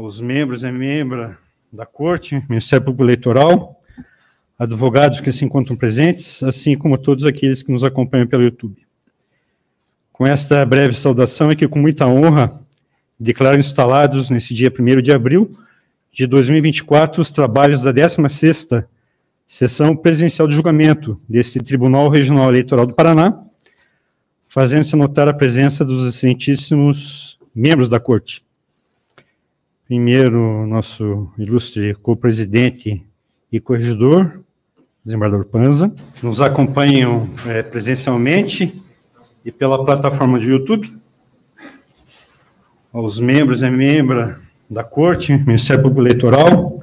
os membros e membra da Corte, Ministério Público Eleitoral, advogados que se encontram presentes, assim como todos aqueles que nos acompanham pelo YouTube. Com esta breve saudação é que, com muita honra, declaro instalados nesse dia 1 de abril de 2024 os trabalhos da 16ª Sessão Presencial de Julgamento deste Tribunal Regional Eleitoral do Paraná, fazendo-se notar a presença dos excelentíssimos membros da Corte. Primeiro, nosso ilustre co-presidente e corregedor, desembargador Panza. Nos acompanham é, presencialmente e pela plataforma de YouTube. Aos membros e membra da Corte, Ministério Público Eleitoral,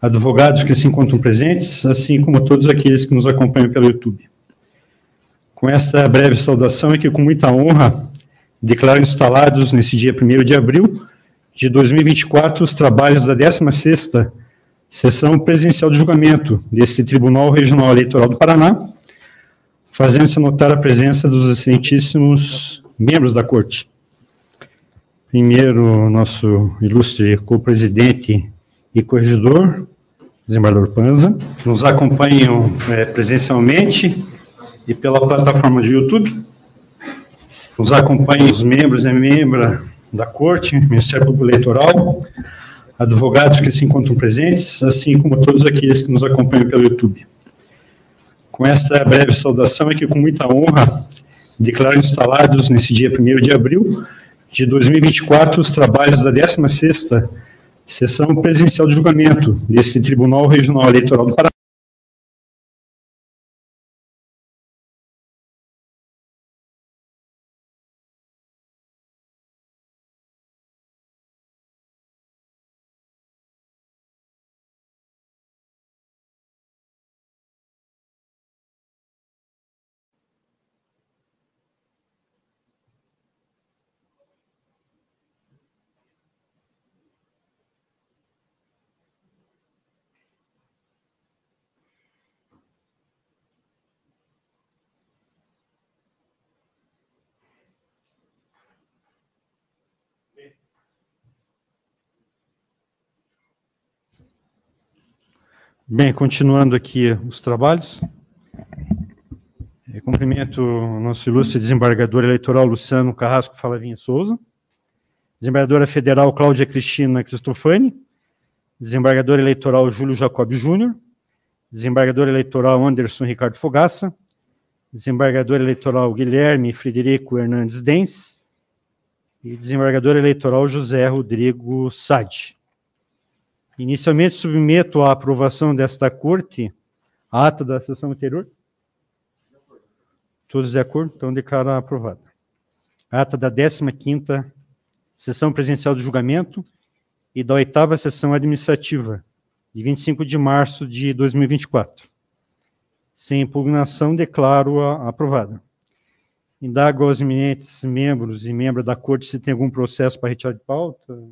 advogados que se encontram presentes, assim como todos aqueles que nos acompanham pelo YouTube. Com esta breve saudação é que, com muita honra, declaro instalados nesse dia 1 de abril de 2024 os trabalhos da 16ª Sessão Presencial de Julgamento desse Tribunal Regional Eleitoral do Paraná, fazendo-se notar a presença dos excelentíssimos membros da Corte. Primeiro, nosso ilustre co-presidente e corregedor, desembargador Panza, que nos acompanham é, presencialmente e pela plataforma de YouTube. Nos acompanham os membros e membra da Corte, Ministério Público Eleitoral, advogados que se encontram presentes, assim como todos aqueles que nos acompanham pelo YouTube. Com esta breve saudação, é que com muita honra declaro instalados nesse dia 1 de abril de 2024 os trabalhos da 16ª Sessão Presencial de Julgamento desse Tribunal Regional Eleitoral do Paraná. Bem, continuando aqui os trabalhos, cumprimento o nosso ilustre desembargador eleitoral Luciano Carrasco Falavinha Souza, desembargadora federal Cláudia Cristina Cristofani, desembargador eleitoral Júlio Jacob Júnior, desembargador eleitoral Anderson Ricardo Fogaça, desembargador eleitoral Guilherme Frederico Hernandes Dens e desembargador eleitoral José Rodrigo Sade. Inicialmente submeto à aprovação desta corte a ata da sessão anterior. Todos de acordo? Então declaro aprovada. Ata da 15ª sessão presencial do julgamento e da oitava sessão administrativa de 25 de março de 2024. Sem impugnação, declaro-a aprovada. Indago aos eminentes membros e membros da corte se tem algum processo para retirar de pauta.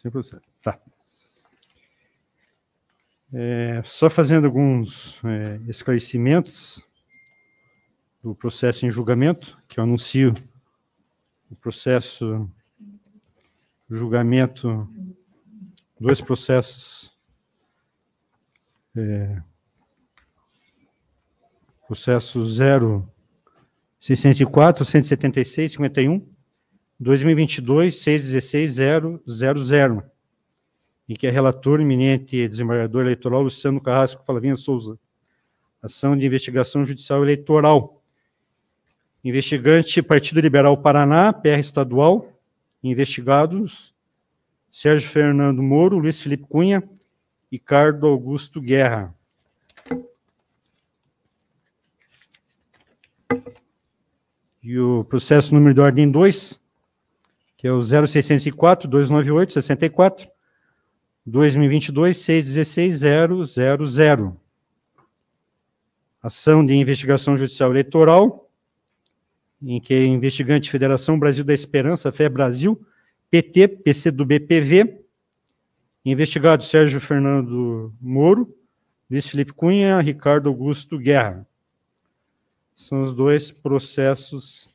Sem processo. Tá. É, só fazendo alguns é, esclarecimentos do processo em julgamento, que eu anuncio o processo o julgamento, dois processos, é, processo 0 604, 176, 51, 2022, 616, 000 em que é relator iminente desembargador eleitoral Luciano Carrasco Flavinha Souza. Ação de investigação judicial eleitoral. Investigante Partido Liberal Paraná, PR Estadual. Investigados Sérgio Fernando Moro, Luiz Felipe Cunha e Cardo Augusto Guerra. E o processo número de ordem 2, que é o 0604-298-64, 2022 000 Ação de investigação judicial eleitoral em que investigante Federação Brasil da Esperança, Fé Brasil, PT, PC do BPV, investigado Sérgio Fernando Moro, Luiz Felipe Cunha, Ricardo Augusto Guerra. São os dois processos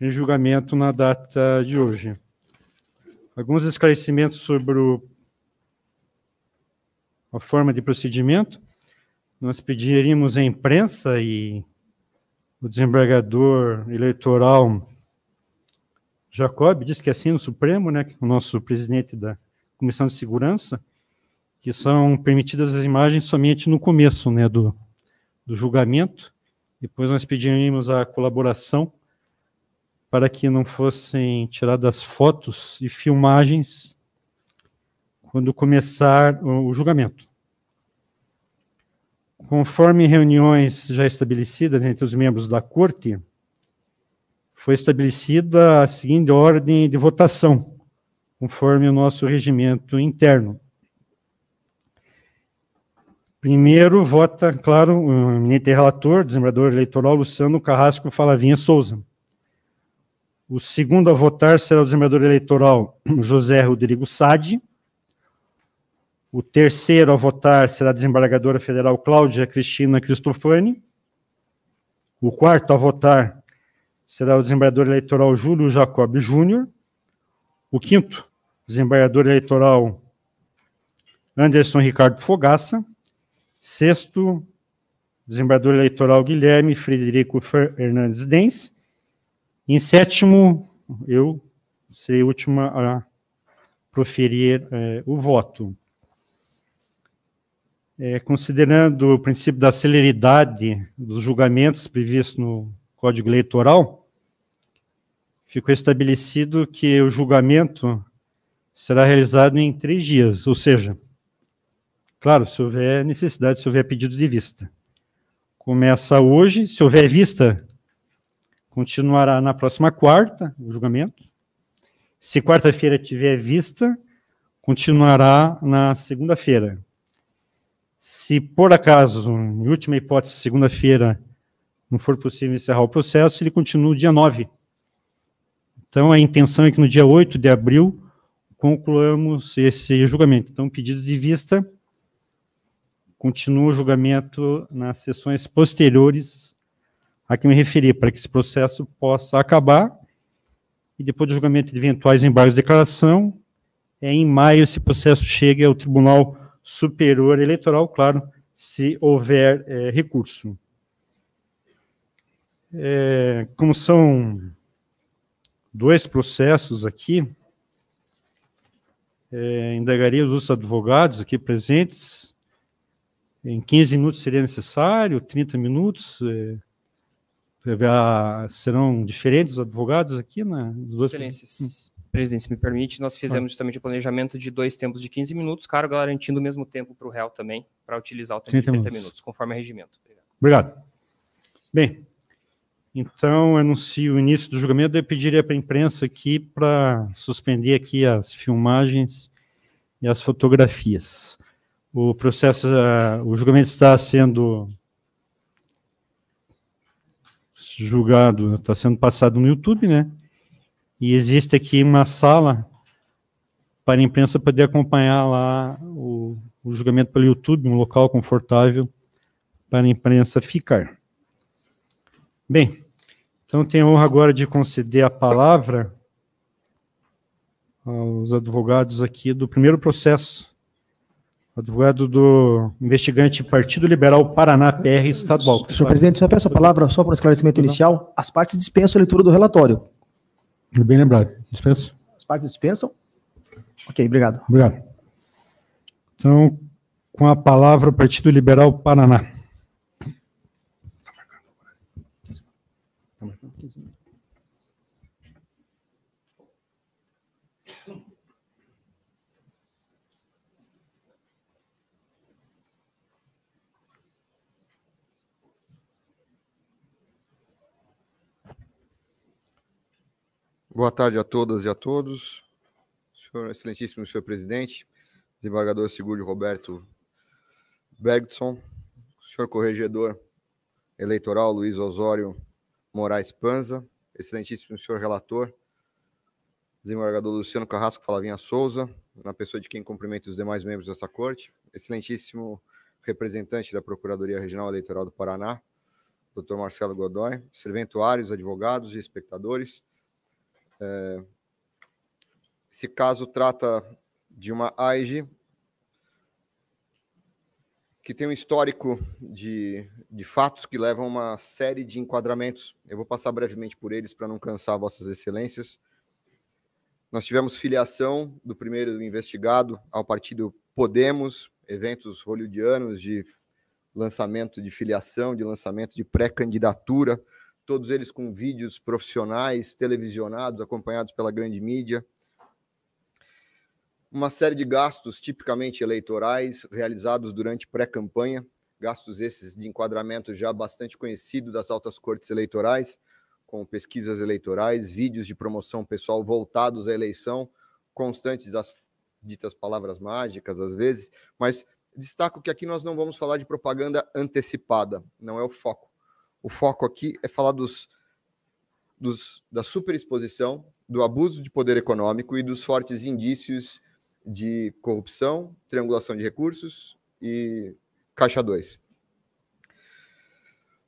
em julgamento na data de hoje. Alguns esclarecimentos sobre o uma forma de procedimento, nós pediríamos à imprensa e o desembargador eleitoral Jacob disse que é assim no Supremo, né, é o nosso presidente da Comissão de Segurança, que são permitidas as imagens somente no começo né, do, do julgamento. Depois nós pediríamos a colaboração para que não fossem tiradas fotos e filmagens quando começar o julgamento. Conforme reuniões já estabelecidas entre os membros da corte, foi estabelecida a seguinte ordem de votação, conforme o nosso regimento interno. Primeiro vota, claro, o eminente relator, desembargador eleitoral Luciano Carrasco Falavinha Souza. O segundo a votar será o desembargador eleitoral José Rodrigo Sade. O terceiro a votar será a desembargadora federal Cláudia Cristina Cristofani. O quarto a votar será o desembargador eleitoral Júlio Jacob Júnior. O quinto, desembargador eleitoral Anderson Ricardo Fogaça. Sexto, desembargador eleitoral Guilherme Frederico Fernandes Dens. Em sétimo, eu serei a última a proferir eh, o voto é, considerando o princípio da celeridade dos julgamentos previsto no Código Eleitoral, ficou estabelecido que o julgamento será realizado em três dias, ou seja, claro, se houver necessidade, se houver pedido de vista. Começa hoje, se houver vista, continuará na próxima quarta, o julgamento. Se quarta-feira tiver vista, continuará na segunda-feira. Se por acaso, em última hipótese, segunda-feira, não for possível encerrar o processo, ele continua no dia 9. Então, a intenção é que no dia 8 de abril concluamos esse julgamento. Então, pedido de vista, continua o julgamento nas sessões posteriores a que me referi, para que esse processo possa acabar. E depois do julgamento de eventuais embargos de declaração, é em maio esse processo chega ao Tribunal superior eleitoral, claro, se houver é, recurso. É, como são dois processos aqui, é, indagaria os advogados aqui presentes, em 15 minutos seria necessário, 30 minutos, é, ah, serão diferentes os advogados aqui? Né, Excelências. Presidente, se me permite, nós fizemos justamente o planejamento de dois tempos de 15 minutos, claro, garantindo o mesmo tempo para o réu também, para utilizar o tempo de 30 minutos. minutos, conforme o regimento. Obrigado. Obrigado. Bem, então anuncio o início do julgamento e pediria para a imprensa aqui para suspender aqui as filmagens e as fotografias. O processo, ah, o julgamento está sendo julgado, está sendo passado no YouTube, né? E existe aqui uma sala para a imprensa poder acompanhar lá o, o julgamento pelo YouTube, um local confortável para a imprensa ficar. Bem, então tenho a honra agora de conceder a palavra aos advogados aqui do primeiro processo. Advogado do investigante Partido Liberal Paraná PR Estadual. Senhor presidente, só peço a palavra só para um esclarecimento inicial. As partes dispensam a leitura do relatório. É bem lembrado. Dispenso? As partes dispensam? Ok, obrigado. Obrigado. Então, com a palavra, o Partido Liberal Paraná. Boa tarde a todas e a todos. Senhor, excelentíssimo senhor presidente, desembargador Seguro Roberto Bergson, senhor corregedor eleitoral Luiz Osório Moraes Panza, excelentíssimo senhor relator, desembargador Luciano Carrasco Flavinha Souza, na pessoa de quem cumprimento os demais membros dessa corte, excelentíssimo representante da Procuradoria Regional Eleitoral do Paraná, Dr. Marcelo Godoy, serventuários, advogados e espectadores, é, esse caso trata de uma AIG que tem um histórico de, de fatos que levam uma série de enquadramentos. Eu vou passar brevemente por eles para não cansar vossas excelências. Nós tivemos filiação do primeiro investigado ao partido Podemos, eventos hollywoodianos de lançamento de filiação, de lançamento de pré-candidatura todos eles com vídeos profissionais, televisionados, acompanhados pela grande mídia. Uma série de gastos tipicamente eleitorais realizados durante pré-campanha, gastos esses de enquadramento já bastante conhecido das altas cortes eleitorais, com pesquisas eleitorais, vídeos de promoção pessoal voltados à eleição, constantes das ditas palavras mágicas às vezes, mas destaco que aqui nós não vamos falar de propaganda antecipada, não é o foco. O foco aqui é falar dos, dos, da superexposição, do abuso de poder econômico e dos fortes indícios de corrupção, triangulação de recursos e caixa 2.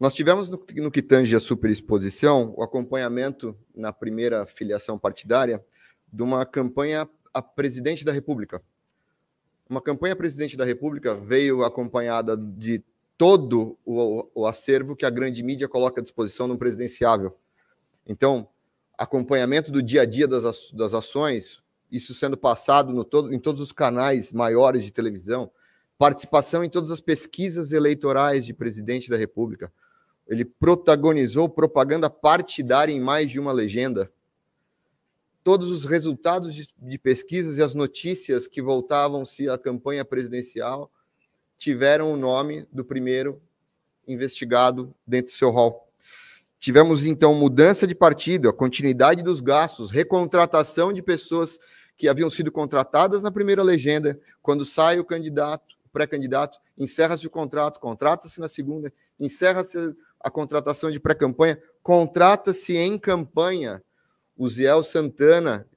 Nós tivemos no, no que tange a superexposição o acompanhamento na primeira filiação partidária de uma campanha a presidente da República. Uma campanha presidente da República veio acompanhada de todo o, o acervo que a grande mídia coloca à disposição no presidenciável. Então, acompanhamento do dia a dia das, das ações, isso sendo passado no todo, em todos os canais maiores de televisão, participação em todas as pesquisas eleitorais de presidente da República. Ele protagonizou propaganda partidária em mais de uma legenda. Todos os resultados de, de pesquisas e as notícias que voltavam-se à campanha presidencial tiveram o nome do primeiro investigado dentro do seu rol. Tivemos então mudança de partido, a continuidade dos gastos, recontratação de pessoas que haviam sido contratadas na primeira legenda, quando sai o candidato, o pré-candidato, encerra-se o contrato, contrata-se na segunda, encerra-se a contratação de pré-campanha, contrata-se em campanha o Ziel Santana,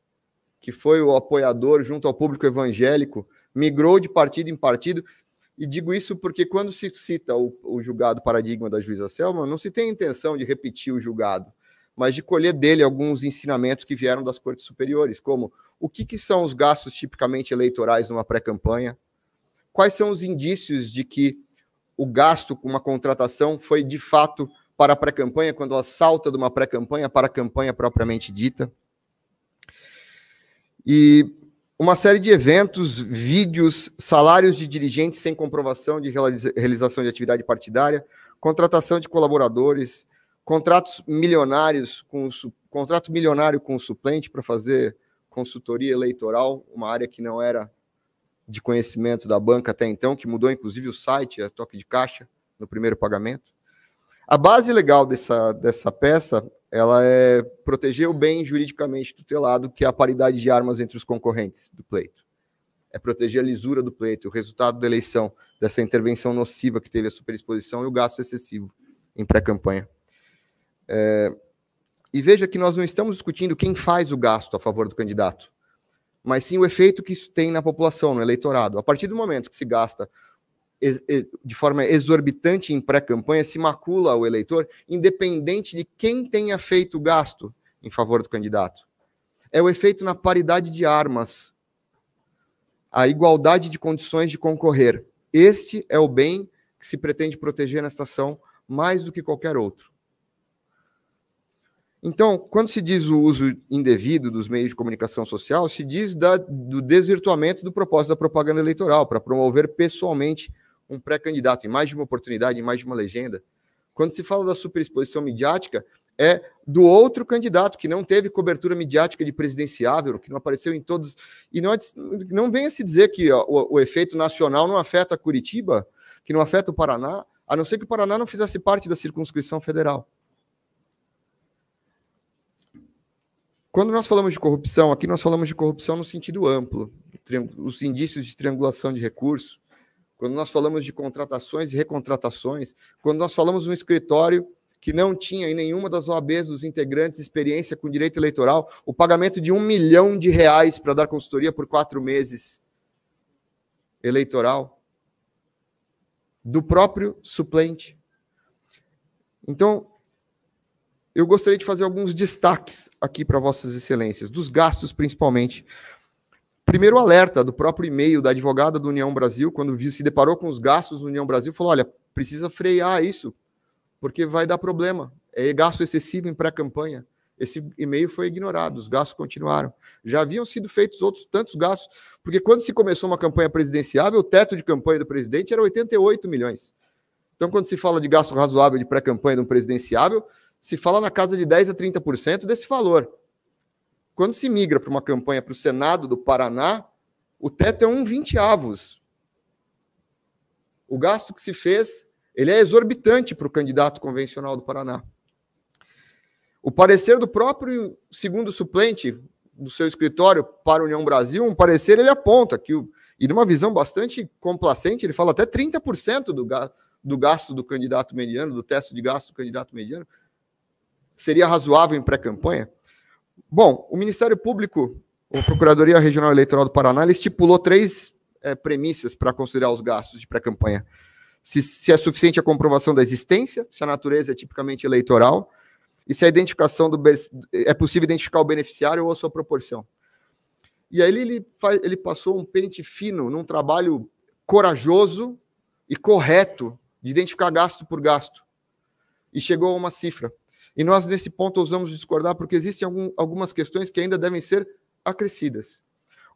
que foi o apoiador junto ao público evangélico, migrou de partido em partido e digo isso porque quando se cita o, o julgado paradigma da juíza Selma, não se tem a intenção de repetir o julgado, mas de colher dele alguns ensinamentos que vieram das cortes superiores, como o que, que são os gastos tipicamente eleitorais numa pré-campanha, quais são os indícios de que o gasto com uma contratação foi de fato para a pré-campanha, quando ela salta de uma pré-campanha para a campanha propriamente dita. E uma série de eventos, vídeos, salários de dirigentes sem comprovação de realização de atividade partidária, contratação de colaboradores, contratos milionários com contrato milionário com o suplente para fazer consultoria eleitoral, uma área que não era de conhecimento da banca até então, que mudou inclusive o site, a é toque de caixa no primeiro pagamento. A base legal dessa, dessa peça ela é proteger o bem juridicamente tutelado, que é a paridade de armas entre os concorrentes do pleito. É proteger a lisura do pleito, o resultado da eleição, dessa intervenção nociva que teve a superexposição e o gasto excessivo em pré-campanha. É... E veja que nós não estamos discutindo quem faz o gasto a favor do candidato, mas sim o efeito que isso tem na população, no eleitorado. A partir do momento que se gasta de forma exorbitante em pré-campanha, se macula o eleitor, independente de quem tenha feito o gasto em favor do candidato. É o efeito na paridade de armas, a igualdade de condições de concorrer. Este é o bem que se pretende proteger nesta ação mais do que qualquer outro. Então, quando se diz o uso indevido dos meios de comunicação social, se diz da, do desvirtuamento do propósito da propaganda eleitoral para promover pessoalmente um pré-candidato em mais de uma oportunidade, em mais de uma legenda. Quando se fala da superexposição midiática, é do outro candidato que não teve cobertura midiática de presidenciável, que não apareceu em todos. E não, é, não venha se dizer que ó, o, o, efeito nacional não afeta Curitiba, que não afeta o Paraná, a não ser que o Paraná não fizesse parte da circunscrição federal. Quando nós falamos de corrupção, aqui nós falamos de corrupção no sentido amplo, os indícios de triangulação de recursos, quando nós falamos de contratações e recontratações, quando nós falamos de um escritório que não tinha em nenhuma das OABs dos integrantes experiência com direito eleitoral, o pagamento de um milhão de reais para dar consultoria por quatro meses eleitoral do próprio suplente. Então, eu gostaria de fazer alguns destaques aqui para vossas excelências, dos gastos principalmente, Primeiro alerta do próprio e-mail da advogada do União Brasil, quando viu, se deparou com os gastos do União Brasil, falou: olha, precisa frear isso, porque vai dar problema. É gasto excessivo em pré-campanha. Esse e-mail foi ignorado, os gastos continuaram. Já haviam sido feitos outros tantos gastos, porque quando se começou uma campanha presidenciável, o teto de campanha do presidente era 88 milhões. Então, quando se fala de gasto razoável de pré-campanha de um presidenciável, se fala na casa de 10 a 30% desse valor. Quando se migra para uma campanha para o Senado do Paraná, o teto é um vinteavos. O gasto que se fez, ele é exorbitante para o candidato convencional do Paraná. O parecer do próprio segundo suplente do seu escritório para a União Brasil, um parecer ele aponta que, e numa visão bastante complacente, ele fala até 30% do, ga, do gasto do candidato mediano, do teto de gasto do candidato mediano, seria razoável em pré-campanha. Bom, o Ministério Público, a Procuradoria Regional Eleitoral do Paraná, ele estipulou três é, premissas para considerar os gastos de pré-campanha. Se, se, é suficiente a comprovação da existência, se a natureza é tipicamente eleitoral, e se a identificação do é possível identificar o beneficiário ou a sua proporção. E aí ele, ele, faz, ele passou um pente fino num trabalho corajoso e correto de identificar gasto por gasto. E chegou a uma cifra, e nós, nesse ponto, ousamos discordar porque existem algum, algumas questões que ainda devem ser acrescidas.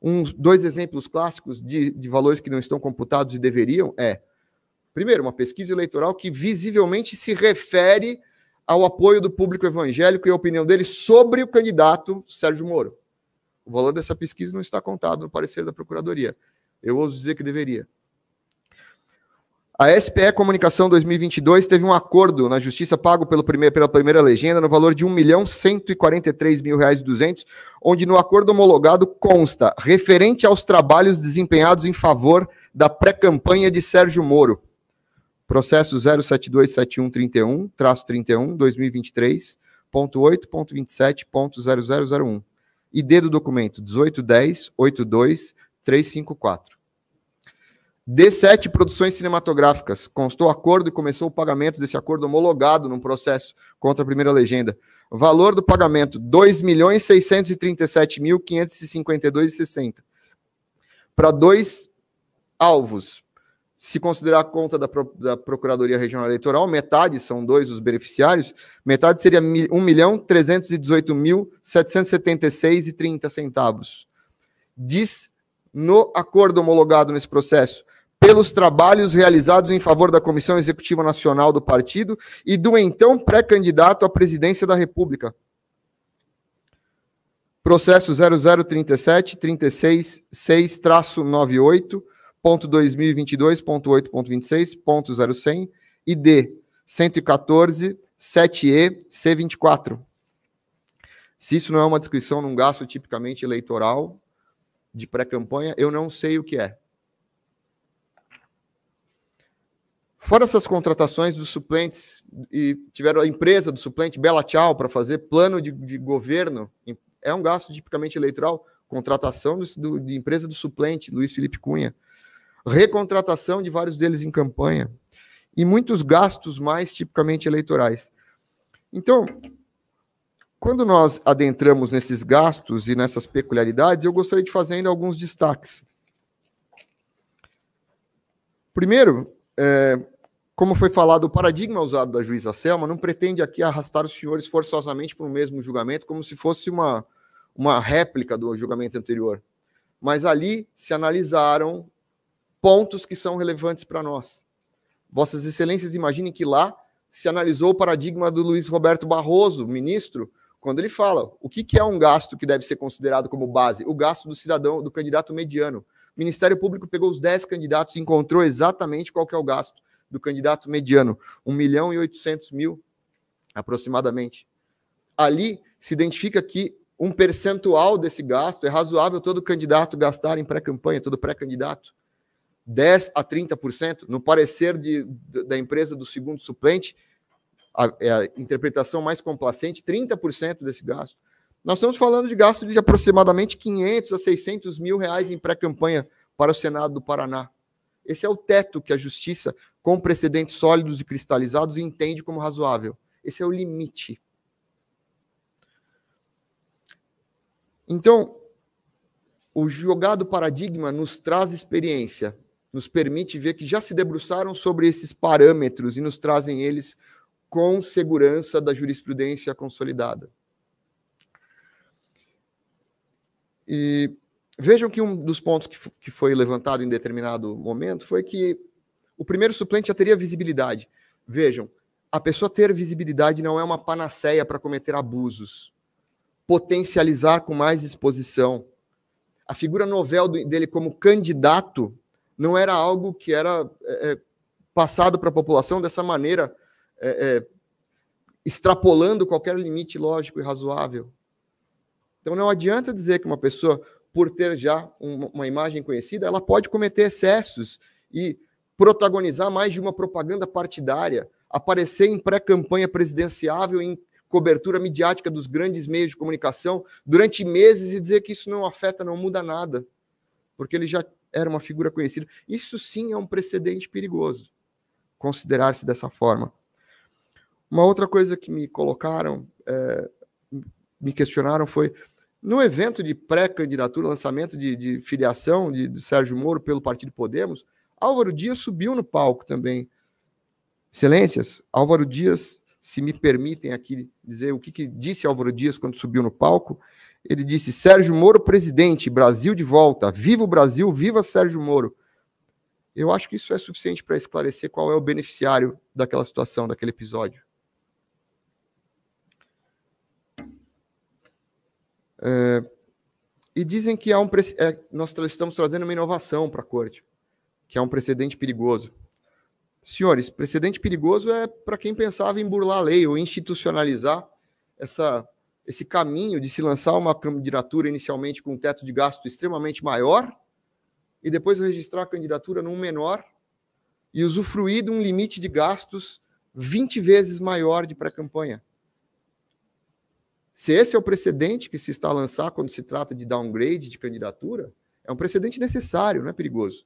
Um, dois exemplos clássicos de, de valores que não estão computados e deveriam é, primeiro, uma pesquisa eleitoral que visivelmente se refere ao apoio do público evangélico e a opinião dele sobre o candidato Sérgio Moro. O valor dessa pesquisa não está contado no parecer da Procuradoria. Eu ouso dizer que deveria. A SPE Comunicação 2022 teve um acordo na justiça pago pelo primeir, pela primeira legenda no valor de R$ 1.143.200, onde no acordo homologado consta referente aos trabalhos desempenhados em favor da pré-campanha de Sérgio Moro. Processo 0727131-31, 2023.8.27.0001. ID do documento 1810 82 354. D7 Produções Cinematográficas. Constou acordo e começou o pagamento desse acordo homologado num processo contra a primeira legenda. Valor do pagamento: R$ 2.637.552,60. Para dois alvos. Se considerar a conta da, da Procuradoria Regional Eleitoral, metade são dois os beneficiários, metade seria R$ 1.318.776,30. Diz no acordo homologado nesse processo pelos trabalhos realizados em favor da Comissão Executiva Nacional do partido e do então pré-candidato à presidência da República. Processo 0037 36 6 98 e D 114 7E C24. Se isso não é uma descrição num gasto tipicamente eleitoral de pré-campanha, eu não sei o que é. Fora essas contratações dos suplentes, e tiveram a empresa do suplente Bela Tchau para fazer plano de, de, governo, é um gasto tipicamente eleitoral, contratação do, do, de empresa do suplente, Luiz Felipe Cunha, recontratação de vários deles em campanha, e muitos gastos mais tipicamente eleitorais. Então, quando nós adentramos nesses gastos e nessas peculiaridades, eu gostaria de fazer ainda alguns destaques. Primeiro, é, como foi falado, o paradigma usado da juíza Selma não pretende aqui arrastar os senhores forçosamente para o mesmo julgamento, como se fosse uma, uma réplica do julgamento anterior. Mas ali se analisaram pontos que são relevantes para nós. Vossas Excelências, imaginem que lá se analisou o paradigma do Luiz Roberto Barroso, ministro, quando ele fala o que, é um gasto que deve ser considerado como base? O gasto do cidadão, do candidato mediano. O Ministério Público pegou os 10 candidatos e encontrou exatamente qual que é o gasto do candidato mediano, 1 milhão e 800 mil aproximadamente. Ali se identifica que um percentual desse gasto é razoável todo candidato gastar em pré-campanha, todo pré-candidato. 10 a 30%, no parecer de, da empresa do segundo suplente, a, é a interpretação mais complacente, 30% desse gasto. Nós estamos falando de gasto de aproximadamente 500 a 600 mil reais em pré-campanha para o Senado do Paraná. Esse é o teto que a Justiça com precedentes sólidos e cristalizados e entende como razoável. Esse é o limite. Então, o jogado paradigma nos traz experiência, nos permite ver que já se debruçaram sobre esses parâmetros e nos trazem eles com segurança da jurisprudência consolidada. E vejam que um dos pontos que, que foi levantado em determinado momento foi que o primeiro suplente já teria visibilidade. Vejam, a pessoa ter visibilidade não é uma panaceia para cometer abusos. Potencializar com mais exposição. A figura novel dele como candidato não era algo que era é, é passado para a população dessa maneira, é, é, extrapolando qualquer limite lógico e razoável. Então não adianta dizer que uma pessoa, por ter já uma, uma imagem conhecida, ela pode cometer excessos e protagonizar mais de uma propaganda partidária, aparecer em pré-campanha presidenciável, em cobertura midiática dos grandes meios de comunicação durante meses e dizer que isso não afeta, não muda nada, porque ele já era uma figura conhecida. Isso sim é um precedente perigoso, considerar-se dessa forma. Uma outra coisa que me colocaram, é, me questionaram foi no evento de pré-candidatura, lançamento de, de filiação de, de Sérgio Moro pelo Partido Podemos, Álvaro Dias subiu no palco também. Excelências, Álvaro Dias, se me permitem aqui dizer o que, que disse Álvaro Dias quando subiu no palco, ele disse: Sérgio Moro, presidente, Brasil de volta, viva o Brasil, viva Sérgio Moro. Eu acho que isso é suficiente para esclarecer qual é o beneficiário daquela situação, daquele episódio. É, e dizem que há um, é, nós estamos trazendo uma inovação para a corte que é um precedente perigoso. Senhores, precedente perigoso é para quem pensava em burlar a lei ou institucionalizar essa, esse caminho de se lançar uma candidatura inicialmente com um teto de gasto extremamente maior e depois registrar a candidatura num menor e usufruir de um limite de gastos 20 vezes maior de pré-campanha. Se esse é o precedente que se está a lançar quando se trata de downgrade de candidatura, é um precedente necessário, não é perigoso.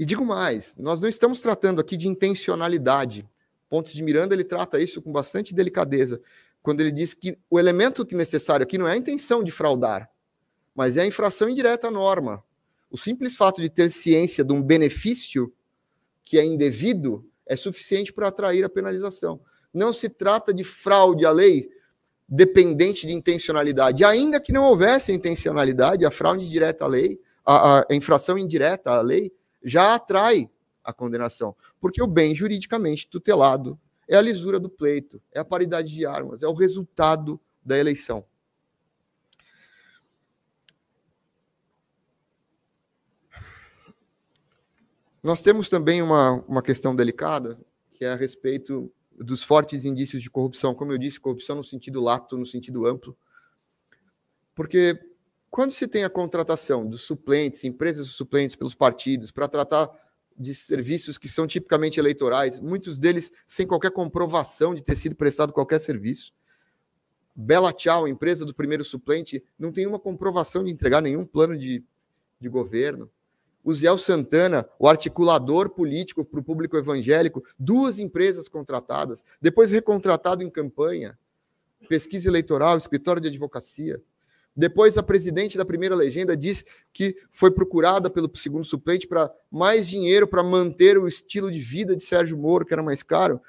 E digo mais, nós não estamos tratando aqui de intencionalidade. Pontes de Miranda ele trata isso com bastante delicadeza, quando ele diz que o elemento necessário aqui não é a intenção de fraudar, mas é a infração indireta à norma. O simples fato de ter ciência de um benefício que é indevido é suficiente para atrair a penalização. Não se trata de fraude à lei dependente de intencionalidade. Ainda que não houvesse intencionalidade, a fraude direta à lei, a, a infração indireta à lei, já atrai a condenação, porque o bem juridicamente tutelado é a lisura do pleito, é a paridade de armas, é o resultado da eleição. Nós temos também uma, uma questão delicada, que é a respeito dos fortes indícios de corrupção. Como eu disse, corrupção no sentido lato, no sentido amplo. Porque quando se tem a contratação dos suplentes, empresas suplentes pelos partidos, para tratar de serviços que são tipicamente eleitorais, muitos deles sem qualquer comprovação de ter sido prestado qualquer serviço. Bela Tchau, empresa do primeiro suplente, não tem uma comprovação de entregar nenhum plano de, de governo. O Ziel Santana, o articulador político para o público evangélico, duas empresas contratadas, depois recontratado em campanha, pesquisa eleitoral, escritório de advocacia. Depois, a presidente da primeira legenda disse que foi procurada pelo segundo suplente para mais dinheiro para manter o estilo de vida de Sérgio Moro, que era mais caro.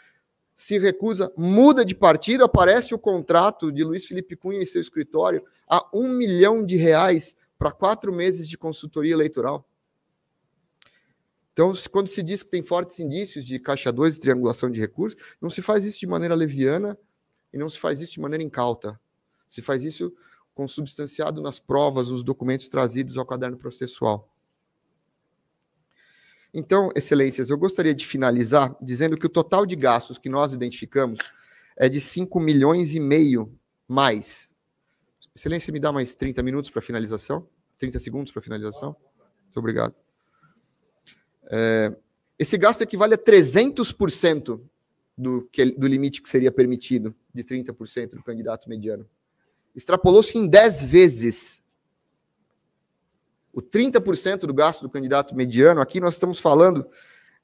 Se recusa, muda de partido, aparece o contrato de Luiz Felipe Cunha em seu escritório a um milhão de reais para quatro meses de consultoria eleitoral. Então, quando se diz que tem fortes indícios de caixa 2 e triangulação de recursos, não se faz isso de maneira leviana e não se faz isso de maneira incauta. Se faz isso consubstanciado nas provas, nos documentos trazidos ao caderno processual. Então, excelências, eu gostaria de finalizar dizendo que o total de gastos que nós identificamos é de 5 milhões e meio mais. Excelência, me dá mais 30 minutos para finalização? 30 segundos para finalização? Muito obrigado. É, esse gasto equivale a 300% do, que, do limite que seria permitido, de 30% do candidato mediano extrapolou-se em 10 vezes. O 30% do gasto do candidato mediano, aqui nós estamos falando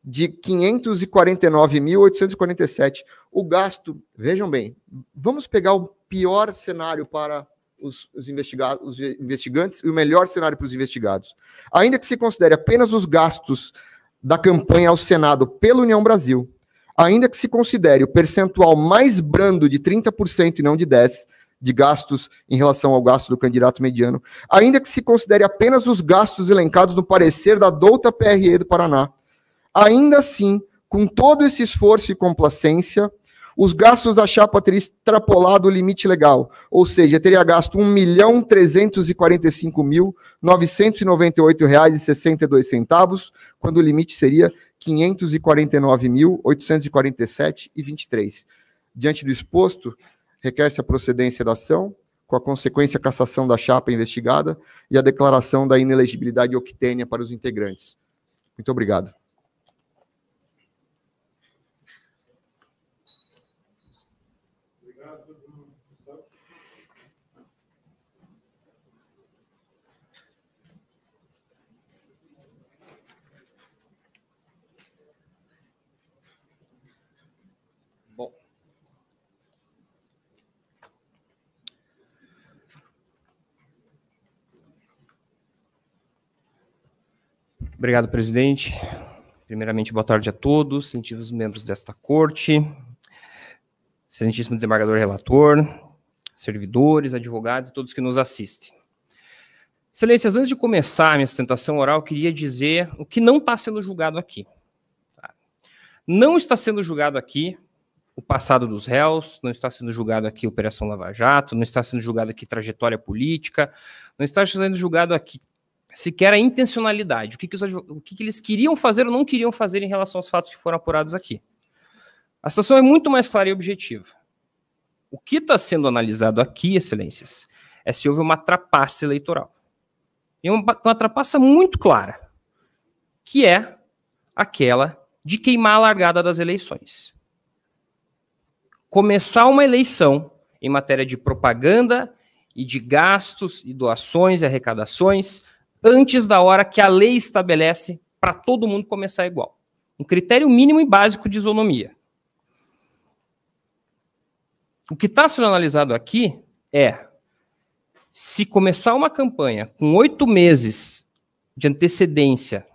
de 549.847. O gasto, vejam bem, vamos pegar o pior cenário para os, os, investiga os investigantes e o melhor cenário para os investigados. Ainda que se considere apenas os gastos da campanha ao Senado pela União Brasil, ainda que se considere o percentual mais brando de 30% e não de 10%, de gastos em relação ao gasto do candidato mediano, ainda que se considere apenas os gastos elencados no parecer da douta PRE do Paraná. Ainda assim, com todo esse esforço e complacência, os gastos da chapa teriam extrapolado o limite legal, ou seja, teria gasto R$ 1.345.998,62, quando o limite seria R$ 549.847,23. Diante do exposto, requer-se a procedência da ação, com a consequência a cassação da chapa investigada e a declaração da inelegibilidade octênia para os integrantes. Muito obrigado. Obrigado, presidente. Primeiramente, boa tarde a todos, excelentíssimos membros desta corte, excelentíssimo desembargador relator, servidores, advogados e todos que nos assistem. Excelências, antes de começar a minha sustentação oral, queria dizer o que não está sendo julgado aqui. Tá? Não está sendo julgado aqui o passado dos réus, não está sendo julgado aqui Operação Lava Jato, não está sendo julgado aqui trajetória política, não está sendo julgado aqui sequer a intencionalidade, o que, que, os, o que, que eles queriam fazer ou não queriam fazer em relação aos fatos que foram apurados aqui. A situação é muito mais clara e objetiva. O que está sendo analisado aqui, excelências, é se houve uma trapaça eleitoral. E uma, uma trapaça muito clara, que é aquela de queimar a largada das eleições. Começar uma eleição em matéria de propaganda e de gastos e doações e arrecadações antes da hora que a lei estabelece para todo mundo começar igual. Um critério mínimo e básico de isonomia. O que está sendo analisado aqui é se começar uma campanha com oito meses de antecedência,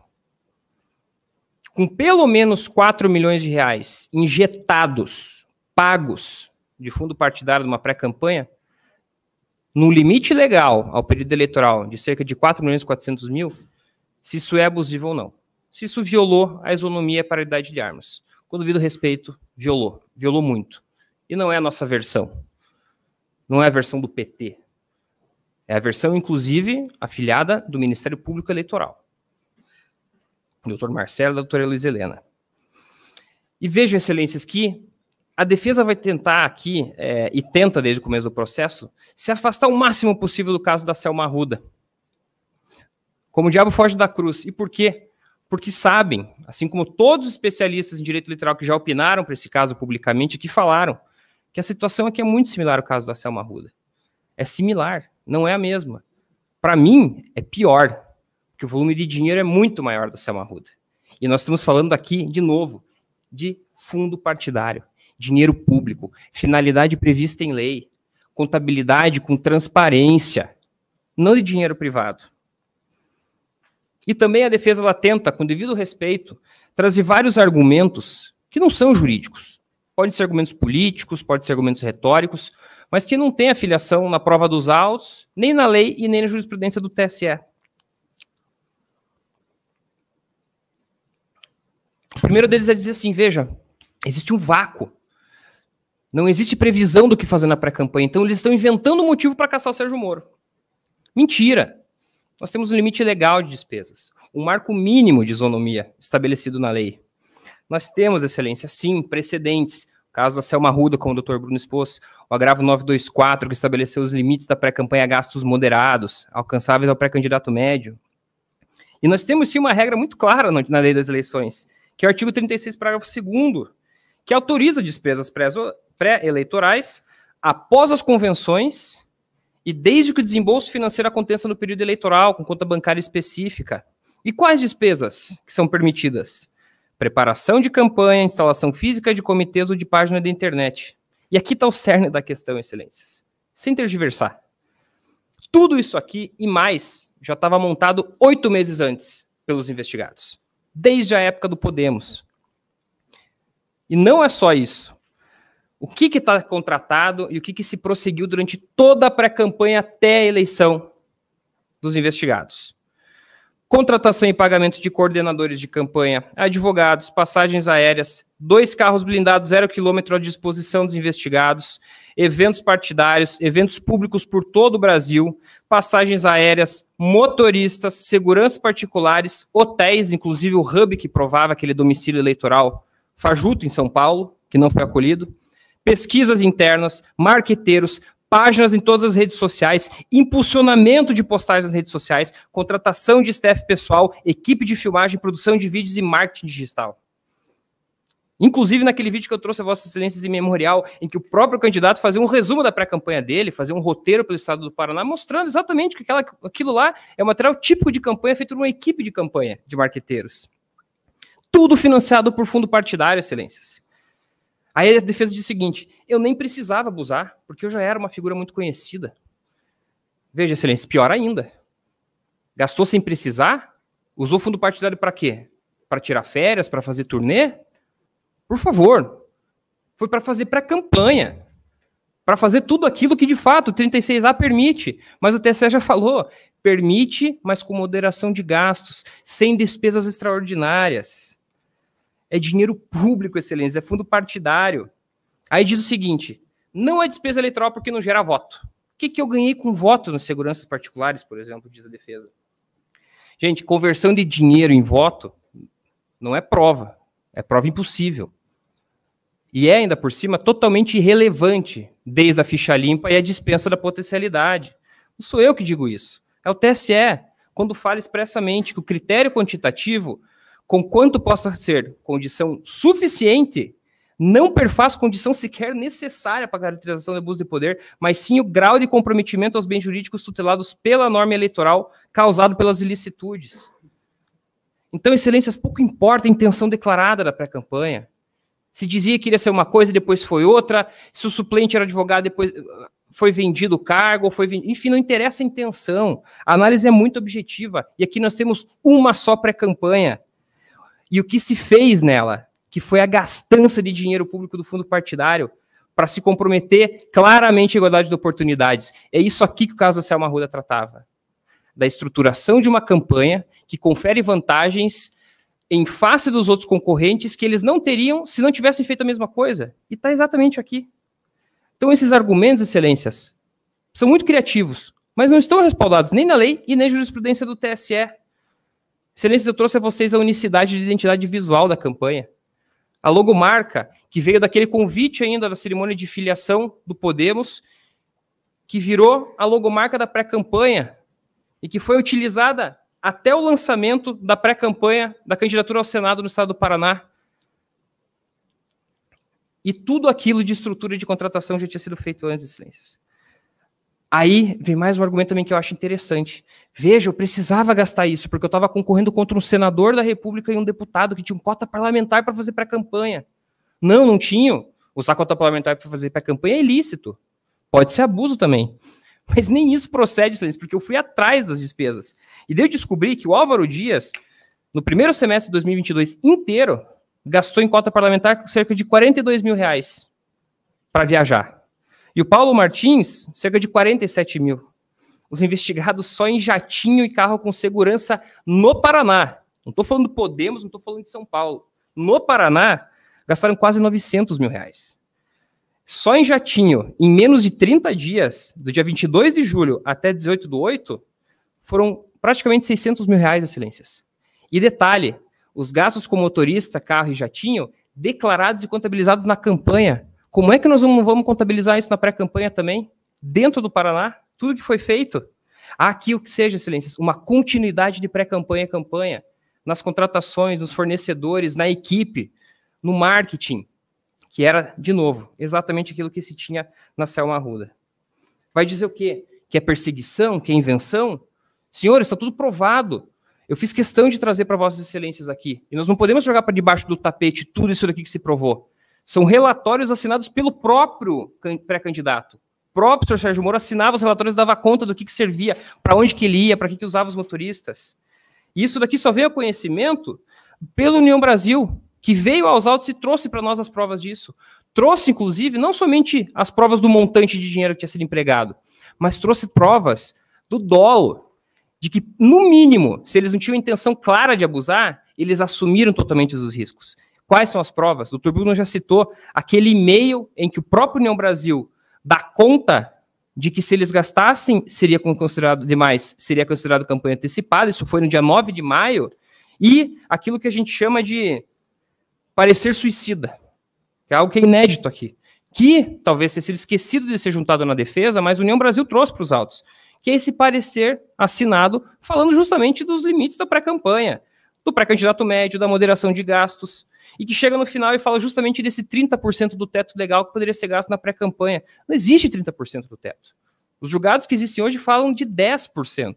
com pelo menos 4 milhões de reais injetados, pagos de fundo partidário de uma pré-campanha, no limite legal ao período eleitoral de cerca de 4 milhões e 400 mil, se isso é abusivo ou não. Se isso violou a isonomia e a paridade de armas. Com devido respeito, violou. Violou muito. E não é a nossa versão. Não é a versão do PT. É a versão, inclusive, afiliada do Ministério Público Eleitoral. Doutor Marcelo, doutora Luiz Helena. E vejam, excelências, que a defesa vai tentar aqui, é, e tenta desde o começo do processo, se afastar o máximo possível do caso da Selma Ruda. Como o diabo foge da cruz. E por quê? Porque sabem, assim como todos os especialistas em direito literal que já opinaram para esse caso publicamente, que falaram que a situação aqui é muito similar ao caso da Selma Ruda. É similar, não é a mesma. Para mim, é pior, porque o volume de dinheiro é muito maior da Selma Ruda. E nós estamos falando aqui, de novo, de fundo partidário dinheiro público, finalidade prevista em lei, contabilidade com transparência, não de dinheiro privado. E também a defesa ela tenta, com devido respeito, trazer vários argumentos que não são jurídicos. Podem ser argumentos políticos, podem ser argumentos retóricos, mas que não têm afiliação na prova dos autos, nem na lei e nem na jurisprudência do TSE. O primeiro deles é dizer assim: veja, existe um vácuo não existe previsão do que fazer na pré-campanha. Então eles estão inventando motivo para caçar o Sérgio Moro. Mentira! Nós temos um limite legal de despesas, um marco mínimo de isonomia estabelecido na lei. Nós temos, excelência, sim, precedentes. O caso da Selma Ruda, como o doutor Bruno expôs, o agravo 924, que estabeleceu os limites da pré-campanha a gastos moderados, alcançáveis ao pré-candidato médio. E nós temos, sim, uma regra muito clara na lei das eleições, que é o artigo 36, parágrafo 2 que autoriza despesas pré-eleitorais após as convenções e desde que o desembolso financeiro aconteça no período eleitoral, com conta bancária específica. E quais despesas que são permitidas? Preparação de campanha, instalação física de comitês ou de página da internet. E aqui está o cerne da questão, excelências. Sem tergiversar. Tudo isso aqui e mais já estava montado oito meses antes pelos investigados, desde a época do Podemos. E não é só isso. O que está contratado e o que, que se prosseguiu durante toda a pré-campanha até a eleição dos investigados. Contratação e pagamento de coordenadores de campanha, advogados, passagens aéreas, dois carros blindados zero quilômetro à disposição dos investigados, eventos partidários, eventos públicos por todo o Brasil, passagens aéreas, motoristas, seguranças particulares, hotéis, inclusive o hub que provava aquele domicílio eleitoral Fajuto, em São Paulo, que não foi acolhido, pesquisas internas, marqueteiros, páginas em todas as redes sociais, impulsionamento de postagens nas redes sociais, contratação de staff pessoal, equipe de filmagem, produção de vídeos e marketing digital. Inclusive, naquele vídeo que eu trouxe a Vossas Excelências em memorial, em que o próprio candidato fazia um resumo da pré-campanha dele, fazia um roteiro pelo estado do Paraná, mostrando exatamente que aquela, aquilo lá é um material típico de campanha feito por uma equipe de campanha de marqueteiros. Tudo financiado por fundo partidário, excelências. Aí a defesa diz o seguinte: eu nem precisava abusar, porque eu já era uma figura muito conhecida. Veja, excelência, pior ainda. Gastou sem precisar? Usou fundo partidário para quê? Para tirar férias, para fazer turnê? Por favor. Foi para fazer pré-campanha. Para fazer tudo aquilo que de fato o 36A permite. Mas o TSE já falou: permite, mas com moderação de gastos, sem despesas extraordinárias é dinheiro público, excelência, é fundo partidário. Aí diz o seguinte: não é despesa eleitoral porque não gera voto. O que, que eu ganhei com voto nas seguranças particulares, por exemplo, diz a defesa? Gente, conversão de dinheiro em voto não é prova, é prova impossível. E é ainda por cima totalmente irrelevante, desde a ficha limpa e a dispensa da potencialidade. Não sou eu que digo isso, é o TSE, quando fala expressamente que o critério quantitativo com quanto possa ser condição suficiente, não perfaz condição sequer necessária para a caracterização de abuso de poder, mas sim o grau de comprometimento aos bens jurídicos tutelados pela norma eleitoral causado pelas ilicitudes. Então, excelências, pouco importa a intenção declarada da pré-campanha. Se dizia que iria ser uma coisa e depois foi outra, se o suplente era advogado, depois eh, foi vendido o cargo, foi vendido, enfim, não interessa a intenção. A análise é muito objetiva e aqui nós temos uma só pré-campanha e o que se fez nela, que foi a gastança de dinheiro público do fundo partidário para se comprometer claramente a igualdade de oportunidades. É isso aqui que o caso da Selma Ruda tratava. Da estruturação de uma campanha que confere vantagens em face dos outros concorrentes que eles não teriam se não tivessem feito a mesma coisa. E está exatamente aqui. Então, esses argumentos, excelências, são muito criativos, mas não estão respaldados nem na lei e nem na jurisprudência do TSE. Excelências, eu trouxe a vocês a unicidade de identidade visual da campanha. A logomarca, que veio daquele convite ainda da cerimônia de filiação do Podemos, que virou a logomarca da pré-campanha e que foi utilizada até o lançamento da pré-campanha da candidatura ao Senado no estado do Paraná. E tudo aquilo de estrutura de contratação já tinha sido feito antes, excelências. Aí vem mais um argumento também que eu acho interessante. Veja, eu precisava gastar isso, porque eu estava concorrendo contra um senador da República e um deputado que tinha um cota parlamentar para fazer pré-campanha. Não, não tinham. Usar cota parlamentar para fazer pré-campanha é ilícito. Pode ser abuso também. Mas nem isso procede, Silêncio, porque eu fui atrás das despesas. E daí eu descobri que o Álvaro Dias, no primeiro semestre de 2022 inteiro, gastou em cota parlamentar cerca de 42 mil reais para viajar. E o Paulo Martins, cerca de 47 mil. Os investigados só em jatinho e carro com segurança no Paraná. Não estou falando do Podemos, não estou falando de São Paulo. No Paraná, gastaram quase 900 mil reais. Só em jatinho, em menos de 30 dias, do dia 22 de julho até 18 do 8, foram praticamente 600 mil reais, excelências. E detalhe, os gastos com motorista, carro e jatinho, declarados e contabilizados na campanha, como é que nós vamos contabilizar isso na pré-campanha também? Dentro do Paraná, tudo que foi feito? Há aqui o que seja, excelências, uma continuidade de pré-campanha e campanha, nas contratações, nos fornecedores, na equipe, no marketing, que era, de novo, exatamente aquilo que se tinha na Selma Arruda. Vai dizer o quê? Que é perseguição? Que é invenção? Senhores, está tudo provado. Eu fiz questão de trazer para vossas excelências aqui. E nós não podemos jogar para debaixo do tapete tudo isso daqui que se provou. São relatórios assinados pelo próprio pré-candidato. O próprio senhor Sérgio Moro assinava os relatórios, dava conta do que, que servia, para onde que ele ia, para que, que usava os motoristas. E isso daqui só veio a conhecimento pela União Brasil, que veio aos autos e trouxe para nós as provas disso. Trouxe, inclusive, não somente as provas do montante de dinheiro que tinha sido empregado, mas trouxe provas do dolo, de que, no mínimo, se eles não tinham intenção clara de abusar, eles assumiram totalmente os riscos. Quais são as provas? O Dr. Bruno já citou aquele e-mail em que o próprio União Brasil dá conta de que se eles gastassem, seria considerado demais, seria considerado campanha antecipada, isso foi no dia 9 de maio, e aquilo que a gente chama de parecer suicida, que é algo que é inédito aqui, que talvez tenha sido esquecido de ser juntado na defesa, mas União Brasil trouxe para os autos, que é esse parecer assinado falando justamente dos limites da pré-campanha, do pré-candidato médio, da moderação de gastos, e que chega no final e fala justamente desse 30% do teto legal que poderia ser gasto na pré-campanha. Não existe 30% do teto. Os julgados que existem hoje falam de 10%.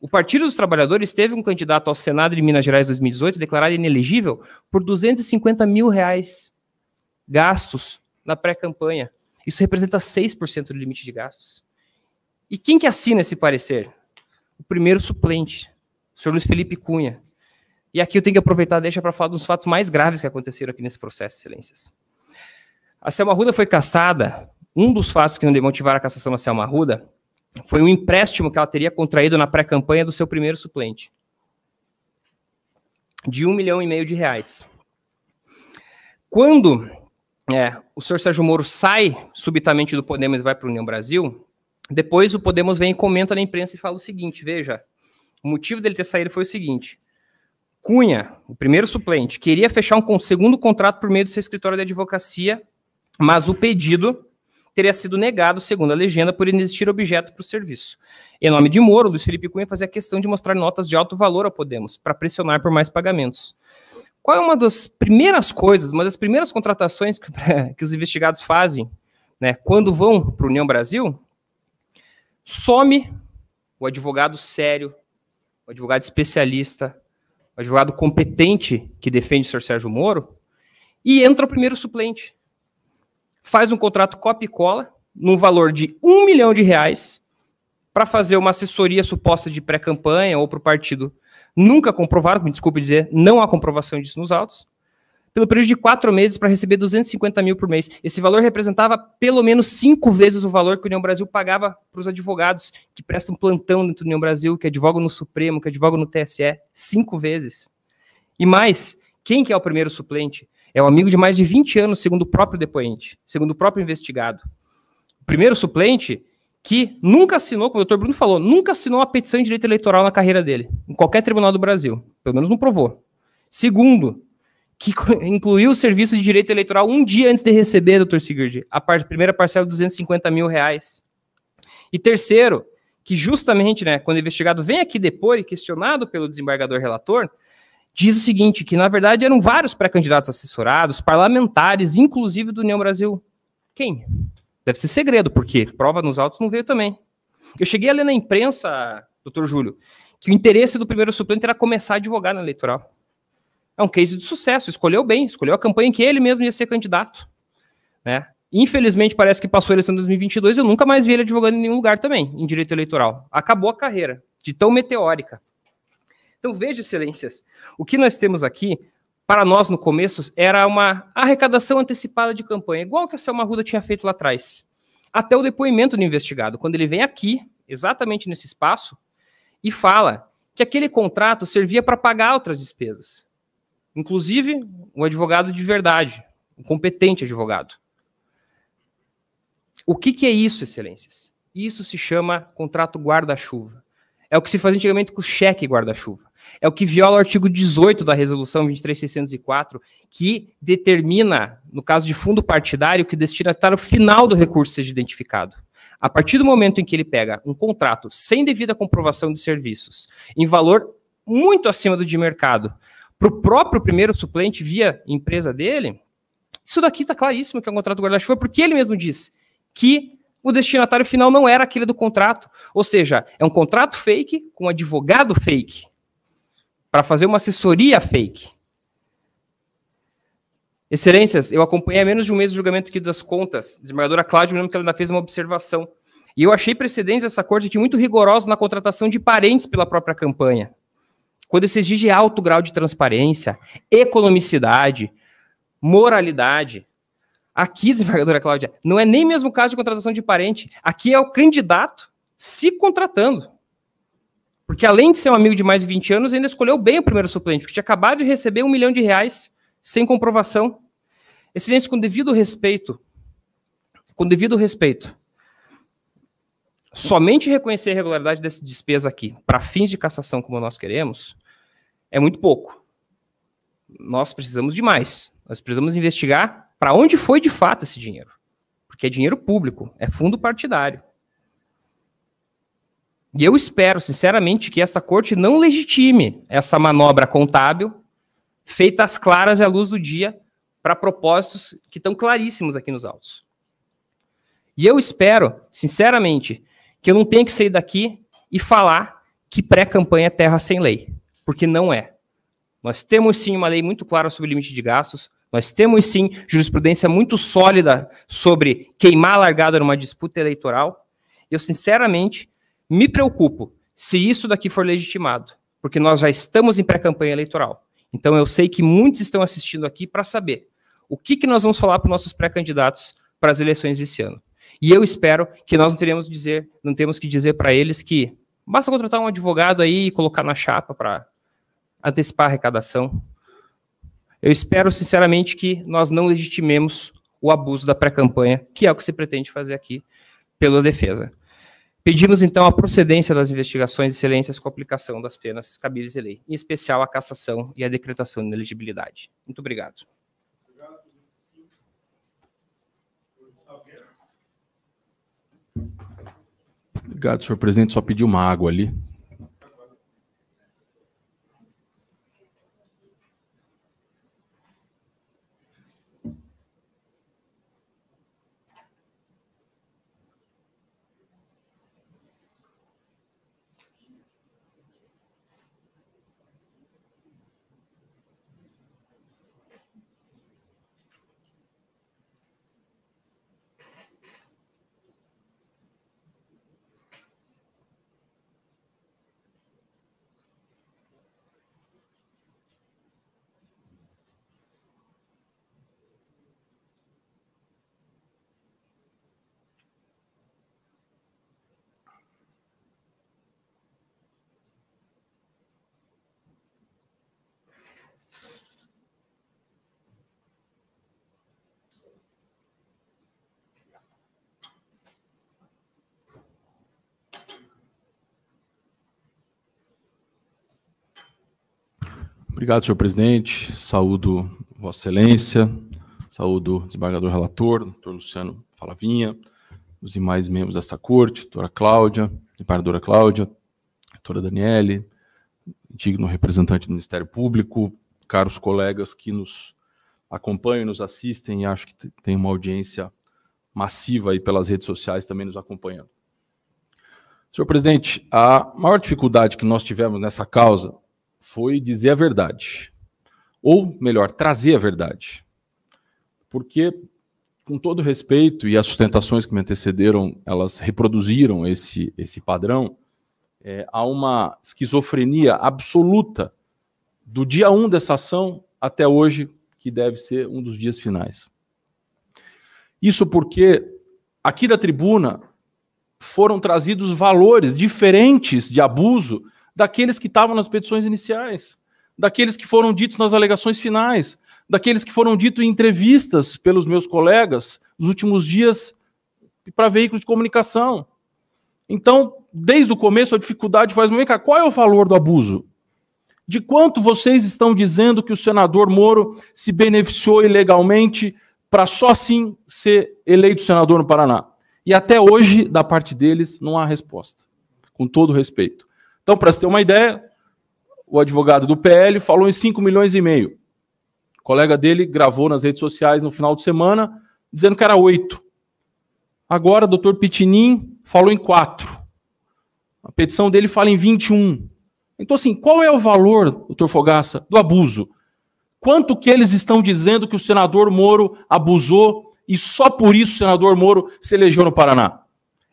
O Partido dos Trabalhadores teve um candidato ao Senado de Minas Gerais 2018 declarado inelegível por 250 mil reais gastos na pré-campanha. Isso representa 6% do limite de gastos. E quem que assina esse parecer? O primeiro suplente, o senhor Luiz Felipe Cunha, e aqui eu tenho que aproveitar deixa para falar dos fatos mais graves que aconteceram aqui nesse processo, excelências. A Selma Ruda foi caçada. Um dos fatos que motivaram a cassação da Selma Ruda foi um empréstimo que ela teria contraído na pré-campanha do seu primeiro suplente. De um milhão e meio de reais. Quando é, o senhor Sérgio Moro sai subitamente do Podemos e vai para o União Brasil, depois o Podemos vem e comenta na imprensa e fala o seguinte: veja, o motivo dele ter saído foi o seguinte Cunha, o primeiro suplente, queria fechar um segundo contrato por meio do seu escritório de advocacia, mas o pedido teria sido negado, segundo a legenda, por inexistir objeto para o serviço. Em nome de Moro, Luiz Felipe Cunha fazia questão de mostrar notas de alto valor ao Podemos, para pressionar por mais pagamentos. Qual é uma das primeiras coisas, uma das primeiras contratações que, que os investigados fazem, né, quando vão para o União Brasil? Some o advogado sério, o advogado especialista, advogado competente que defende o Sr. Sérgio Moro, e entra o primeiro suplente. Faz um contrato copia e cola, no valor de um milhão de reais, para fazer uma assessoria suposta de pré-campanha ou para o partido. Nunca comprovaram, me desculpe dizer, não há comprovação disso nos autos pelo período de quatro meses para receber 250 mil por mês. Esse valor representava pelo menos cinco vezes o valor que o União Brasil pagava para os advogados que prestam plantão dentro da União Brasil, que advogam no Supremo, que advogam no TSE, cinco vezes. E mais, quem que é o primeiro suplente? É um amigo de mais de 20 anos, segundo o próprio depoente, segundo o próprio investigado. O primeiro suplente que nunca assinou, como o doutor Bruno falou, nunca assinou uma petição de direito eleitoral na carreira dele, em qualquer tribunal do Brasil. Pelo menos não provou. Segundo, que incluiu o serviço de direito eleitoral um dia antes de receber, doutor Sigurd, a par primeira parcela de 250 mil reais. E terceiro, que justamente, né, quando o investigado vem aqui depor e questionado pelo desembargador relator, diz o seguinte, que na verdade eram vários pré-candidatos assessorados, parlamentares, inclusive do União Brasil. Quem? Deve ser segredo, porque prova nos autos não veio também. Eu cheguei a ler na imprensa, doutor Júlio, que o interesse do primeiro suplente era começar a advogar na eleitoral. É um case de sucesso, escolheu bem, escolheu a campanha em que ele mesmo ia ser candidato. Né? Infelizmente, parece que passou a eleição de 2022 e eu nunca mais vi ele advogando em nenhum lugar também, em direito eleitoral. Acabou a carreira, de tão meteórica. Então, veja, excelências, o que nós temos aqui, para nós no começo, era uma arrecadação antecipada de campanha, igual que a Selma Ruda tinha feito lá atrás. Até o depoimento do investigado, quando ele vem aqui, exatamente nesse espaço, e fala que aquele contrato servia para pagar outras despesas. Inclusive, um advogado de verdade, um competente advogado. O que, que é isso, excelências? Isso se chama contrato guarda-chuva. É o que se faz antigamente com cheque guarda-chuva. É o que viola o artigo 18 da resolução 23604, que determina, no caso de fundo partidário, que destina o final do recurso seja identificado. A partir do momento em que ele pega um contrato sem devida comprovação de serviços, em valor muito acima do de mercado, para o próprio primeiro suplente via empresa dele, isso daqui está claríssimo que é um contrato do guarda-chuva, porque ele mesmo disse que o destinatário final não era aquele do contrato. Ou seja, é um contrato fake com um advogado fake para fazer uma assessoria fake. Excelências, eu acompanhei há menos de um mês o julgamento aqui das contas. desembargadora Cláudia, me lembro que ela ainda fez uma observação. E eu achei precedentes dessa corte aqui muito rigorosos na contratação de parentes pela própria campanha. Quando se exige alto grau de transparência, economicidade, moralidade, aqui, desembargadora Cláudia, não é nem mesmo caso de contratação de parente. Aqui é o candidato se contratando. Porque além de ser um amigo de mais de 20 anos, ainda escolheu bem o primeiro suplente, porque tinha acabado de receber um milhão de reais sem comprovação. Excelência, com devido respeito, com devido respeito, somente reconhecer a irregularidade dessa despesa aqui para fins de cassação como nós queremos, é muito pouco. Nós precisamos de mais. Nós precisamos investigar para onde foi de fato esse dinheiro. Porque é dinheiro público, é fundo partidário. E eu espero, sinceramente, que essa corte não legitime essa manobra contábil feita às claras e à luz do dia para propósitos que estão claríssimos aqui nos autos. E eu espero, sinceramente, que eu não tenha que sair daqui e falar que pré-campanha é terra sem lei porque não é. Nós temos sim uma lei muito clara sobre limite de gastos, nós temos sim jurisprudência muito sólida sobre queimar a largada numa disputa eleitoral. Eu, sinceramente, me preocupo se isso daqui for legitimado, porque nós já estamos em pré-campanha eleitoral. Então, eu sei que muitos estão assistindo aqui para saber o que, que nós vamos falar para os nossos pré-candidatos para as eleições esse ano. E eu espero que nós não, teremos dizer, não temos que dizer para eles que basta contratar um advogado aí e colocar na chapa para antecipar a arrecadação. Eu espero, sinceramente, que nós não legitimemos o abuso da pré-campanha, que é o que se pretende fazer aqui pela defesa. Pedimos, então, a procedência das investigações excelências com a aplicação das penas cabíveis de lei, em especial a cassação e a decretação de ineligibilidade. Muito obrigado. Obrigado, senhor presidente. Só pedi uma água ali. Obrigado, senhor presidente. Saúdo Vossa Excelência, saúdo desembargador relator, doutor Luciano Falavinha, os demais membros desta corte, doutora Cláudia, desembargadora Cláudia, doutora Daniele, digno representante do Ministério Público, caros colegas que nos acompanham, nos assistem, e acho que tem uma audiência massiva aí pelas redes sociais também nos acompanhando. Senhor presidente, a maior dificuldade que nós tivemos nessa causa foi dizer a verdade. Ou, melhor, trazer a verdade. Porque, com todo respeito, e as sustentações que me antecederam, elas reproduziram esse, esse padrão, é, há uma esquizofrenia absoluta do dia 1 um dessa ação até hoje, que deve ser um dos dias finais. Isso porque aqui da tribuna foram trazidos valores diferentes de abuso daqueles que estavam nas petições iniciais, daqueles que foram ditos nas alegações finais, daqueles que foram ditos em entrevistas pelos meus colegas nos últimos dias para veículos de comunicação. Então, desde o começo, a dificuldade faz. Vem cá, qual é o valor do abuso? De quanto vocês estão dizendo que o senador Moro se beneficiou ilegalmente para só assim ser eleito senador no Paraná? E até hoje, da parte deles, não há resposta. Com todo respeito. Então, para você ter uma ideia, o advogado do PL falou em 5 milhões e meio. O colega dele gravou nas redes sociais no final de semana dizendo que era 8. Agora, o doutor Pitinin falou em 4. A petição dele fala em 21. Então, assim, qual é o valor, doutor Fogaça, do abuso? Quanto que eles estão dizendo que o senador Moro abusou e só por isso o senador Moro se elegeu no Paraná?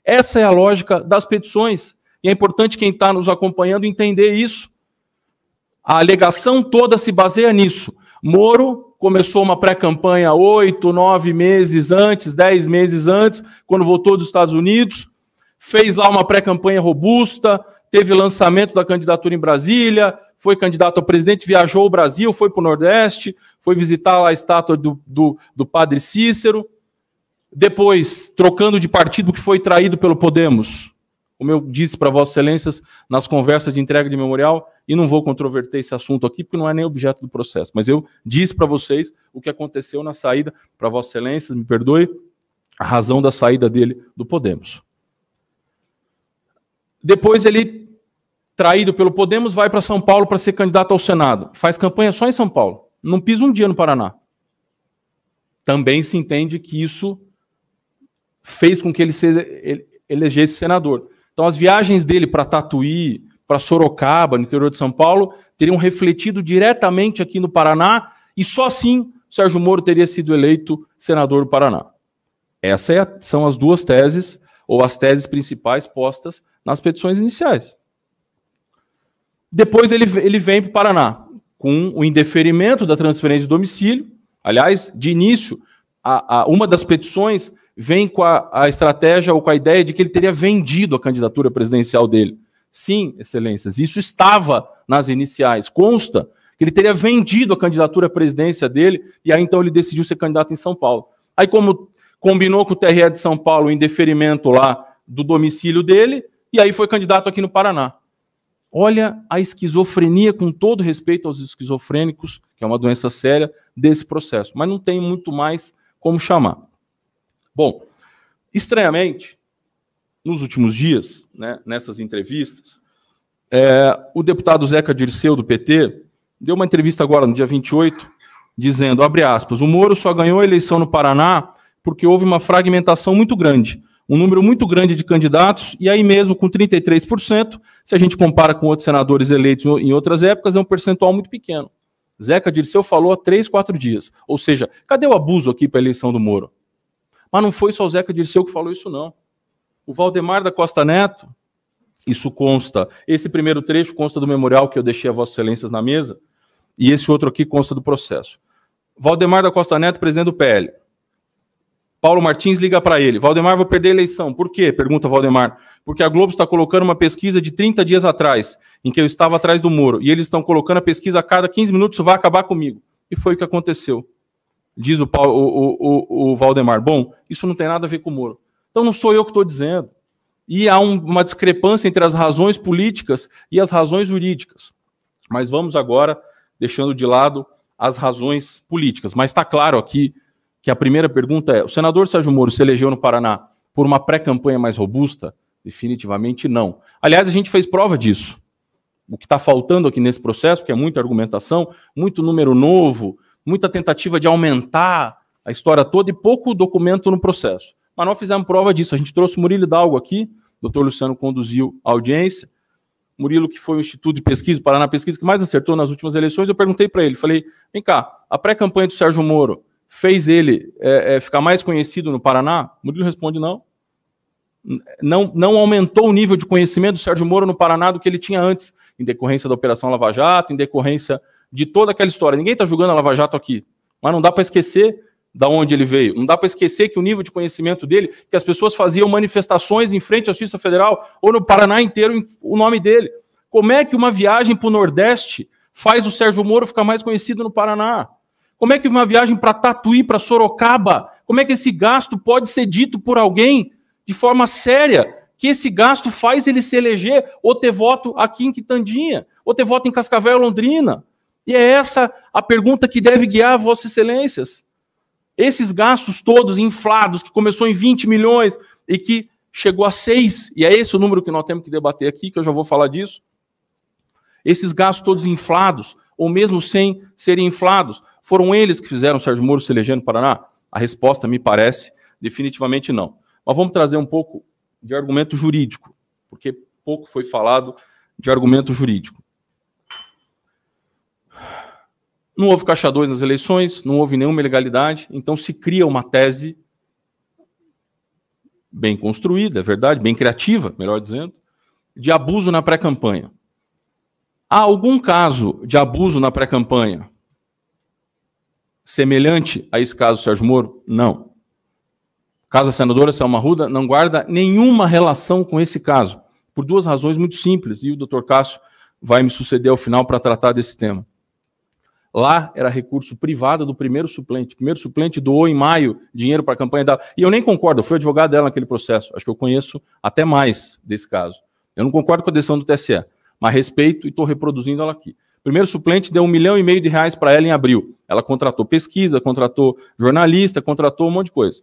Essa é a lógica das petições. E é importante quem está nos acompanhando entender isso. A alegação toda se baseia nisso. Moro começou uma pré-campanha oito, nove meses antes, dez meses antes, quando voltou dos Estados Unidos, fez lá uma pré-campanha robusta, teve lançamento da candidatura em Brasília, foi candidato a presidente, viajou o Brasil, foi para o Nordeste, foi visitar lá a estátua do, do, do padre Cícero, depois trocando de partido que foi traído pelo Podemos como eu disse para Vossas Excelências nas conversas de entrega de memorial, e não vou controverter esse assunto aqui, porque não é nem objeto do processo, mas eu disse para vocês o que aconteceu na saída, para Vossas Excelências, me perdoe, a razão da saída dele do Podemos. Depois ele, traído pelo Podemos, vai para São Paulo para ser candidato ao Senado. Faz campanha só em São Paulo. Não pisa um dia no Paraná. Também se entende que isso fez com que ele ele elegesse senador. Então, as viagens dele para Tatuí, para Sorocaba, no interior de São Paulo, teriam refletido diretamente aqui no Paraná, e só assim Sérgio Moro teria sido eleito senador do Paraná. Essas é são as duas teses, ou as teses principais postas nas petições iniciais. Depois ele, ele vem para o Paraná, com o indeferimento da transferência de domicílio. Aliás, de início, a, a, uma das petições vem com a, a estratégia ou com a ideia de que ele teria vendido a candidatura presidencial dele. Sim, excelências, isso estava nas iniciais. Consta que ele teria vendido a candidatura à presidência dele e aí então ele decidiu ser candidato em São Paulo. Aí, como combinou com o TRE de São Paulo em deferimento lá do domicílio dele, e aí foi candidato aqui no Paraná. Olha a esquizofrenia, com todo respeito aos esquizofrênicos, que é uma doença séria, desse processo. Mas não tem muito mais como chamar. Bom, estranhamente, nos últimos dias, né, nessas entrevistas, é, o deputado Zeca Dirceu, do PT, deu uma entrevista agora, no dia 28, dizendo, abre aspas, o Moro só ganhou a eleição no Paraná porque houve uma fragmentação muito grande, um número muito grande de candidatos, e aí mesmo com 33%, se a gente compara com outros senadores eleitos em outras épocas, é um percentual muito pequeno. Zeca Dirceu falou há três, quatro dias. Ou seja, cadê o abuso aqui para a eleição do Moro? Mas não foi só o Zeca Dirceu que falou isso, não. O Valdemar da Costa Neto, isso consta, esse primeiro trecho consta do memorial que eu deixei a Vossas Excelências na mesa, e esse outro aqui consta do processo. Valdemar da Costa Neto, presidente do PL. Paulo Martins liga para ele. Valdemar, vou perder a eleição. Por quê? Pergunta Valdemar. Porque a Globo está colocando uma pesquisa de 30 dias atrás, em que eu estava atrás do muro. E eles estão colocando a pesquisa a cada 15 minutos, isso vai acabar comigo. E foi o que aconteceu diz o, Paulo, o, o, o, Valdemar. Bom, isso não tem nada a ver com o Moro. Então não sou eu que estou dizendo. E há um, uma discrepância entre as razões políticas e as razões jurídicas. Mas vamos agora deixando de lado as razões políticas. Mas está claro aqui que a primeira pergunta é: o senador Sérgio Moro se elegeu no Paraná por uma pré-campanha mais robusta? Definitivamente não. Aliás, a gente fez prova disso. O que está faltando aqui nesse processo, porque é muita argumentação, muito número novo, muita tentativa de aumentar a história toda e pouco documento no processo. Mas nós fizemos prova disso. A gente trouxe o Murilo Hidalgo aqui, o doutor Luciano conduziu a audiência. Murilo, que foi o Instituto de Pesquisa, Paraná Pesquisa, que mais acertou nas últimas eleições, eu perguntei para ele, falei, vem cá, a pré-campanha do Sérgio Moro fez ele é, é, ficar mais conhecido no Paraná? Murilo responde não. Não, não aumentou o nível de conhecimento do Sérgio Moro no Paraná do que ele tinha antes, em decorrência da Operação Lava Jato, em decorrência de toda aquela história. Ninguém está julgando a Lava Jato aqui, mas não dá para esquecer da onde ele veio. Não dá para esquecer que o nível de conhecimento dele, que as pessoas faziam manifestações em frente à Justiça Federal ou no Paraná inteiro o nome dele. Como é que uma viagem para o Nordeste faz o Sérgio Moro ficar mais conhecido no Paraná? Como é que uma viagem para Tatuí, para Sorocaba, como é que esse gasto pode ser dito por alguém de forma séria que esse gasto faz ele se eleger ou ter voto aqui em Quitandinha, ou ter voto em Cascavel, Londrina? E é essa a pergunta que deve guiar vossas excelências. Esses gastos todos inflados, que começou em 20 milhões e que chegou a 6, e é esse o número que nós temos que debater aqui, que eu já vou falar disso. Esses gastos todos inflados, ou mesmo sem serem inflados, foram eles que fizeram Sérgio Moro se eleger no Paraná? A resposta, me parece, definitivamente não. Mas vamos trazer um pouco de argumento jurídico, porque pouco foi falado de argumento jurídico. Não houve caixa 2 nas eleições, não houve nenhuma ilegalidade, então se cria uma tese bem construída, é verdade, bem criativa, melhor dizendo, de abuso na pré-campanha. Há algum caso de abuso na pré-campanha semelhante a esse caso do Sérgio Moro? Não. Casa senadora Selma Ruda não guarda nenhuma relação com esse caso, por duas razões muito simples, e o doutor Cássio vai me suceder ao final para tratar desse tema. Lá era recurso privado do primeiro suplente. O primeiro suplente doou em maio dinheiro para a campanha dela. E eu nem concordo, eu fui advogado dela naquele processo. Acho que eu conheço até mais desse caso. Eu não concordo com a decisão do TSE, mas respeito e estou reproduzindo ela aqui. O primeiro suplente deu um milhão e meio de reais para ela em abril. Ela contratou pesquisa, contratou jornalista, contratou um monte de coisa.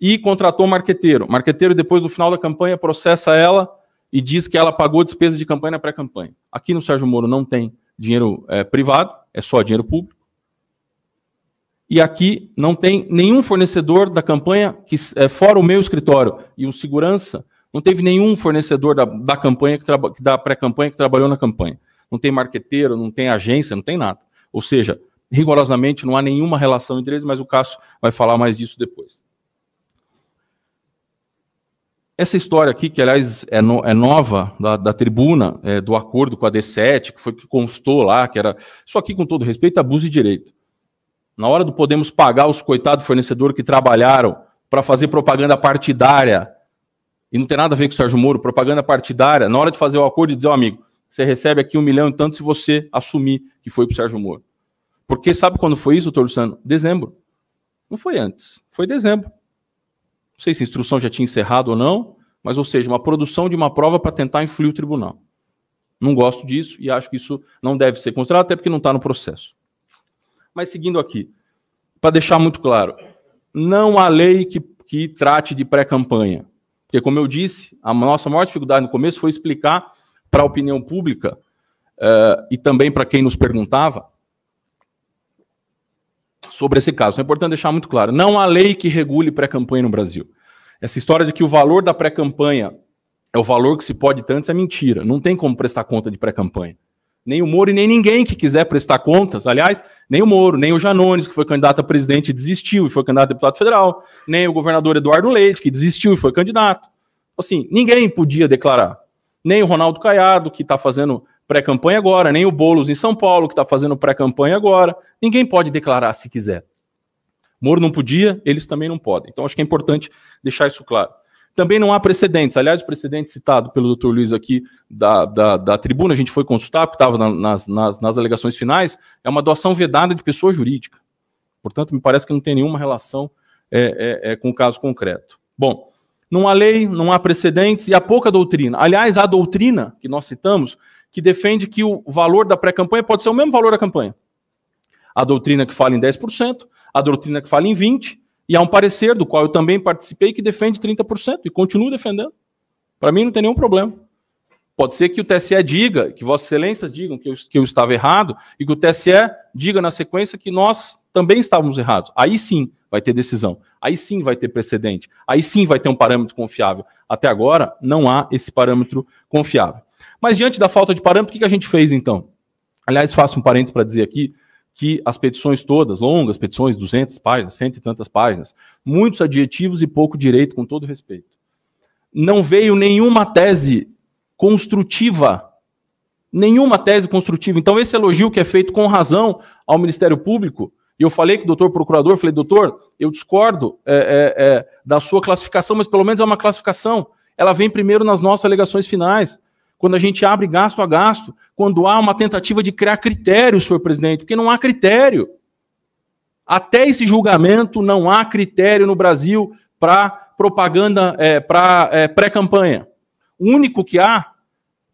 E contratou marqueteiro. Marqueteiro, depois do final da campanha, processa ela e diz que ela pagou despesa de campanha para pré-campanha. Aqui no Sérgio Moro não tem dinheiro é, privado é só dinheiro público. E aqui não tem nenhum fornecedor da campanha, que é, fora o meu escritório e o segurança, não teve nenhum fornecedor da, da campanha, que traba, da pré-campanha, que trabalhou na campanha. Não tem marqueteiro, não tem agência, não tem nada. Ou seja, rigorosamente não há nenhuma relação entre eles, mas o Cássio vai falar mais disso depois. Essa história aqui, que aliás é, no, é nova, da, da tribuna, é, do acordo com a D7, que foi que constou lá, que era. Isso aqui, com todo respeito, abuso de direito. Na hora do Podemos pagar os coitados fornecedores que trabalharam para fazer propaganda partidária, e não tem nada a ver com o Sérgio Moro, propaganda partidária, na hora de fazer o acordo e dizer, ó oh, amigo, você recebe aqui um milhão e tanto se você assumir que foi para o Sérgio Moro. Porque sabe quando foi isso, doutor Luciano? Dezembro. Não foi antes, foi dezembro. Não sei se a instrução já tinha encerrado ou não, mas, ou seja, uma produção de uma prova para tentar influir o tribunal. Não gosto disso e acho que isso não deve ser considerado, até porque não está no processo. Mas seguindo aqui, para deixar muito claro, não há lei que, que trate de pré-campanha. Porque, como eu disse, a nossa maior dificuldade no começo foi explicar para a opinião pública uh, e também para quem nos perguntava sobre esse caso. Então é importante deixar muito claro: não há lei que regule pré-campanha no Brasil. Essa história de que o valor da pré-campanha é o valor que se pode ter antes é mentira. Não tem como prestar conta de pré-campanha. Nem o Moro e nem ninguém que quiser prestar contas. Aliás, nem o Moro, nem o Janones, que foi candidato a presidente e desistiu e foi candidato a deputado federal. Nem o governador Eduardo Leite, que desistiu e foi candidato. Assim, ninguém podia declarar. Nem o Ronaldo Caiado, que está fazendo pré-campanha agora, nem o Boulos em São Paulo, que está fazendo pré-campanha agora. Ninguém pode declarar se quiser. Moro não podia, eles também não podem. Então acho que é importante deixar isso claro. Também não há precedentes. Aliás, o precedente citado pelo Dr. Luiz aqui da, da, da tribuna, a gente foi consultar, porque estava nas, nas, nas alegações finais, é uma doação vedada de pessoa jurídica. Portanto, me parece que não tem nenhuma relação é, é, é, com o caso concreto. Bom, não há lei, não há precedentes e há pouca doutrina. Aliás, a doutrina que nós citamos que defende que o valor da pré-campanha pode ser o mesmo valor da campanha. A doutrina que fala em 10%, a doutrina que fala em 20%, e há um parecer do qual eu também participei que defende 30% e continuo defendendo. Para mim não tem nenhum problema. Pode ser que o TSE diga, que Vossa Excelência digam que eu, que eu estava errado e que o TSE diga na sequência que nós também estávamos errados. Aí sim vai ter decisão. Aí sim vai ter precedente. Aí sim vai ter um parâmetro confiável. Até agora não há esse parâmetro confiável. Mas diante da falta de parâmetro, o que, que a gente fez então? Aliás, faço um parênteses para dizer aqui que as petições todas, longas petições, 200 páginas, cento e tantas páginas, muitos adjetivos e pouco direito, com todo respeito. Não veio nenhuma tese construtiva. Nenhuma tese construtiva. Então, esse elogio que é feito com razão ao Ministério Público, e eu falei com o doutor procurador, falei, doutor, eu discordo é, é, é, da sua classificação, mas pelo menos é uma classificação. Ela vem primeiro nas nossas alegações finais quando a gente abre gasto a gasto, quando há uma tentativa de criar critério, senhor presidente, porque não há critério. Até esse julgamento não há critério no Brasil para propaganda, é, para é, pré-campanha. O único que há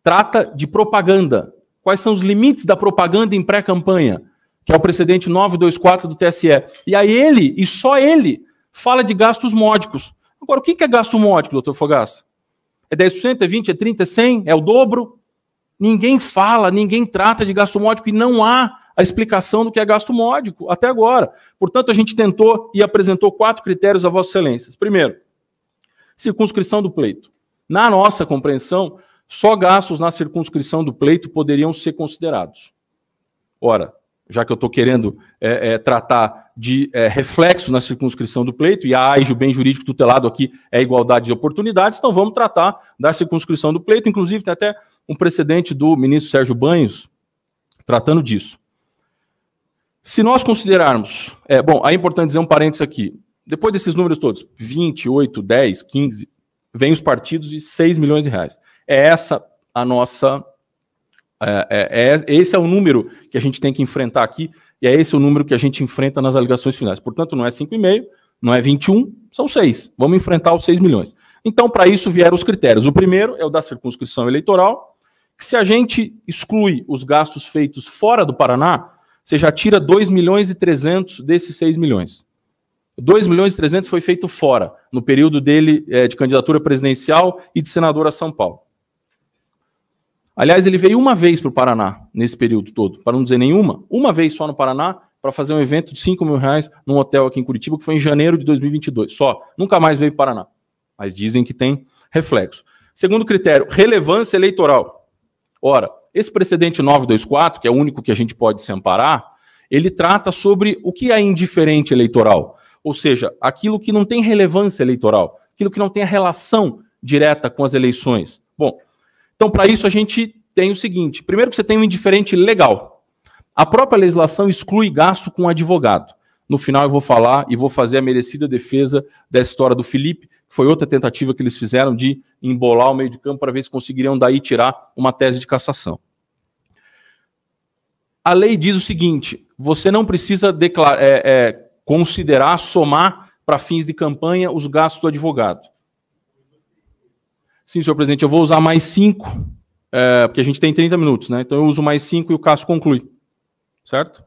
trata de propaganda. Quais são os limites da propaganda em pré-campanha? Que é o precedente 924 do TSE. E aí ele, e só ele, fala de gastos módicos. Agora, o que é gasto módico, doutor Fogaça? É 10%? É 20%? É 30%? É 100%? É o dobro? Ninguém fala, ninguém trata de gasto módico e não há a explicação do que é gasto módico até agora. Portanto, a gente tentou e apresentou quatro critérios a Vossa Excelências. Primeiro, circunscrição do pleito. Na nossa compreensão, só gastos na circunscrição do pleito poderiam ser considerados. Ora, já que eu estou querendo é, é, tratar de é, reflexo na circunscrição do pleito, e a AIJ, o bem jurídico tutelado aqui, é igualdade de oportunidades, então vamos tratar da circunscrição do pleito. Inclusive, tem até um precedente do ministro Sérgio Banhos tratando disso. Se nós considerarmos, é, bom, é importante dizer um parênteses aqui, depois desses números todos, 28, 10, 15, vem os partidos de 6 milhões de reais. É essa a nossa é, é, é, esse é o número que a gente tem que enfrentar aqui, e é esse o número que a gente enfrenta nas alegações finais. Portanto, não é 5,5, não é 21, são 6. Vamos enfrentar os 6 milhões. Então, para isso vieram os critérios. O primeiro é o da circunscrição eleitoral, que se a gente exclui os gastos feitos fora do Paraná, você já tira 2 milhões e 300 desses 6 milhões. 2 milhões e 300 foi feito fora, no período dele é, de candidatura presidencial e de senador a São Paulo. Aliás, ele veio uma vez para o Paraná nesse período todo, para não dizer nenhuma, uma vez só no Paraná para fazer um evento de 5 mil reais num hotel aqui em Curitiba, que foi em janeiro de 2022, só. Nunca mais veio para o Paraná. Mas dizem que tem reflexo. Segundo critério, relevância eleitoral. Ora, esse precedente 924, que é o único que a gente pode se amparar, ele trata sobre o que é indiferente eleitoral, ou seja, aquilo que não tem relevância eleitoral, aquilo que não tem a relação direta com as eleições. Bom, então, para isso, a gente tem o seguinte: primeiro, que você tem um indiferente legal. A própria legislação exclui gasto com advogado. No final, eu vou falar e vou fazer a merecida defesa dessa história do Felipe, que foi outra tentativa que eles fizeram de embolar o meio de campo para ver se conseguiriam daí tirar uma tese de cassação. A lei diz o seguinte: você não precisa declarar, é, é, considerar, somar para fins de campanha os gastos do advogado. Sim, senhor presidente, eu vou usar mais cinco, é, porque a gente tem 30 minutos, né? Então eu uso mais cinco e o caso conclui. Certo?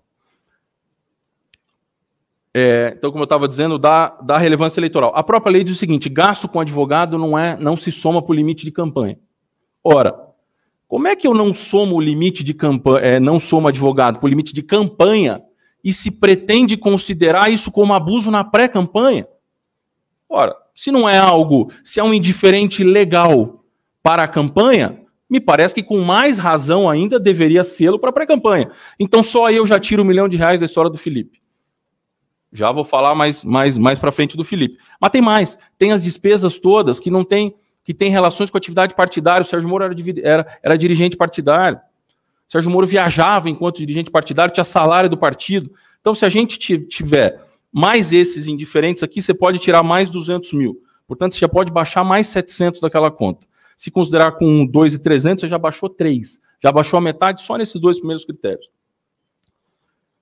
É, então, como eu estava dizendo, da, da relevância eleitoral. A própria lei diz o seguinte: gasto com advogado não é, não se soma para o limite de campanha. Ora, como é que eu não somo o limite de campanha, é, não somo advogado para o limite de campanha e se pretende considerar isso como abuso na pré-campanha? Ora, se não é algo, se é um indiferente legal para a campanha, me parece que com mais razão ainda deveria sê-lo para a pré-campanha. Então só aí eu já tiro um milhão de reais da história do Felipe. Já vou falar mais, mais, mais para frente do Felipe. Mas tem mais, tem as despesas todas que não tem, que tem relações com atividade partidária. O Sérgio Moro era, era, era dirigente partidário. O Sérgio Moro viajava enquanto dirigente partidário, tinha salário do partido. Então, se a gente tiver mais esses indiferentes aqui, você pode tirar mais 200 mil. Portanto, você já pode baixar mais 700 daquela conta. Se considerar com 2 e 300, você já baixou 3. Já baixou a metade só nesses dois primeiros critérios.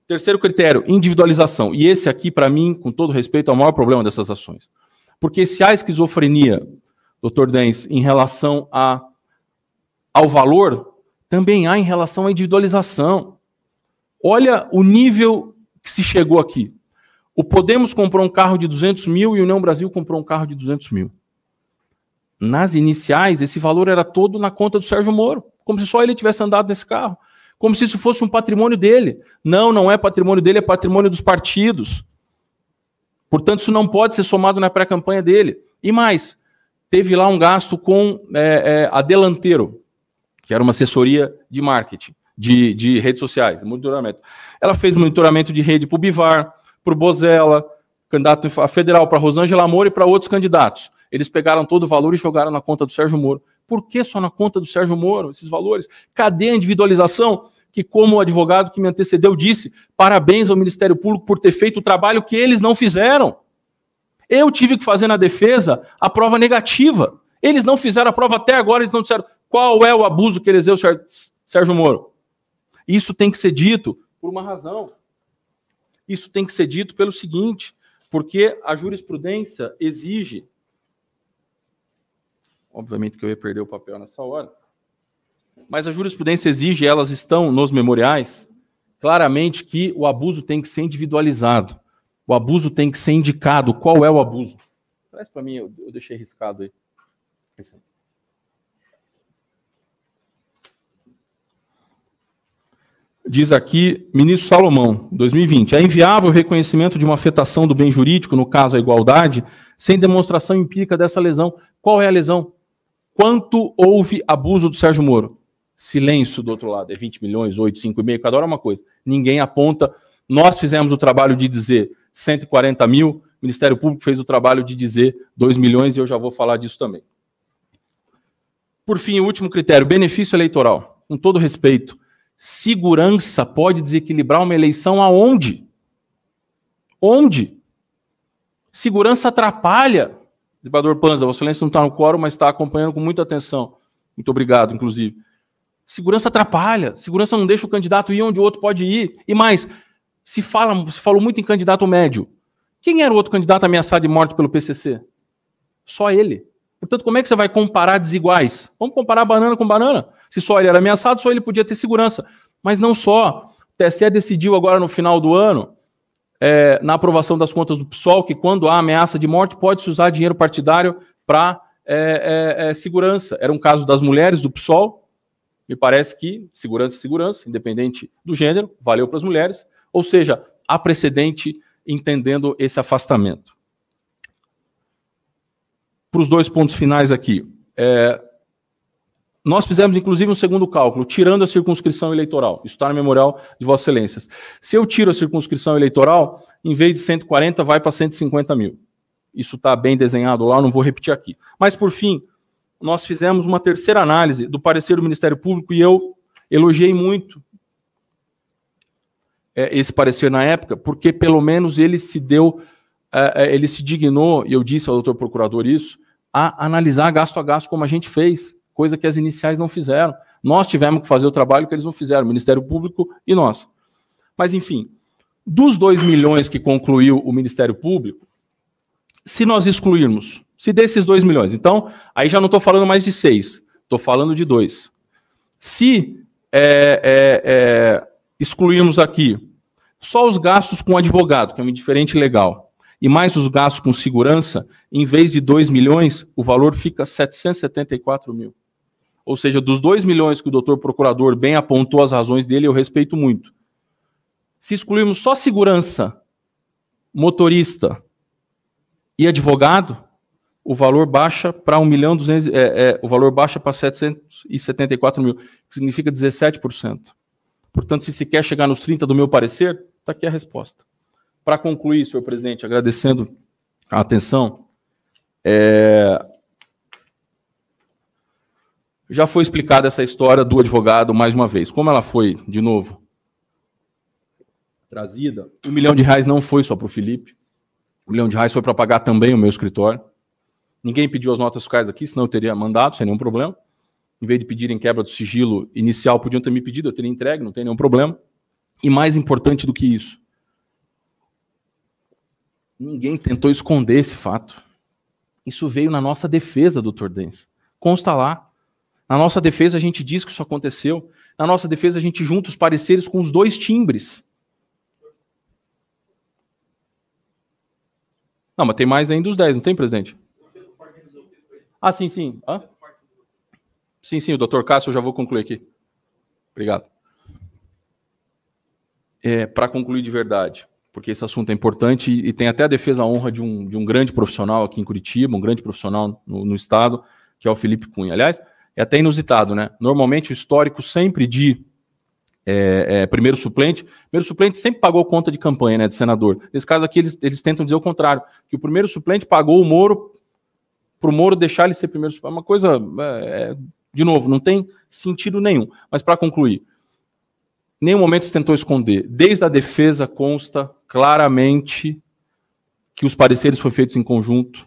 Terceiro critério, individualização. E esse aqui, para mim, com todo respeito, é o maior problema dessas ações. Porque se há esquizofrenia, doutor Dens, em relação a, ao valor, também há em relação à individualização. Olha o nível que se chegou aqui. O Podemos comprou um carro de 200 mil e o União Brasil comprou um carro de 200 mil. Nas iniciais, esse valor era todo na conta do Sérgio Moro, como se só ele tivesse andado nesse carro, como se isso fosse um patrimônio dele. Não, não é patrimônio dele, é patrimônio dos partidos. Portanto, isso não pode ser somado na pré-campanha dele. E mais, teve lá um gasto com é, é, a Delanteiro, que era uma assessoria de marketing, de, de redes sociais, monitoramento. Ela fez monitoramento de rede para o Bivar, para o Bozella, candidato a federal, para Rosângela Amor e para outros candidatos. Eles pegaram todo o valor e jogaram na conta do Sérgio Moro. Por que só na conta do Sérgio Moro esses valores? Cadê a individualização? Que, como o advogado que me antecedeu disse, parabéns ao Ministério Público por ter feito o trabalho que eles não fizeram. Eu tive que fazer na defesa a prova negativa. Eles não fizeram a prova até agora, eles não disseram qual é o abuso que eles deu, Sérgio Moro. Isso tem que ser dito por uma razão. Isso tem que ser dito pelo seguinte, porque a jurisprudência exige. Obviamente que eu ia perder o papel nessa hora. Mas a jurisprudência exige, elas estão nos memoriais, claramente que o abuso tem que ser individualizado. O abuso tem que ser indicado. Qual é o abuso? Parece para mim, eu, eu deixei riscado aí. diz aqui, ministro Salomão, 2020, é inviável o reconhecimento de uma afetação do bem jurídico, no caso a igualdade, sem demonstração empírica dessa lesão. Qual é a lesão? Quanto houve abuso do Sérgio Moro? Silêncio do outro lado, é 20 milhões, 8, 5,5, cada hora é uma coisa. Ninguém aponta. Nós fizemos o trabalho de dizer 140 mil, o Ministério Público fez o trabalho de dizer 2 milhões, e eu já vou falar disso também. Por fim, o último critério, benefício eleitoral. Com todo respeito, Segurança pode desequilibrar uma eleição aonde? Onde? Segurança atrapalha. Desembargador Panza, Vossa Excelência não está no quórum, mas está acompanhando com muita atenção. Muito obrigado, inclusive. Segurança atrapalha. Segurança não deixa o candidato ir onde o outro pode ir. E mais, se, fala, se falou muito em candidato médio. Quem era o outro candidato ameaçado de morte pelo PCC? Só ele. Portanto, como é que você vai comparar desiguais? Vamos comparar banana com banana? Se só ele era ameaçado, só ele podia ter segurança. Mas não só. O TSE decidiu agora no final do ano, é, na aprovação das contas do PSOL, que quando há ameaça de morte, pode-se usar dinheiro partidário para é, é, é, segurança. Era um caso das mulheres do PSOL. Me parece que segurança segurança, independente do gênero, valeu para as mulheres. Ou seja, há precedente entendendo esse afastamento. Para os dois pontos finais aqui. É, nós fizemos, inclusive, um segundo cálculo, tirando a circunscrição eleitoral. Isso está no memorial de Vossa Excelências. Se eu tiro a circunscrição eleitoral, em vez de 140, vai para 150 mil. Isso está bem desenhado lá, não vou repetir aqui. Mas, por fim, nós fizemos uma terceira análise do parecer do Ministério Público e eu elogiei muito é, esse parecer na época, porque pelo menos ele se deu, é, é, ele se dignou, e eu disse ao doutor procurador isso, a analisar gasto a gasto como a gente fez coisa que as iniciais não fizeram. Nós tivemos que fazer o trabalho que eles não fizeram, o Ministério Público e nós. Mas, enfim, dos 2 milhões que concluiu o Ministério Público, se nós excluirmos, se desses 2 milhões, então, aí já não estou falando mais de 6, estou falando de 2. Se é, é, é, excluirmos aqui só os gastos com advogado, que é um indiferente legal, e mais os gastos com segurança, em vez de 2 milhões, o valor fica 774 mil. Ou seja, dos 2 milhões que o doutor procurador bem apontou as razões dele, eu respeito muito. Se excluirmos só segurança, motorista e advogado, o valor baixa para 1 milhão 200, é, é, o valor baixa para 774 mil, que significa 17%. Portanto, se se quer chegar nos 30 do meu parecer, está aqui a resposta. Para concluir, senhor presidente, agradecendo a atenção, é, já foi explicada essa história do advogado mais uma vez. Como ela foi, de novo, trazida, um milhão de reais não foi só para o Felipe. Um milhão de reais foi para pagar também o meu escritório. Ninguém pediu as notas fiscais aqui, senão eu teria mandado, sem nenhum problema. Em vez de pedirem quebra do sigilo inicial, podiam ter me pedido, eu teria entregue, não tem nenhum problema. E mais importante do que isso, ninguém tentou esconder esse fato. Isso veio na nossa defesa, doutor Dens. Consta lá. Na nossa defesa, a gente diz que isso aconteceu. Na nossa defesa, a gente junta os pareceres com os dois timbres. Não, mas tem mais ainda os 10, não tem, presidente? Ah, sim, sim. Hã? Sim, sim, o doutor Cássio, eu já vou concluir aqui. Obrigado. É, Para concluir de verdade, porque esse assunto é importante e, tem até a defesa honra de um, de um grande profissional aqui em Curitiba, um grande profissional no, no estado, que é o Felipe Cunha. Aliás, é até inusitado, né? Normalmente o histórico sempre de é, é, primeiro suplente, primeiro suplente sempre pagou conta de campanha, né, de senador. Nesse caso aqui eles, eles tentam dizer o contrário, que o primeiro suplente pagou o Moro para o Moro deixar ele ser primeiro suplente. É uma coisa, é, é, de novo, não tem sentido nenhum. Mas para concluir, nenhum momento se tentou esconder. Desde a defesa consta claramente que os pareceres foram feitos em conjunto,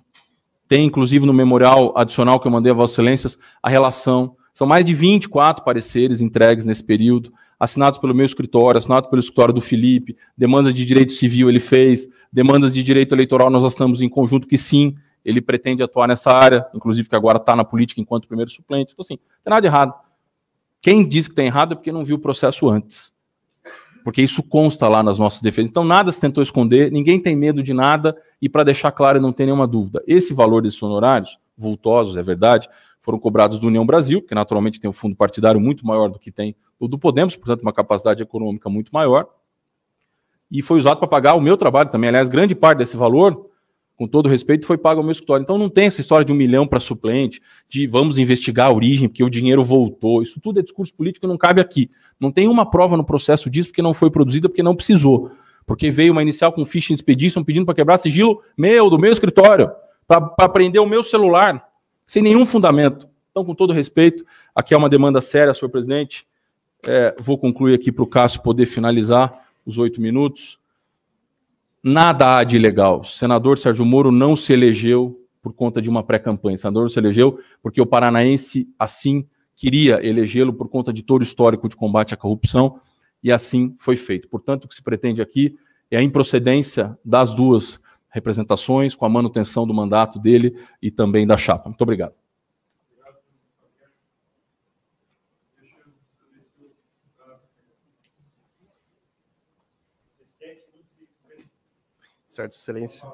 tem, inclusive, no memorial adicional que eu mandei a Vossas Excelências, a relação. São mais de 24 pareceres entregues nesse período, assinados pelo meu escritório, assinado pelo escritório do Felipe, demandas de direito civil ele fez, demandas de direito eleitoral nós assinamos em conjunto, que sim, ele pretende atuar nessa área, inclusive que agora está na política enquanto primeiro suplente. Então, assim, não tem nada de errado. Quem diz que tem errado é porque não viu o processo antes porque isso consta lá nas nossas defesas. Então, nada se tentou esconder, ninguém tem medo de nada, e para deixar claro, não tem nenhuma dúvida, esse valor desses honorários, vultosos, é verdade, foram cobrados do União Brasil, que naturalmente tem um fundo partidário muito maior do que tem o do Podemos, portanto, uma capacidade econômica muito maior, e foi usado para pagar o meu trabalho também. Aliás, grande parte desse valor com todo respeito, foi pago ao meu escritório. Então não tem essa história de um milhão para suplente, de vamos investigar a origem, porque o dinheiro voltou. Isso tudo é discurso político e não cabe aqui. Não tem uma prova no processo disso, porque não foi produzida, porque não precisou. Porque veio uma inicial com ficha expedition pedindo para quebrar sigilo meu, do meu escritório, para prender o meu celular, sem nenhum fundamento. Então, com todo respeito, aqui é uma demanda séria, senhor presidente. É, vou concluir aqui para o Cássio poder finalizar os oito minutos nada há de ilegal. O senador Sérgio Moro não se elegeu por conta de uma pré-campanha. O senador se elegeu porque o paranaense, assim, queria elegê-lo por conta de todo o histórico de combate à corrupção, e assim foi feito. Portanto, o que se pretende aqui é a improcedência das duas representações, com a manutenção do mandato dele e também da chapa. Muito obrigado. Certo, Excelência.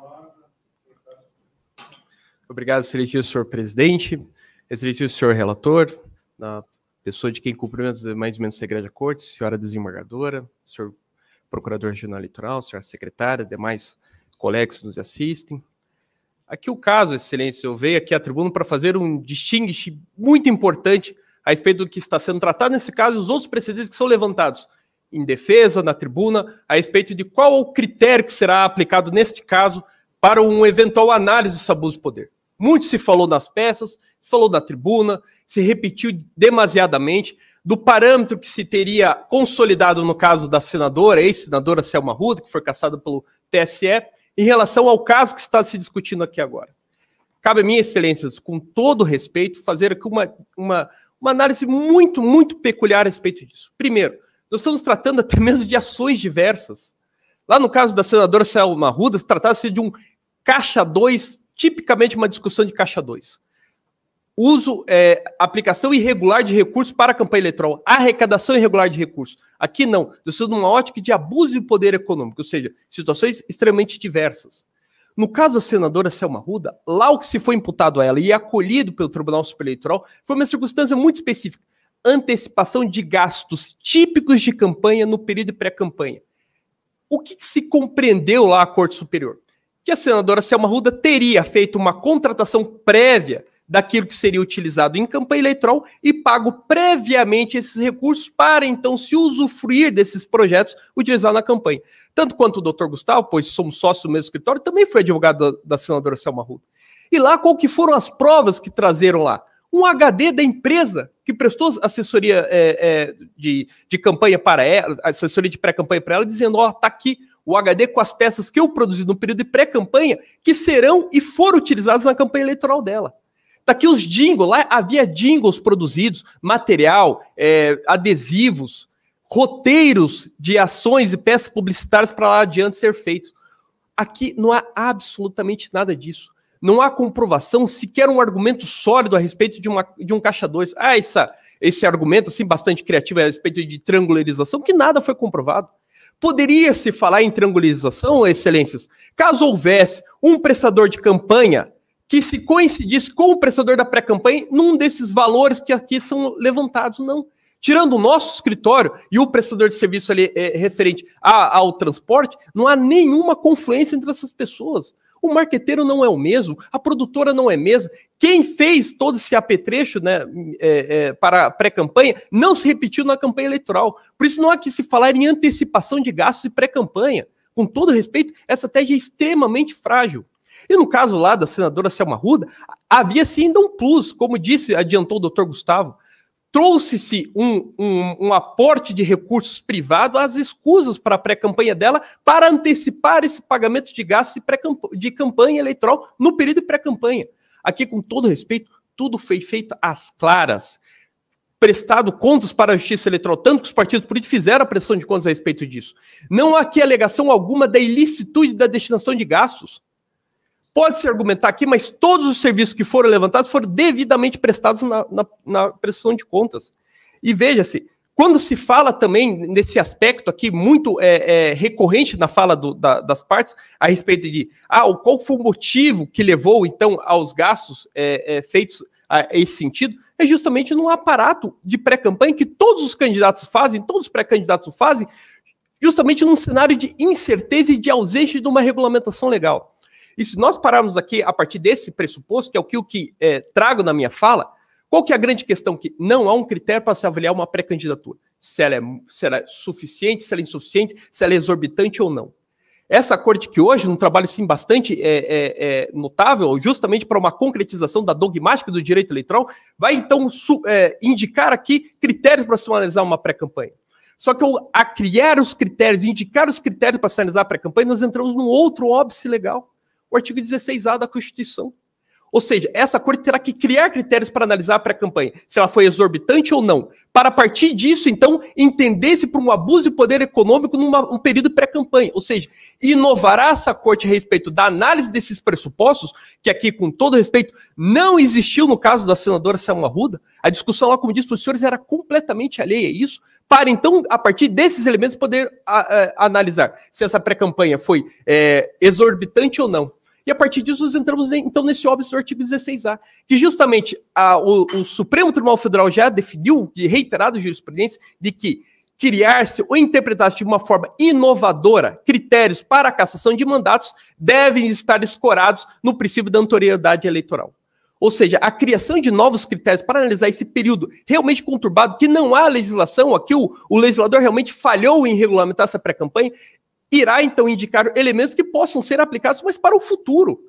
Obrigado, excelentíssimo senhor presidente, excelentíssimo senhor relator, na pessoa de quem cumprimento os demais segredo da Corte, senhora desembargadora, senhor procurador regional eleitoral, senhora secretária, demais colegas que nos assistem. Aqui o caso, excelência, eu veio aqui à tribuna para fazer um distinguish muito importante a respeito do que está sendo tratado nesse caso e os outros precedentes que são levantados em defesa, na tribuna, a respeito de qual o critério que será aplicado neste caso para um eventual análise desse abuso de poder. Muito se falou nas peças, se falou na tribuna, se repetiu demasiadamente do parâmetro que se teria consolidado no caso da senadora, ex-senadora Selma Ruda, que foi caçada pelo TSE, em relação ao caso que está se discutindo aqui agora. Cabe a minha excelência, com todo respeito, fazer aqui uma, uma, uma análise muito, muito peculiar a respeito disso. Primeiro, nós estamos tratando até mesmo de ações diversas. Lá no caso da senadora Selma Ruda, tratava-se de um caixa 2, tipicamente uma discussão de caixa 2. Uso, é, aplicação irregular de recursos para a campanha eleitoral, arrecadação irregular de recursos. Aqui não, nós estamos numa ótica de abuso de poder econômico, ou seja, situações extremamente diversas. No caso da senadora Selma Ruda, lá o que se foi imputado a ela e acolhido pelo Tribunal Superior Eleitoral foi uma circunstância muito específica antecipação de gastos típicos de campanha no período pré-campanha. O que, que se compreendeu lá a Corte Superior? Que a senadora Selma Ruda teria feito uma contratação prévia daquilo que seria utilizado em campanha eleitoral e pago previamente esses recursos para então se usufruir desses projetos utilizados na campanha. Tanto quanto o doutor Gustavo, pois somos sócios do mesmo escritório, também foi advogado da, da senadora Selma Ruda. E lá, qual que foram as provas que trazeram lá? um HD da empresa que prestou assessoria é, é, de, de campanha para ela, assessoria de pré-campanha para ela, dizendo: ó, oh, tá aqui o HD com as peças que eu produzi no período de pré-campanha, que serão e foram utilizadas na campanha eleitoral dela. Tá aqui os jingles, lá havia jingles produzidos, material, é, adesivos, roteiros de ações e peças publicitárias para lá adiante ser feitos. Aqui não há absolutamente nada disso não há comprovação, sequer um argumento sólido a respeito de, uma, de um caixa 2. Ah, essa, esse argumento assim bastante criativo a respeito de triangularização, que nada foi comprovado. Poderia se falar em triangularização, excelências, caso houvesse um prestador de campanha que se coincidisse com o prestador da pré-campanha num desses valores que aqui são levantados, não. Tirando o nosso escritório e o prestador de serviço ali é, referente a, ao transporte, não há nenhuma confluência entre essas pessoas. O marqueteiro não é o mesmo, a produtora não é mesmo. Quem fez todo esse apetrecho né, é, é, para a pré-campanha não se repetiu na campanha eleitoral. Por isso não há que se falar em antecipação de gastos e pré-campanha. Com todo respeito, essa tese é extremamente frágil. E no caso lá da senadora Selma Ruda, havia sim ainda um plus, como disse, adiantou o doutor Gustavo trouxe-se um, um, um, aporte de recursos privado às escusas para a pré-campanha dela para antecipar esse pagamento de gastos de, campanha eleitoral no período pré-campanha. Aqui, com todo respeito, tudo foi feito às claras. Prestado contas para a justiça eleitoral, tanto que os partidos políticos fizeram a pressão de contas a respeito disso. Não há aqui alegação alguma da ilicitude da destinação de gastos. Pode-se argumentar aqui, mas todos os serviços que foram levantados foram devidamente prestados na, na, na prestação de contas. E veja-se, quando se fala também nesse aspecto aqui, muito é, é, recorrente na fala do, da, das partes, a respeito de ah, qual foi o motivo que levou, então, aos gastos é, é, feitos a esse sentido, é justamente num aparato de pré-campanha que todos os candidatos fazem, todos os pré-candidatos fazem, justamente num cenário de incerteza e de ausência de uma regulamentação legal. E se nós pararmos aqui a partir desse pressuposto, que é o que eu que, é, trago na minha fala, qual que é a grande questão? Que não há um critério para se avaliar uma pré-candidatura. Se, é, se ela é suficiente, se ela é insuficiente, se ela é exorbitante ou não. Essa corte que hoje, num trabalho sim bastante é, é, é notável, justamente para uma concretização da dogmática do direito eleitoral, vai então su, é, indicar aqui critérios para se analisar uma pré-campanha. Só que ao criar os critérios, indicar os critérios para se analisar a pré-campanha, nós entramos num outro óbice legal, o artigo 16A da Constituição. Ou seja, essa corte terá que criar critérios para analisar a pré-campanha, se ela foi exorbitante ou não. Para partir disso, então, entender-se por um abuso de poder econômico num um período pré-campanha. Ou seja, inovará essa corte a respeito da análise desses pressupostos, que aqui, com todo respeito, não existiu no caso da senadora Selma Ruda. A discussão lá, como disse para os senhores, era completamente alheia a isso, para então, a partir desses elementos, poder a, a, analisar se essa pré-campanha foi é, exorbitante ou não. E a partir disso, nós entramos então nesse óbvio do artigo 16A, que justamente a, o, o, Supremo Tribunal Federal já definiu, e reiterado jurisprudência, de que criar-se ou interpretar-se de uma forma inovadora critérios para a cassação de mandatos devem estar escorados no princípio da anterioridade eleitoral. Ou seja, a criação de novos critérios para analisar esse período realmente conturbado, que não há legislação, aqui o, o legislador realmente falhou em regulamentar essa pré-campanha, irá então indicar elementos que possam ser aplicados, mas para o futuro.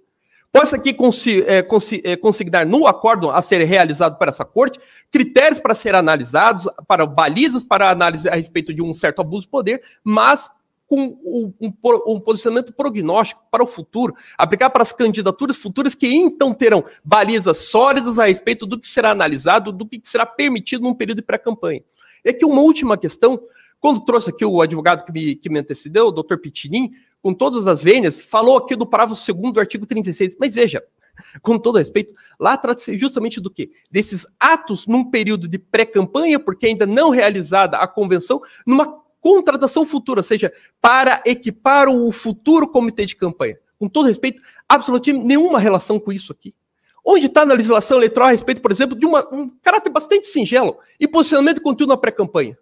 Posso aqui consi, é, consi, é, consignar no acordo a ser realizado para essa corte critérios para ser analisados, para balizas para análise a respeito de um certo abuso de poder, mas com um, um, um, posicionamento prognóstico para o futuro, aplicar para as candidaturas futuras que então terão balizas sólidas a respeito do que será analisado, do que será permitido num período de pré-campanha. É e aqui uma última questão quando trouxe aqui o advogado que me, que me antecedeu, o doutor Pitinin, com todas as vênias, falou aqui do parágrafo 2 do artigo 36. Mas veja, com todo respeito, lá trata-se justamente do quê? Desses atos num período de pré-campanha, porque ainda não realizada a convenção, numa contratação futura, ou seja, para equipar o futuro comitê de campanha. Com todo respeito, absolutamente nenhuma relação com isso aqui. Onde está na legislação eleitoral a respeito, por exemplo, de uma, um caráter bastante singelo e posicionamento contínuo na pré-campanha?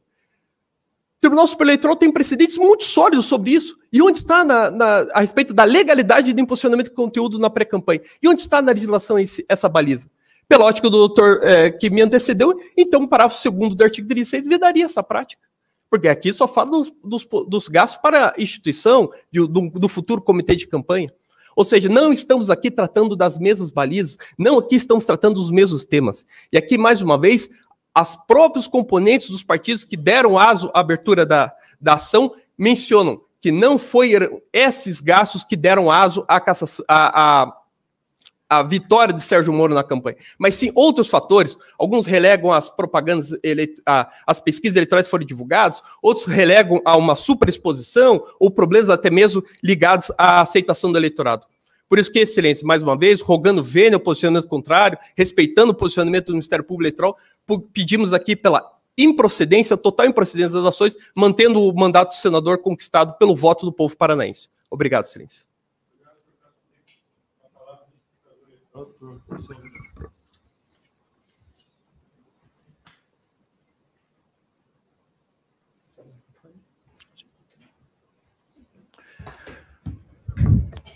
O Tribunal Superior Eleitoral tem precedentes muito sólidos sobre isso. E onde está na, na, a respeito da legalidade do impulsionamento de conteúdo na pré-campanha? E onde está na legislação esse, essa baliza? Pela ótica do doutor é, que me antecedeu, então o parágrafo 2 do artigo 36 vedaria essa prática. Porque aqui só fala dos, dos, dos gastos para a instituição, de, do, do futuro comitê de campanha. Ou seja, não estamos aqui tratando das mesmas balizas, não aqui estamos tratando dos mesmos temas. E aqui, mais uma vez, as próprios componentes dos partidos que deram aso à abertura da, da ação mencionam que não foram esses gastos que deram aso à, cassação, à, à a vitória de Sérgio Moro na campanha, mas sim outros fatores. Alguns relegam as propagandas, a, as pesquisas eleitorais foram divulgadas, outros relegam a uma superexposição ou problemas até mesmo ligados à aceitação do eleitorado. Por isso que, é excelência, mais uma vez, rogando vênia o posicionamento contrário, respeitando o posicionamento do Ministério Público Eleitoral, pedimos aqui pela improcedência, total improcedência das ações, mantendo o mandato do senador conquistado pelo voto do povo paranaense. Obrigado, excelência. Obrigado,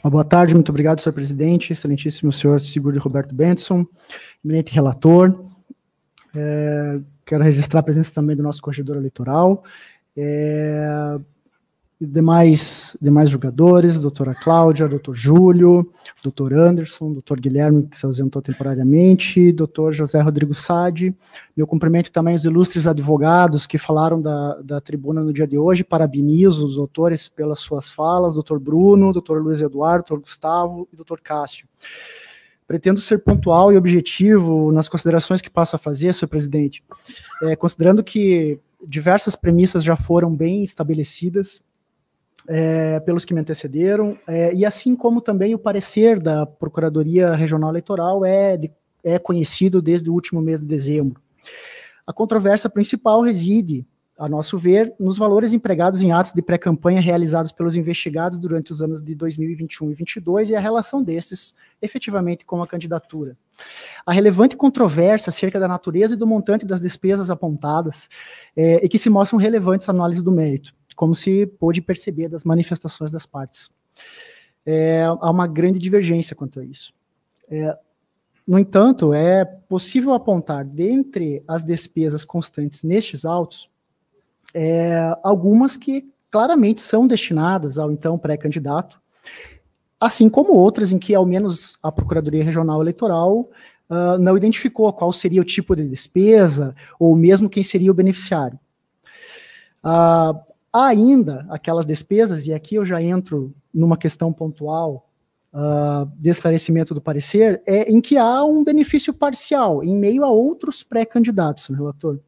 Uma boa tarde, muito obrigado, senhor presidente, excelentíssimo senhor Sigurd Roberto Benson, eminente relator. É, quero registrar a presença também do nosso corregedor eleitoral. É, e demais, demais jogadores, doutora Cláudia, doutor Júlio, doutor Anderson, doutor Guilherme, que se ausentou temporariamente, doutor José Rodrigo Sade. Meu cumprimento também aos ilustres advogados que falaram da, da tribuna no dia de hoje. Parabenizo os doutores pelas suas falas, doutor Bruno, doutor Luiz Eduardo, doutor Gustavo e doutor Cássio. Pretendo ser pontual e objetivo nas considerações que passo a fazer, senhor presidente, é, considerando que diversas premissas já foram bem estabelecidas é, pelos que me antecederam, é, e assim como também o parecer da Procuradoria Regional Eleitoral é, de, é conhecido desde o último mês de dezembro. A controvérsia principal reside, a nosso ver, nos valores empregados em atos de pré-campanha realizados pelos investigados durante os anos de 2021 e 2022 e a relação desses efetivamente com a candidatura. A relevante controvérsia acerca da natureza e do montante das despesas apontadas é, e que se mostram relevantes à análise do mérito como se pôde perceber das manifestações das partes. É, há uma grande divergência quanto a isso. É, no entanto, é possível apontar, dentre as despesas constantes nestes autos, é, algumas que claramente são destinadas ao então pré-candidato, assim como outras em que, ao menos, a Procuradoria Regional Eleitoral uh, não identificou qual seria o tipo de despesa ou mesmo quem seria o beneficiário. Uh, Há ainda aquelas despesas, e aqui eu já entro numa questão pontual uh, de esclarecimento do parecer, é em que há um benefício parcial em meio a outros pré-candidatos, né, relator.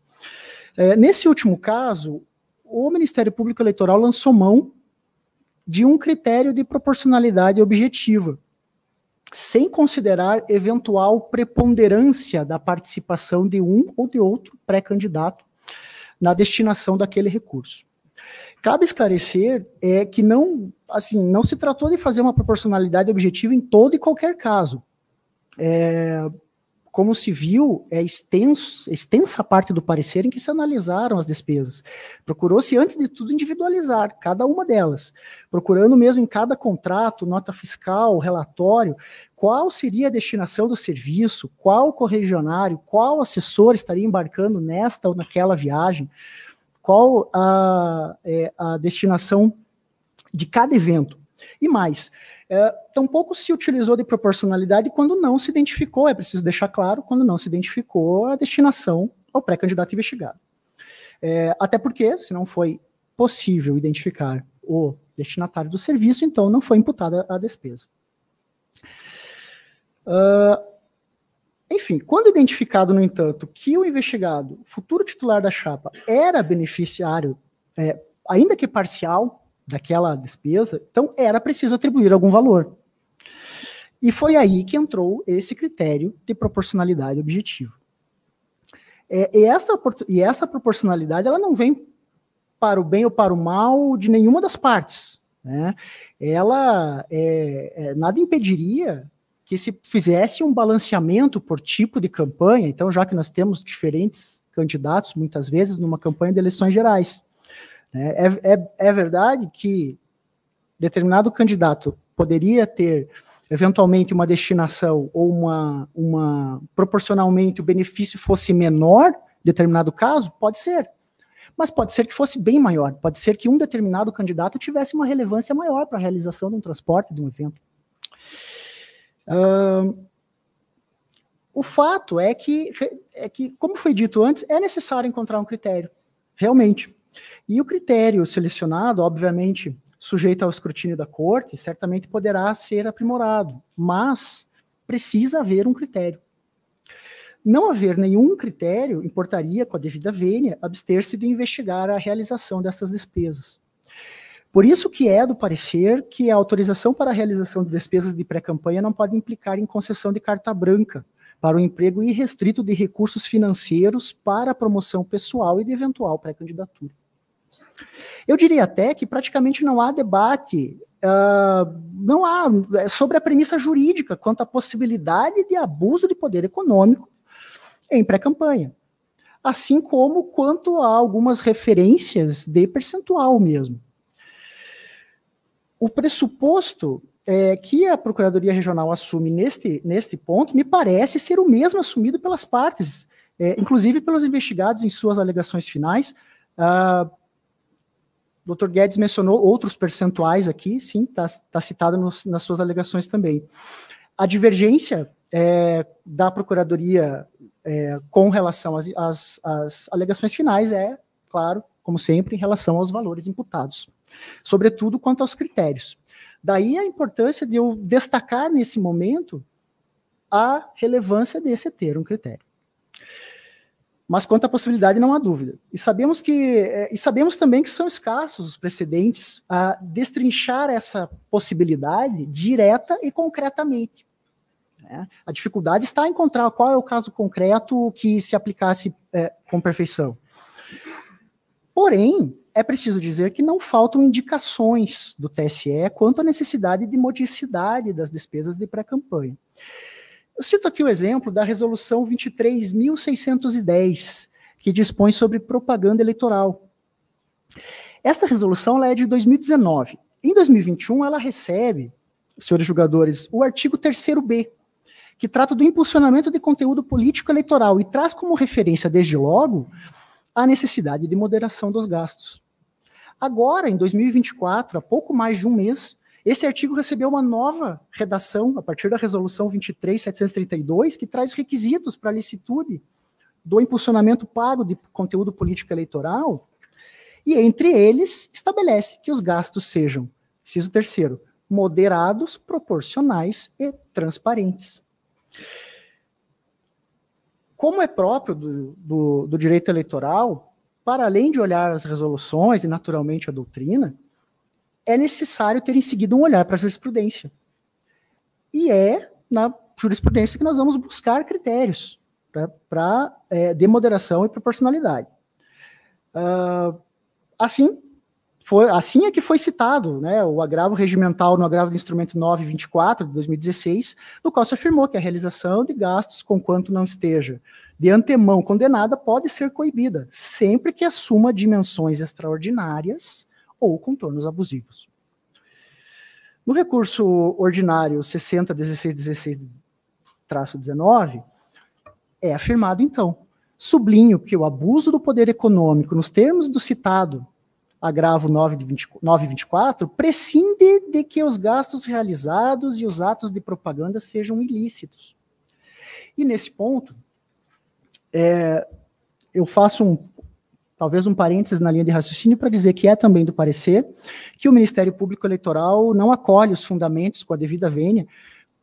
É, nesse último caso, o Ministério Público Eleitoral lançou mão de um critério de proporcionalidade objetiva, sem considerar eventual preponderância da participação de um ou de outro pré-candidato na destinação daquele recurso. Cabe esclarecer é que não, assim, não se tratou de fazer uma proporcionalidade objetiva em todo e qualquer caso. É, como se viu, é extenso, extensa parte do parecer em que se analisaram as despesas. Procurou-se, antes de tudo, individualizar cada uma delas, procurando mesmo em cada contrato, nota fiscal, relatório, qual seria a destinação do serviço, qual corregionário, qual assessor estaria embarcando nesta ou naquela viagem qual a, é, a destinação de cada evento. E mais, é, tampouco se utilizou de proporcionalidade quando não se identificou, é preciso deixar claro, quando não se identificou a destinação ao pré-candidato investigado. É, até porque, se não foi possível identificar o destinatário do serviço, então não foi imputada a despesa. Uh, enfim, quando identificado, no entanto, que o investigado, futuro titular da chapa, era beneficiário, é, ainda que parcial, daquela despesa, então era preciso atribuir algum valor. E foi aí que entrou esse critério de proporcionalidade objetiva. É, e, esta, e essa proporcionalidade ela não vem para o bem ou para o mal de nenhuma das partes. Né? Ela é, é, nada impediria que se fizesse um balanceamento por tipo de campanha, então já que nós temos diferentes candidatos, muitas vezes, numa campanha de eleições gerais. Né, é, é, é verdade que determinado candidato poderia ter eventualmente uma destinação ou uma, uma proporcionalmente o benefício fosse menor determinado caso, pode ser. Mas pode ser que fosse bem maior, pode ser que um determinado candidato tivesse uma relevância maior para a realização de um transporte, de um evento. Uh, o fato é que, é que, como foi dito antes, é necessário encontrar um critério, realmente. E o critério selecionado, obviamente, sujeito ao escrutínio da corte, certamente poderá ser aprimorado, mas precisa haver um critério. Não haver nenhum critério importaria, com a devida vênia, abster-se de investigar a realização dessas despesas. Por isso que é do parecer que a autorização para a realização de despesas de pré-campanha não pode implicar em concessão de carta branca para o emprego irrestrito de recursos financeiros para a promoção pessoal e de eventual pré-candidatura. Eu diria até que praticamente não há debate, uh, não há é, sobre a premissa jurídica quanto à possibilidade de abuso de poder econômico em pré-campanha, assim como quanto a algumas referências de percentual mesmo o pressuposto é, que a Procuradoria Regional assume neste, neste ponto me parece ser o mesmo assumido pelas partes, é, inclusive pelos investigados em suas alegações finais. Ah, o Dr. Guedes mencionou outros percentuais aqui, sim, está tá citado nos, nas suas alegações também. A divergência é, da Procuradoria é, com relação às, às, às alegações finais é, claro, como sempre, em relação aos valores imputados, sobretudo quanto aos critérios. Daí a importância de eu destacar nesse momento a relevância desse ter um critério. Mas quanto à possibilidade, não há dúvida. E sabemos que é, e sabemos também que são escassos os precedentes a destrinchar essa possibilidade direta e concretamente. Né? A dificuldade está em encontrar qual é o caso concreto que se aplicasse é, com perfeição. Porém, é preciso dizer que não faltam indicações do TSE quanto à necessidade de modicidade das despesas de pré-campanha. Eu cito aqui o exemplo da resolução 23.610, que dispõe sobre propaganda eleitoral. Esta resolução é de 2019. Em 2021, ela recebe, senhores julgadores, o artigo 3b, que trata do impulsionamento de conteúdo político eleitoral e traz como referência, desde logo, a necessidade de moderação dos gastos. Agora, em 2024, há pouco mais de um mês, esse artigo recebeu uma nova redação a partir da resolução 23732, que traz requisitos para a licitude do impulsionamento pago de conteúdo político eleitoral, e entre eles estabelece que os gastos sejam, inciso terceiro, moderados, proporcionais e transparentes como é próprio do, do, do direito eleitoral, para além de olhar as resoluções e, naturalmente, a doutrina, é necessário ter em seguida um olhar para a jurisprudência. E é na jurisprudência que nós vamos buscar critérios para é, e proporcionalidade. Uh, assim, foi, assim é que foi citado né, o agravo regimental no agravo do instrumento 924 de 2016, no qual se afirmou que a realização de gastos conquanto não esteja de antemão condenada pode ser coibida, sempre que assuma dimensões extraordinárias ou contornos abusivos. No recurso ordinário 601616-19, é afirmado então, sublinho que o abuso do poder econômico nos termos do citado agravo 924 prescinde de que os gastos realizados e os atos de propaganda sejam ilícitos. E nesse ponto, é, eu faço um, talvez um parênteses na linha de raciocínio para dizer que é também do parecer que o Ministério Público Eleitoral não acolhe os fundamentos com a devida vênia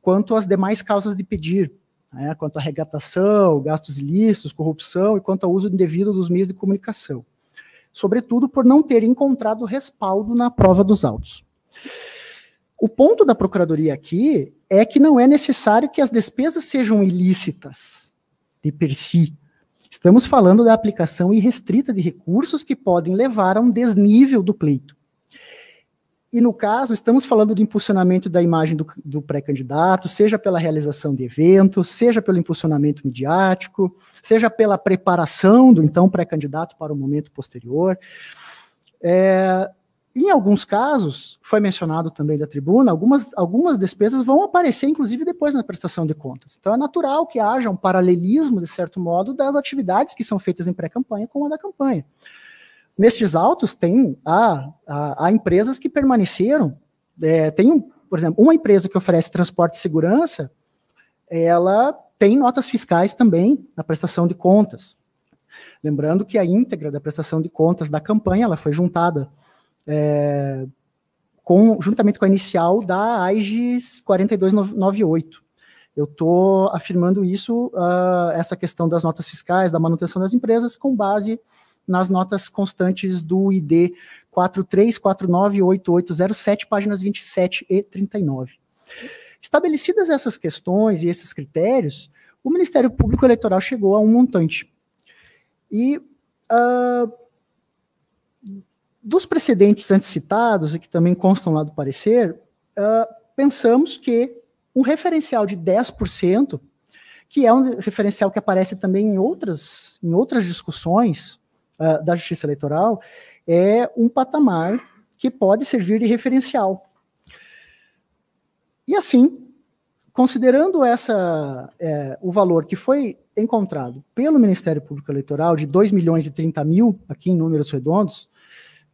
quanto às demais causas de pedir, né, quanto à regatação, gastos ilícitos, corrupção e quanto ao uso indevido dos meios de comunicação sobretudo por não ter encontrado respaldo na prova dos autos. O ponto da procuradoria aqui é que não é necessário que as despesas sejam ilícitas de per si. Estamos falando da aplicação irrestrita de recursos que podem levar a um desnível do pleito. E no caso, estamos falando do impulsionamento da imagem do, do pré-candidato, seja pela realização de eventos, seja pelo impulsionamento midiático, seja pela preparação do então pré-candidato para o momento posterior. É, em alguns casos, foi mencionado também da tribuna, algumas, algumas despesas vão aparecer, inclusive, depois na prestação de contas. Então, é natural que haja um paralelismo, de certo modo, das atividades que são feitas em pré-campanha com a da campanha. Nestes autos, tem há, há, há empresas que permaneceram. É, tem, por exemplo, uma empresa que oferece transporte e segurança, ela tem notas fiscais também na prestação de contas. Lembrando que a íntegra da prestação de contas da campanha ela foi juntada é, com, juntamente com a inicial da AIGES 4298. Eu estou afirmando isso, uh, essa questão das notas fiscais, da manutenção das empresas, com base nas notas constantes do ID 43498807, páginas 27 e 39. Estabelecidas essas questões e esses critérios, o Ministério Público Eleitoral chegou a um montante. E uh, dos precedentes antes citados, e que também constam lá do parecer, uh, pensamos que um referencial de 10%, que é um referencial que aparece também em outras, em outras discussões, uh, da Justiça Eleitoral é um patamar que pode servir de referencial. E assim, considerando essa, é, o valor que foi encontrado pelo Ministério Público Eleitoral de 2 milhões e 30 mil, aqui em números redondos,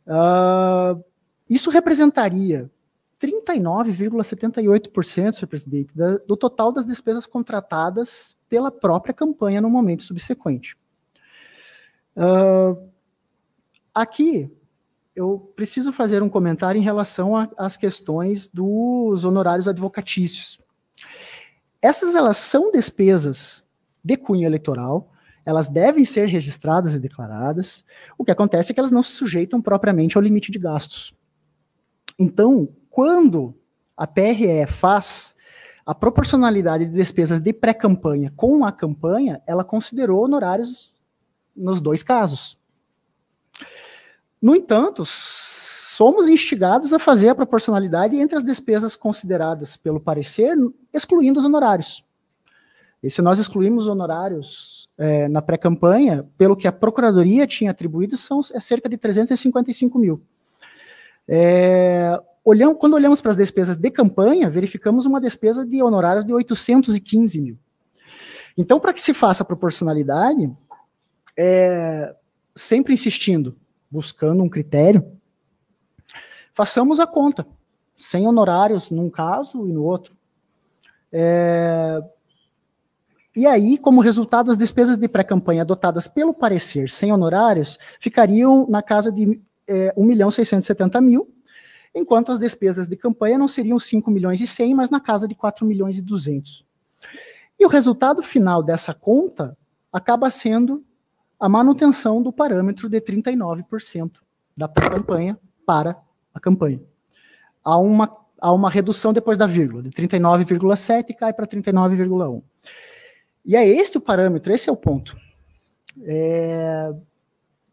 uh, isso representaria 39,78%, senhor presidente, da, do total das despesas contratadas pela própria campanha no momento subsequente. Uh, aqui, eu preciso fazer um comentário em relação às questões dos honorários advocatícios. Essas elas são despesas de cunho eleitoral, elas devem ser registradas e declaradas. O que acontece é que elas não se sujeitam propriamente ao limite de gastos. Então, quando a PRE faz a proporcionalidade de despesas de pré-campanha com a campanha, ela considerou honorários nos dois casos. No entanto, somos instigados a fazer a proporcionalidade entre as despesas consideradas pelo parecer, excluindo os honorários. E se nós excluímos honorários é, na pré-campanha, pelo que a Procuradoria tinha atribuído, são é cerca de 355 mil. É, quando olhamos para as despesas de campanha, verificamos uma despesa de honorários de 815 mil. Então, para que se faça a proporcionalidade, é, sempre insistindo, buscando um critério, façamos a conta, sem honorários num caso e no outro. É, e aí, como resultado, as despesas de pré-campanha adotadas pelo parecer sem honorários ficariam na casa de é, 1 milhão 670 mil, enquanto as despesas de campanha não seriam 5 milhões e 100, mas na casa de 4 milhões e 200. E o resultado final dessa conta acaba sendo a manutenção do parâmetro de 39% da pré-campanha para a campanha. Há uma, há uma redução depois da vírgula, de 39,7 cai para 39,1. E é este o parâmetro, esse é o ponto. É,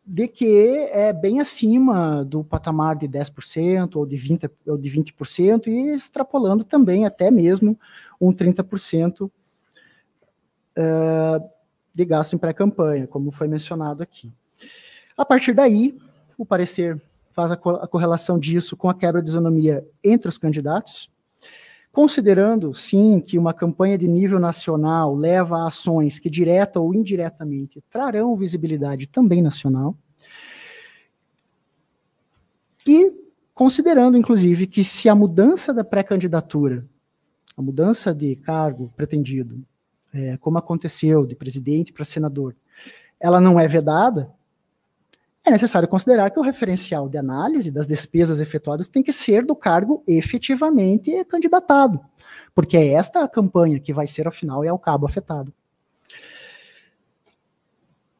de que é bem acima do patamar de 10% ou de 20%, ou de 20% e extrapolando também até mesmo um 30%. Uh, de gasto em pré-campanha, como foi mencionado aqui. A partir daí, o parecer faz a, co a correlação disso com a quebra de isonomia entre os candidatos, considerando, sim, que uma campanha de nível nacional leva a ações que, direta ou indiretamente, trarão visibilidade também nacional, e considerando, inclusive, que se a mudança da pré-candidatura, a mudança de cargo pretendido, é, como aconteceu de presidente para senador, ela não é vedada, é necessário considerar que o referencial de análise das despesas efetuadas tem que ser do cargo efetivamente candidatado, porque é esta a campanha que vai ser, afinal, e é ao cabo afetado.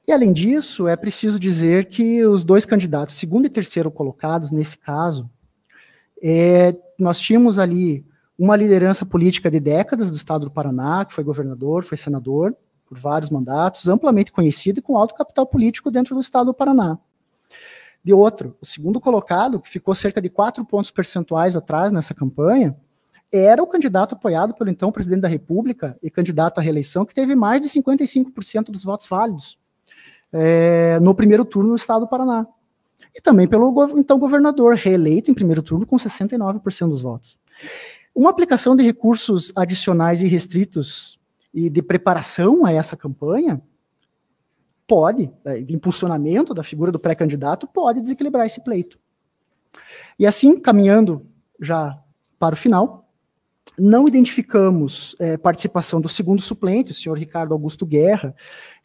E além disso, é preciso dizer que os dois candidatos, segundo e terceiro colocados, nesse caso, é, nós tínhamos ali uma liderança política de décadas do estado do Paraná, que foi governador, foi senador por vários mandatos, amplamente conhecido e com alto capital político dentro do estado do Paraná. De outro, o segundo colocado, que ficou cerca de quatro pontos percentuais atrás nessa campanha, era o candidato apoiado pelo então presidente da República e candidato à reeleição, que teve mais de 55% dos votos válidos é, no primeiro turno no estado do Paraná. E também pelo então governador, reeleito em primeiro turno com 69% dos votos. Uma aplicação de recursos adicionais e restritos e de preparação a essa campanha pode, é, de impulsionamento da figura do pré-candidato, pode desequilibrar esse pleito. E assim, caminhando já para o final, não identificamos é, participação do segundo suplente, o senhor Ricardo Augusto Guerra,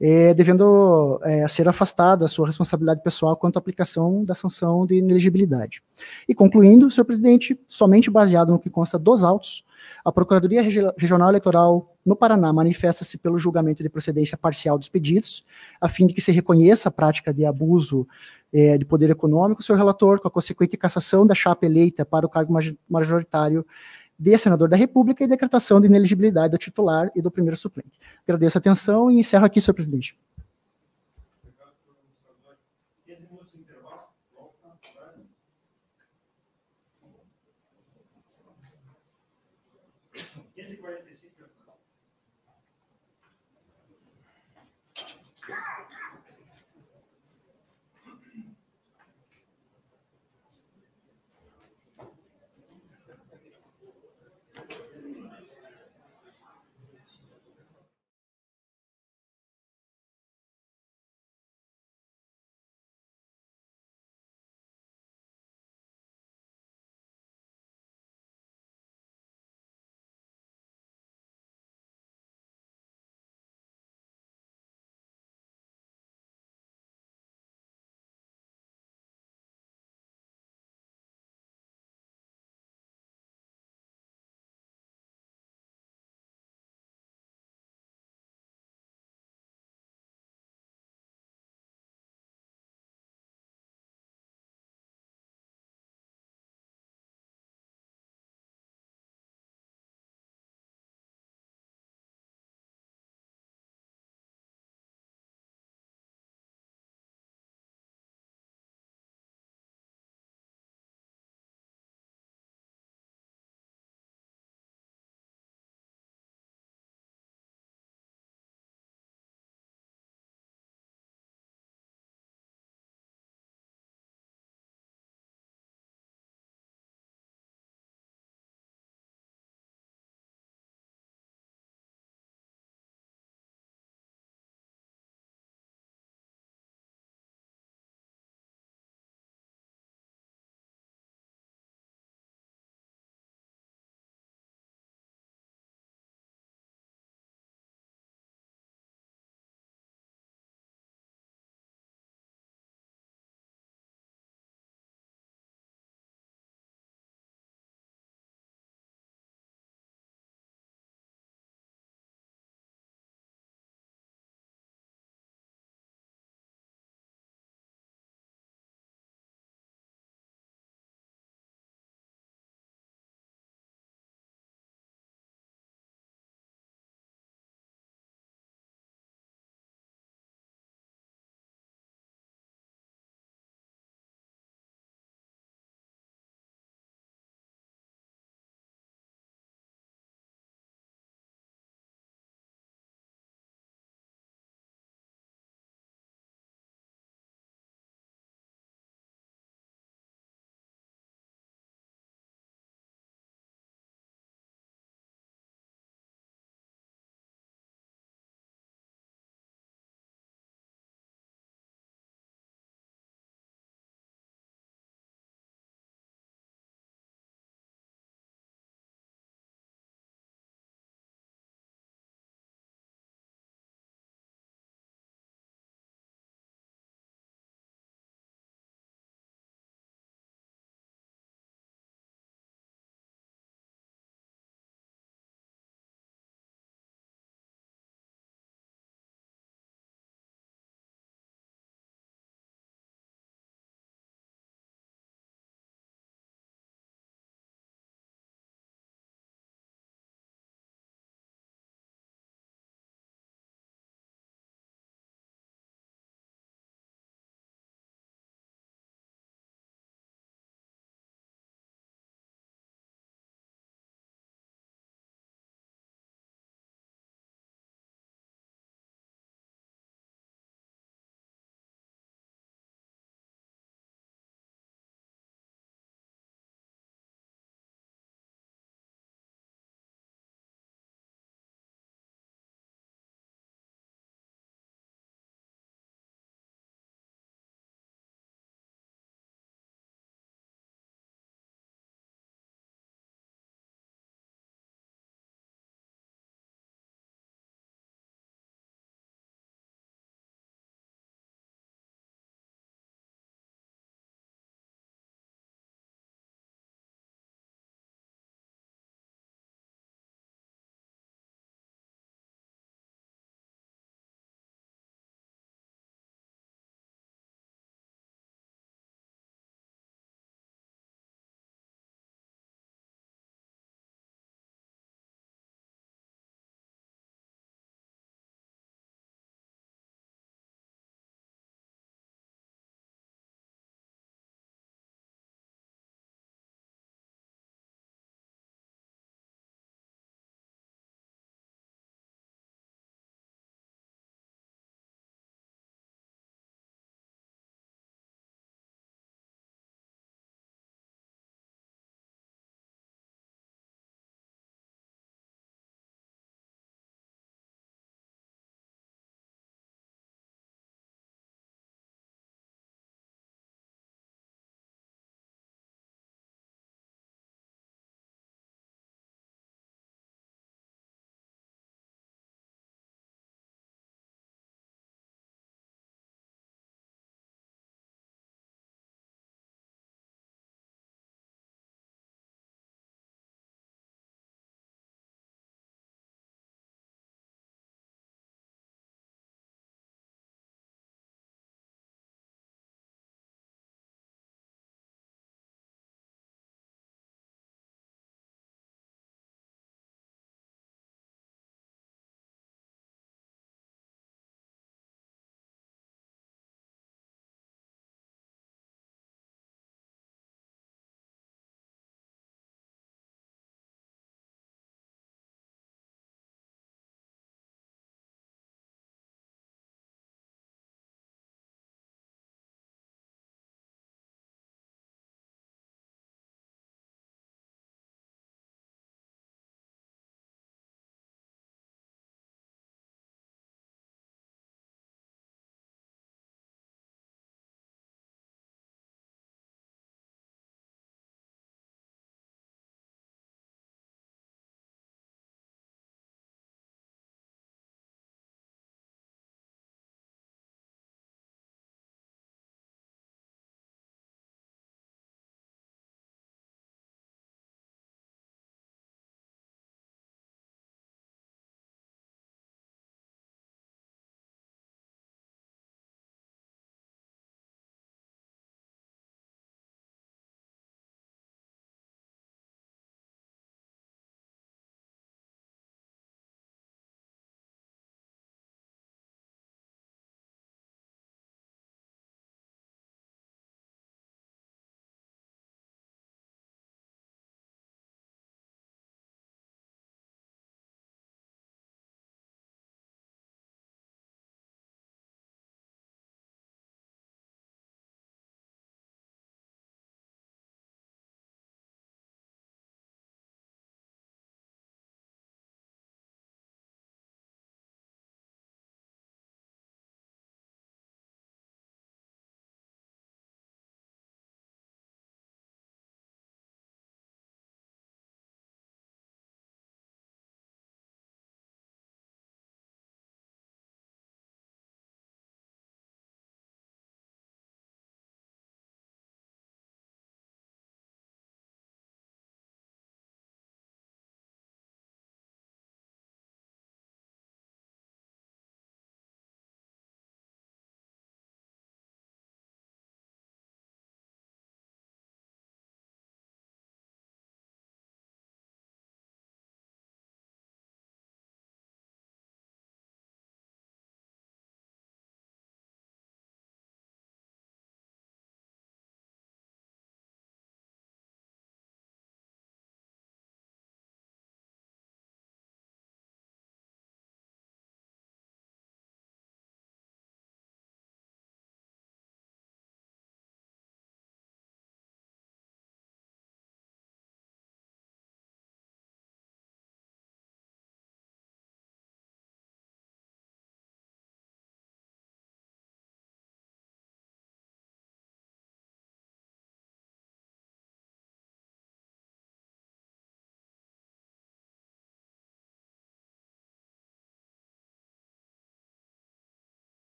é, devendo é, ser afastada a sua responsabilidade pessoal quanto à aplicação da sanção de inelegibilidade. E concluindo, senhor presidente, somente baseado no que consta dos autos, a Procuradoria Regional Eleitoral no Paraná manifesta-se pelo julgamento de procedência parcial dos pedidos, a fim de que se reconheça a prática de abuso de poder econômico, senhor relator, com a consequente cassação da chapa eleita para o cargo majoritário de senador da República e decretação de inelegibilidade do titular e do primeiro suplente. Agradeço a atenção e encerro aqui, senhor presidente.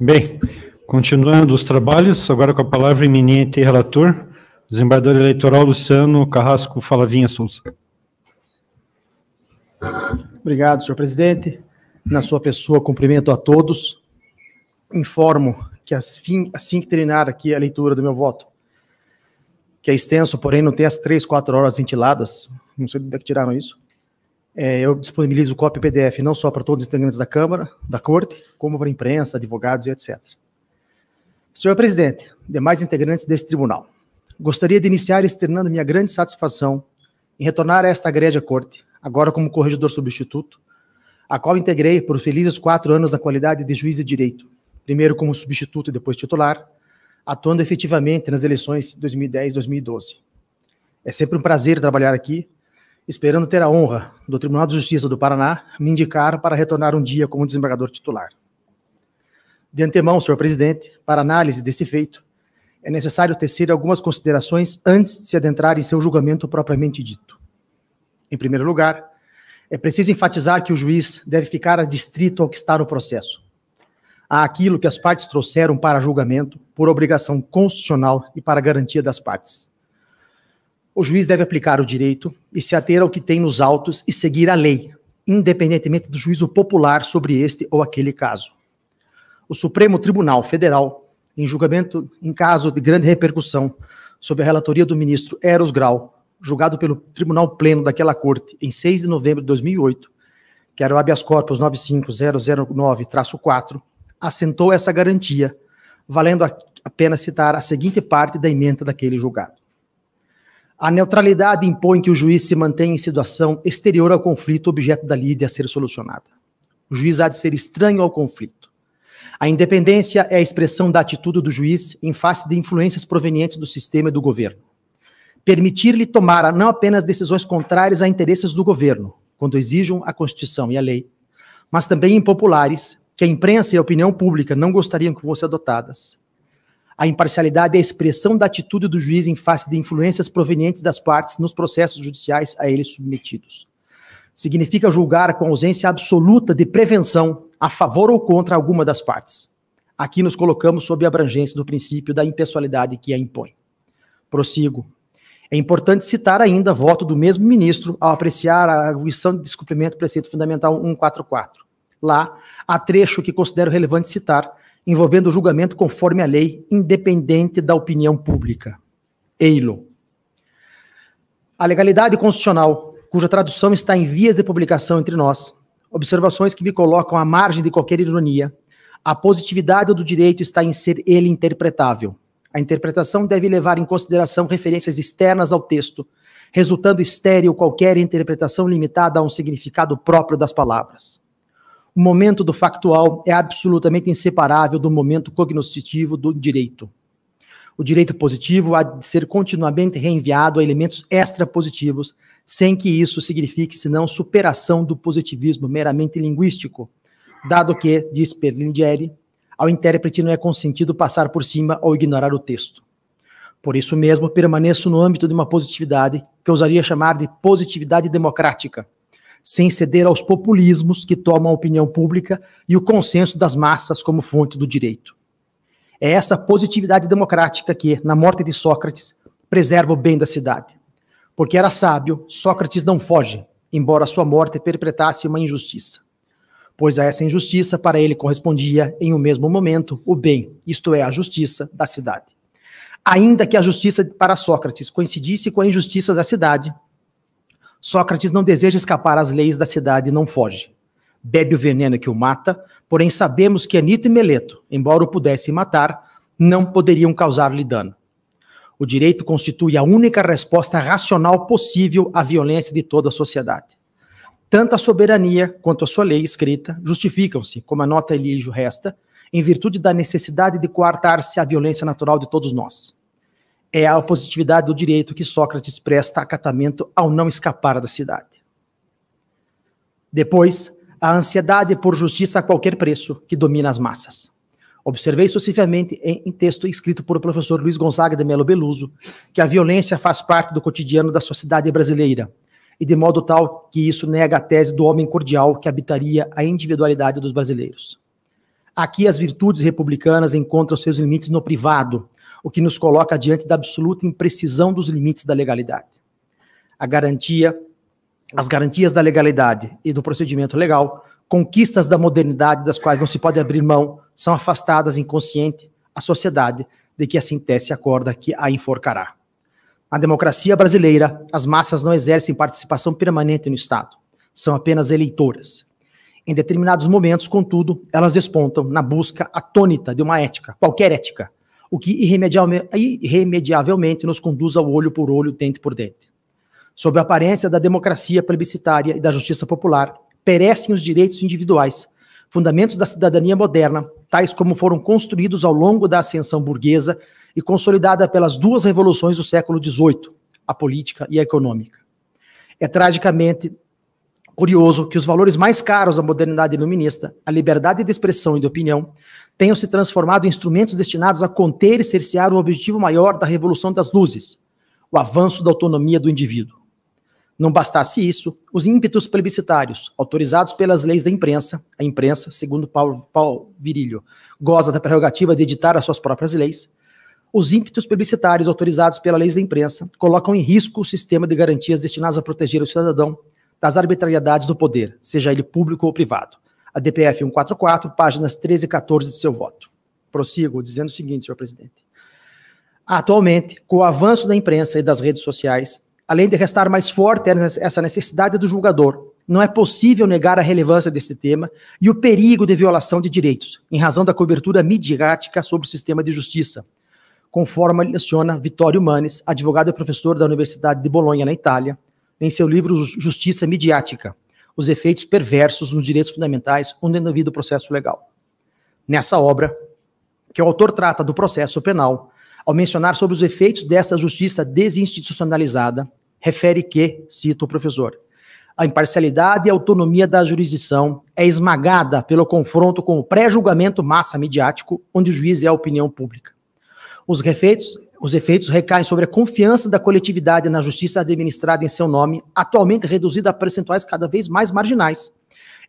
Bem, continuando os trabalhos, agora com a palavra eminente relator, desembargador eleitoral Luciano Carrasco Falavinha Souza. Obrigado, senhor presidente. Na sua pessoa, cumprimento a todos. Informo que assim, assim que terminar aqui a leitura do meu voto, que é extenso, porém não tem as três, quatro horas ventiladas, não sei de onde é que tiraram isso, é, eu disponibilizo cópia PDF não só para todos os integrantes da Câmara, da Corte, como para a imprensa, advogados e etc. Senhor presidente, demais integrantes deste tribunal, gostaria de iniciar externando minha grande satisfação em retornar a esta agrédia Corte, agora como corregedor substituto, a qual integrei por felizes quatro anos na qualidade de juiz de direito, primeiro como substituto e depois titular, atuando efetivamente nas eleições 2010 e 2012. É sempre um prazer trabalhar aqui esperando ter a honra do Tribunal de Justiça do Paraná me indicar para retornar um dia como desembargador titular. De antemão, senhor presidente, para análise desse feito, é necessário tecer algumas considerações antes de se adentrar em seu julgamento propriamente dito. Em primeiro lugar, é preciso enfatizar que o juiz deve ficar adstrito ao que está no processo, a aquilo que as partes trouxeram para julgamento por obrigação constitucional e para garantia das partes. O juiz deve aplicar o direito e se ater ao que tem nos autos e seguir a lei, independentemente do juízo popular sobre este ou aquele caso. O Supremo Tribunal Federal, em julgamento em caso de grande repercussão, sob a relatoria do ministro Eros Grau, julgado pelo Tribunal Pleno daquela Corte em 6 de novembro de 2008, que era o habeas corpus 95009-4, assentou essa garantia, valendo a pena citar a seguinte parte da emenda daquele julgado. A neutralidade impõe que o juiz se mantenha em situação exterior ao conflito objeto da lide a ser solucionada. O juiz há de ser estranho ao conflito. A independência é a expressão da atitude do juiz em face de influências provenientes do sistema e do governo. Permitir-lhe tomar não apenas decisões contrárias a interesses do governo, quando exijam a Constituição e a lei, mas também impopulares, que a imprensa e a opinião pública não gostariam que fossem adotadas, a imparcialidade é a expressão da atitude do juiz em face de influências provenientes das partes nos processos judiciais a ele submetidos. Significa julgar com ausência absoluta de prevenção a favor ou contra alguma das partes. Aqui nos colocamos sob a abrangência do princípio da impessoalidade que a impõe. Prossigo. É importante citar ainda voto do mesmo ministro ao apreciar a arguição de descumprimento do preceito fundamental 144. Lá, há trecho que considero relevante citar, envolvendo julgamento conforme a lei, independente da opinião pública. EILO. A legalidade constitucional, cuja tradução está em vias de publicação entre nós, observações que me colocam à margem de qualquer ironia, a positividade do direito está em ser ele interpretável. A interpretação deve levar em consideração referências externas ao texto, resultando estéril qualquer interpretação limitada a um significado próprio das palavras. O momento do factual é absolutamente inseparável do momento cognoscitivo do direito. O direito positivo há de ser continuamente reenviado a elementos extrapositivos, sem que isso signifique senão superação do positivismo meramente linguístico, dado que, diz Perlingieri, ao intérprete não é consentido passar por cima ou ignorar o texto. Por isso mesmo, permaneço no âmbito de uma positividade que eu ousaria chamar de positividade democrática, sem ceder aos populismos que tomam a opinião pública e o consenso das massas como fonte do direito. É essa positividade democrática que, na morte de Sócrates, preserva o bem da cidade. Porque era sábio, Sócrates não foge, embora sua morte perpetrasse uma injustiça. Pois a essa injustiça para ele correspondia, em o um mesmo momento, o bem, isto é, a justiça da cidade. Ainda que a justiça para Sócrates coincidisse com a injustiça da cidade, Sócrates não deseja escapar às leis da cidade e não foge. Bebe o veneno que o mata, porém sabemos que Anito e Meleto, embora o pudessem matar, não poderiam causar-lhe dano. O direito constitui a única resposta racional possível à violência de toda a sociedade. Tanto a soberania quanto a sua lei escrita justificam-se, como anota Elígio Resta, em virtude da necessidade de coartar-se a violência natural de todos nós é a positividade do direito que Sócrates presta acatamento ao não escapar da cidade. Depois, a ansiedade por justiça a qualquer preço que domina as massas. Observei sucessivamente em, texto escrito por o professor Luiz Gonzaga de Melo Beluso que a violência faz parte do cotidiano da sociedade brasileira, e de modo tal que isso nega a tese do homem cordial que habitaria a individualidade dos brasileiros. Aqui as virtudes republicanas encontram seus limites no privado, o que nos coloca diante da absoluta imprecisão dos limites da legalidade. A garantia, as garantias da legalidade e do procedimento legal, conquistas da modernidade das quais não se pode abrir mão, são afastadas inconsciente à sociedade de que a sintese acorda que a enforcará. Na democracia brasileira, as massas não exercem participação permanente no Estado, são apenas eleitoras. Em determinados momentos, contudo, elas despontam na busca atônita de uma ética, qualquer ética, o que irremediavelmente nos conduz ao olho por olho, dente por dente. Sob a aparência da democracia plebiscitária e da justiça popular, perecem os direitos individuais, fundamentos da cidadania moderna, tais como foram construídos ao longo da ascensão burguesa e consolidada pelas duas revoluções do século XVIII, a política e a econômica. É tragicamente curioso que os valores mais caros à modernidade iluminista, a liberdade de expressão e de opinião, tenham se transformado em instrumentos destinados a conter e cercear o objetivo maior da Revolução das Luzes, o avanço da autonomia do indivíduo. Não bastasse isso, os ímpetos plebiscitários, autorizados pelas leis da imprensa, a imprensa, segundo Paulo, Paulo Virilho, goza da prerrogativa de editar as suas próprias leis, os ímpetos plebiscitários autorizados pela lei da imprensa colocam em risco o sistema de garantias destinadas a proteger o cidadão das arbitrariedades do poder, seja ele público ou privado a DPF 144, páginas 13 e 14 de seu voto. Prossigo dizendo o seguinte, senhor presidente. Atualmente, com o avanço da imprensa e das redes sociais, além de restar mais forte essa necessidade do julgador, não é possível negar a relevância desse tema e o perigo de violação de direitos, em razão da cobertura midiática sobre o sistema de justiça, conforme menciona Vittorio Manes, advogado e professor da Universidade de Bolonha, na Itália, em seu livro Justiça Midiática, os efeitos perversos nos direitos fundamentais onde devido o processo legal. Nessa obra, que o autor trata do processo penal, ao mencionar sobre os efeitos dessa justiça desinstitucionalizada, refere que, cita o professor, a imparcialidade e autonomia da jurisdição é esmagada pelo confronto com o pré-julgamento massa midiático, onde o juiz é a opinião pública. Os refeitos, os efeitos recaem sobre a confiança da coletividade na justiça administrada em seu nome, atualmente reduzida a percentuais cada vez mais marginais,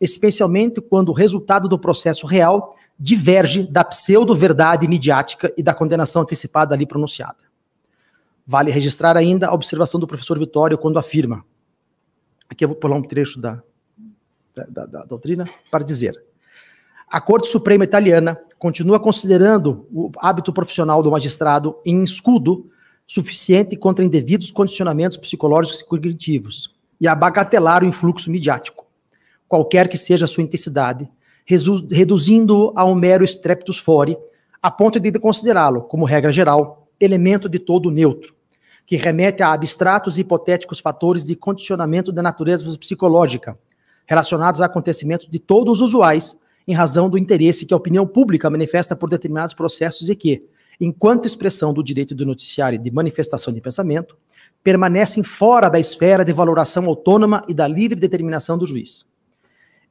especialmente quando o resultado do processo real diverge da pseudo-verdade midiática e da condenação antecipada ali pronunciada. Vale registrar ainda a observação do professor Vitório quando afirma, aqui eu vou pular um trecho da, da, da, da doutrina, para dizer a Corte Suprema Italiana continua considerando o hábito profissional do magistrado em escudo suficiente contra indevidos condicionamentos psicológicos e cognitivos e a bagatelar o influxo midiático, qualquer que seja a sua intensidade, reduzindo-o a um mero streptus fori, a ponto de considerá-lo, como regra geral, elemento de todo neutro, que remete a abstratos e hipotéticos fatores de condicionamento da natureza psicológica, relacionados a acontecimentos de todos os usuais, em razão do interesse que a opinião pública manifesta por determinados processos e que, enquanto expressão do direito do noticiário de manifestação de pensamento, permanecem fora da esfera de valoração autônoma e da livre determinação do juiz.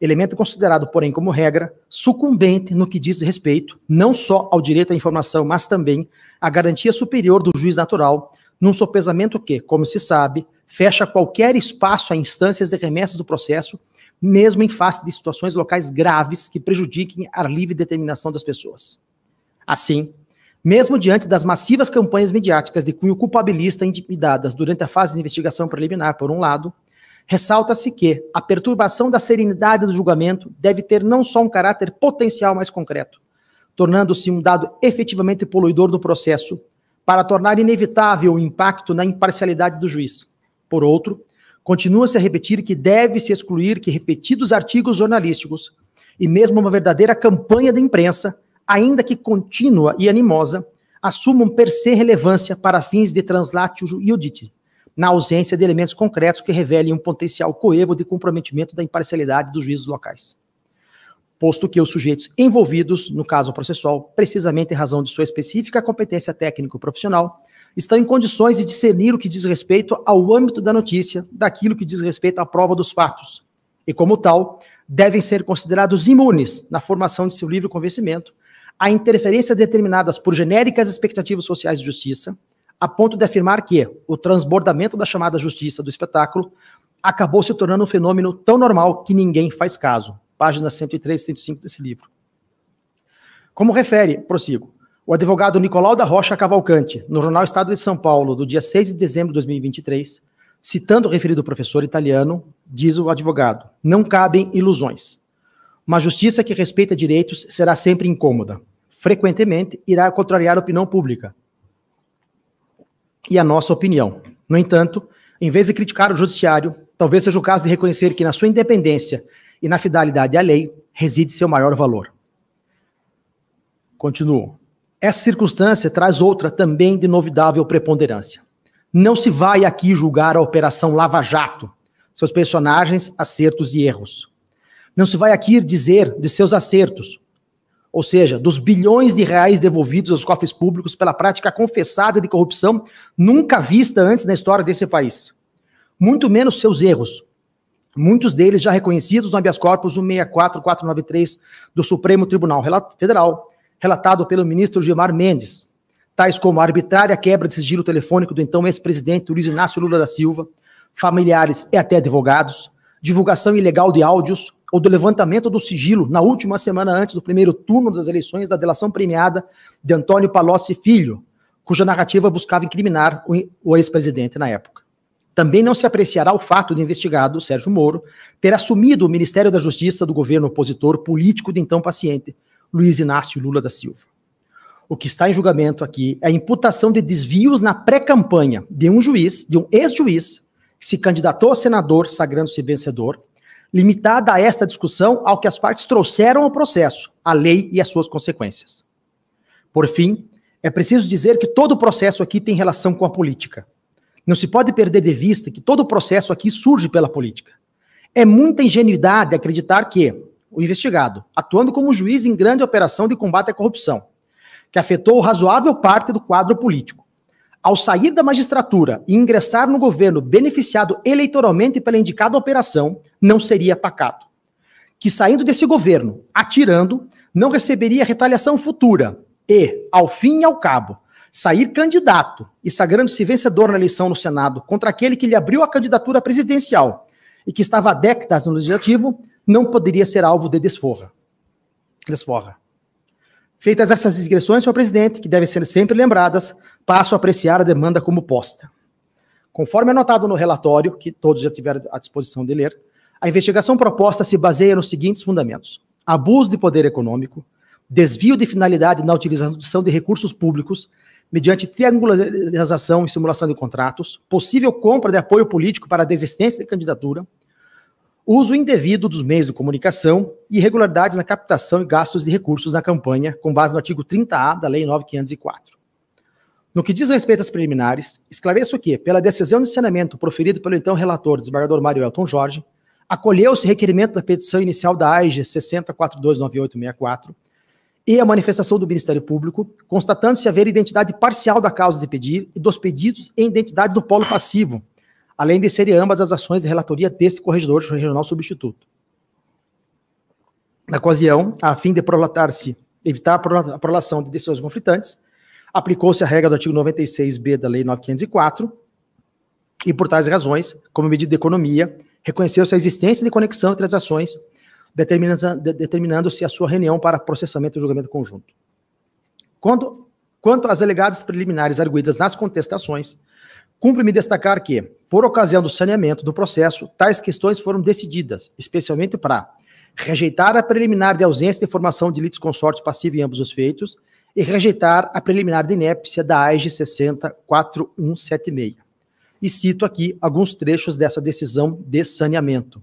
Elemento considerado, porém, como regra, sucumbente no que diz respeito não só ao direito à informação, mas também à garantia superior do juiz natural, num sopesamento que, como se sabe, fecha qualquer espaço a instâncias de remessas do processo mesmo em face de situações locais graves que prejudiquem a livre determinação das pessoas. Assim, mesmo diante das massivas campanhas midiáticas de cunho culpabilista intimidadas durante a fase de investigação preliminar, por um lado, ressalta-se que a perturbação da serenidade do julgamento deve ter não só um caráter potencial mais concreto, tornando-se um dado efetivamente poluidor do processo, para tornar inevitável o impacto na imparcialidade do juiz. Por outro, Continua-se a repetir que deve-se excluir que repetidos artigos jornalísticos e mesmo uma verdadeira campanha da imprensa, ainda que contínua e animosa, assumam per se relevância para fins de translatio iudite, na ausência de elementos concretos que revelem um potencial coevo de comprometimento da imparcialidade dos juízes locais. Posto que os sujeitos envolvidos, no caso processual, precisamente em razão de sua específica competência técnico-profissional, estão em condições de discernir o que diz respeito ao âmbito da notícia, daquilo que diz respeito à prova dos fatos. E, como tal, devem ser considerados imunes na formação de seu livre convencimento a interferências determinadas por genéricas expectativas sociais de justiça, a ponto de afirmar que o transbordamento da chamada justiça do espetáculo acabou se tornando um fenômeno tão normal que ninguém faz caso. Páginas 103 e 105 desse livro. Como refere, prossigo, o advogado Nicolau da Rocha Cavalcante, no jornal Estado de São Paulo, do dia 6 de dezembro de 2023, citando o referido professor italiano, diz o advogado: não cabem ilusões. Uma justiça que respeita direitos será sempre incômoda. Frequentemente irá contrariar a opinião pública e a nossa opinião. No entanto, em vez de criticar o judiciário, talvez seja o caso de reconhecer que na sua independência e na fidelidade à lei reside seu maior valor. Continuo. Essa circunstância traz outra também de novidável preponderância. Não se vai aqui julgar a Operação Lava Jato, seus personagens, acertos e erros. Não se vai aqui dizer de seus acertos, ou seja, dos bilhões de reais devolvidos aos cofres públicos pela prática confessada de corrupção nunca vista antes na história desse país. Muito menos seus erros, muitos deles já reconhecidos no habeas corpus 164493 do Supremo Tribunal Federal, relatado pelo ministro Gilmar Mendes, tais como a arbitrária quebra de sigilo telefônico do então ex-presidente Luiz Inácio Lula da Silva, familiares e até advogados, divulgação ilegal de áudios ou do levantamento do sigilo na última semana antes do primeiro turno das eleições da delação premiada de Antônio Palocci Filho, cuja narrativa buscava incriminar o ex-presidente na época. Também não se apreciará o fato do investigado, Sérgio Moro, ter assumido o Ministério da Justiça do governo opositor político de então paciente, Luiz Inácio Lula da Silva. O que está em julgamento aqui é a imputação de desvios na pré-campanha de um juiz, de um ex-juiz, que se candidatou a senador, sagrando-se vencedor, limitada a esta discussão ao que as partes trouxeram ao processo, a lei e as suas consequências. Por fim, é preciso dizer que todo o processo aqui tem relação com a política. Não se pode perder de vista que todo o processo aqui surge pela política. É muita ingenuidade acreditar que, o investigado, atuando como juiz em grande operação de combate à corrupção, que afetou razoável parte do quadro político. Ao sair da magistratura e ingressar no governo beneficiado eleitoralmente pela indicada operação, não seria atacado. Que saindo desse governo, atirando, não receberia retaliação futura e, ao fim e ao cabo, sair candidato e sagrando-se vencedor na eleição no Senado contra aquele que lhe abriu a candidatura presidencial e que estava há décadas no legislativo, não poderia ser alvo de desforra. Desforra. Feitas essas digressões, senhor presidente, que devem ser sempre lembradas, passo a apreciar a demanda como posta. Conforme anotado é no relatório, que todos já tiveram à disposição de ler, a investigação proposta se baseia nos seguintes fundamentos: abuso de poder econômico, desvio de finalidade na utilização de recursos públicos, mediante triangularização e simulação de contratos, possível compra de apoio político para a desistência de candidatura, uso indevido dos meios de comunicação e irregularidades na captação e gastos de recursos na campanha, com base no artigo 30A da Lei 9504. No que diz respeito às preliminares, esclareço que, pela decisão de saneamento proferida pelo então relator, desembargador Mário Elton Jorge, acolheu-se requerimento da petição inicial da AIG 60429864 e a manifestação do Ministério Público, constatando-se haver identidade parcial da causa de pedir e dos pedidos em identidade do polo passivo, além de serem ambas as ações de relatoria deste corregedor regional substituto. Na ocasião, a fim de prolatar-se, evitar a prolação de decisões conflitantes, aplicou-se a regra do artigo 96b da Lei 9504 e, por tais razões, como medida de economia, reconheceu-se a existência de conexão entre as ações, determinando-se a sua reunião para processamento e julgamento conjunto. Quando, quanto às alegadas preliminares arguídas nas contestações, Cumpre-me destacar que, por ocasião do saneamento do processo, tais questões foram decididas, especialmente para rejeitar a preliminar de ausência de formação de litisconsórcio passivo em ambos os feitos e rejeitar a preliminar de inépcia da AEG 604176. E cito aqui alguns trechos dessa decisão de saneamento,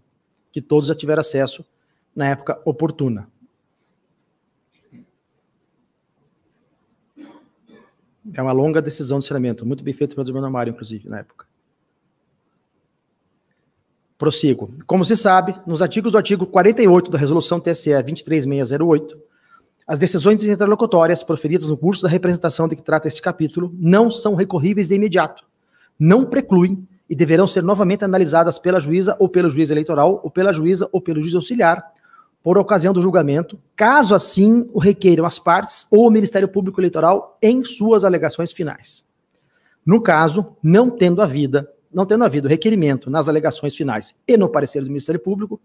que todos já tiveram acesso na época oportuna. É uma longa decisão de saneamento, muito bem feita pelo Bruno Mário, inclusive, na época. Prossigo. Como se sabe, nos artigos do artigo 48 da Resolução TSE 23608, as decisões interlocutórias proferidas no curso da representação de que trata este capítulo não são recorríveis de imediato, não precluem e deverão ser novamente analisadas pela juíza ou pelo juiz eleitoral, ou pela juíza ou pelo juiz auxiliar, por ocasião do julgamento, caso assim o requeiram as partes ou o Ministério Público Eleitoral em suas alegações finais. No caso, não tendo havida, não tendo havido requerimento nas alegações finais e no parecer do Ministério Público,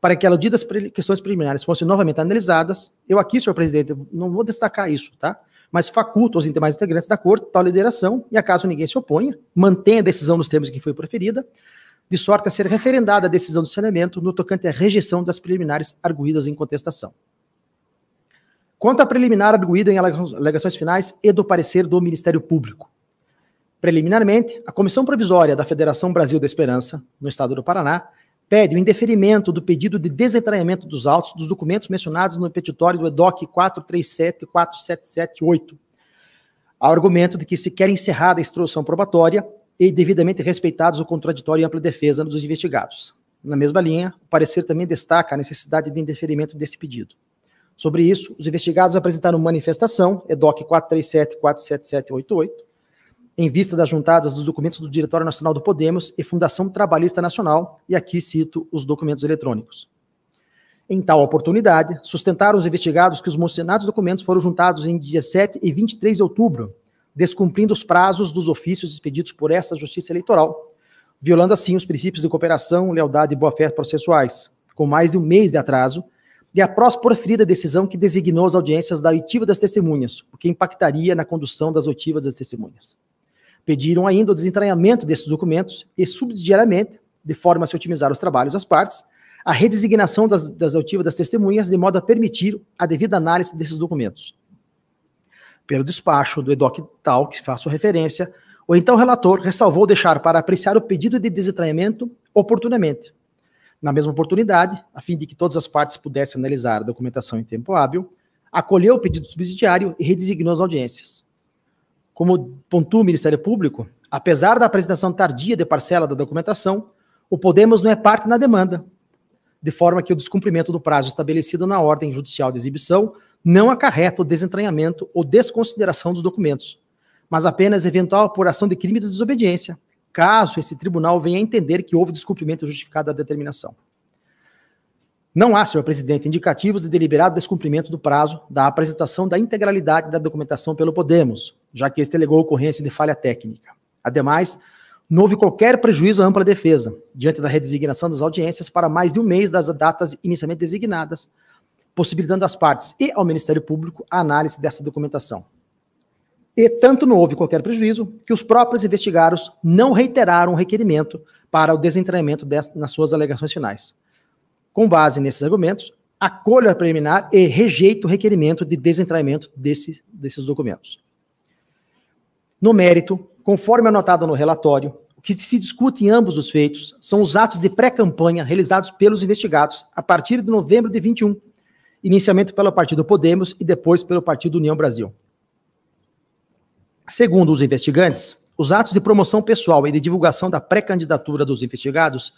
para que aludidas questões preliminares fossem novamente analisadas, eu aqui, senhor presidente, não vou destacar isso, tá? Mas faculto aos demais integrantes da corte tal lideração e, acaso ninguém se oponha, mantenha a decisão nos termos que foi preferida, de sorte a ser referendada a decisão do saneamento no tocante à rejeição das preliminares arguídas em contestação. Quanto à preliminar arguída em alegações finais e do parecer do Ministério Público. Preliminarmente, a Comissão Provisória da Federação Brasil da Esperança, no estado do Paraná, pede o indeferimento do pedido de desentranhamento dos autos dos documentos mencionados no petitório do EDOC 4374778, ao argumento de que, se quer encerrada a instrução probatória, e devidamente respeitados o contraditório e ampla defesa dos investigados. Na mesma linha, o parecer também destaca a necessidade de indeferimento desse pedido. Sobre isso, os investigados apresentaram manifestação, EDOC 437-47788, em vista das juntadas dos documentos do Diretório Nacional do Podemos e Fundação Trabalhista Nacional, e aqui cito os documentos eletrônicos. Em tal oportunidade, sustentaram os investigados que os mencionados documentos foram juntados em 17 e 23 de outubro descumprindo os prazos dos ofícios expedidos por esta Justiça Eleitoral, violando assim os princípios de cooperação, lealdade e boa-fé processuais, com mais de um mês de atraso, e a pós porferida decisão que designou as audiências da oitiva das testemunhas, o que impactaria na condução das oitivas das testemunhas. Pediram ainda o desentranhamento desses documentos e, subsidiariamente, de forma a se otimizar os trabalhos das partes, a redesignação das, das oitivas das testemunhas, de modo a permitir a devida análise desses documentos, pelo despacho do EDOC tal que faço referência, ou então o relator ressalvou deixar para apreciar o pedido de desentranhamento oportunamente. Na mesma oportunidade, a fim de que todas as partes pudessem analisar a documentação em tempo hábil, acolheu o pedido subsidiário e redesignou as audiências. Como pontua o Ministério Público, apesar da apresentação tardia de parcela da documentação, o Podemos não é parte na demanda, de forma que o descumprimento do prazo estabelecido na ordem judicial de exibição não acarreta o desentranhamento ou desconsideração dos documentos, mas apenas eventual apuração de crime de desobediência, caso esse tribunal venha a entender que houve descumprimento justificado da determinação. Não há, senhor presidente, indicativos de deliberado descumprimento do prazo da apresentação da integralidade da documentação pelo Podemos, já que este alegou ocorrência de falha técnica. Ademais, não houve qualquer prejuízo à ampla defesa, diante da redesignação das audiências para mais de um mês das datas inicialmente designadas, possibilitando às partes e ao Ministério Público a análise dessa documentação. E tanto não houve qualquer prejuízo que os próprios investigados não reiteraram o requerimento para o desentranhamento nas suas alegações finais. Com base nesses argumentos, acolho a preliminar e rejeito o requerimento de desentranhamento desse, desses documentos. No mérito, conforme anotado no relatório, o que se discute em ambos os feitos são os atos de pré-campanha realizados pelos investigados a partir de novembro de 21, inicialmente pelo partido Podemos e depois pelo partido União Brasil. Segundo os investigantes, os atos de promoção pessoal e de divulgação da pré-candidatura dos investigados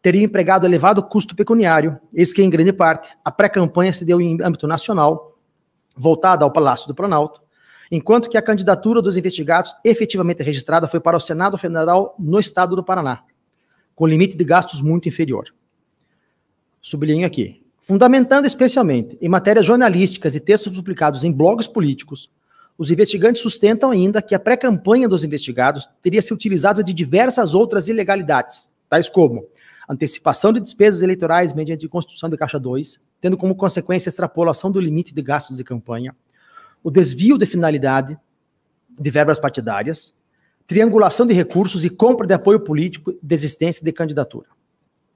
teriam empregado elevado custo pecuniário, eis que, em grande parte, a pré-campanha se deu em âmbito nacional, voltada ao Palácio do Planalto, enquanto que a candidatura dos investigados efetivamente registrada foi para o Senado Federal no estado do Paraná, com limite de gastos muito inferior. Sublinho aqui, Fundamentando especialmente em matérias jornalísticas e textos publicados em blogs políticos, os investigantes sustentam ainda que a pré-campanha dos investigados teria se utilizado de diversas outras ilegalidades, tais como antecipação de despesas eleitorais mediante construção de caixa 2, tendo como consequência a extrapolação do limite de gastos de campanha, o desvio de finalidade de verbas partidárias, triangulação de recursos e compra de apoio político, desistência de candidatura.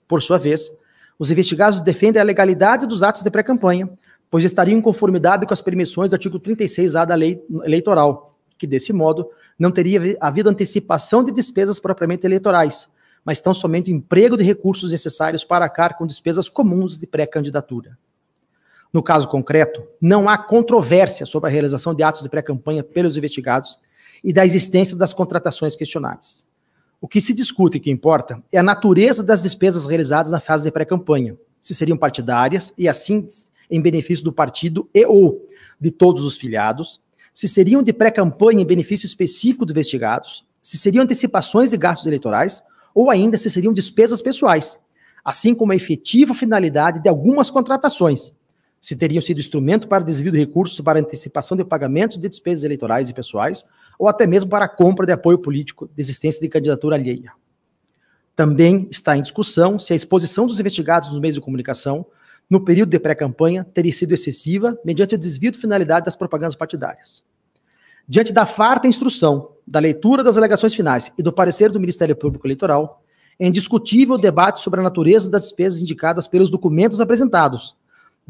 Por sua vez, os investigados defendem a legalidade dos atos de pré-campanha, pois estariam em conformidade com as permissões do artigo 36A da lei eleitoral, que desse modo não teria havido antecipação de despesas propriamente eleitorais, mas tão somente emprego de recursos necessários para arcar com despesas comuns de pré-candidatura. No caso concreto, não há controvérsia sobre a realização de atos de pré-campanha pelos investigados e da existência das contratações questionadas. O que se discute e que importa é a natureza das despesas realizadas na fase de pré-campanha, se seriam partidárias e assim em benefício do partido e ou de todos os filiados, se seriam de pré-campanha em benefício específico dos investigados, se seriam antecipações de gastos eleitorais ou ainda se seriam despesas pessoais, assim como a efetiva finalidade de algumas contratações, se teriam sido instrumento para desvio de recursos para antecipação de pagamentos de despesas eleitorais e pessoais ou até mesmo para a compra de apoio político de existência de candidatura alheia. Também está em discussão se a exposição dos investigados nos meios de comunicação, no período de pré-campanha, teria sido excessiva mediante o desvio de finalidade das propagandas partidárias. Diante da farta instrução, da leitura das alegações finais e do parecer do Ministério Público Eleitoral, é indiscutível o debate sobre a natureza das despesas indicadas pelos documentos apresentados,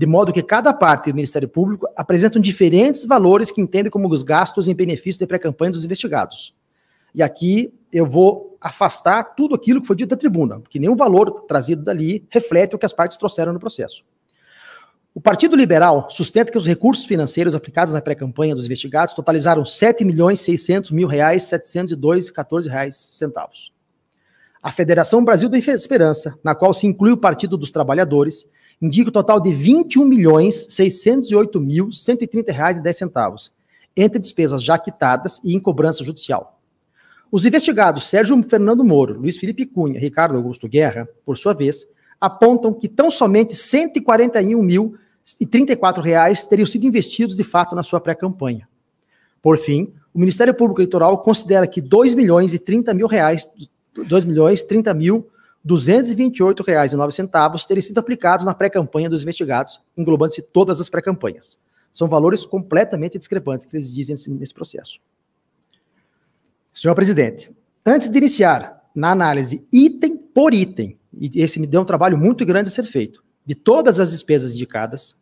de modo que cada parte do Ministério Público apresentam diferentes valores que entendem como os gastos em benefício de pré-campanha dos investigados. E aqui eu vou afastar tudo aquilo que foi dito da tribuna, porque nenhum valor trazido dali reflete o que as partes trouxeram no processo. O Partido Liberal sustenta que os recursos financeiros aplicados na pré-campanha dos investigados totalizaram R$ 7.600.702,14. A Federação Brasil da Esperança, na qual se inclui o Partido dos Trabalhadores, indica o total de R$ 21.608.130,10, entre despesas já quitadas e em cobrança judicial. Os investigados Sérgio Fernando Moro, Luiz Felipe Cunha e Ricardo Augusto Guerra, por sua vez, apontam que tão somente R$ 141.034 teriam sido investidos de fato na sua pré-campanha. Por fim, o Ministério Público Eleitoral considera que R$ milhões e mil reais, milhões mil R$ 228,09 terem sido aplicados na pré-campanha dos investigados, englobando-se todas as pré-campanhas. São valores completamente discrepantes que eles dizem nesse processo. Senhor presidente, antes de iniciar na análise item por item, e esse me deu um trabalho muito grande a ser feito, de todas as despesas indicadas,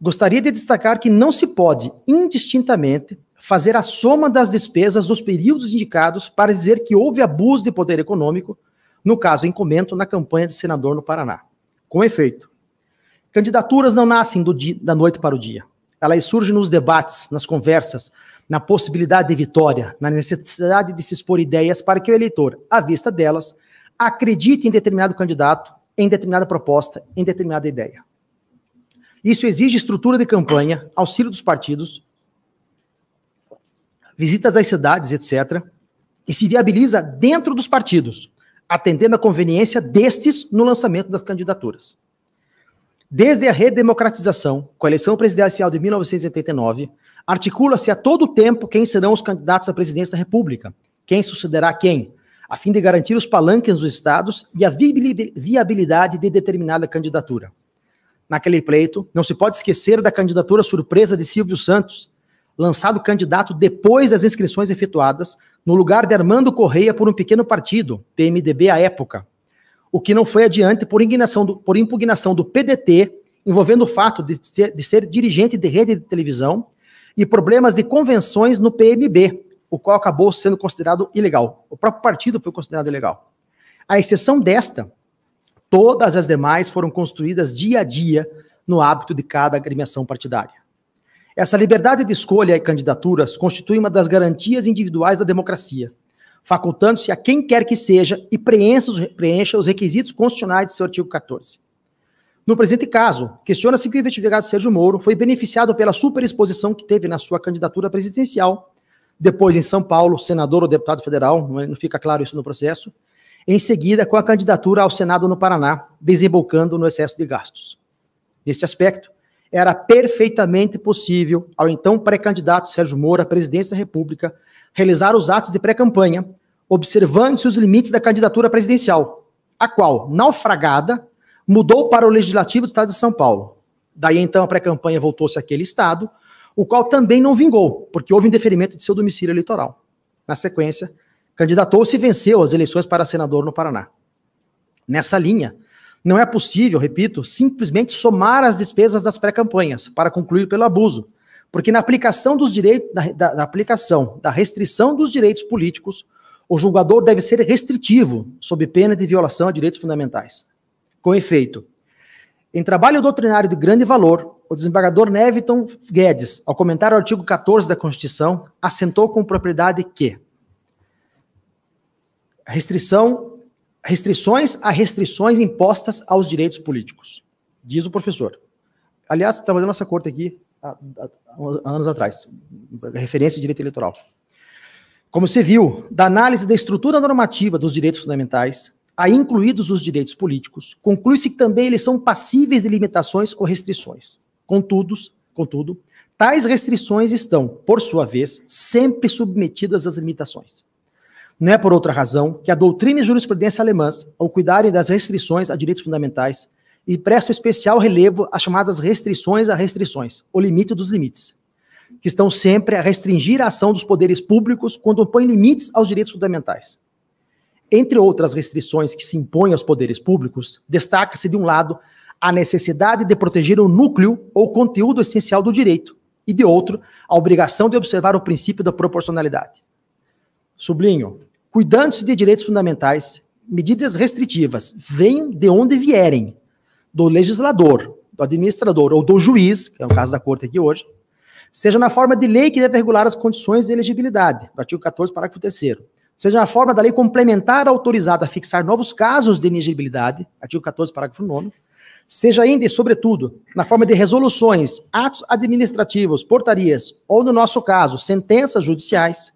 gostaria de destacar que não se pode indistintamente fazer a soma das despesas dos períodos indicados para dizer que houve abuso de poder econômico no caso em comento, na campanha de senador no Paraná. Com efeito, candidaturas não nascem dia, da noite para o dia. Elas surgem nos debates, nas conversas, na possibilidade de vitória, na necessidade de se expor ideias para que o eleitor, à vista delas, acredite em determinado candidato, em determinada proposta, em determinada ideia. Isso exige estrutura de campanha, auxílio dos partidos, visitas às cidades, etc. E se viabiliza dentro dos partidos, atendendo à conveniência destes no lançamento das candidaturas. Desde a redemocratização, com a eleição presidencial de 1989, articula-se a todo tempo quem serão os candidatos à presidência da República, quem sucederá quem, a fim de garantir os palanques dos estados e a viabilidade de determinada candidatura. Naquele pleito, não se pode esquecer da candidatura surpresa de Silvio Santos, lançado candidato depois das inscrições efetuadas, no lugar de Armando Correia por um pequeno partido, PMDB à época, o que não foi adiante por impugnação do, por impugnação do PDT, envolvendo o fato de ser, de ser dirigente de rede de televisão e problemas de convenções no PMB, o qual acabou sendo considerado ilegal. O próprio partido foi considerado ilegal. À exceção desta, todas as demais foram construídas dia a dia no hábito de cada agremiação partidária. Essa liberdade de escolha e candidaturas constitui uma das garantias individuais da democracia, facultando-se a quem quer que seja e preencha os, preencha os requisitos constitucionais de seu artigo 14. No presente caso, questiona-se que o investigado Sérgio Moro foi beneficiado pela superexposição que teve na sua candidatura presidencial, depois em São Paulo, senador ou deputado federal, não é, fica claro isso no processo, em seguida com a candidatura ao Senado no Paraná, desembocando no excesso de gastos. Neste aspecto, era perfeitamente possível ao então pré-candidato Sérgio Moro à presidência da República realizar os atos de pré-campanha, observando-se os limites da candidatura presidencial, a qual, naufragada, mudou para o Legislativo do Estado de São Paulo. Daí então a pré-campanha voltou-se àquele estado, o qual também não vingou, porque houve indeferimento de seu domicílio eleitoral. Na sequência, candidatou-se e venceu as eleições para senador no Paraná. Nessa linha, não é possível, repito, simplesmente somar as despesas das pré-campanhas para concluir pelo abuso, porque na aplicação dos direitos, da, da, da aplicação da restrição dos direitos políticos, o julgador deve ser restritivo, sob pena de violação a direitos fundamentais. Com efeito, em trabalho doutrinário de grande valor, o desembargador Neviton Guedes, ao comentar o artigo 14 da Constituição, assentou com propriedade que a restrição restrições a restrições impostas aos direitos políticos, diz o professor. Aliás, trabalhando nessa corte aqui há, há, há anos atrás, referência de direito eleitoral. Como se viu, da análise da estrutura normativa dos direitos fundamentais, a incluídos os direitos políticos, conclui-se que também eles são passíveis de limitações ou restrições. Contudo, contudo, tais restrições estão, por sua vez, sempre submetidas às limitações. Não é por outra razão que a doutrina e jurisprudência alemãs, ao cuidarem das restrições a direitos fundamentais, e prestam especial relevo às chamadas restrições a restrições, o limite dos limites, que estão sempre a restringir a ação dos poderes públicos quando põem limites aos direitos fundamentais. Entre outras restrições que se impõem aos poderes públicos, destaca-se, de um lado, a necessidade de proteger o núcleo ou conteúdo essencial do direito, e de outro, a obrigação de observar o princípio da proporcionalidade. Sublinho, cuidando-se de direitos fundamentais, medidas restritivas venham de onde vierem, do legislador, do administrador ou do juiz, que é o caso da corte aqui hoje, seja na forma de lei que deve regular as condições de elegibilidade, do artigo 14, parágrafo 3 seja na forma da lei complementar autorizada a fixar novos casos de elegibilidade, artigo 14, parágrafo 9 seja ainda e sobretudo na forma de resoluções, atos administrativos, portarias ou, no nosso caso, sentenças judiciais,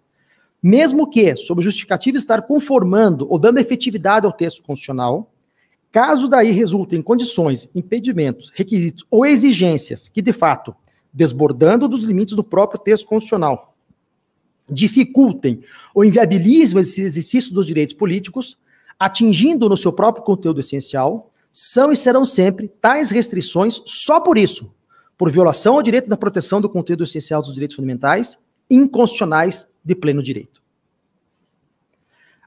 mesmo que, sob justificativa estar conformando ou dando efetividade ao texto constitucional, caso daí resultem condições, impedimentos, requisitos ou exigências que, de fato, desbordando dos limites do próprio texto constitucional, dificultem ou inviabilizem esse exercício dos direitos políticos, atingindo no seu próprio conteúdo essencial, são e serão sempre tais restrições só por isso, por violação ao direito da proteção do conteúdo essencial dos direitos fundamentais inconstitucionais de pleno direito.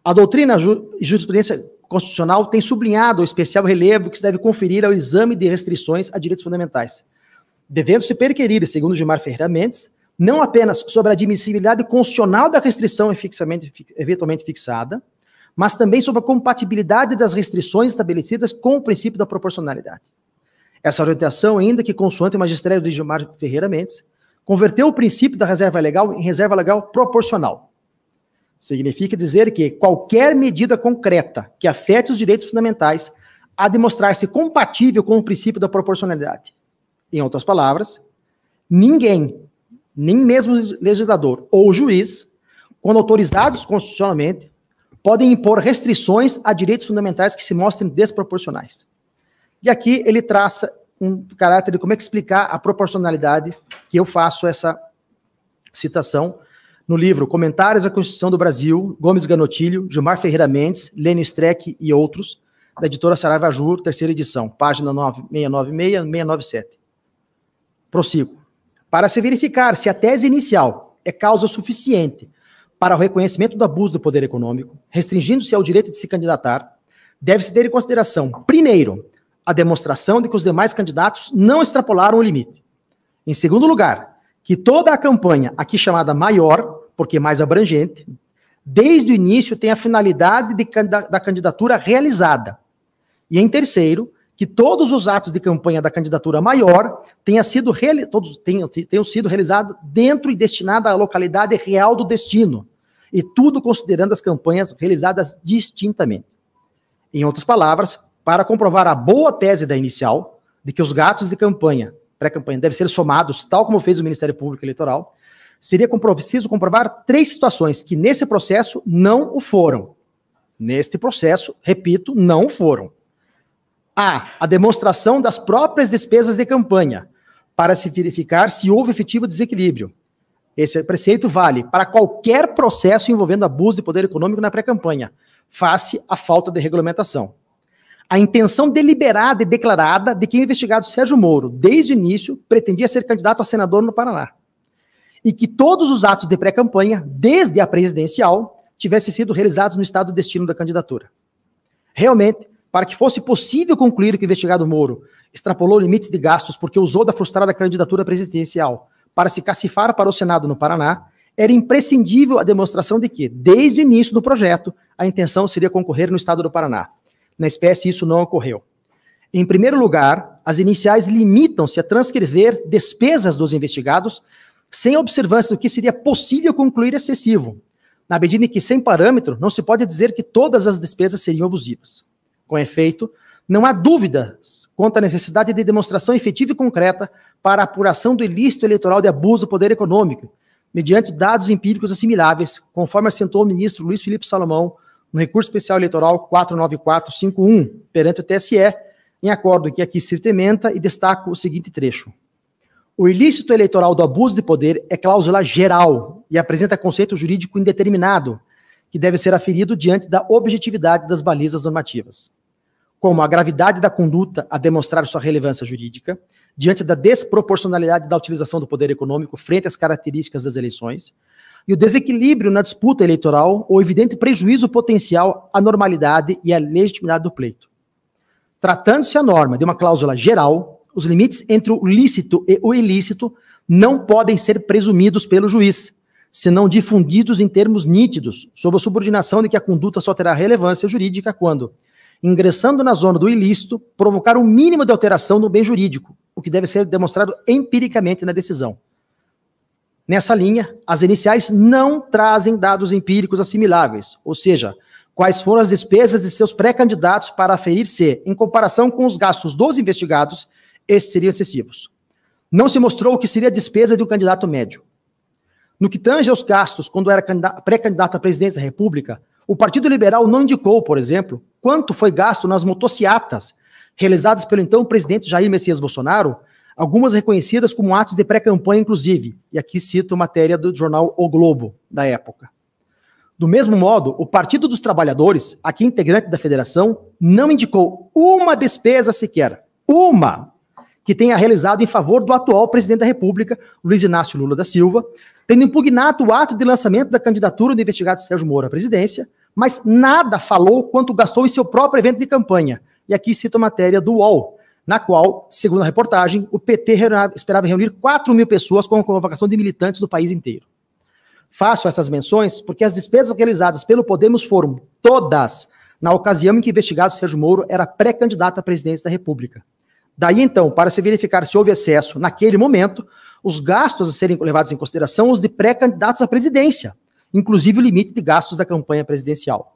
A doutrina e jurisprudência constitucional tem sublinhado o especial relevo que se deve conferir ao exame de restrições a direitos fundamentais, devendo-se perquirir, segundo Gilmar Ferreira Mendes, não apenas sobre a admissibilidade constitucional da restrição eventualmente fixada, mas também sobre a compatibilidade das restrições estabelecidas com o princípio da proporcionalidade. Essa orientação, ainda que consoante o magistério de Gilmar Ferreira Mendes, Converteu o princípio da reserva legal em reserva legal proporcional. Significa dizer que qualquer medida concreta que afete os direitos fundamentais há de mostrar-se compatível com o princípio da proporcionalidade. Em outras palavras, ninguém, nem mesmo o legislador ou o juiz, quando autorizados constitucionalmente, podem impor restrições a direitos fundamentais que se mostrem desproporcionais. E aqui ele traça um caráter de como é que explicar a proporcionalidade que eu faço essa citação no livro Comentários à Constituição do Brasil, Gomes Ganotilho, Gilmar Ferreira Mendes, Lênin Streck e outros, da editora Saraiva Jur, terceira edição, página 696-697. Prossigo. Para se verificar se a tese inicial é causa suficiente para o reconhecimento do abuso do poder econômico, restringindo-se ao direito de se candidatar, deve-se ter em consideração, primeiro, a demonstração de que os demais candidatos não extrapolaram o limite. Em segundo lugar, que toda a campanha, aqui chamada maior, porque é mais abrangente, desde o início tem a finalidade de, da, da candidatura realizada. E em terceiro, que todos os atos de campanha da candidatura maior tenha sido todos tenham, tenham sido realizados dentro e destinada à localidade real do destino, e tudo considerando as campanhas realizadas distintamente. Em outras palavras, para comprovar a boa tese da inicial de que os gatos de campanha, pré-campanha, devem ser somados, tal como fez o Ministério Público Eleitoral, seria compro preciso comprovar três situações que nesse processo não o foram. Neste processo, repito, não foram. A. A demonstração das próprias despesas de campanha, para se verificar se houve efetivo desequilíbrio. Esse preceito vale para qualquer processo envolvendo abuso de poder econômico na pré-campanha, face à falta de regulamentação. A intenção deliberada e declarada de que o investigado Sérgio Moro, desde o início, pretendia ser candidato a senador no Paraná. E que todos os atos de pré-campanha, desde a presidencial, tivessem sido realizados no estado destino da candidatura. Realmente, para que fosse possível concluir que o investigado Moro extrapolou limites de gastos porque usou da frustrada candidatura presidencial para se cacifar para o Senado no Paraná, era imprescindível a demonstração de que, desde o início do projeto, a intenção seria concorrer no estado do Paraná. Na espécie, isso não ocorreu. Em primeiro lugar, as iniciais limitam-se a transcrever despesas dos investigados sem observância do que seria possível concluir excessivo, na medida em que, sem parâmetro, não se pode dizer que todas as despesas seriam abusivas. Com efeito, não há dúvidas quanto à necessidade de demonstração efetiva e concreta para a apuração do ilícito eleitoral de abuso do poder econômico, mediante dados empíricos assimiláveis, conforme assentou o ministro Luiz Felipe Salomão no recurso especial eleitoral 49451, perante o TSE, em acordo que aqui se tementa e destaco o seguinte trecho. O ilícito eleitoral do abuso de poder é cláusula geral e apresenta conceito jurídico indeterminado, que deve ser aferido diante da objetividade das balizas normativas, como a gravidade da conduta a demonstrar sua relevância jurídica, diante da desproporcionalidade da utilização do poder econômico frente às características das eleições, e o desequilíbrio na disputa eleitoral, o evidente prejuízo potencial à normalidade e à legitimidade do pleito. Tratando-se a norma de uma cláusula geral, os limites entre o lícito e o ilícito não podem ser presumidos pelo juiz, senão difundidos em termos nítidos, sob a subordinação de que a conduta só terá relevância jurídica quando, ingressando na zona do ilícito, provocar o um mínimo de alteração no bem jurídico, o que deve ser demonstrado empiricamente na decisão. Nessa linha, as iniciais não trazem dados empíricos assimiláveis, ou seja, quais foram as despesas de seus pré-candidatos para aferir se, em comparação com os gastos dos investigados, esses seriam excessivos. Não se mostrou o que seria a despesa de um candidato médio. No que tange aos gastos quando era pré-candidato à presidência da República, o Partido Liberal não indicou, por exemplo, quanto foi gasto nas motociatas realizadas pelo então presidente Jair Messias Bolsonaro algumas reconhecidas como atos de pré-campanha, inclusive. E aqui cito matéria do jornal O Globo, da época. Do mesmo modo, o Partido dos Trabalhadores, aqui integrante da federação, não indicou uma despesa sequer, uma, que tenha realizado em favor do atual presidente da República, Luiz Inácio Lula da Silva, tendo impugnado o ato de lançamento da candidatura do investigado Sérgio Moro à presidência, mas nada falou quanto gastou em seu próprio evento de campanha. E aqui cito a matéria do UOL, na qual, segundo a reportagem, o PT esperava reunir 4 mil pessoas com a convocação de militantes do país inteiro. Faço essas menções porque as despesas realizadas pelo Podemos foram todas na ocasião em que investigado Sérgio Moro era pré-candidato à presidência da República. Daí então, para se verificar se houve excesso naquele momento, os gastos a serem levados em consideração os de pré-candidatos à presidência, inclusive o limite de gastos da campanha presidencial.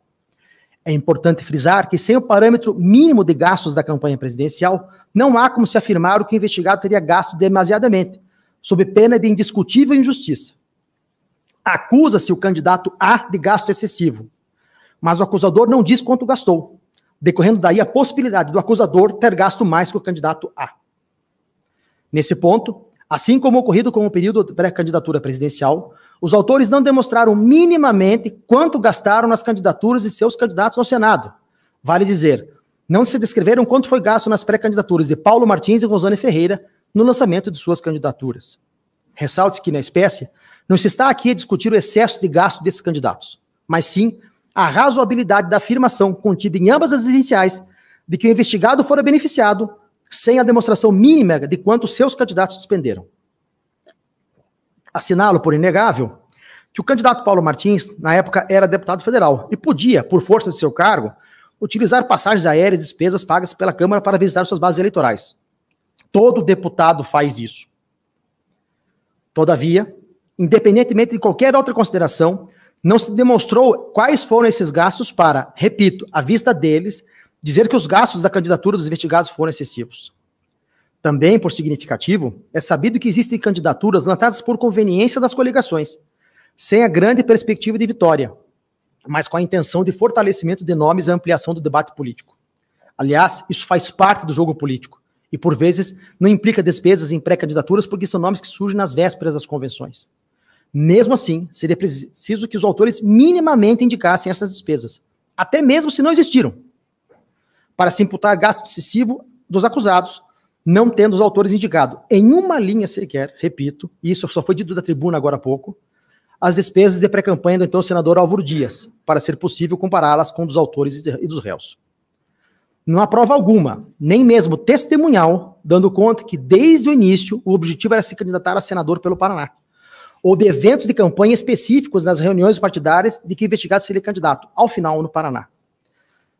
É importante frisar que sem o parâmetro mínimo de gastos da campanha presidencial, não há como se afirmar o que o investigado teria gasto demasiadamente, sob pena de indiscutível injustiça. Acusa-se o candidato A de gasto excessivo, mas o acusador não diz quanto gastou, decorrendo daí a possibilidade do acusador ter gasto mais que o candidato A. Nesse ponto, assim como ocorrido com o período pré-candidatura presidencial, os autores não demonstraram minimamente quanto gastaram nas candidaturas de seus candidatos ao Senado. Vale dizer, não se descreveram quanto foi gasto nas pré-candidaturas de Paulo Martins e Rosane Ferreira no lançamento de suas candidaturas. Ressalte que, na espécie, não se está aqui a discutir o excesso de gasto desses candidatos, mas sim a razoabilidade da afirmação contida em ambas as iniciais de que o investigado fora beneficiado sem a demonstração mínima de quanto seus candidatos despenderam. Assinalo por inegável que o candidato Paulo Martins, na época, era deputado federal e podia, por força de seu cargo, utilizar passagens aéreas e despesas pagas pela Câmara para visitar suas bases eleitorais. Todo deputado faz isso. Todavia, independentemente de qualquer outra consideração, não se demonstrou quais foram esses gastos para, repito, à vista deles, dizer que os gastos da candidatura dos investigados foram excessivos. Também, por significativo, é sabido que existem candidaturas lançadas por conveniência das coligações, sem a grande perspectiva de vitória, mas com a intenção de fortalecimento de nomes e ampliação do debate político. Aliás, isso faz parte do jogo político e, por vezes, não implica despesas em pré-candidaturas porque são nomes que surgem nas vésperas das convenções. Mesmo assim, seria preciso que os autores minimamente indicassem essas despesas, até mesmo se não existiram, para se imputar gasto excessivo dos acusados, não tendo os autores indicado em uma linha sequer, repito, isso só foi dito da tribuna agora há pouco, as despesas de pré-campanha do então senador Álvaro Dias, para ser possível compará-las com dos autores e dos réus. Não há prova alguma, nem mesmo testemunhal, dando conta que desde o início o objetivo era se candidatar a senador pelo Paraná, ou de eventos de campanha específicos nas reuniões partidárias de que investigasse seria ele candidato, ao final no Paraná.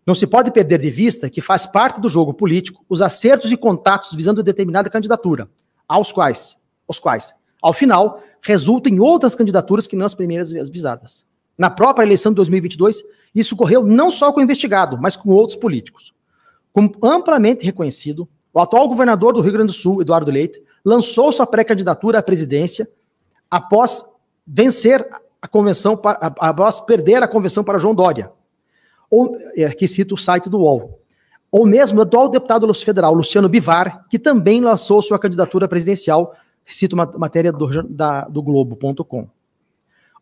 Não se pode perder de vista que faz parte do jogo político os acertos e contatos visando determinada candidatura, aos quais, os quais ao final, resulta em outras candidaturas que não as primeiras visadas. Na própria eleição de 2022, isso ocorreu não só com o investigado, mas com outros políticos. Como amplamente reconhecido, o atual governador do Rio Grande do Sul, Eduardo Leite, lançou sua pré-candidatura à presidência após vencer a convenção, para, após perder a convenção para João Dória, ou, é, que cita o site do UOL. Ou mesmo o atual deputado federal, Luciano Bivar, que também lançou sua candidatura presidencial Cito uma matéria do, da, do Globo.com.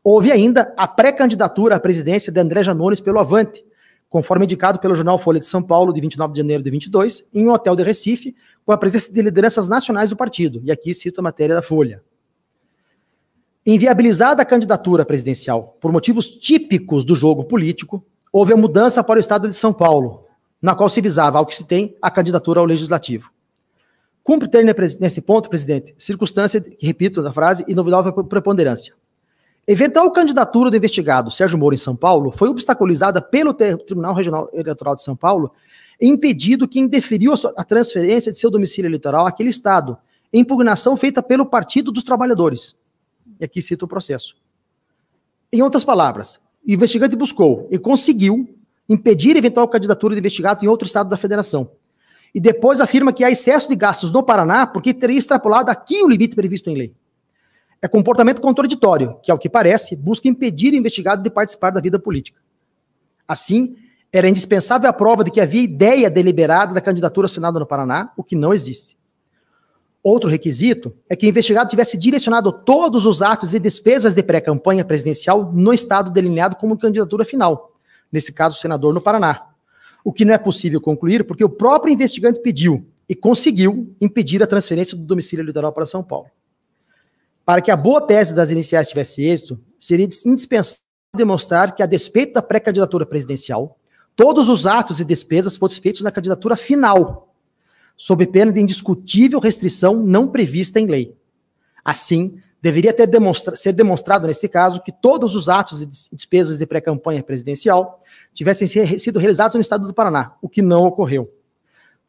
Houve ainda a pré-candidatura à presidência de André Janones pelo Avante, conforme indicado pelo jornal Folha de São Paulo, de 29 de janeiro de 22, em um hotel de Recife, com a presença de lideranças nacionais do partido. E aqui cito a matéria da Folha. Inviabilizada a candidatura presidencial por motivos típicos do jogo político, houve a mudança para o estado de São Paulo, na qual se visava, ao que se tem, a candidatura ao legislativo. Cumpre ter nesse ponto, presidente, circunstância, repito na frase, e inovidável preponderância. Eventual candidatura do investigado Sérgio Moro em São Paulo foi obstaculizada pelo Tribunal Regional Eleitoral de São Paulo impedido que indeferiu a transferência de seu domicílio eleitoral àquele estado, impugnação feita pelo Partido dos Trabalhadores. E aqui cito o processo. Em outras palavras, o investigante buscou e conseguiu impedir eventual candidatura do investigado em outro estado da federação, e depois afirma que há excesso de gastos no Paraná porque teria extrapolado aqui o limite previsto em lei. É comportamento contraditório, que, ao que parece, busca impedir o investigado de participar da vida política. Assim, era indispensável a prova de que havia ideia deliberada da candidatura ao Senado no Paraná, o que não existe. Outro requisito é que o investigado tivesse direcionado todos os atos e despesas de pré-campanha presidencial no estado delineado como candidatura final, nesse caso, o senador no Paraná, o que não é possível concluir, porque o próprio investigante pediu e conseguiu impedir a transferência do domicílio litoral para São Paulo. Para que a boa tese das iniciais tivesse êxito, seria indispensável demonstrar que, a despeito da pré-candidatura presidencial, todos os atos e despesas fossem feitos na candidatura final, sob pena de indiscutível restrição não prevista em lei. Assim, Deveria ter demonstra ser demonstrado, nesse caso, que todos os atos e despesas de pré-campanha presidencial tivessem sido realizados no estado do Paraná, o que não ocorreu.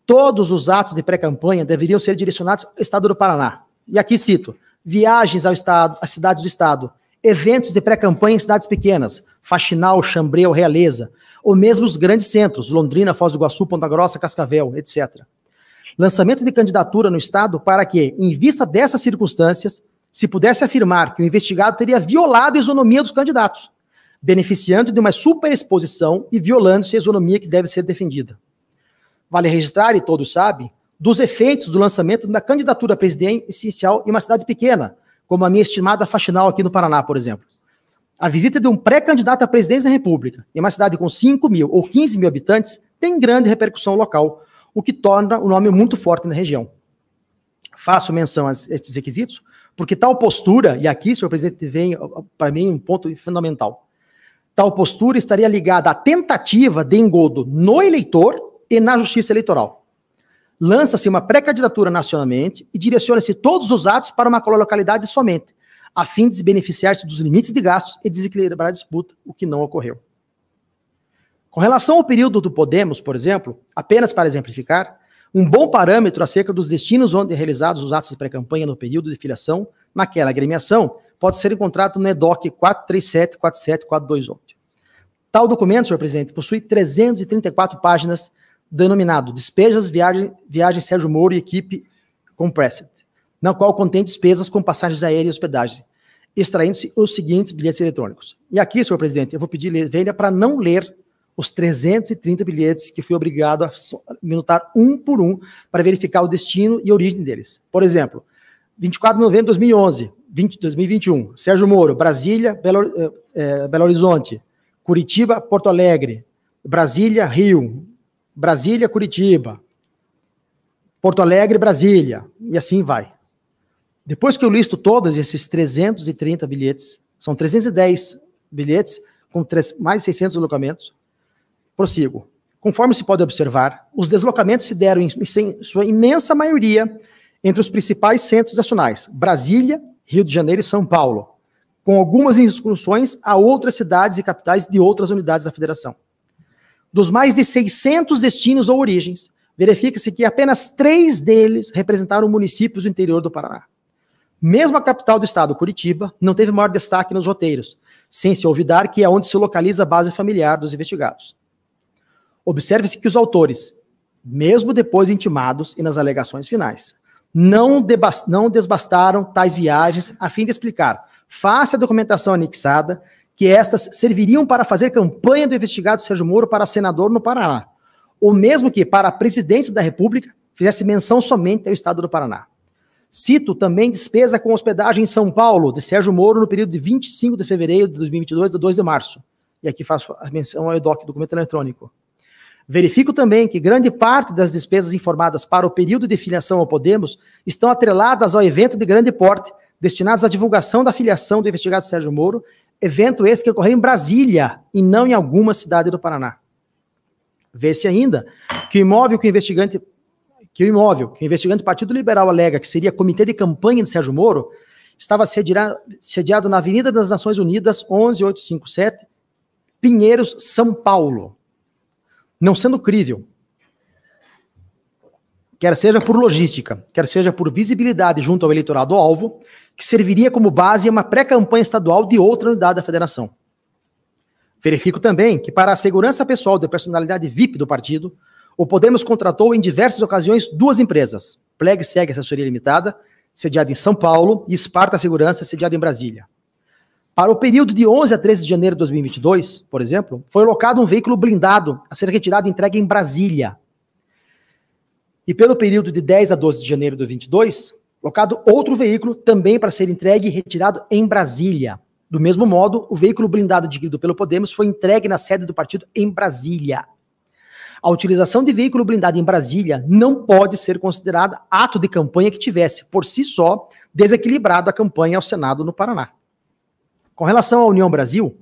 Todos os atos de pré-campanha deveriam ser direcionados ao estado do Paraná. E aqui cito: viagens ao estado, às cidades do estado, eventos de pré-campanha em cidades pequenas, Faxinal, Chambreu, Realeza, ou mesmo os grandes centros, Londrina, Foz do Iguaçu, Ponta Grossa, Cascavel, etc. Lançamento de candidatura no estado para que, em vista dessas circunstâncias, se pudesse afirmar que o investigado teria violado a isonomia dos candidatos, beneficiando de uma superexposição e violando-se a isonomia que deve ser defendida. Vale registrar, e todos sabem, dos efeitos do lançamento da candidatura presidencial em uma cidade pequena, como a minha estimada Faxinal aqui no Paraná, por exemplo. A visita de um pré-candidato à presidência da República em uma cidade com 5 mil ou 15 mil habitantes tem grande repercussão local, o que torna o nome muito forte na região. Faço menção a estes requisitos porque tal postura, e aqui, senhor presidente, vem para mim um ponto fundamental. Tal postura estaria ligada à tentativa de engodo no eleitor e na justiça eleitoral. Lança-se uma pré-candidatura nacionalmente e direciona-se todos os atos para uma localidade somente, a fim de beneficiar-se dos limites de gastos e desequilibrar a disputa, o que não ocorreu. Com relação ao período do Podemos, por exemplo, apenas para exemplificar, um bom parâmetro acerca dos destinos onde realizados os atos de pré-campanha no período de filiação naquela agremiação pode ser encontrado no EDOC 437-47428. Tal documento, senhor presidente, possui 334 páginas, denominado Despesas Viagem, viagem Sérgio Moro e Equipe Compressed, na qual contém despesas com passagens aéreas e hospedagem, extraindo-se os seguintes bilhetes eletrônicos. E aqui, senhor presidente, eu vou pedir velha para não ler os 330 bilhetes que fui obrigado a minutar um por um para verificar o destino e origem deles. Por exemplo, 24 de novembro de 2011, 20, 2021, Sérgio Moro, Brasília, Belo, eh, eh, Belo Horizonte, Curitiba, Porto Alegre, Brasília, Rio, Brasília, Curitiba, Porto Alegre, Brasília, e assim vai. Depois que eu listo todos esses 330 bilhetes, são 310 bilhetes com três, mais 600 alocamentos, Prossigo. Conforme se pode observar, os deslocamentos se deram, em sua imensa maioria, entre os principais centros nacionais, Brasília, Rio de Janeiro e São Paulo, com algumas excursões a outras cidades e capitais de outras unidades da federação. Dos mais de 600 destinos ou origens, verifica-se que apenas três deles representaram municípios do interior do Paraná. Mesmo a capital do estado, Curitiba, não teve maior destaque nos roteiros, sem se olvidar que é onde se localiza a base familiar dos investigados. Observe-se que os autores, mesmo depois intimados e nas alegações finais, não, não desbastaram tais viagens a fim de explicar, face à documentação anexada, que estas serviriam para fazer campanha do investigado Sérgio Moro para senador no Paraná, ou mesmo que para a presidência da República fizesse menção somente ao estado do Paraná. Cito também despesa com hospedagem em São Paulo, de Sérgio Moro, no período de 25 de fevereiro de 2022 a 2 de março. E aqui faço a menção ao EDOC, documento eletrônico. Verifico também que grande parte das despesas informadas para o período de filiação ao Podemos estão atreladas ao evento de grande porte, destinado à divulgação da filiação do investigado Sérgio Moro, evento esse que ocorreu em Brasília e não em alguma cidade do Paraná. Vê-se ainda que o imóvel que o investigante que o imóvel que o investigante Partido Liberal alega que seria comitê de campanha de Sérgio Moro estava sediado na Avenida das Nações Unidas, 11857, Pinheiros, São Paulo não sendo crível. Quer seja por logística, quer seja por visibilidade junto ao eleitorado alvo, que serviria como base a uma pré-campanha estadual de outra unidade da federação. Verifico também que, para a segurança pessoal da personalidade VIP do partido, o Podemos contratou em diversas ocasiões duas empresas, Pleg Segue Assessoria Limitada, sediada em São Paulo, e Esparta Segurança, sediada em Brasília. Para o período de 11 a 13 de janeiro de 2022, por exemplo, foi locado um veículo blindado a ser retirado e entregue em Brasília. E pelo período de 10 a 12 de janeiro de 2022, locado outro veículo também para ser entregue e retirado em Brasília. Do mesmo modo, o veículo blindado adquirido pelo Podemos foi entregue na sede do partido em Brasília. A utilização de veículo blindado em Brasília não pode ser considerada ato de campanha que tivesse, por si só, desequilibrado a campanha ao Senado no Paraná. Com relação à União Brasil,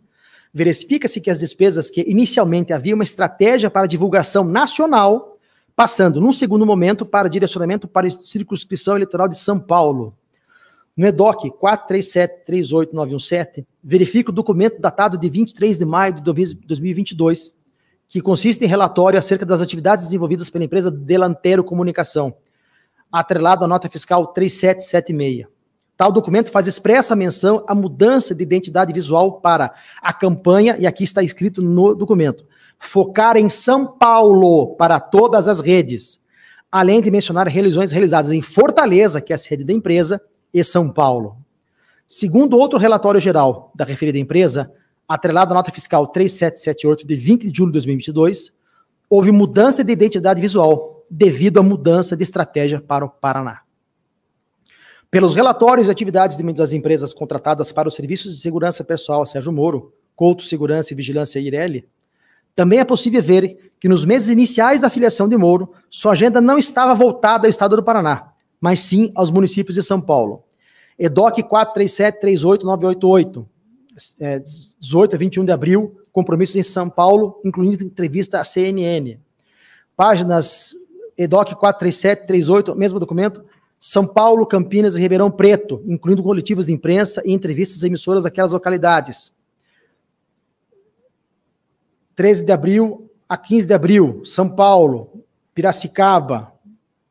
verifica-se que as despesas que inicialmente havia uma estratégia para divulgação nacional, passando num segundo momento para direcionamento para a circunscrição eleitoral de São Paulo. No EDOC 437 verifica o documento datado de 23 de maio de 2022, que consiste em relatório acerca das atividades desenvolvidas pela empresa Delantero Comunicação, atrelado à nota fiscal 3776. Tal documento faz expressa menção à mudança de identidade visual para a campanha, e aqui está escrito no documento: focar em São Paulo para todas as redes, além de mencionar reuniões realizadas em Fortaleza, que é a sede da empresa, e São Paulo. Segundo outro relatório geral da referida empresa, atrelado à nota fiscal 3778 de 20 de julho de 2022, houve mudança de identidade visual devido à mudança de estratégia para o Paraná. Pelos relatórios e atividades das empresas contratadas para os serviços de segurança pessoal, Sérgio Moro, Couto Segurança e Vigilância Ireli, também é possível ver que nos meses iniciais da filiação de Moro, sua agenda não estava voltada ao estado do Paraná, mas sim aos municípios de São Paulo. EDOC 437-38988, 18 a 21 de abril, compromissos em São Paulo, incluindo entrevista à CNN. Páginas EDOC 437-38, mesmo documento, são Paulo, Campinas e Ribeirão Preto, incluindo coletivos de imprensa e entrevistas emissoras daquelas localidades. 13 de abril a 15 de abril, São Paulo, Piracicaba,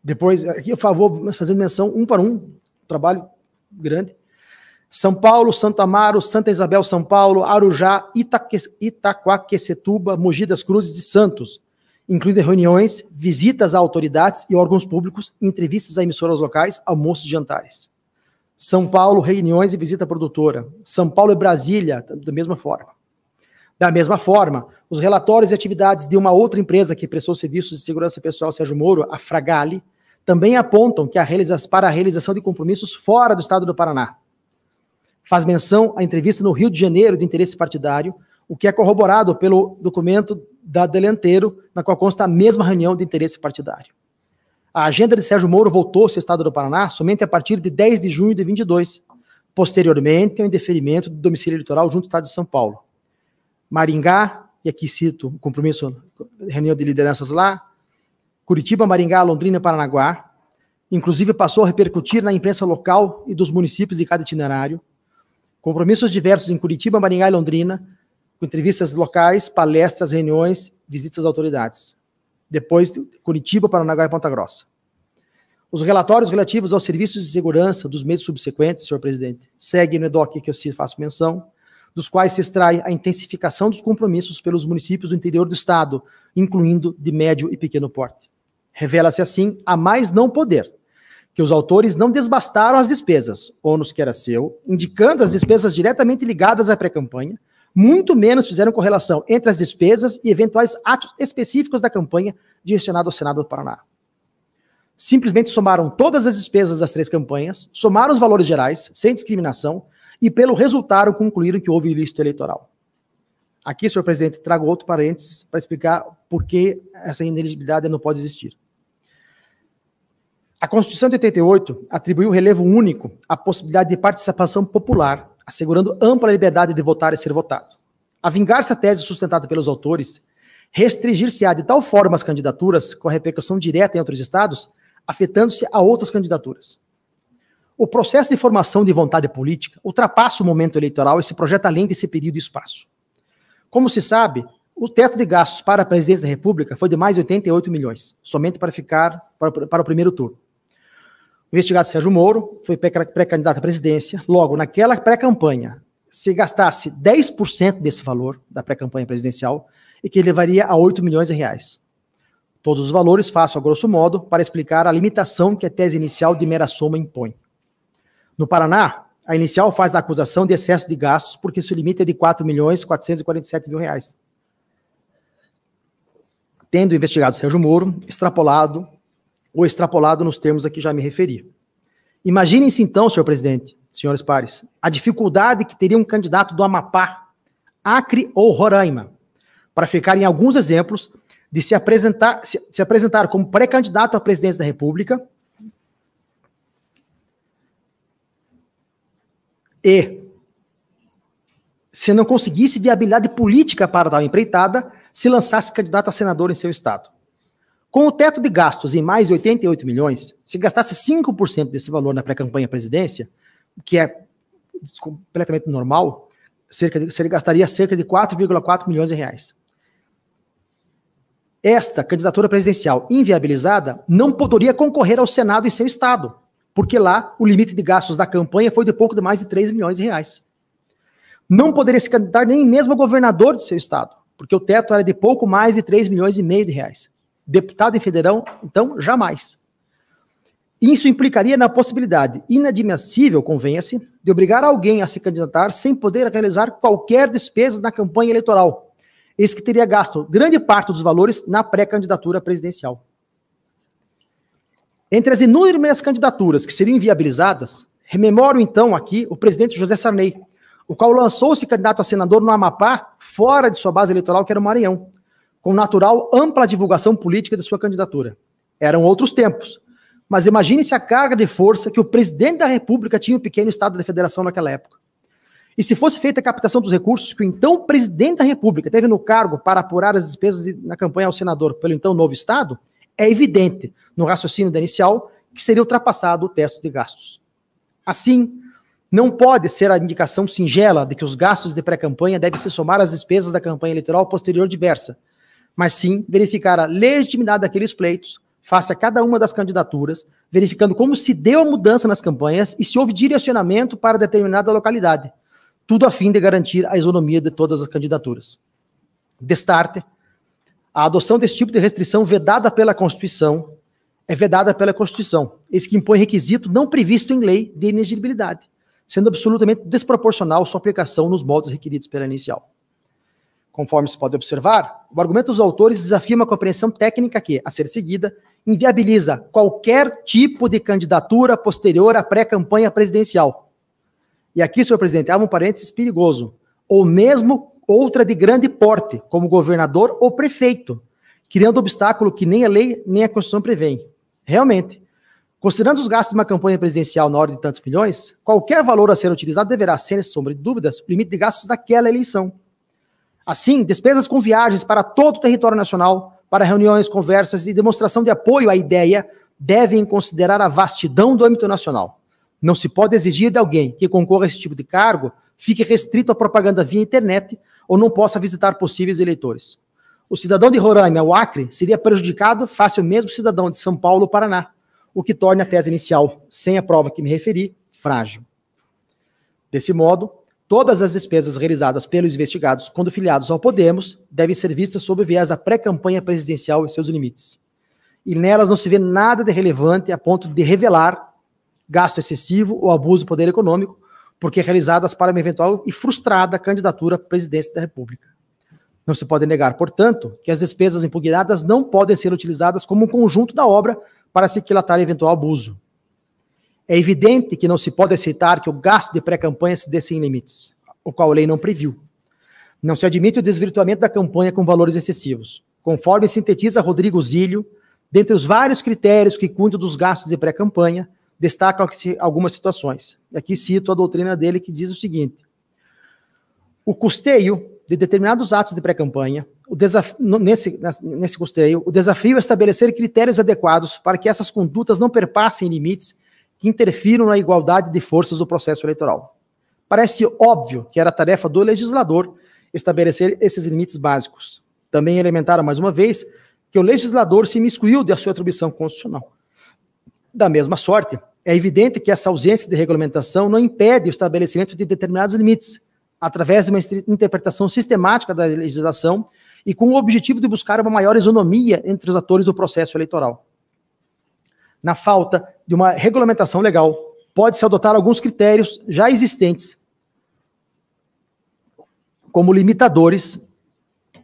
depois, aqui eu favor, fazendo menção um para um, trabalho grande. São Paulo, Santo Amaro, Santa Isabel, São Paulo, Arujá, Itaque, Itaquaquecetuba, Mogi das Cruzes e Santos incluindo reuniões, visitas a autoridades e órgãos públicos, entrevistas a emissoras locais, almoços e jantares. São Paulo, reuniões e visita à produtora. São Paulo e Brasília, da mesma forma. Da mesma forma, os relatórios e atividades de uma outra empresa que prestou serviços de segurança pessoal Sérgio Moro, a Fragale, também apontam que a para a realização de compromissos fora do estado do Paraná. Faz menção à entrevista no Rio de Janeiro de interesse partidário, o que é corroborado pelo documento da Delenteiro, na qual consta a mesma reunião de interesse partidário. A agenda de Sérgio Moro voltou-se ao Estado do Paraná somente a partir de 10 de junho de 22, posteriormente ao indeferimento do domicílio eleitoral junto ao Estado de São Paulo. Maringá, e aqui cito o compromisso, reunião de lideranças lá, Curitiba, Maringá, Londrina e Paranaguá, inclusive passou a repercutir na imprensa local e dos municípios de cada itinerário. Compromissos diversos em Curitiba, Maringá e Londrina com entrevistas locais, palestras, reuniões, visitas às autoridades. Depois, Curitiba, Paranaguá e Ponta Grossa. Os relatórios relativos aos serviços de segurança dos meses subsequentes, senhor presidente, seguem no EDOC que eu faço menção, dos quais se extrai a intensificação dos compromissos pelos municípios do interior do Estado, incluindo de médio e pequeno porte. Revela-se assim, a mais não poder, que os autores não desbastaram as despesas, ônus que era seu, indicando as despesas diretamente ligadas à pré-campanha, muito menos fizeram correlação entre as despesas e eventuais atos específicos da campanha direcionada ao Senado do Paraná. Simplesmente somaram todas as despesas das três campanhas, somaram os valores gerais, sem discriminação, e pelo resultado concluíram que houve ilícito eleitoral. Aqui, senhor presidente, trago outro parênteses para explicar por que essa ineligibilidade não pode existir. A Constituição de 88 atribuiu relevo único à possibilidade de participação popular assegurando ampla liberdade de votar e ser votado. A vingar-se a tese sustentada pelos autores restringir-se-á de tal forma as candidaturas, com a repercussão direta em outros estados, afetando-se a outras candidaturas. O processo de formação de vontade política ultrapassa o momento eleitoral e se projeta além desse período e espaço. Como se sabe, o teto de gastos para a presidência da República foi de mais 88 milhões, somente para ficar para, para o primeiro turno investigado Sérgio Moro, foi pré-candidato à presidência. Logo, naquela pré-campanha, se gastasse 10% desse valor da pré-campanha presidencial, e que levaria a 8 milhões de reais. Todos os valores faço a grosso modo para explicar a limitação que a tese inicial de mera soma impõe. No Paraná, a inicial faz a acusação de excesso de gastos porque seu limite é de 4 milhões 447 mil reais. Tendo investigado Sérgio Moro, extrapolado ou extrapolado nos termos a que já me referi. Imaginem-se então, senhor presidente, senhores pares, a dificuldade que teria um candidato do Amapá, Acre ou Roraima, para ficar em alguns exemplos, de se apresentar, se, se apresentar como pré-candidato à presidência da República e, se não conseguisse viabilidade política para tal empreitada, se lançasse candidato a senador em seu estado. Com o teto de gastos em mais 88 milhões, se gastasse 5% desse valor na pré-campanha presidência, que é completamente normal, cerca de, se ele gastaria cerca de 4,4 milhões de reais. Esta candidatura presidencial inviabilizada não poderia concorrer ao Senado em seu Estado, porque lá o limite de gastos da campanha foi de pouco de mais de 3 milhões de reais. Não poderia se candidatar nem mesmo a governador de seu Estado, porque o teto era de pouco mais de 3 milhões e meio de reais deputado em federal, então jamais. Isso implicaria na possibilidade inadmissível, convenha-se, de obrigar alguém a se candidatar sem poder realizar qualquer despesa na campanha eleitoral. Esse que teria gasto grande parte dos valores na pré-candidatura presidencial. Entre as inúmeras candidaturas que seriam inviabilizadas, rememoro então aqui o presidente José Sarney, o qual lançou-se candidato a senador no Amapá, fora de sua base eleitoral, que era o Maranhão, com natural ampla divulgação política de sua candidatura. Eram outros tempos. Mas imagine-se a carga de força que o presidente da República tinha o pequeno Estado da Federação naquela época. E se fosse feita a captação dos recursos que o então presidente da República teve no cargo para apurar as despesas de, na campanha ao senador pelo então novo Estado, é evidente, no raciocínio inicial, que seria ultrapassado o teto de gastos. Assim, não pode ser a indicação singela de que os gastos de pré-campanha devem se somar às despesas da campanha eleitoral posterior diversa, mas sim verificar a legitimidade daqueles pleitos face a cada uma das candidaturas, verificando como se deu a mudança nas campanhas e se houve direcionamento para determinada localidade, tudo a fim de garantir a isonomia de todas as candidaturas. Destarte, a adoção desse tipo de restrição vedada pela Constituição é vedada pela Constituição, eis que impõe requisito não previsto em lei de inelegibilidade, sendo absolutamente desproporcional sua aplicação nos moldes requeridos pela inicial. Conforme se pode observar, o argumento dos autores desafia uma compreensão técnica que, a ser seguida, inviabiliza qualquer tipo de candidatura posterior à pré-campanha presidencial. E aqui, senhor presidente, abre um parênteses perigoso. Ou mesmo outra de grande porte, como governador ou prefeito, criando obstáculo que nem a lei nem a Constituição prevêem. Realmente, considerando os gastos de uma campanha presidencial na ordem de tantos milhões, qualquer valor a ser utilizado deverá ser, sem sombra de dúvidas, limite de gastos daquela eleição. Assim, despesas com viagens para todo o território nacional, para reuniões, conversas e demonstração de apoio à ideia, devem considerar a vastidão do âmbito nacional. Não se pode exigir de alguém que concorra a esse tipo de cargo fique restrito à propaganda via internet ou não possa visitar possíveis eleitores. O cidadão de Roraima o Acre seria prejudicado face ao mesmo cidadão de São Paulo ou Paraná, o que torna a tese inicial, sem a prova que me referi, frágil. Desse modo, Todas as despesas realizadas pelos investigados quando filiados ao Podemos devem ser vistas sob o viés da pré-campanha presidencial e seus limites. E nelas não se vê nada de relevante a ponto de revelar gasto excessivo ou abuso do poder econômico, porque realizadas para uma eventual e frustrada candidatura à presidência da República. Não se pode negar, portanto, que as despesas impugnadas não podem ser utilizadas como um conjunto da obra para se quilatar eventual abuso. É evidente que não se pode aceitar que o gasto de pré-campanha se dê sem limites, o qual a lei não previu. Não se admite o desvirtuamento da campanha com valores excessivos, conforme sintetiza Rodrigo Zílio, dentre os vários critérios que cuidam dos gastos de pré-campanha, destaca algumas situações. Aqui cito a doutrina dele que diz o seguinte: o custeio de determinados atos de pré-campanha, nesse, nesse custeio, o desafio é estabelecer critérios adequados para que essas condutas não perpassem limites que interfiram na igualdade de forças do processo eleitoral. Parece óbvio que era tarefa do legislador estabelecer esses limites básicos. Também elementaram, mais uma vez, que o legislador se imiscuiu de sua atribuição constitucional. Da mesma sorte, é evidente que essa ausência de regulamentação não impede o estabelecimento de determinados limites, através de uma interpretação sistemática da legislação e com o objetivo de buscar uma maior isonomia entre os atores do processo eleitoral na falta de uma regulamentação legal, pode-se adotar alguns critérios já existentes como limitadores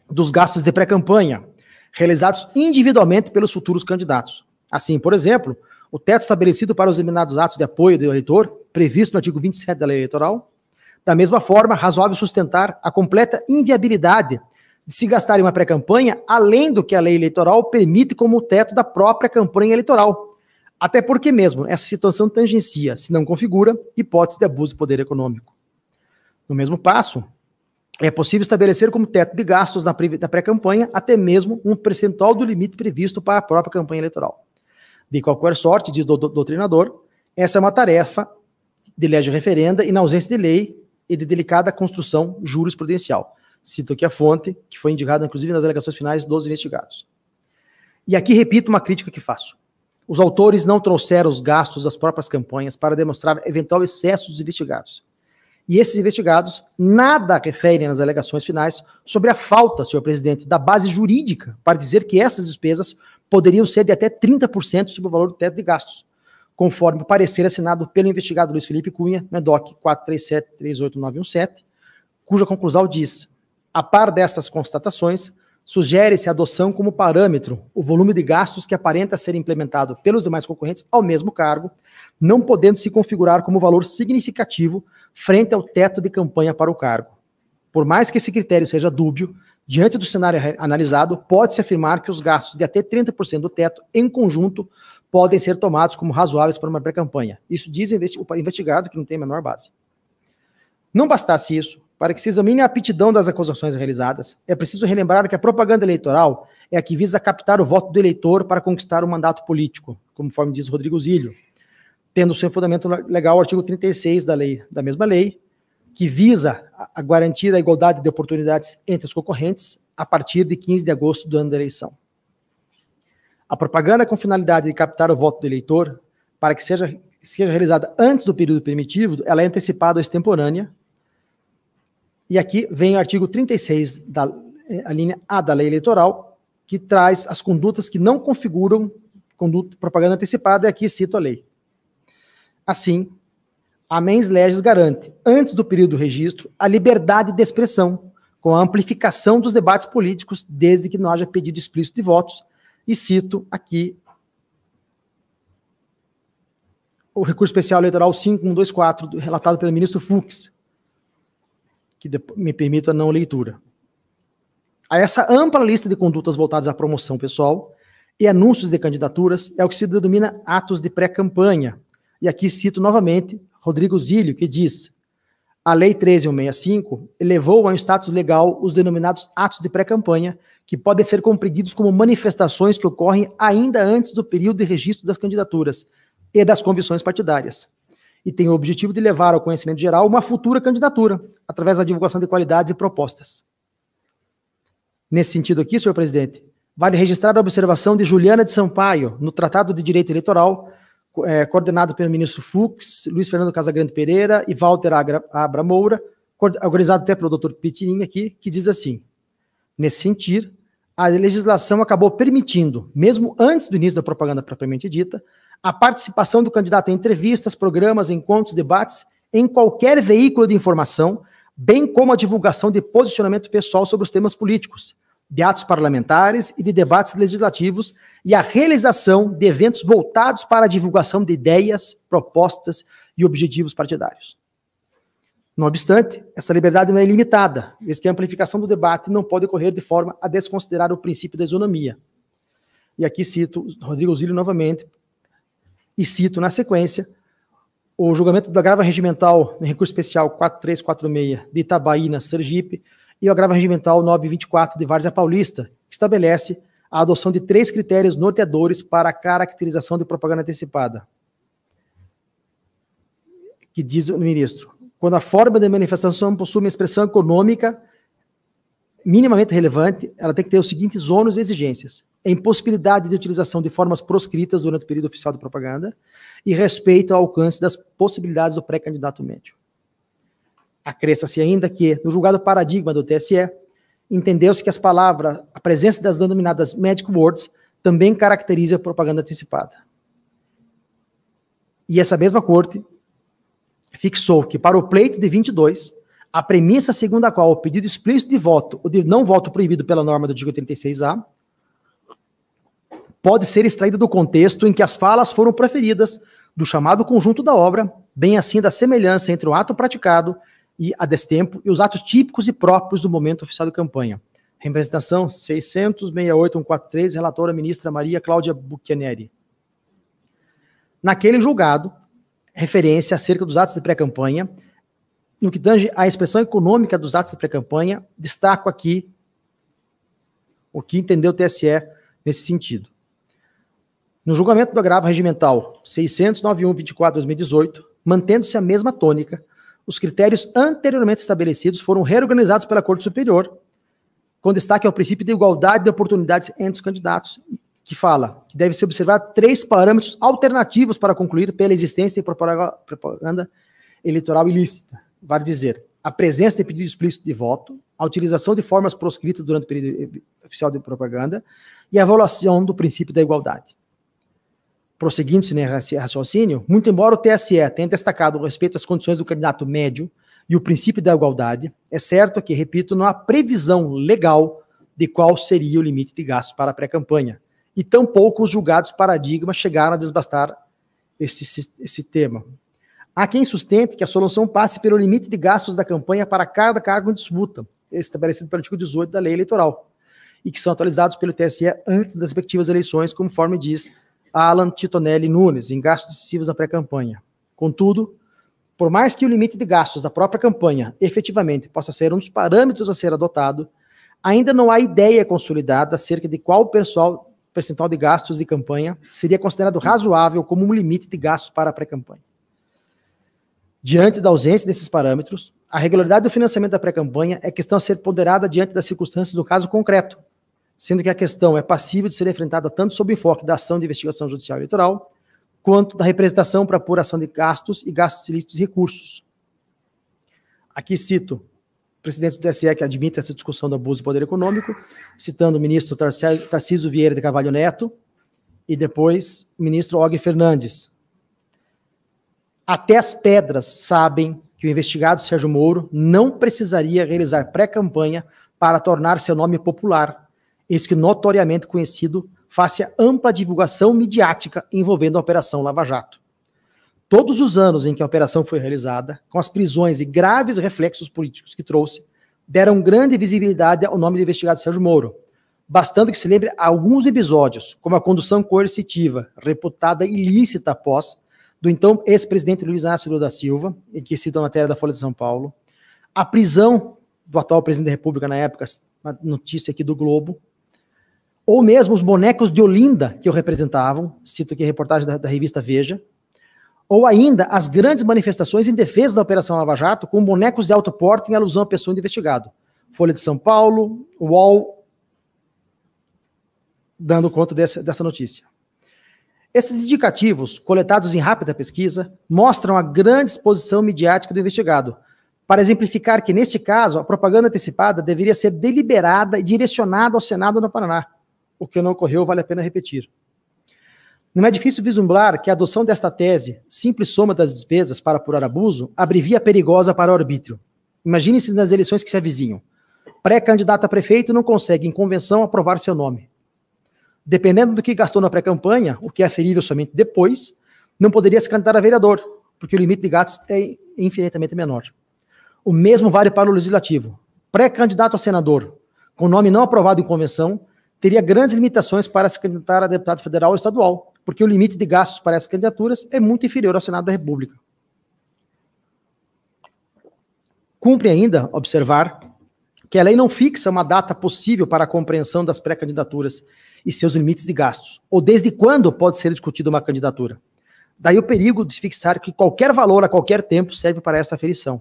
dos gastos de pré-campanha, realizados individualmente pelos futuros candidatos. Assim, por exemplo, o teto estabelecido para os eliminados atos de apoio do eleitor, previsto no artigo 27 da lei eleitoral. Da mesma forma, razoável sustentar a completa inviabilidade de se gastar em uma pré-campanha, além do que a lei eleitoral permite como teto da própria campanha eleitoral, até porque mesmo essa situação tangencia, se não configura, hipótese de abuso de poder econômico. No mesmo passo, é possível estabelecer como teto de gastos na pré-campanha até mesmo um percentual do limite previsto para a própria campanha eleitoral. De qualquer sorte, diz o doutrinador, essa é uma tarefa de de referenda e na ausência de lei e de delicada construção jurisprudencial. Cito aqui a fonte, que foi indicada inclusive nas alegações finais dos investigados. E aqui repito uma crítica que faço. Os autores não trouxeram os gastos das próprias campanhas para demonstrar eventual excesso dos investigados. E esses investigados nada referem nas alegações finais sobre a falta, senhor presidente, da base jurídica para dizer que essas despesas poderiam ser de até 30% sobre o valor do teto de gastos, conforme o parecer assinado pelo investigado Luiz Felipe Cunha, MEDOC 437-38917, cuja conclusão diz: a par dessas constatações, Sugere-se a adoção como parâmetro o volume de gastos que aparenta ser implementado pelos demais concorrentes ao mesmo cargo, não podendo se configurar como valor significativo frente ao teto de campanha para o cargo. Por mais que esse critério seja dúbio, diante do cenário analisado, pode-se afirmar que os gastos de até 30% do teto, em conjunto, podem ser tomados como razoáveis para uma pré-campanha. Isso diz o investigado, que não tem a menor base. Não bastasse isso, para que se examine a aptidão das acusações realizadas, é preciso relembrar que a propaganda eleitoral é a que visa captar o voto do eleitor para conquistar o um mandato político, conforme diz Rodrigo Zílio, tendo seu fundamento legal o artigo 36 da lei, da mesma lei, que visa a garantir a igualdade de oportunidades entre os concorrentes a partir de 15 de agosto do ano da eleição. A propaganda com finalidade de captar o voto do eleitor para que seja, seja realizada antes do período permitido, ela é antecipada ou extemporânea, e aqui vem o artigo 36 da eh, a linha A da lei eleitoral, que traz as condutas que não configuram conduta, propaganda antecipada, e aqui cito a lei. Assim, a mens legis garante, antes do período do registro, a liberdade de expressão, com a amplificação dos debates políticos, desde que não haja pedido explícito de votos, e cito aqui o recurso especial eleitoral 5124, relatado pelo ministro Fux, que me permita a não leitura. A essa ampla lista de condutas voltadas à promoção pessoal e anúncios de candidaturas é o que se denomina atos de pré-campanha. E aqui cito novamente Rodrigo Zílio, que diz: a Lei 13165 elevou a um status legal os denominados atos de pré-campanha, que podem ser compreendidos como manifestações que ocorrem ainda antes do período de registro das candidaturas e das convicções partidárias e tem o objetivo de levar ao conhecimento geral uma futura candidatura, através da divulgação de qualidades e propostas. Nesse sentido aqui, senhor presidente, vale registrar a observação de Juliana de Sampaio no Tratado de Direito Eleitoral, é, coordenado pelo ministro Fux, Luiz Fernando Casagrande Pereira e Walter Agra, Abra Moura, organizado até pelo doutor Pitinim aqui, que diz assim, nesse sentido, a legislação acabou permitindo, mesmo antes do início da propaganda propriamente dita, a participação do candidato em entrevistas, programas, encontros, debates em qualquer veículo de informação, bem como a divulgação de posicionamento pessoal sobre os temas políticos, de atos parlamentares e de debates legislativos e a realização de eventos voltados para a divulgação de ideias, propostas e objetivos partidários. Não obstante, essa liberdade não é ilimitada, visto que a amplificação do debate não pode ocorrer de forma a desconsiderar o princípio da isonomia. E aqui cito Rodrigo Zilli novamente, e cito na sequência o julgamento da agravo regimental em recurso especial 4346 de Itabaína, Sergipe, e o agravo regimental 924 de Várzea Paulista, que estabelece a adoção de três critérios norteadores para a caracterização de propaganda antecipada. Que diz o ministro: quando a forma de manifestação possui uma expressão econômica minimamente relevante, ela tem que ter os seguintes ônus e exigências: a impossibilidade de utilização de formas proscritas durante o período oficial de propaganda e respeito ao alcance das possibilidades do pré-candidato médio. Acresça-se ainda que, no julgado paradigma do TSE, entendeu-se que as palavras, a presença das denominadas magic words também caracteriza a propaganda antecipada. E essa mesma corte fixou que para o pleito de 22, a premissa segundo a qual o pedido explícito de voto ou de não voto proibido pela norma do artigo 36A pode ser extraída do contexto em que as falas foram proferidas, do chamado conjunto da obra, bem assim da semelhança entre o ato praticado e a destempo e os atos típicos e próprios do momento oficial de campanha. Representação 600 143 relatora ministra Maria Cláudia Bucchianeri. Naquele julgado, referência acerca dos atos de pré-campanha, no que tange à expressão econômica dos atos de pré-campanha, destaco aqui o que entendeu o TSE nesse sentido. No julgamento do agravo regimental 609124 24 2018 mantendo-se a mesma tônica, os critérios anteriormente estabelecidos foram reorganizados pela Corte Superior, com destaque ao princípio de igualdade de oportunidades entre os candidatos, que fala que deve ser observar três parâmetros alternativos para concluir pela existência de propaganda eleitoral ilícita. Vale dizer, a presença de pedido explícito de voto, a utilização de formas proscritas durante o período oficial de propaganda e a avaliação do princípio da igualdade prosseguindo-se nesse né, raciocínio, muito embora o TSE tenha destacado o respeito às condições do candidato médio e o princípio da igualdade, é certo que, repito, não há previsão legal de qual seria o limite de gastos para a pré-campanha. E tampouco os julgados paradigma chegaram a desbastar esse, esse, esse tema. Há quem sustente que a solução passe pelo limite de gastos da campanha para cada cargo em disputa, estabelecido pelo artigo 18 da lei eleitoral, e que são atualizados pelo TSE antes das respectivas eleições, conforme diz Alan Titonelli Nunes em gastos excessivos na pré-campanha. Contudo, por mais que o limite de gastos da própria campanha efetivamente possa ser um dos parâmetros a ser adotado, ainda não há ideia consolidada acerca de qual pessoal, percentual de gastos de campanha seria considerado razoável como um limite de gastos para a pré-campanha. Diante da ausência desses parâmetros, a regularidade do financiamento da pré-campanha é questão a ser ponderada diante das circunstâncias do caso concreto, sendo que a questão é passível de ser enfrentada tanto sob o enfoque da ação de investigação judicial eleitoral, quanto da representação para apuração de gastos e gastos ilícitos e recursos. Aqui cito o presidente do TSE que admite essa discussão do abuso do poder econômico, citando o ministro Tarcísio Vieira de Carvalho Neto e depois o ministro Og Fernandes. Até as pedras sabem que o investigado Sérgio Moro não precisaria realizar pré-campanha para tornar seu nome popular esse que notoriamente conhecido face à ampla divulgação midiática envolvendo a Operação Lava Jato. Todos os anos em que a operação foi realizada, com as prisões e graves reflexos políticos que trouxe, deram grande visibilidade ao nome do investigado Sérgio Moro, bastando que se lembre alguns episódios, como a condução coercitiva, reputada ilícita após, do então ex-presidente Luiz Inácio Lula da Silva, em que cita a matéria da Folha de São Paulo, a prisão do atual presidente da República na época, notícia aqui do Globo, ou mesmo os bonecos de Olinda que eu representavam, cito aqui a reportagem da, da revista Veja. Ou ainda as grandes manifestações em defesa da Operação Lava Jato com bonecos de alto porte em alusão à pessoa investigada. Folha de São Paulo, UOL, dando conta dessa, dessa notícia. Esses indicativos, coletados em rápida pesquisa, mostram a grande exposição midiática do investigado, para exemplificar que, neste caso, a propaganda antecipada deveria ser deliberada e direcionada ao Senado do Paraná, o que não ocorreu vale a pena repetir. Não é difícil vislumbrar que a adoção desta tese, simples soma das despesas para apurar abuso, abrevia perigosa para o arbítrio. Imagine-se nas eleições que se avizinham. Pré-candidato a prefeito não consegue, em convenção, aprovar seu nome. Dependendo do que gastou na pré-campanha, o que é ferível somente depois, não poderia se candidatar a vereador, porque o limite de gastos é infinitamente menor. O mesmo vale para o legislativo. Pré-candidato a senador, com nome não aprovado em convenção, teria grandes limitações para se candidatar a deputado federal ou estadual, porque o limite de gastos para essas candidaturas é muito inferior ao Senado da República. Cumpre ainda observar que a lei não fixa uma data possível para a compreensão das pré-candidaturas e seus limites de gastos, ou desde quando pode ser discutida uma candidatura. Daí o perigo de fixar que qualquer valor a qualquer tempo serve para essa aferição.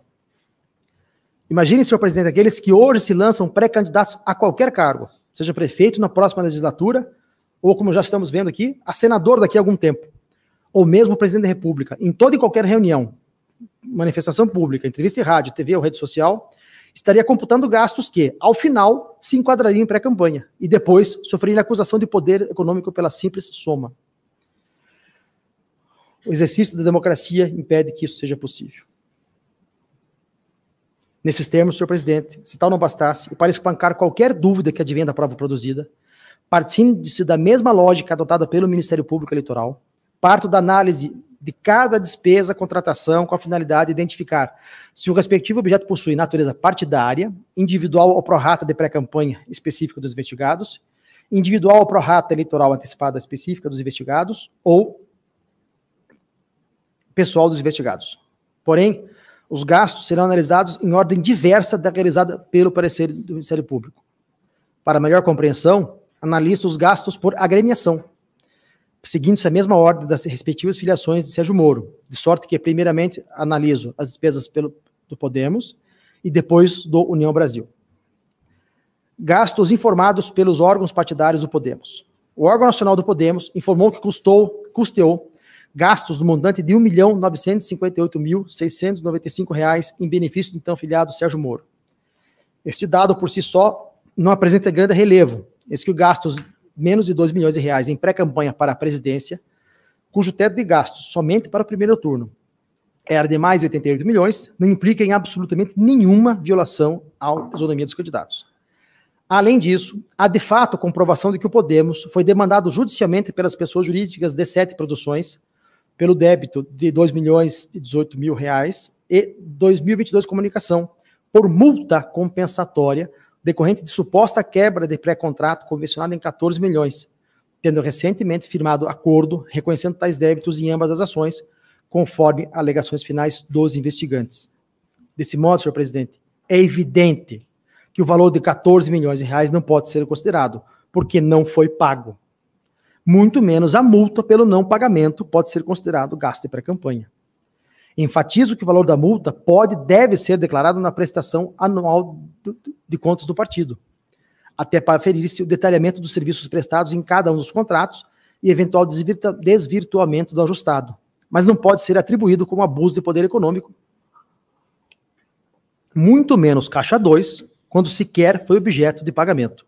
Imagine, senhor presidente, aqueles que hoje se lançam pré-candidatos a qualquer cargo, seja prefeito na próxima legislatura, ou como já estamos vendo aqui, a senador daqui a algum tempo, ou mesmo presidente da República, em toda e qualquer reunião, manifestação pública, entrevista em rádio, TV ou rede social, estaria computando gastos que, ao final, se enquadrariam em pré-campanha e depois sofreriam acusação de poder econômico pela simples soma. O exercício da democracia impede que isso seja possível. Nesses termos, senhor presidente, se tal não bastasse, e para espancar qualquer dúvida que advenha da prova produzida, partindo-se da mesma lógica adotada pelo Ministério Público Eleitoral, parto da análise de cada despesa contratação com a finalidade de identificar se o respectivo objeto possui natureza partidária, individual ou prorata de pré-campanha específica dos investigados, individual ou prorata eleitoral antecipada específica dos investigados ou pessoal dos investigados. Porém, os gastos serão analisados em ordem diversa da realizada pelo parecer do Ministério Público. Para melhor compreensão, analisa os gastos por agremiação, seguindo-se a mesma ordem das respectivas filiações de Sérgio Moro, de sorte que, primeiramente, analiso as despesas pelo, do Podemos e depois do União Brasil. Gastos informados pelos órgãos partidários do Podemos. O órgão nacional do Podemos informou que custou, custeou gastos do montante de R$ 1.958.695 em benefício do então filiado Sérgio Moro. Este dado por si só não apresenta grande relevo, eis que os gastos menos de 2 milhões de reais em pré-campanha para a presidência, cujo teto de gastos somente para o primeiro turno era de mais 88 milhões, não implica em absolutamente nenhuma violação à isonomia dos candidatos. Além disso, há de fato comprovação de que o Podemos foi demandado judicialmente pelas pessoas jurídicas de sete produções pelo débito de 2 milhões e 18 mil reais e 2022 comunicação por multa compensatória decorrente de suposta quebra de pré-contrato convencionado em 14 milhões, tendo recentemente firmado acordo reconhecendo tais débitos em ambas as ações, conforme alegações finais dos investigantes. Desse modo, senhor presidente, é evidente que o valor de 14 milhões de reais não pode ser considerado, porque não foi pago muito menos a multa pelo não pagamento pode ser considerado gasto de pré-campanha. Enfatizo que o valor da multa pode e deve ser declarado na prestação anual de contas do partido, até para aferir-se o detalhamento dos serviços prestados em cada um dos contratos e eventual desvirtuamento do ajustado, mas não pode ser atribuído como abuso de poder econômico, muito menos caixa 2, quando sequer foi objeto de pagamento.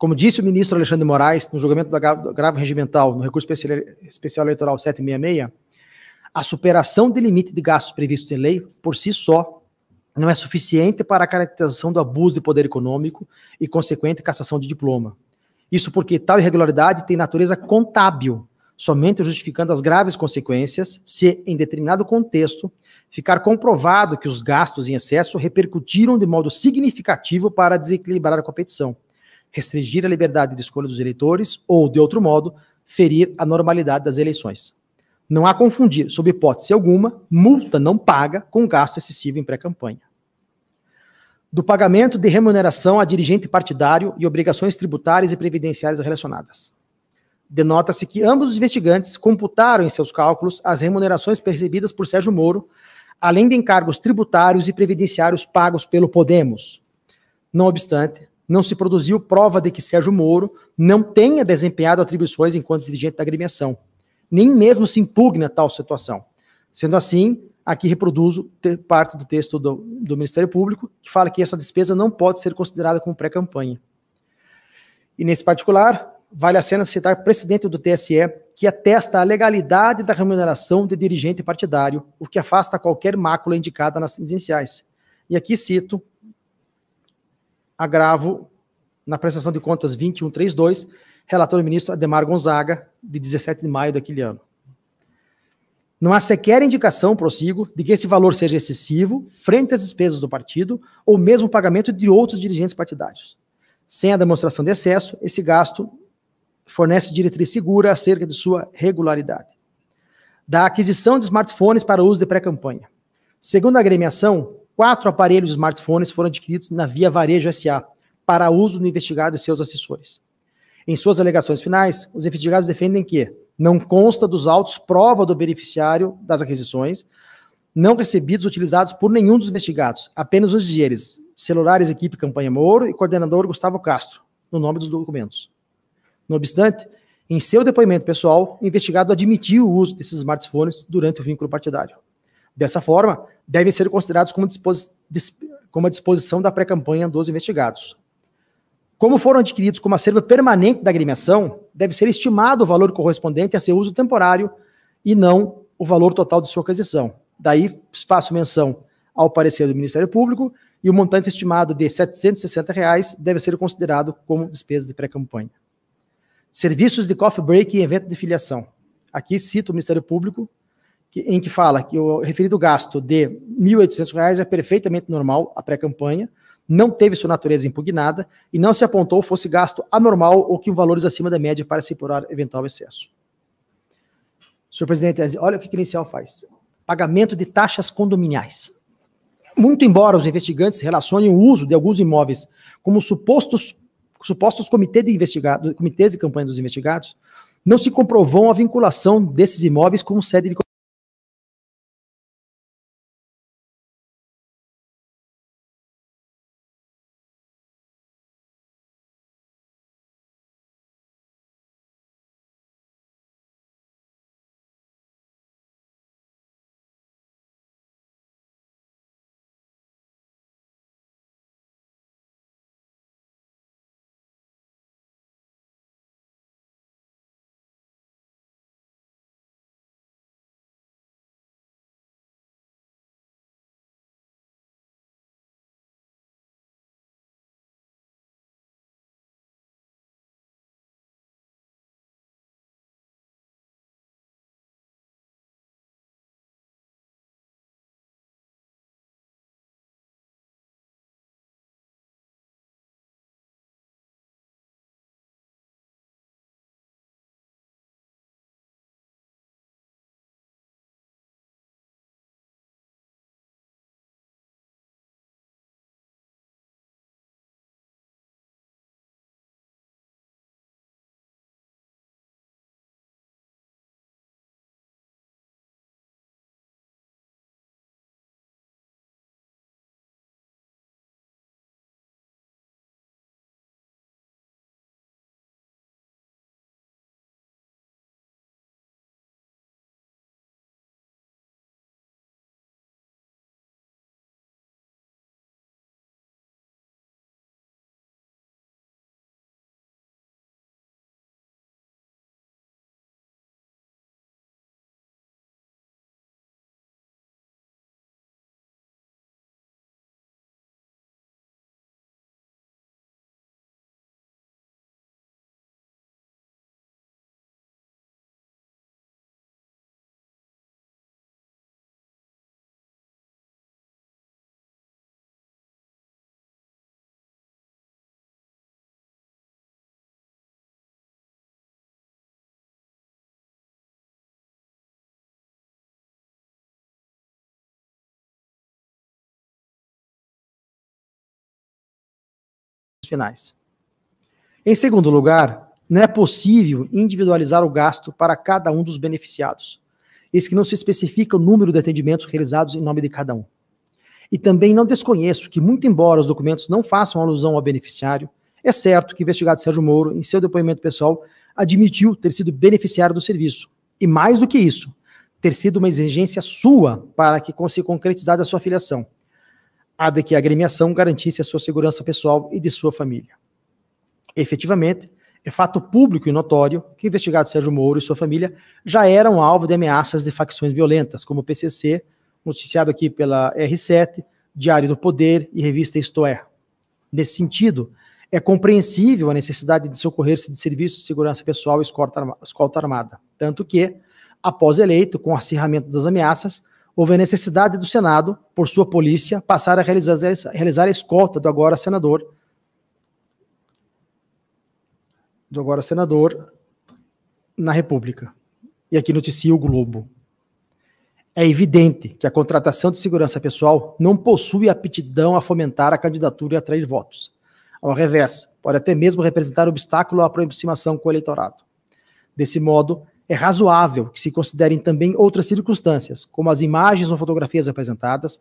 Como disse o ministro Alexandre Moraes no julgamento da grave regimental no recurso especial eleitoral 766, a superação de limite de gastos previstos em lei, por si só, não é suficiente para a caracterização do abuso de poder econômico e consequente cassação de diploma. Isso porque tal irregularidade tem natureza contábil, somente justificando as graves consequências se, em determinado contexto, ficar comprovado que os gastos em excesso repercutiram de modo significativo para desequilibrar a competição restringir a liberdade de escolha dos eleitores ou, de outro modo, ferir a normalidade das eleições. Não há confundir, sob hipótese alguma, multa não paga com gasto excessivo em pré-campanha. Do pagamento de remuneração a dirigente partidário e obrigações tributárias e previdenciárias relacionadas. Denota-se que ambos os investigantes computaram em seus cálculos as remunerações percebidas por Sérgio Moro, além de encargos tributários e previdenciários pagos pelo Podemos. Não obstante, não se produziu prova de que Sérgio Moro não tenha desempenhado atribuições enquanto dirigente da agremiação. Nem mesmo se impugna tal situação. Sendo assim, aqui reproduzo parte do texto do, do Ministério Público, que fala que essa despesa não pode ser considerada como pré-campanha. E nesse particular, vale a pena citar precedente do TSE que atesta a legalidade da remuneração de dirigente partidário, o que afasta qualquer mácula indicada nas iniciais. E aqui cito agravo na prestação de contas 2132, relator do ministro Ademar Gonzaga, de 17 de maio daquele ano. Não há sequer indicação, prossigo, de que esse valor seja excessivo frente às despesas do partido ou mesmo o pagamento de outros dirigentes partidários. Sem a demonstração de excesso, esse gasto fornece diretriz segura acerca de sua regularidade. Da aquisição de smartphones para uso de pré-campanha. Segundo a agremiação, Quatro aparelhos smartphones foram adquiridos na Via Varejo SA para uso do investigado e seus assessores. Em suas alegações finais, os investigados defendem que não consta dos autos prova do beneficiário das aquisições, não recebidos utilizados por nenhum dos investigados, apenas os deles, celulares equipe Campanha Moro e coordenador Gustavo Castro, no nome dos documentos. No obstante, em seu depoimento pessoal, o investigado admitiu o uso desses smartphones durante o vínculo partidário. Dessa forma, devem ser considerados como, disposi como a disposição da pré-campanha dos investigados. Como foram adquiridos como acervo permanente da agremiação, deve ser estimado o valor correspondente a seu uso temporário e não o valor total de sua aquisição. Daí faço menção ao parecer do Ministério Público e o montante estimado de R$ 760 reais deve ser considerado como despesa de pré-campanha. Serviços de coffee break e evento de filiação. Aqui cito o Ministério Público, que, em que fala que o referido gasto de R$ 1.800 é perfeitamente normal à pré-campanha, não teve sua natureza impugnada e não se apontou fosse gasto anormal ou que um valores acima da média para se apurar eventual excesso. Senhor presidente, olha o que o inicial faz: pagamento de taxas condominiais. Muito embora os investigantes relacionem o uso de alguns imóveis como supostos, supostos comitê de comitês de campanha dos investigados, não se comprovou a vinculação desses imóveis como sede de finais. Em segundo lugar, não é possível individualizar o gasto para cada um dos beneficiados, eis que não se especifica o número de atendimentos realizados em nome de cada um. E também não desconheço que, muito embora os documentos não façam alusão ao beneficiário, é certo que o investigado Sérgio Moro, em seu depoimento pessoal, admitiu ter sido beneficiário do serviço. E mais do que isso, ter sido uma exigência sua para que se concretizasse a sua filiação a de que a agremiação garantisse a sua segurança pessoal e de sua família. Efetivamente, é fato público e notório que o investigado Sérgio Moro e sua família já eram alvo de ameaças de facções violentas, como o PCC, noticiado aqui pela R7, Diário do Poder e revista Isto É. Nesse sentido, é compreensível a necessidade de socorrer-se de serviços de segurança pessoal e escolta armada, tanto que, após eleito, com o acirramento das ameaças, houve a necessidade do Senado, por sua polícia, passar a realizar, a realizar a escolta do agora senador do agora senador na República. E aqui noticia o Globo. É evidente que a contratação de segurança pessoal não possui aptidão a fomentar a candidatura e atrair votos. Ao revés, pode até mesmo representar obstáculo à aproximação com o eleitorado. Desse modo, é razoável que se considerem também outras circunstâncias, como as imagens ou fotografias apresentadas,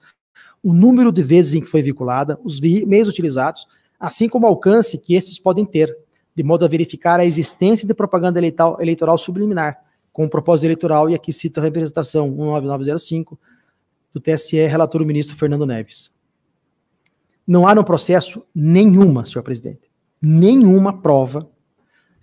o número de vezes em que foi vinculada, os meios utilizados, assim como o alcance que esses podem ter, de modo a verificar a existência de propaganda eleitoral subliminar, com o propósito eleitoral, e aqui cita a representação 19905 do TSE, relator o ministro Fernando Neves. Não há no processo nenhuma, senhor presidente, nenhuma prova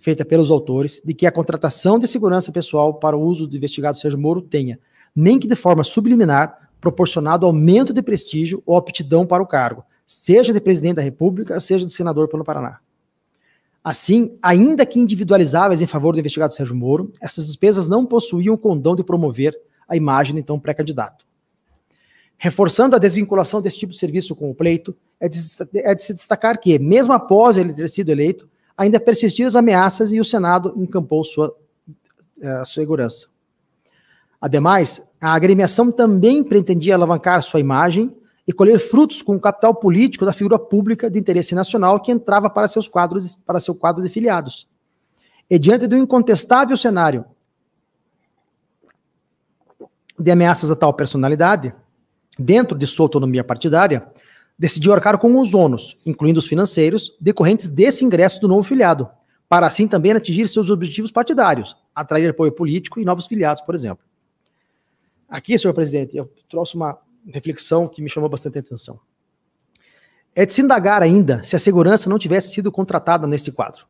feita pelos autores de que a contratação de segurança pessoal para o uso do investigado Sérgio Moro tenha, nem que de forma subliminar, proporcionado aumento de prestígio ou aptidão para o cargo, seja de presidente da República, seja de senador pelo Paraná. Assim, ainda que individualizáveis em favor do investigado Sérgio Moro, essas despesas não possuíam o condão de promover a imagem do então pré-candidato. Reforçando a desvinculação desse tipo de serviço com o pleito, é de, é de, se destacar que, mesmo após ele ter sido eleito, ainda persistiram as ameaças e o Senado encampou sua uh, segurança. Ademais, a agremiação também pretendia alavancar sua imagem e colher frutos com o capital político da figura pública de interesse nacional que entrava para, seus quadros, para seu quadro de filiados. E diante do incontestável cenário de ameaças a tal personalidade, dentro de sua autonomia partidária, decidiu arcar com os ônus, incluindo os financeiros, decorrentes desse ingresso do novo filiado, para assim também atingir seus objetivos partidários, atrair apoio político e novos filiados, por exemplo. Aqui, senhor presidente, eu trouxe uma reflexão que me chamou bastante atenção. É de se indagar ainda se a segurança não tivesse sido contratada nesse quadro.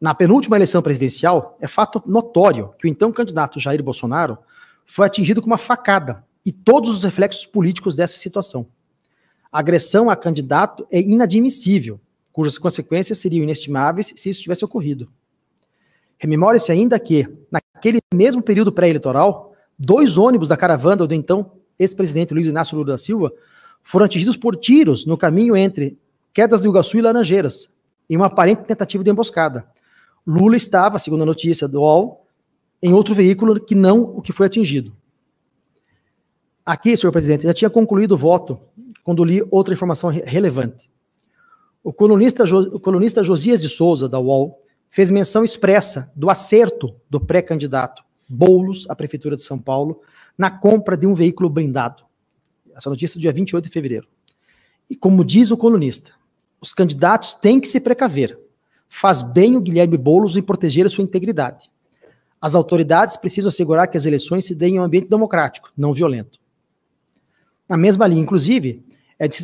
Na penúltima eleição presidencial, é fato notório que o então candidato Jair Bolsonaro foi atingido com uma facada e todos os reflexos políticos dessa situação agressão a candidato é inadmissível, cujas consequências seriam inestimáveis se isso tivesse ocorrido. Rememore-se ainda que, naquele mesmo período pré-eleitoral, dois ônibus da caravana do então ex-presidente Luiz Inácio Lula da Silva foram atingidos por tiros no caminho entre Quedas do Iguaçu e Laranjeiras, em uma aparente tentativa de emboscada. Lula estava, segundo a notícia do UOL, em outro veículo que não o que foi atingido. Aqui, senhor presidente, já tinha concluído o voto quando li outra informação re relevante. O colunista, o colunista Josias de Souza, da UOL, fez menção expressa do acerto do pré-candidato Boulos à Prefeitura de São Paulo na compra de um veículo blindado. Essa notícia é do dia 28 de fevereiro. E como diz o colunista, os candidatos têm que se precaver. Faz bem o Guilherme Boulos em proteger a sua integridade. As autoridades precisam assegurar que as eleições se deem em um ambiente democrático, não violento. Na mesma linha, inclusive, é de,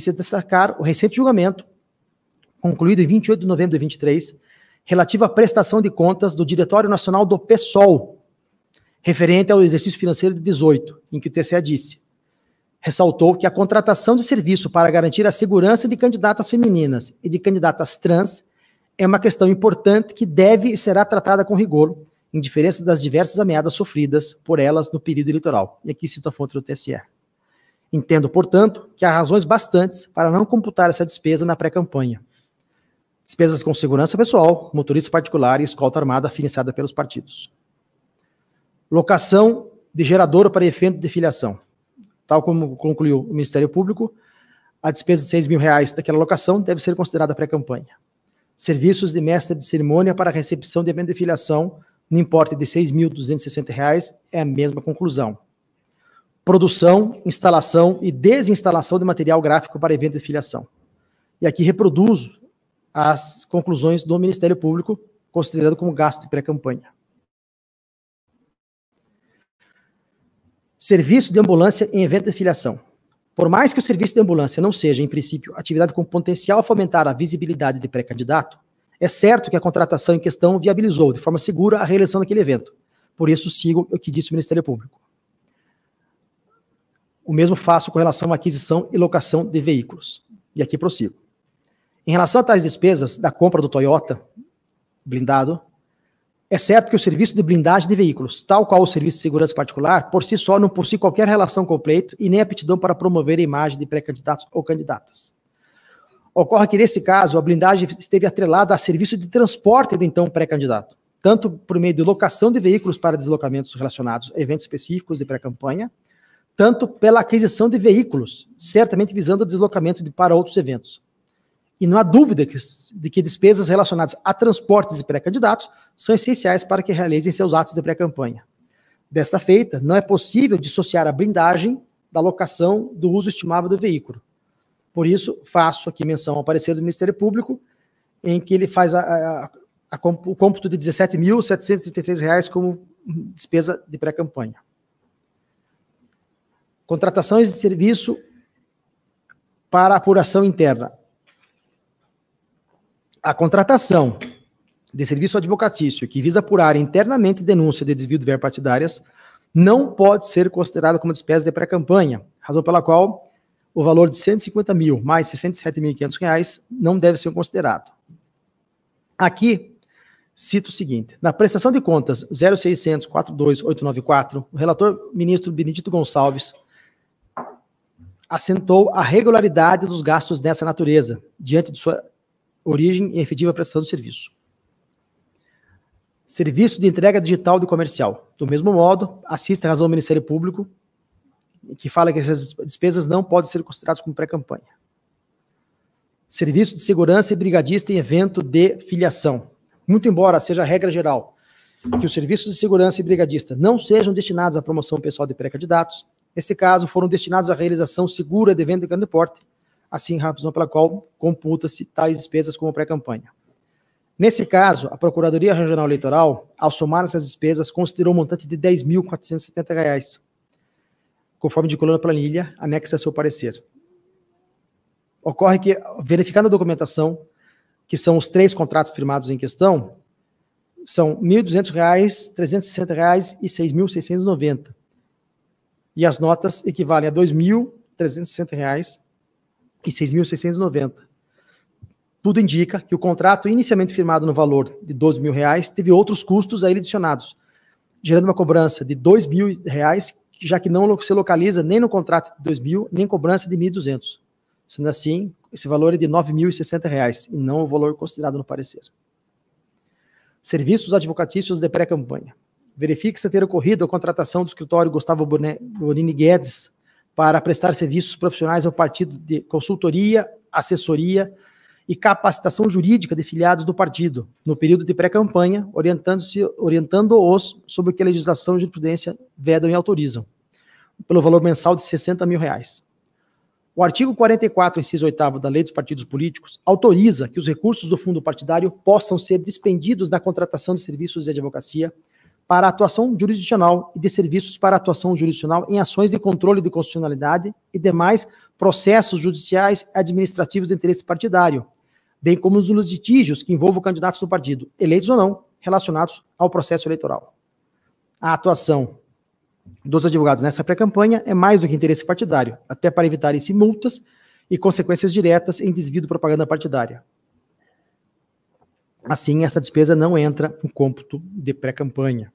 se destacar o recente julgamento, concluído em 28 de novembro de 23, relativo à prestação de contas do Diretório Nacional do PSOL, referente ao exercício financeiro de 18, em que o TCE disse. Ressaltou que a contratação de serviço para garantir a segurança de candidatas femininas e de candidatas trans é uma questão importante que deve e será tratada com rigor, em diferença das diversas ameaças sofridas por elas no período eleitoral. E aqui cito a fonte do TSE. Entendo, portanto, que há razões bastantes para não computar essa despesa na pré-campanha. Despesas com segurança pessoal, motorista particular e escolta armada financiada pelos partidos. Locação de gerador para efeito de filiação. Tal como concluiu o Ministério Público, a despesa de 6 mil reais daquela locação deve ser considerada pré-campanha. Serviços de mestre de cerimônia para recepção de evento de filiação no importe de R$ 6.260 é a mesma conclusão produção, instalação e desinstalação de material gráfico para evento de filiação. E aqui reproduzo as conclusões do Ministério Público, considerado como gasto de pré-campanha. Serviço de ambulância em evento de filiação. Por mais que o serviço de ambulância não seja, em princípio, atividade com potencial a fomentar a visibilidade de pré-candidato, é certo que a contratação em questão viabilizou de forma segura a reeleição daquele evento. Por isso, sigo o que disse o Ministério Público. O mesmo faço com relação à aquisição e locação de veículos. E aqui prossigo. Em relação a tais despesas da compra do Toyota blindado, é certo que o serviço de blindagem de veículos, tal qual o serviço de segurança particular, por si só não possui qualquer relação com o pleito e nem aptidão para promover a imagem de pré-candidatos ou candidatas. Ocorre que, nesse caso, a blindagem esteve atrelada a serviço de transporte do então pré-candidato, tanto por meio de locação de veículos para deslocamentos relacionados a eventos específicos de pré-campanha, tanto pela aquisição de veículos, certamente visando o deslocamento de, para outros eventos. E não há dúvida que, de que despesas relacionadas a transportes e pré-candidatos são essenciais para que realizem seus atos de pré-campanha. Desta feita, não é possível dissociar a blindagem da locação do uso estimável do veículo. Por isso, faço aqui menção ao parecer do Ministério Público, em que ele faz a, a, a, o cômputo de R$ 17.733 como despesa de pré-campanha. Contratações de serviço para apuração interna. A contratação de serviço advocatício que visa apurar internamente denúncia de desvio de ver partidárias não pode ser considerada como despesa de pré-campanha, razão pela qual o valor de 150 mil mais 67.500 reais não deve ser considerado. Aqui, cito o seguinte, na prestação de contas 0600 42894, o relator ministro Benedito Gonçalves assentou a regularidade dos gastos dessa natureza, diante de sua origem e efetiva prestação de serviço. Serviço de entrega digital de comercial. Do mesmo modo, assiste a razão do Ministério Público, que fala que essas despesas não podem ser consideradas como pré-campanha. Serviço de segurança e brigadista em evento de filiação. Muito embora seja a regra geral que os serviços de segurança e brigadista não sejam destinados à promoção pessoal de pré-candidatos, Nesse caso, foram destinados à realização segura de evento de grande porte, assim razão pela qual computa-se tais despesas como pré-campanha. Nesse caso, a Procuradoria Regional Eleitoral, ao somar essas despesas, considerou um montante de R$ 10.470, conforme de coluna planilha, anexa a seu parecer. Ocorre que, verificando a documentação, que são os três contratos firmados em questão, são R$ 1.200, R$ 360 e R$ 6.690. E as notas equivalem a R$ 2.360 e 6.690. Tudo indica que o contrato inicialmente firmado no valor de R$ reais teve outros custos a ele adicionados, gerando uma cobrança de R$ 2.000, já que não se localiza nem no contrato de R$ 2.000, nem cobrança de R$ 1.200. Sendo assim, esse valor é de R$ 9.060 e não o valor considerado no parecer. Serviços advocatícios de pré-campanha verifique se ter ocorrido a contratação do escritório Gustavo Bonini Guedes para prestar serviços profissionais ao partido de consultoria, assessoria e capacitação jurídica de filiados do partido, no período de pré-campanha, orientando-se, orientando-os sobre o que a legislação e jurisprudência vedam e autorizam, pelo valor mensal de 60 mil reais. O artigo 44, inciso 8 da Lei dos Partidos Políticos, autoriza que os recursos do fundo partidário possam ser despendidos na contratação de serviços de advocacia, para a atuação jurisdicional e de serviços para atuação jurisdicional em ações de controle de constitucionalidade e demais processos judiciais administrativos de interesse partidário, bem como nos litígios que envolvam candidatos do partido, eleitos ou não, relacionados ao processo eleitoral. A atuação dos advogados nessa pré-campanha é mais do que interesse partidário, até para evitarem-se multas e consequências diretas em desvio de propaganda partidária. Assim, essa despesa não entra no cômputo de pré-campanha.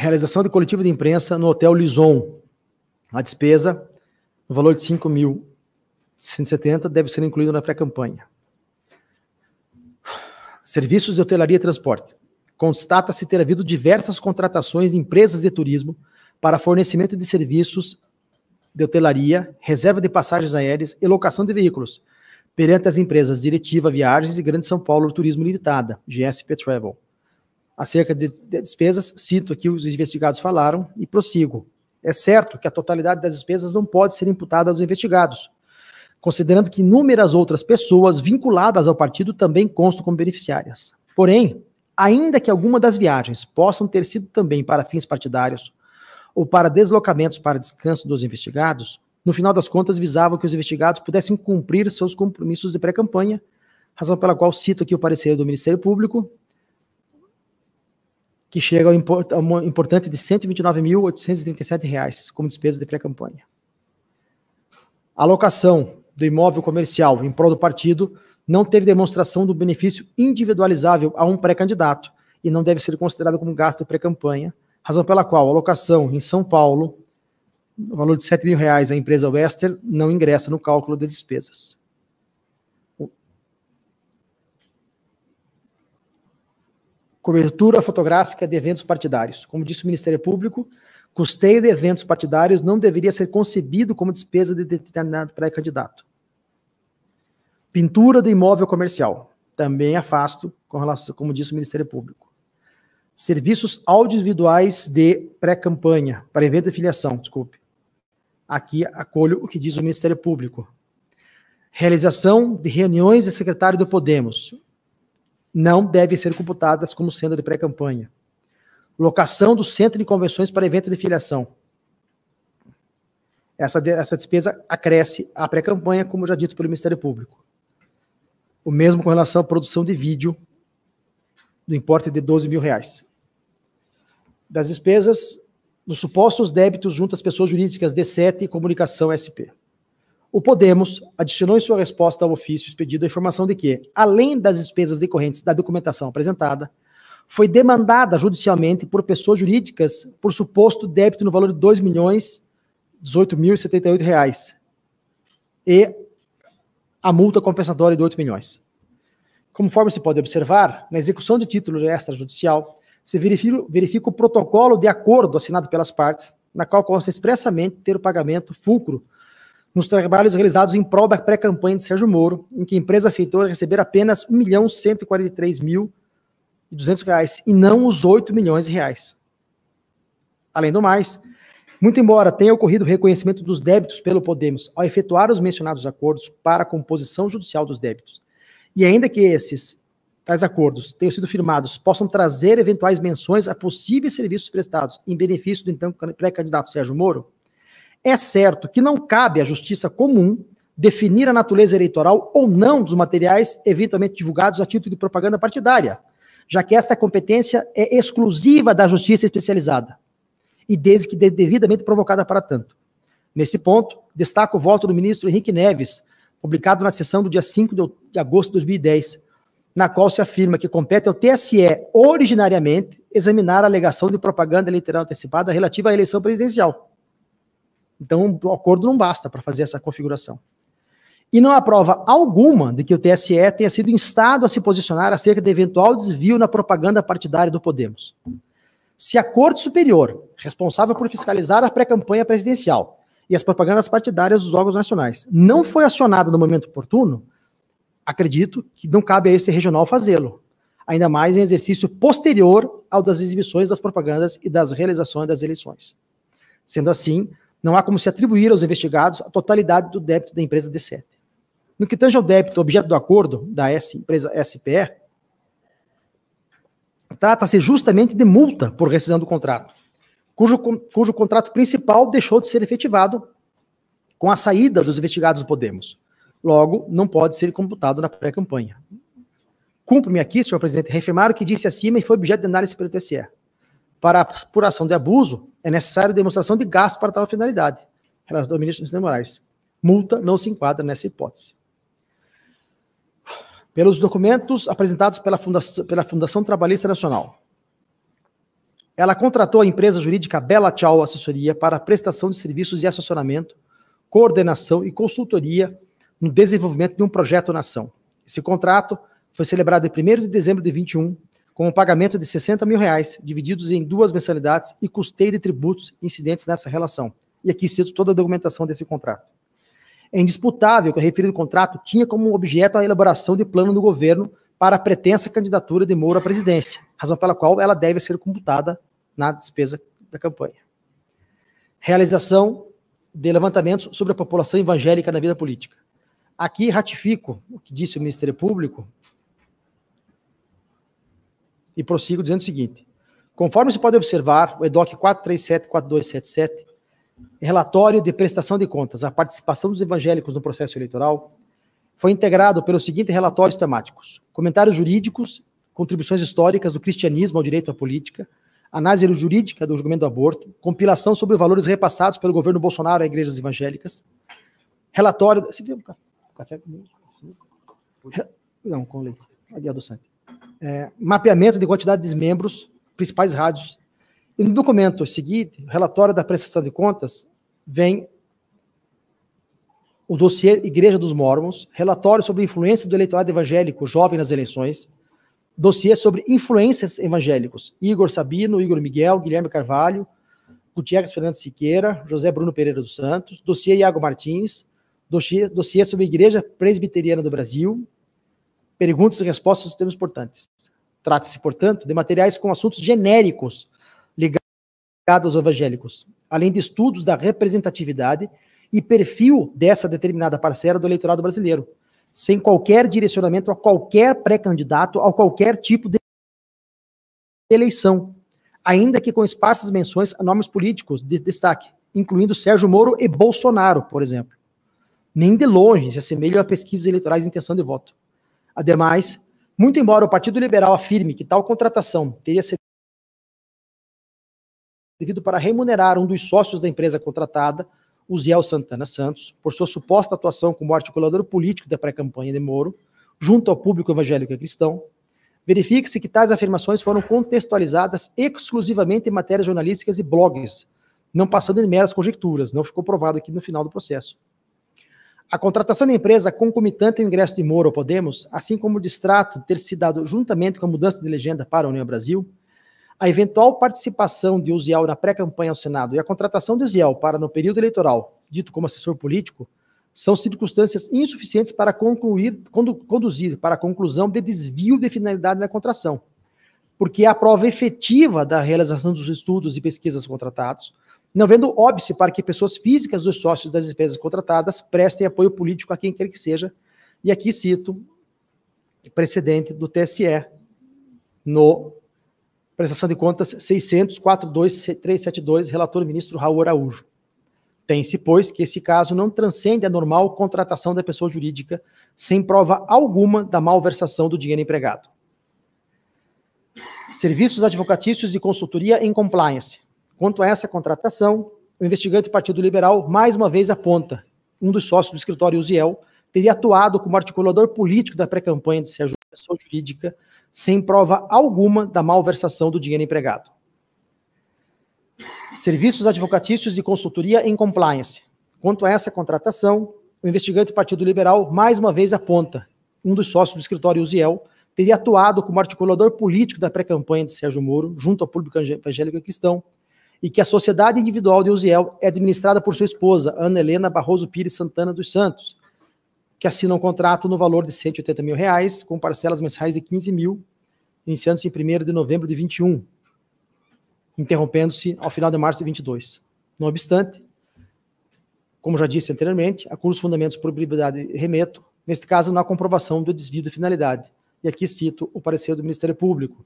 realização de coletiva de imprensa no Hotel Lison. A despesa, no valor de 5.170, deve ser incluída na pré-campanha. Serviços de hotelaria e transporte. Constata-se ter havido diversas contratações de empresas de turismo para fornecimento de serviços de hotelaria, reserva de passagens aéreas e locação de veículos, perante as empresas Diretiva Viagens e Grande São Paulo Turismo Limitada, GSP Travel Acerca de despesas, cito aqui os investigados falaram e prossigo. É certo que a totalidade das despesas não pode ser imputada aos investigados, considerando que inúmeras outras pessoas vinculadas ao partido também constam como beneficiárias. Porém, ainda que alguma das viagens possam ter sido também para fins partidários ou para deslocamentos para descanso dos investigados, no final das contas visavam que os investigados pudessem cumprir seus compromissos de pré-campanha, razão pela qual cito aqui o parecer do Ministério Público, que chega a um importante de R$ 129.837,00 como despesa de pré-campanha. Alocação do imóvel comercial em prol do partido não teve demonstração do benefício individualizável a um pré-candidato e não deve ser considerado como gasto de pré-campanha, razão pela qual a alocação em São Paulo, no valor de R$ 7.000,00, mil reais à empresa Wester, não ingressa no cálculo de despesas. cobertura fotográfica de eventos partidários. Como disse o Ministério Público, custeio de eventos partidários não deveria ser concebido como despesa de determinado pré-candidato. Pintura de imóvel comercial. Também afasto com relação, como disse o Ministério Público. Serviços audiovisuais de pré-campanha, para evento de filiação, desculpe. Aqui acolho o que diz o Ministério Público. Realização de reuniões de secretário do Podemos não devem ser computadas como sendo de pré-campanha. Locação do centro de convenções para evento de filiação. Essa, essa despesa acresce à pré-campanha, como já dito pelo Ministério Público. O mesmo com relação à produção de vídeo, do importe de 12 mil reais. Das despesas, dos supostos débitos junto às pessoas jurídicas D7 e Comunicação SP. O Podemos adicionou em sua resposta ao ofício expedido a informação de que, além das despesas decorrentes da documentação apresentada, foi demandada judicialmente por pessoas jurídicas por suposto débito no valor de R$ milhões reais e a multa compensatória de 8 milhões. Conforme se pode observar, na execução de título extrajudicial, se verifica, verifica o protocolo de acordo assinado pelas partes, na qual consta expressamente ter o pagamento fulcro nos trabalhos realizados em prol da pré-campanha de Sérgio Moro, em que a empresa aceitou receber apenas R$ 1.143.200 e não os 8 milhões de reais. Além do mais, muito embora tenha ocorrido o reconhecimento dos débitos pelo Podemos ao efetuar os mencionados acordos para a composição judicial dos débitos, e ainda que esses tais acordos tenham sido firmados possam trazer eventuais menções a possíveis serviços prestados em benefício do então pré-candidato Sérgio Moro, é certo que não cabe à justiça comum definir a natureza eleitoral ou não dos materiais eventualmente divulgados a título de propaganda partidária, já que esta competência é exclusiva da justiça especializada e desde que devidamente provocada para tanto. Nesse ponto, destaco o voto do ministro Henrique Neves, publicado na sessão do dia 5 de agosto de 2010, na qual se afirma que compete ao TSE, originariamente, examinar a alegação de propaganda eleitoral antecipada relativa à eleição presidencial então, o acordo não basta para fazer essa configuração. E não há prova alguma de que o TSE tenha sido instado a se posicionar acerca de eventual desvio na propaganda partidária do Podemos. Se a Corte Superior, responsável por fiscalizar a pré-campanha presidencial e as propagandas partidárias dos órgãos nacionais, não foi acionada no momento oportuno, acredito que não cabe a esse regional fazê-lo, ainda mais em exercício posterior ao das exibições das propagandas e das realizações das eleições. Sendo assim, não há como se atribuir aos investigados a totalidade do débito da empresa D7. No que tange ao débito objeto do acordo da S, empresa SPE, trata-se justamente de multa por rescisão do contrato, cujo, cujo contrato principal deixou de ser efetivado com a saída dos investigados do Podemos. Logo, não pode ser computado na pré-campanha. Cumpro-me aqui, senhor presidente, reafirmar o que disse acima e foi objeto de análise pelo TSE. Para apuração de abuso, é necessário demonstração de gasto para tal finalidade. do ministro de Moraes. Multa não se enquadra nessa hipótese. Pelos documentos apresentados pela Fundação, pela Fundação Trabalhista Nacional, ela contratou a empresa jurídica Bela Tchau Assessoria para prestação de serviços de assessoramento, coordenação e consultoria no desenvolvimento de um projeto nação. Esse contrato foi celebrado em 1 de dezembro de 21 com um pagamento de 60 mil reais, divididos em duas mensalidades e custeio de tributos incidentes nessa relação. E aqui cito toda a documentação desse contrato. É indisputável que o referido contrato tinha como objeto a elaboração de plano do governo para a pretensa candidatura de Moura à presidência, razão pela qual ela deve ser computada na despesa da campanha. Realização de levantamentos sobre a população evangélica na vida política. Aqui ratifico o que disse o Ministério Público e prossigo dizendo o seguinte: conforme se pode observar, o EDOC 437-4277, relatório de prestação de contas, a participação dos evangélicos no processo eleitoral, foi integrado pelos seguintes relatórios temáticos: comentários jurídicos, contribuições históricas do cristianismo ao direito à política, análise jurídica do julgamento do aborto, compilação sobre valores repassados pelo governo Bolsonaro a igrejas evangélicas, relatório. Você viu um café? Não, com leite. Adiado é, mapeamento de quantidade de membros, principais rádios. E no documento seguinte, relatório da prestação de contas, vem o dossiê Igreja dos Mormons, relatório sobre influência do eleitorado evangélico jovem nas eleições, dossiê sobre influências evangélicos, Igor Sabino, Igor Miguel, Guilherme Carvalho, Gutierrez Fernandes Siqueira, José Bruno Pereira dos Santos, dossiê Iago Martins, dossiê, dossiê sobre Igreja Presbiteriana do Brasil, Perguntas e respostas dos temas importantes. Trata-se, portanto, de materiais com assuntos genéricos ligados aos evangélicos, além de estudos da representatividade e perfil dessa determinada parcela do eleitorado brasileiro, sem qualquer direcionamento a qualquer pré-candidato, a qualquer tipo de eleição, ainda que com esparsas menções a nomes políticos de destaque, incluindo Sérgio Moro e Bolsonaro, por exemplo. Nem de longe se assemelham a pesquisas eleitorais de intenção de voto. Ademais, muito embora o Partido Liberal afirme que tal contratação teria sido devido para remunerar um dos sócios da empresa contratada, o Ziel Santana Santos, por sua suposta atuação como articulador político da pré-campanha de Moro, junto ao público evangélico e cristão, verifique-se que tais afirmações foram contextualizadas exclusivamente em matérias jornalísticas e blogs, não passando em meras conjecturas, não ficou provado aqui no final do processo. A contratação da empresa concomitante ao ingresso de Moro ao Podemos, assim como o distrato ter se dado juntamente com a mudança de legenda para a União Brasil, a eventual participação de Uziel na pré-campanha ao Senado e a contratação de Uziel para no período eleitoral, dito como assessor político, são circunstâncias insuficientes para concluir, condu, conduzir para a conclusão de desvio de finalidade da contratação, porque é a prova efetiva da realização dos estudos e pesquisas contratados, não vendo óbice para que pessoas físicas dos sócios das empresas contratadas prestem apoio político a quem quer que seja. E aqui cito precedente do TSE no prestação de contas 600-42372, relator ministro Raul Araújo. Tem-se, pois, que esse caso não transcende a normal contratação da pessoa jurídica sem prova alguma da malversação do dinheiro empregado. Serviços advocatícios e consultoria em compliance. Quanto a essa contratação, o investigante Partido Liberal mais uma vez aponta um dos sócios do escritório Uziel teria atuado como articulador político da pré-campanha de Sérgio pessoa jurídica sem prova alguma da malversação do dinheiro empregado. Serviços advocatícios e consultoria em compliance. Quanto a essa contratação, o investigante Partido Liberal mais uma vez aponta um dos sócios do escritório Uziel teria atuado como articulador político da pré-campanha de Sérgio Moro junto ao público evangélico cristão e que a sociedade individual de Uziel é administrada por sua esposa, Ana Helena Barroso Pires Santana dos Santos, que assina um contrato no valor de 180 mil reais, com parcelas mensais de 15 mil, iniciando-se em 1 de novembro de 21, interrompendo-se ao final de março de 22. Não obstante, como já disse anteriormente, a curso fundamentos por probabilidade remeto, neste caso, na comprovação do desvio de finalidade. E aqui cito o parecer do Ministério Público,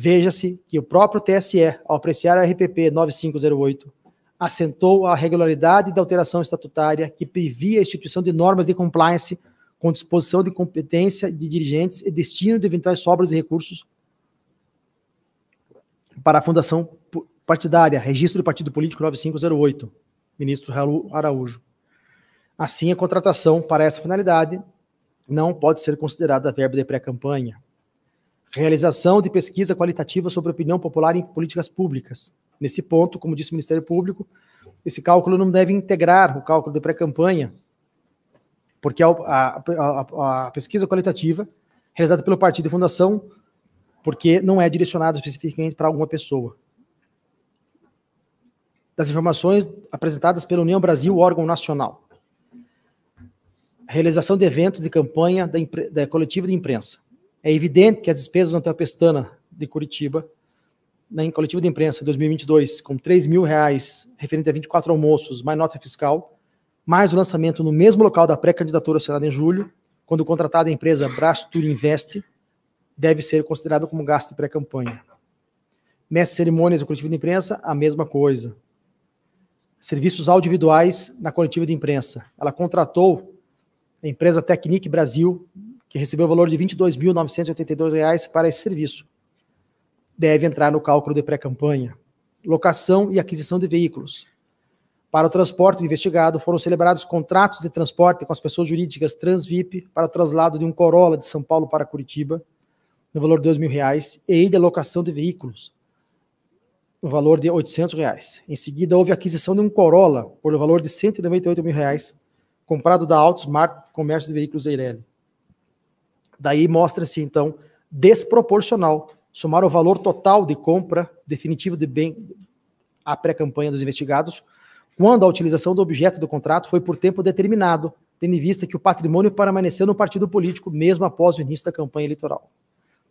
Veja-se que o próprio TSE, ao apreciar a RPP 9508, assentou a regularidade da alteração estatutária que previa a instituição de normas de compliance com disposição de competência de dirigentes e destino de eventuais sobras e recursos para a fundação partidária, registro do partido político 9508, ministro Raul Araújo. Assim, a contratação para essa finalidade não pode ser considerada verba de pré-campanha. Realização de pesquisa qualitativa sobre opinião popular em políticas públicas. Nesse ponto, como disse o Ministério Público, esse cálculo não deve integrar o cálculo de pré-campanha, porque a, a, a, a, pesquisa qualitativa realizada pelo partido e fundação, porque não é direcionada especificamente para alguma pessoa. Das informações apresentadas pela União Brasil, órgão nacional. Realização de eventos de campanha da, da coletiva de imprensa. É evidente que as despesas na Antônio Pestana de Curitiba, né, em coletiva de imprensa 2022, com 3 mil reais, referente a 24 almoços, mais nota fiscal, mais o lançamento no mesmo local da pré-candidatura ao Senado em julho, quando contratada a empresa Brastur Invest, deve ser considerado como gasto de pré-campanha. Mestre cerimônias e coletiva de imprensa, a mesma coisa. Serviços audiovisuais na coletiva de imprensa. Ela contratou a empresa Technic Brasil que recebeu o valor de R$ 22.982 para esse serviço. Deve entrar no cálculo de pré-campanha. Locação e aquisição de veículos. Para o transporte investigado, foram celebrados contratos de transporte com as pessoas jurídicas Transvip para o traslado de um Corolla de São Paulo para Curitiba, no valor de R$ reais e de locação de veículos, no valor de R$ Reais. Em seguida, houve aquisição de um Corolla por valor de R$ 198 mil, reais, comprado da Autosmart Comércio de Veículos Eireli. Daí mostra-se, então, desproporcional somar o valor total de compra definitivo de bem à pré-campanha dos investigados, quando a utilização do objeto do contrato foi por tempo determinado, tendo em vista que o patrimônio permaneceu no partido político mesmo após o início da campanha eleitoral.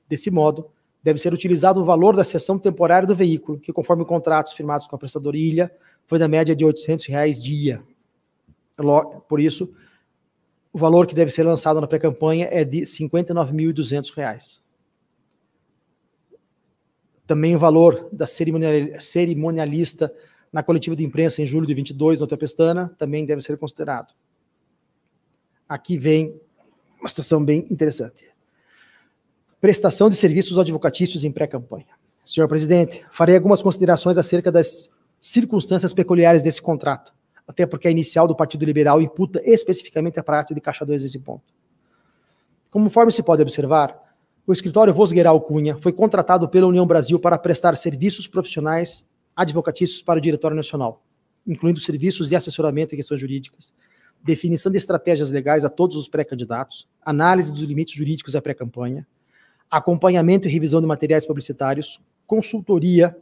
Desse modo, deve ser utilizado o valor da cessão temporária do veículo, que conforme contratos firmados com a prestadora Ilha, foi da média de R$ 800 reais dia. Por isso, o valor que deve ser lançado na pré-campanha é de R$ 59.200. Também o valor da cerimonialista na coletiva de imprensa em julho de 22, no Hotel Pestana, também deve ser considerado. Aqui vem uma situação bem interessante. Prestação de serviços advocatícios em pré-campanha. Senhor presidente, farei algumas considerações acerca das circunstâncias peculiares desse contrato até porque a inicial do Partido Liberal imputa especificamente a prática de Caixa 2 nesse ponto. Conforme se pode observar, o escritório Vosgueral Cunha foi contratado pela União Brasil para prestar serviços profissionais advocatícios para o Diretório Nacional, incluindo serviços de assessoramento em questões jurídicas, definição de estratégias legais a todos os pré-candidatos, análise dos limites jurídicos à pré-campanha, acompanhamento e revisão de materiais publicitários, consultoria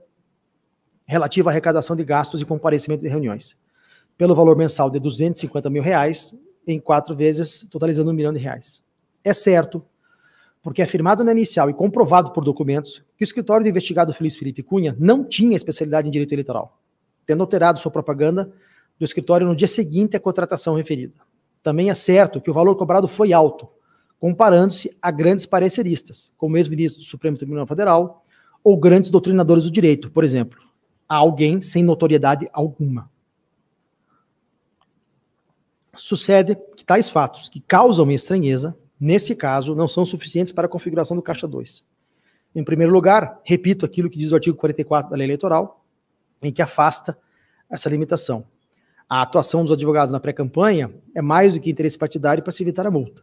relativa à arrecadação de gastos e comparecimento de reuniões pelo valor mensal de 250 mil reais em quatro vezes, totalizando um milhão de reais. É certo, porque afirmado na inicial e comprovado por documentos que o escritório do investigado Feliz Felipe Cunha não tinha especialidade em direito eleitoral, tendo alterado sua propaganda do escritório no dia seguinte à contratação referida. Também é certo que o valor cobrado foi alto, comparando-se a grandes pareceristas, como ex-ministro do Supremo Tribunal Federal ou grandes doutrinadores do direito, por exemplo, a alguém sem notoriedade alguma. Sucede que tais fatos que causam estranheza, nesse caso, não são suficientes para a configuração do caixa 2. Em primeiro lugar, repito aquilo que diz o artigo 44 da lei eleitoral, em que afasta essa limitação. A atuação dos advogados na pré-campanha é mais do que interesse partidário para se evitar a multa.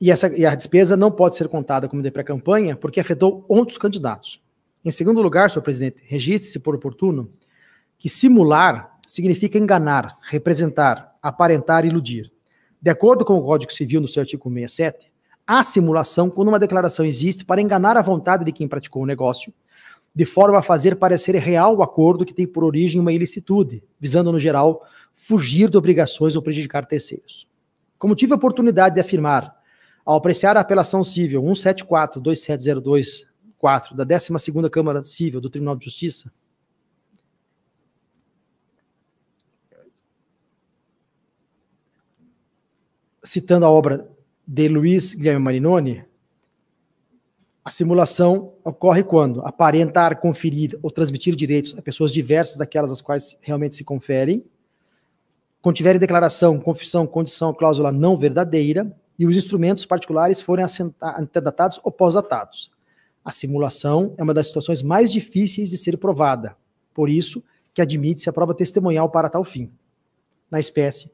E, essa, e a despesa não pode ser contada como de pré-campanha porque afetou outros candidatos. Em segundo lugar, senhor presidente, registre-se por oportuno que simular significa enganar, representar, aparentar, iludir. De acordo com o Código Civil, no seu artigo 67, há simulação quando uma declaração existe para enganar a vontade de quem praticou o negócio, de forma a fazer parecer real o acordo que tem por origem uma ilicitude, visando, no geral, fugir de obrigações ou prejudicar terceiros. Como tive a oportunidade de afirmar, ao apreciar a apelação civil 174 27024 da 12ª Câmara Civil do Tribunal de Justiça, citando a obra de Luiz Guilherme Marinoni, a simulação ocorre quando aparentar, conferir ou transmitir direitos a pessoas diversas daquelas às quais realmente se conferem, contiverem declaração, confissão, condição, cláusula não verdadeira e os instrumentos particulares forem antedatados ou pós-datados. A simulação é uma das situações mais difíceis de ser provada, por isso que admite-se a prova testemunhal para tal fim. Na espécie,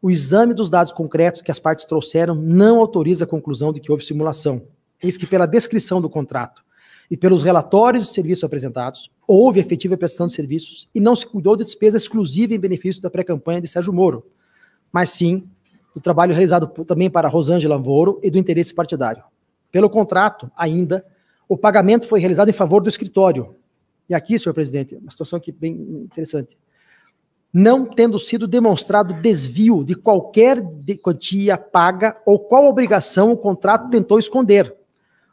o exame dos dados concretos que as partes trouxeram não autoriza a conclusão de que houve simulação, eis que pela descrição do contrato e pelos relatórios de serviços apresentados, houve efetiva prestação de serviços e não se cuidou de despesa exclusiva em benefício da pré-campanha de Sérgio Moro, mas sim do trabalho realizado também para Rosângela Moro e do interesse partidário. Pelo contrato, ainda, o pagamento foi realizado em favor do escritório. E aqui, senhor presidente, uma situação que bem interessante não tendo sido demonstrado desvio de qualquer quantia paga ou qual obrigação o contrato tentou esconder.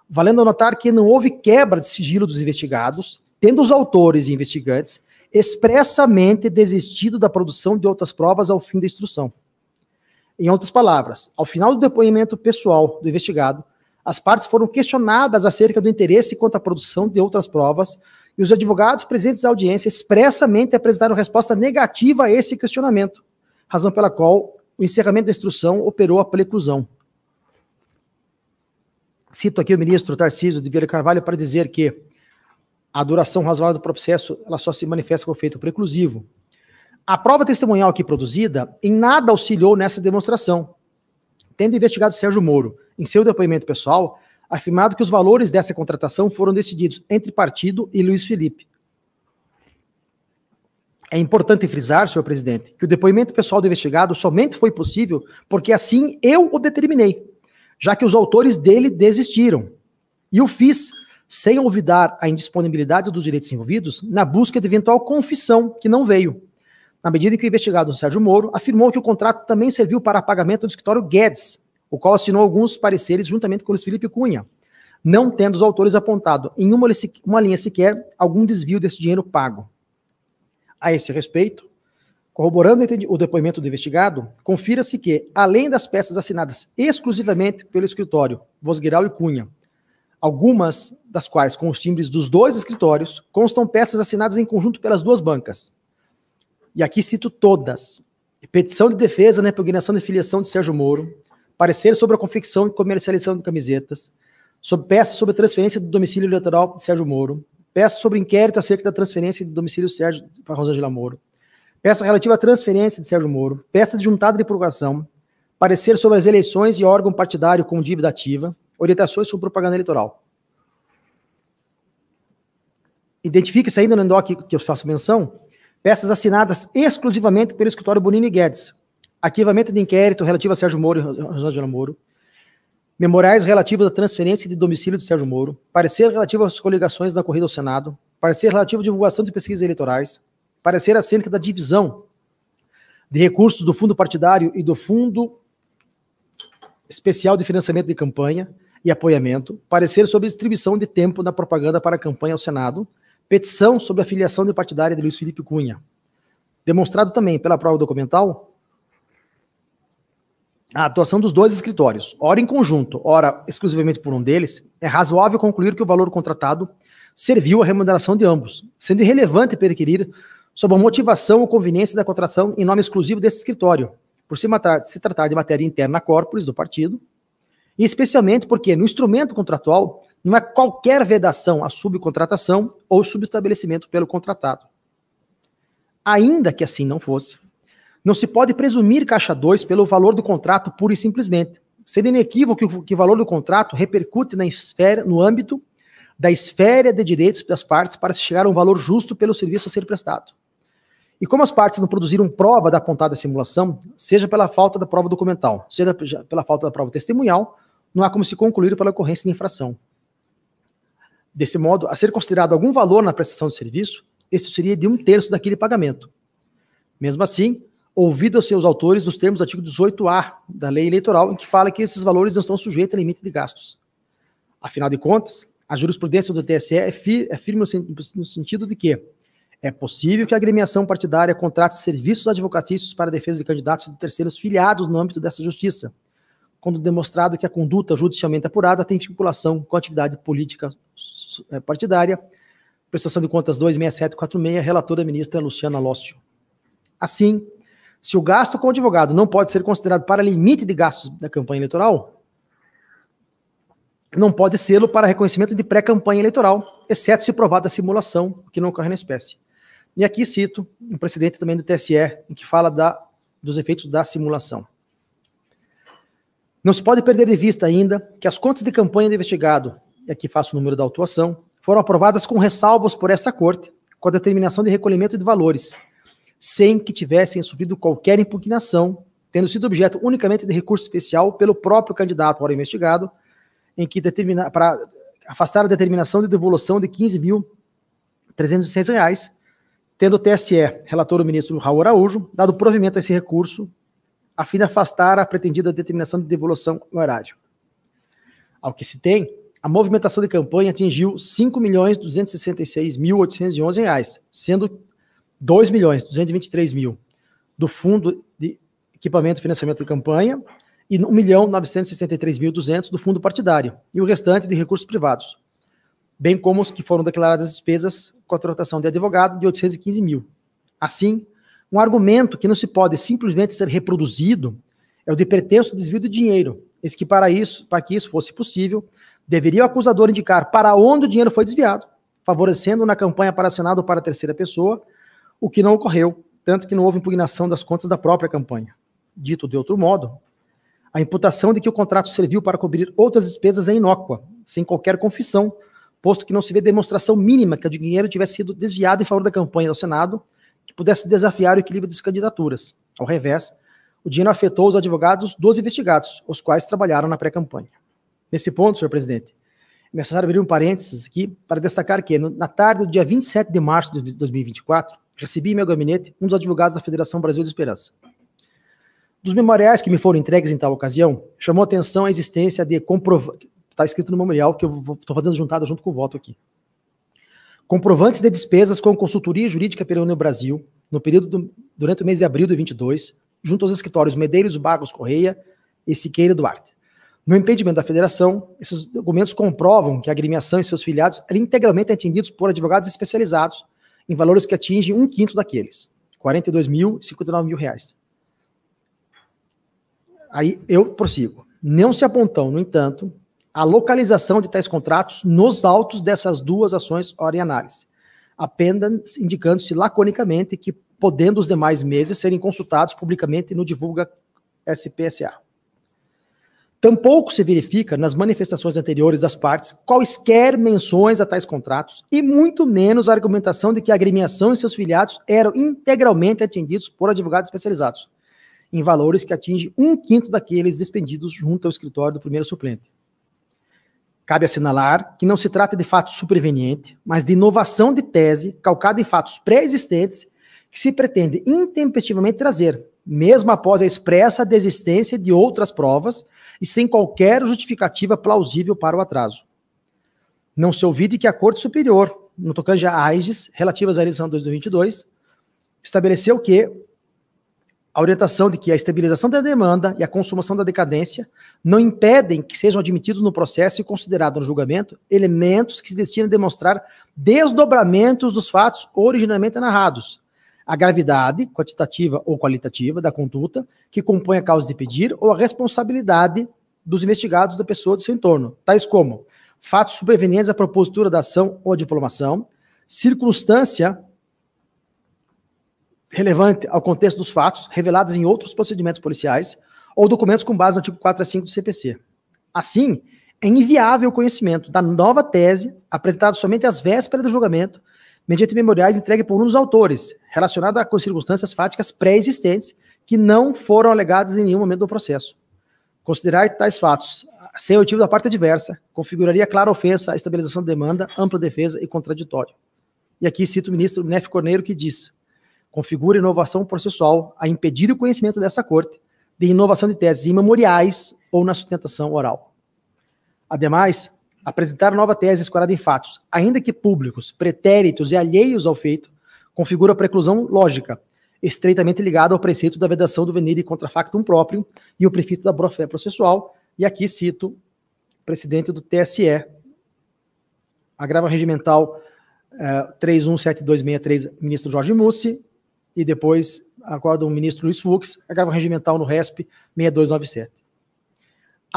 Valendo notar que não houve quebra de sigilo dos investigados, tendo os autores e investigantes expressamente desistido da produção de outras provas ao fim da instrução. Em outras palavras, ao final do depoimento pessoal do investigado, as partes foram questionadas acerca do interesse quanto à produção de outras provas e os advogados presentes à audiência expressamente apresentaram resposta negativa a esse questionamento, razão pela qual o encerramento da instrução operou a preclusão. Cito aqui o ministro Tarcísio de Vieira Carvalho para dizer que a duração razoável do processo ela só se manifesta com feito preclusivo. A prova testemunhal aqui produzida em nada auxiliou nessa demonstração. Tendo investigado Sérgio Moro em seu depoimento pessoal, afirmado que os valores dessa contratação foram decididos entre partido e Luiz Felipe. É importante frisar, senhor presidente, que o depoimento pessoal do investigado somente foi possível porque assim eu o determinei, já que os autores dele desistiram. E o fiz sem olvidar a indisponibilidade dos direitos envolvidos na busca de eventual confissão que não veio. Na medida em que o investigado Sérgio Moro afirmou que o contrato também serviu para pagamento do escritório Guedes, o qual assinou alguns pareceres juntamente com Luiz Felipe Cunha, não tendo os autores apontado em uma, uma linha sequer algum desvio desse dinheiro pago. A esse respeito, corroborando o depoimento do investigado, confira-se que, além das peças assinadas exclusivamente pelo escritório Vosgueiral e Cunha, algumas das quais com os timbres dos dois escritórios, constam peças assinadas em conjunto pelas duas bancas. E aqui cito todas. Petição de defesa na impugnação de filiação de Sérgio Moro, parecer sobre a confecção e comercialização de camisetas, sobre peça sobre a transferência do domicílio eleitoral de Sérgio Moro, peça sobre inquérito acerca da transferência do domicílio de Sérgio para Rosângela Moro, peça relativa à transferência de Sérgio Moro, peça de juntada de prorrogação, parecer sobre as eleições e órgão partidário com dívida ativa, orientações sobre propaganda eleitoral. Identifique-se ainda no endoc que eu faço menção, peças assinadas exclusivamente pelo escritório Bonini Guedes, arquivamento de inquérito relativo a Sérgio Moro e Rosângela Moro, memoriais relativos à transferência de domicílio de Sérgio Moro, parecer relativo às coligações da corrida ao Senado, parecer relativo à divulgação de pesquisas eleitorais, parecer acerca da divisão de recursos do fundo partidário e do fundo especial de financiamento de campanha e apoiamento, parecer sobre distribuição de tempo na propaganda para a campanha ao Senado, petição sobre a filiação de partidária de Luiz Felipe Cunha. Demonstrado também pela prova documental a atuação dos dois escritórios, ora em conjunto, ora exclusivamente por um deles, é razoável concluir que o valor contratado serviu à remuneração de ambos, sendo irrelevante perquirir sobre a motivação ou conveniência da contratação em nome exclusivo desse escritório, por se, se tratar de matéria interna corporis do partido, e especialmente porque no instrumento contratual não é qualquer vedação à subcontratação ou subestabelecimento pelo contratado. Ainda que assim não fosse, não se pode presumir caixa 2 pelo valor do contrato pura e simplesmente, sendo inequívoco que o valor do contrato repercute na esfera, no âmbito da esfera de direitos das partes para se chegar a um valor justo pelo serviço a ser prestado. E como as partes não produziram prova da apontada simulação, seja pela falta da prova documental, seja pela falta da prova testemunhal, não há como se concluir pela ocorrência de infração. Desse modo, a ser considerado algum valor na prestação de serviço, este seria de um terço daquele pagamento. Mesmo assim, ouvido aos seus autores nos termos do artigo 18A da Lei Eleitoral, em que fala que esses valores não estão sujeitos a limite de gastos. Afinal de contas, a jurisprudência do TSE é, fir é firme no, sentido de que é possível que a agremiação partidária contrate serviços advocatícios para defesa de candidatos de terceiros filiados no âmbito dessa justiça, quando demonstrado que a conduta judicialmente apurada tem vinculação com a atividade política é, partidária. Prestação de contas 26746, relatora ministra Luciana Lócio. Assim, se o gasto com o advogado não pode ser considerado para limite de gastos da campanha eleitoral, não pode sê-lo para reconhecimento de pré-campanha eleitoral, exceto se provada a simulação, que não ocorre na espécie. E aqui cito um precedente também do TSE, em que fala da, dos efeitos da simulação. Não se pode perder de vista ainda que as contas de campanha do investigado, e aqui faço o número da autuação, foram aprovadas com ressalvas por essa corte, com a determinação de recolhimento de valores, sem que tivessem sofrido qualquer impugnação, tendo sido objeto unicamente de recurso especial pelo próprio candidato, ao investigado, em que determina, para afastar a determinação de devolução de 15.306 reais, tendo o TSE, relator o ministro Raul Araújo, dado provimento a esse recurso, a fim de afastar a pretendida determinação de devolução no horário. Ao que se tem, a movimentação de campanha atingiu R$ 5.266.811, sendo 2 milhões, 223 mil do Fundo de Equipamento e Financiamento de Campanha e 1 milhão 963 mil 200 do Fundo Partidário e o restante de recursos privados, bem como os que foram declaradas despesas com a contratação de advogado de 815 mil. Assim, um argumento que não se pode simplesmente ser reproduzido é o de pretenso de desvio de dinheiro, esse que para isso, para que isso fosse possível, deveria o acusador indicar para onde o dinheiro foi desviado, favorecendo na campanha para Senado ou para terceira pessoa, o que não ocorreu, tanto que não houve impugnação das contas da própria campanha. Dito de outro modo, a imputação de que o contrato serviu para cobrir outras despesas é inócua, sem qualquer confissão, posto que não se vê demonstração mínima que o dinheiro tivesse sido desviado em favor da campanha do Senado, que pudesse desafiar o equilíbrio das candidaturas. Ao revés, o dinheiro afetou os advogados dos investigados, os quais trabalharam na pré-campanha. Nesse ponto, senhor presidente, é necessário abrir um parênteses aqui para destacar que, na tarde do dia 27 de março de 2024, Recebi em meu gabinete um dos advogados da Federação Brasil de Esperança. Dos memoriais que me foram entregues em tal ocasião, chamou atenção a existência de comprovantes. Está escrito no memorial que eu estou fazendo juntada junto com o voto aqui. Comprovantes de despesas com consultoria jurídica pela União Brasil, no período do, durante o mês de abril de 22, junto aos escritórios Medeiros Bagos Correia e Siqueira Duarte. No impedimento da federação, esses documentos comprovam que a agremiação e seus filiados eram integralmente atendidos por advogados especializados em valores que atingem um quinto daqueles, 42 mil, 59 mil reais. Aí eu prossigo. Não se apontam, no entanto, a localização de tais contratos nos autos dessas duas ações hora e análise, apenas indicando-se laconicamente que podendo os demais meses serem consultados publicamente no divulga SPSA. Tampouco se verifica nas manifestações anteriores das partes quaisquer menções a tais contratos e muito menos a argumentação de que a agremiação e seus filiados eram integralmente atendidos por advogados especializados, em valores que atingem um quinto daqueles despendidos junto ao escritório do primeiro suplente. Cabe assinalar que não se trata de fato superveniente, mas de inovação de tese calcada em fatos pré-existentes que se pretende intempestivamente trazer, mesmo após a expressa desistência de outras provas e sem qualquer justificativa plausível para o atraso. Não se ouvide que a Corte Superior, no tocante a AIGES, relativas à eleição de 2022, estabeleceu que a orientação de que a estabilização da demanda e a consumação da decadência não impedem que sejam admitidos no processo e considerados no julgamento elementos que se destinam a demonstrar desdobramentos dos fatos originalmente narrados, a gravidade quantitativa ou qualitativa da conduta que compõe a causa de pedir ou a responsabilidade dos investigados da pessoa do seu entorno, tais como fatos supervenientes à propositura da ação ou diplomação, circunstância relevante ao contexto dos fatos revelados em outros procedimentos policiais ou documentos com base no artigo 4 a 5 do CPC. Assim, é inviável o conhecimento da nova tese apresentada somente às vésperas do julgamento mediante memoriais entregue por um dos autores, relacionado a circunstâncias fáticas pré-existentes que não foram alegadas em nenhum momento do processo. Considerar tais fatos sem motivo da parte adversa configuraria clara ofensa à estabilização da demanda, ampla defesa e contraditório. E aqui cito o ministro Nef Corneiro que diz: configura inovação processual a impedir o conhecimento dessa corte de inovação de teses imemoriais ou na sustentação oral. Ademais, apresentar nova tese escorada em fatos, ainda que públicos, pretéritos e alheios ao feito, configura preclusão lógica, estreitamente ligada ao preceito da vedação do venire contra factum próprio e o prefito da brofé processual, e aqui cito o presidente do TSE, agrava regimental uh, eh, 317263, ministro Jorge Mussi, e depois, acorda o ministro Luiz Fux, agrava regimental no RESP 6297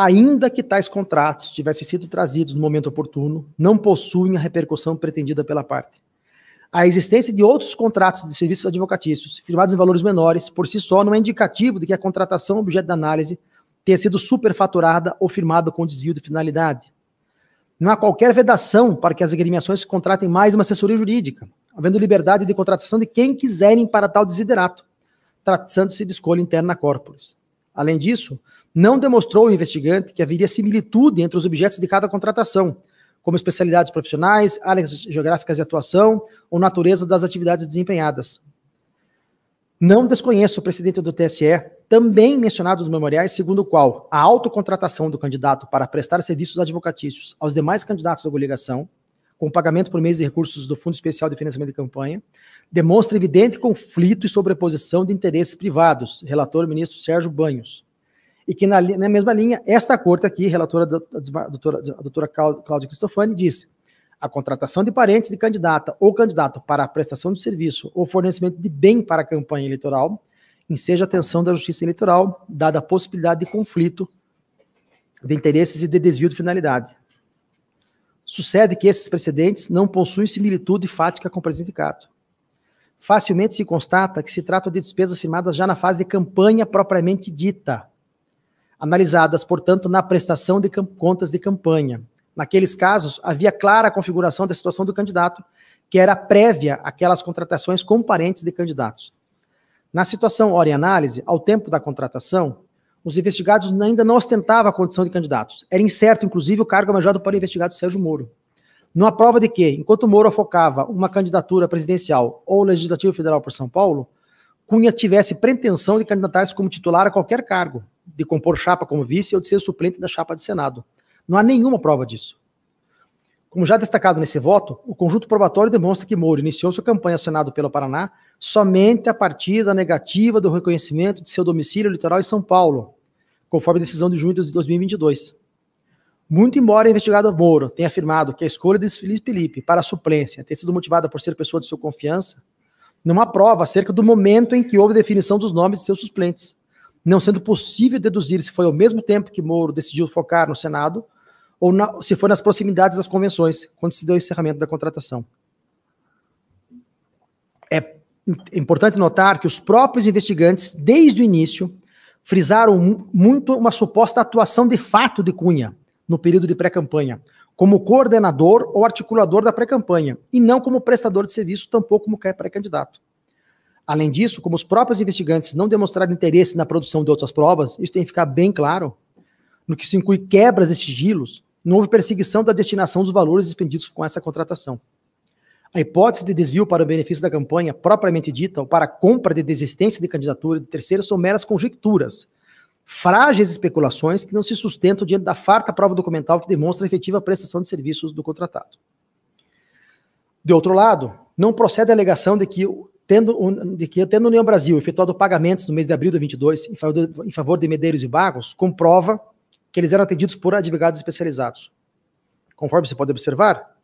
ainda que tais contratos tivessem sido trazidos no momento oportuno, não possuem a repercussão pretendida pela parte. A existência de outros contratos de serviços advocatícios, firmados em valores menores, por si só não é indicativo de que a contratação objeto da análise tenha sido superfaturada ou firmada com desvio de finalidade. Não há qualquer vedação para que as agremiações contratem mais uma assessoria jurídica, havendo liberdade de contratação de quem quiserem para tal desiderato, tratando-se de escolha interna corporis. Além disso, não demonstrou o investigante que haveria similitude entre os objetos de cada contratação, como especialidades profissionais, áreas geográficas de atuação ou natureza das atividades desempenhadas. Não desconheço o presidente do TSE, também mencionado nos memoriais, segundo o qual a autocontratação do candidato para prestar serviços advocatícios aos demais candidatos da coligação, com pagamento por mês de recursos do Fundo Especial de Financiamento de Campanha, demonstra evidente conflito e sobreposição de interesses privados, relator ministro Sérgio Banhos e que na, na mesma linha, esta corte aqui, relatora a doutora, doutora Cláudia Cristofani, disse a contratação de parentes de candidata ou candidato para a prestação de serviço ou fornecimento de bem para a campanha eleitoral enseja atenção da justiça eleitoral, dada a possibilidade de conflito de interesses e de desvio de finalidade. Sucede que esses precedentes não possuem similitude fática com o presente caso. Facilmente se constata que se trata de despesas firmadas já na fase de campanha propriamente dita, analisadas, portanto, na prestação de contas de campanha. Naqueles casos, havia clara configuração da situação do candidato, que era prévia àquelas contratações com parentes de candidatos. Na situação hora e análise, ao tempo da contratação, os investigados ainda não ostentavam a condição de candidatos. Era incerto, inclusive, o cargo amejado para o investigado Sérgio Moro. Numa prova de que, enquanto Moro focava uma candidatura presidencial ou legislativa federal por São Paulo, Cunha tivesse pretensão de candidatar-se como titular a qualquer cargo, de compor chapa como vice ou de ser suplente da chapa de Senado. Não há nenhuma prova disso. Como já destacado nesse voto, o conjunto probatório demonstra que Moro iniciou sua campanha ao Senado pelo Paraná somente a partir da negativa do reconhecimento de seu domicílio litoral em São Paulo, conforme decisão de junho de 2022. Muito embora o investigado Moro tenha afirmado que a escolha de Felipe Felipe para a suplência tenha sido motivada por ser pessoa de sua confiança, não há prova acerca do momento em que houve definição dos nomes de seus suplentes não sendo possível deduzir se foi ao mesmo tempo que Moro decidiu focar no Senado ou na, se foi nas proximidades das convenções, quando se deu o encerramento da contratação. É importante notar que os próprios investigantes, desde o início, frisaram muito uma suposta atuação de fato de Cunha no período de pré-campanha, como coordenador ou articulador da pré-campanha, e não como prestador de serviço, tampouco como pré-candidato. Além disso, como os próprios investigantes não demonstraram interesse na produção de outras provas, isso tem que ficar bem claro. No que se inclui quebras de sigilos, não houve perseguição da destinação dos valores expendidos com essa contratação. A hipótese de desvio para o benefício da campanha, propriamente dita, ou para a compra de desistência de candidatura de terceiros, são meras conjecturas, frágeis especulações que não se sustentam diante da farta prova documental que demonstra a efetiva prestação de serviços do contratado. De outro lado, não procede a alegação de que tendo, de que, tendo União Brasil efetuado pagamentos no mês de abril de 22 em favor, em favor de Medeiros e Barros, comprova que eles eram atendidos por advogados especializados. Conforme você pode observar,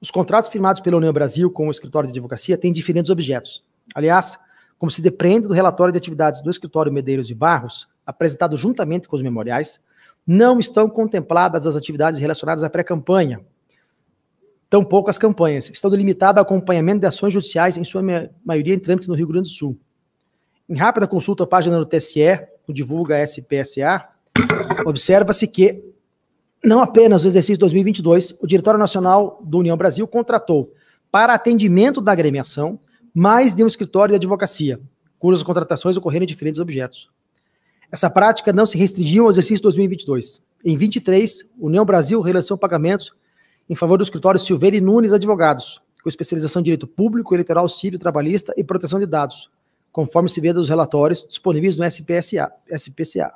os contratos firmados pela União Brasil com o escritório de advocacia têm diferentes objetos. Aliás, como se depreende do relatório de atividades do escritório Medeiros e Barros, apresentado juntamente com os memoriais, não estão contempladas as atividades relacionadas à pré-campanha, Tampouco as campanhas. estando limitado ao acompanhamento de ações judiciais, em sua maioria em trâmite no Rio Grande do Sul. Em rápida consulta à página do TSE, o Divulga SPSA, observa-se que, não apenas no exercício 2022, o Diretório Nacional do União Brasil contratou, para atendimento da agremiação, mais de um escritório de advocacia, cujas contratações ocorreram em diferentes objetos. Essa prática não se restringiu ao exercício 2022. Em 23, União Brasil relançou pagamentos em favor do escritório Silveira e Nunes Advogados, com especialização em direito público, eleitoral, civil, trabalhista e proteção de dados, conforme se vê dos relatórios disponíveis no SPSA, SPCA.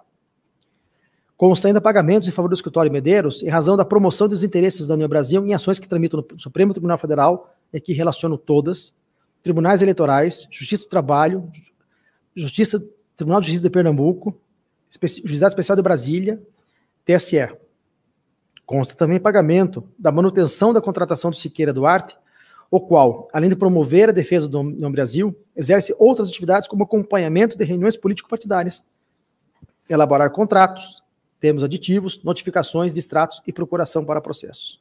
Consta ainda pagamentos em favor do escritório Medeiros em razão da promoção dos interesses da União Brasil em ações que tramitam no Supremo Tribunal Federal, e aqui relaciono todas, tribunais eleitorais, Justiça do Trabalho, Justiça, Tribunal de Justiça de Pernambuco, Juizado Especial de Brasília, TSE. Consta também pagamento da manutenção da contratação do Siqueira Duarte, o qual, além de promover a defesa do União Brasil, exerce outras atividades como acompanhamento de reuniões político-partidárias, elaborar contratos, termos aditivos, notificações, distratos e procuração para processos.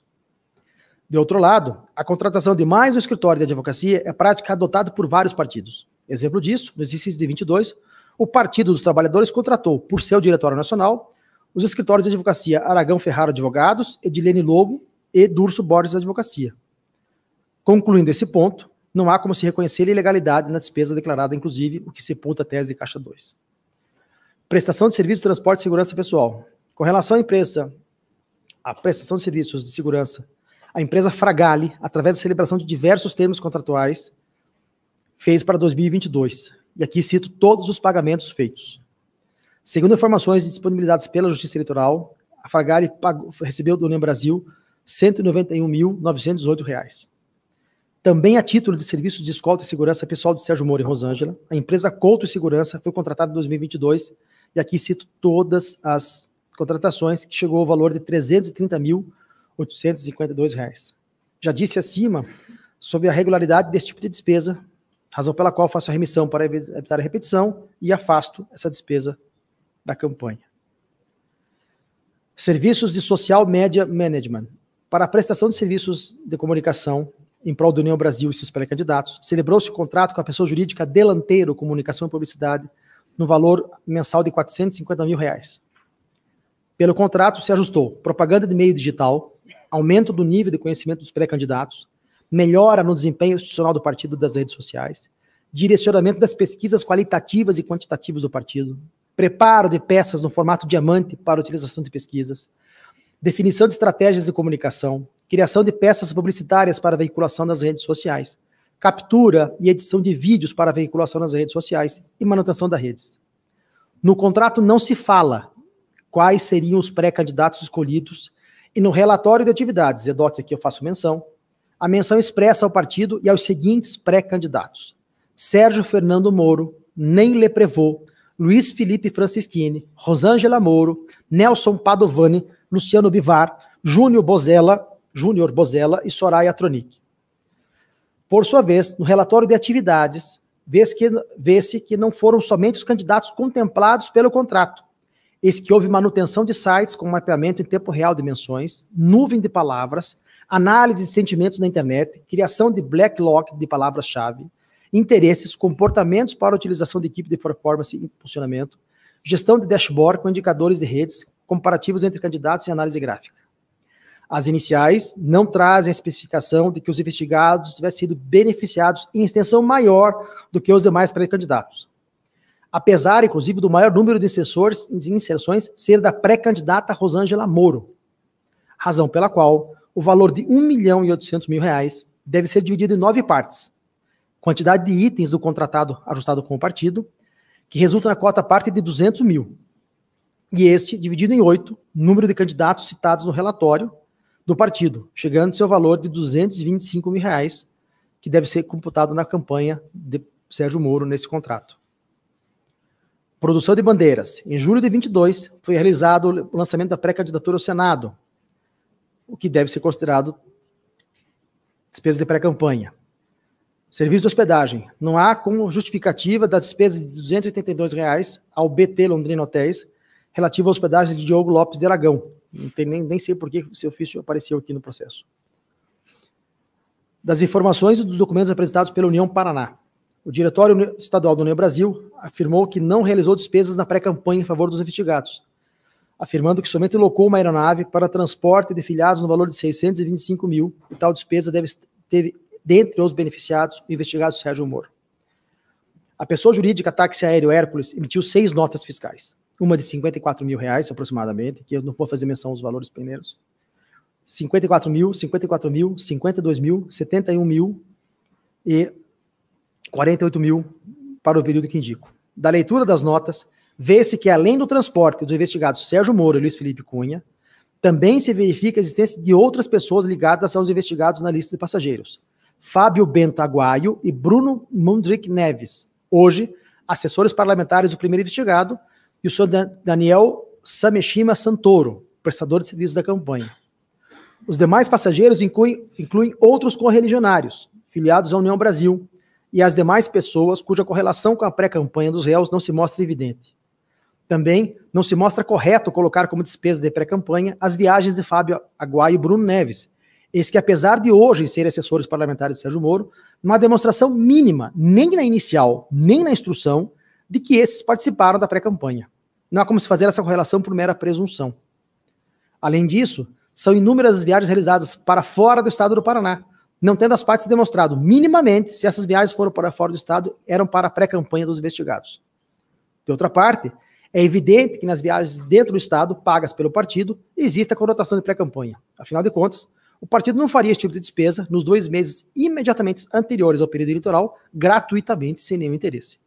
De outro lado, a contratação de mais um escritório de advocacia é prática adotada por vários partidos. Exemplo disso, no exercício de 22, o Partido dos Trabalhadores contratou, por seu diretório nacional, os escritórios de advocacia Aragão Ferraro Advogados, Edilene Lobo e Durso Borges Advocacia. Concluindo esse ponto, não há como se reconhecer ilegalidade na despesa declarada, inclusive, o que sepulta a tese de caixa 2. Prestação de serviços de transporte e segurança pessoal. Com relação à empresa, a prestação de serviços de segurança, a empresa Fragale, através da celebração de diversos termos contratuais, fez para 2022. E aqui cito todos os pagamentos feitos. Segundo informações disponibilizadas pela Justiça Eleitoral, a Fragari pagou, recebeu do União Brasil R$ 191.908. Também a título de serviços de escolta e segurança pessoal de Sérgio Moro em Rosângela, a empresa Couto e Segurança foi contratada em 2022, e aqui cito todas as contratações, que chegou ao valor de R$ 330.852. Já disse acima sobre a regularidade desse tipo de despesa, razão pela qual faço a remissão para evitar a repetição e afasto essa despesa da campanha. Serviços de Social Media Management. Para a prestação de serviços de comunicação em prol do União Brasil e seus pré-candidatos, celebrou-se o contrato com a pessoa jurídica Delanteiro Comunicação e Publicidade no valor mensal de 450 mil reais. Pelo contrato se ajustou propaganda de meio digital, aumento do nível de conhecimento dos pré-candidatos, melhora no desempenho institucional do partido das redes sociais, direcionamento das pesquisas qualitativas e quantitativas do partido, preparo de peças no formato diamante para utilização de pesquisas, definição de estratégias de comunicação, criação de peças publicitárias para veiculação nas redes sociais, captura e edição de vídeos para veiculação nas redes sociais e manutenção das redes. No contrato não se fala quais seriam os pré-candidatos escolhidos e no relatório de atividades, EDOC aqui eu faço menção, a menção expressa ao partido e aos seguintes pré-candidatos: Sérgio Fernando Moro, Nem Leprevô, Luiz Felipe Francischini, Rosângela Moro, Nelson Padovani, Luciano Bivar, Júnior Bozella, Júnior Bozella e Soraya Tronic. Por sua vez, no relatório de atividades, vê-se que, vê que não foram somente os candidatos contemplados pelo contrato, eis que houve manutenção de sites com mapeamento em tempo real de menções, nuvem de palavras, análise de sentimentos na internet, criação de lock de palavras-chave, interesses, comportamentos para utilização de equipe de performance e funcionamento, gestão de dashboard com indicadores de redes, comparativos entre candidatos e análise gráfica. As iniciais não trazem a especificação de que os investigados tivessem sido beneficiados em extensão maior do que os demais pré-candidatos. Apesar, inclusive, do maior número de inserções, de inserções ser da pré-candidata Rosângela Moro, razão pela qual o valor de 1 milhão e 800 mil reais deve ser dividido em nove partes, quantidade de itens do contratado ajustado com o partido, que resulta na cota parte de 200 mil. E este dividido em oito, número de candidatos citados no relatório do partido, chegando seu valor de 225 mil reais, que deve ser computado na campanha de Sérgio Moro nesse contrato. Produção de bandeiras. Em julho de 22 foi realizado o lançamento da pré-candidatura ao Senado, o que deve ser considerado despesa de pré-campanha. Serviço de hospedagem. Não há como justificativa das despesas de R$ 282 reais ao BT Londrina Hotéis relativo à hospedagem de Diogo Lopes de Aragão. Não tem, nem, nem sei por que seu ofício apareceu aqui no processo. Das informações e dos documentos apresentados pela União Paraná. O Diretório Estadual da União Brasil afirmou que não realizou despesas na pré-campanha em favor dos investigados, afirmando que somente locou uma aeronave para transporte de filiados no valor de 625 mil e tal despesa deve, teve dentre os beneficiados, o investigado Sérgio Moro. A pessoa jurídica táxi aéreo Hércules emitiu seis notas fiscais. Uma de 54 mil reais, aproximadamente, que eu não vou fazer menção aos valores peneiros. 54 mil, 54 mil, 52 mil, 71 mil e 48 mil para o período que indico. Da leitura das notas, vê-se que além do transporte dos investigados Sérgio Moro e Luiz Felipe Cunha, também se verifica a existência de outras pessoas ligadas aos investigados na lista de passageiros, Fábio Bento Aguaio e Bruno Mundrick Neves. Hoje, assessores parlamentares do primeiro investigado e o senhor Daniel Sameshima Santoro, prestador de serviços da campanha. Os demais passageiros incluem, incluem outros correligionários, filiados à União Brasil, e as demais pessoas cuja correlação com a pré-campanha dos réus não se mostra evidente. Também não se mostra correto colocar como despesa de pré-campanha as viagens de Fábio Aguaio e Bruno Neves, Eis que, apesar de hoje serem assessores parlamentares de Sérgio Moro, uma demonstração mínima, nem na inicial, nem na instrução, de que esses participaram da pré-campanha. Não há como se fazer essa correlação por mera presunção. Além disso, são inúmeras as viagens realizadas para fora do estado do Paraná, não tendo as partes demonstrado minimamente se essas viagens foram para fora do estado eram para a pré-campanha dos investigados. De outra parte, é evidente que nas viagens dentro do estado pagas pelo partido existe a conotação de pré-campanha. Afinal de contas, o partido não faria esse tipo de despesa nos dois meses imediatamente anteriores ao período eleitoral, gratuitamente, sem nenhum interesse.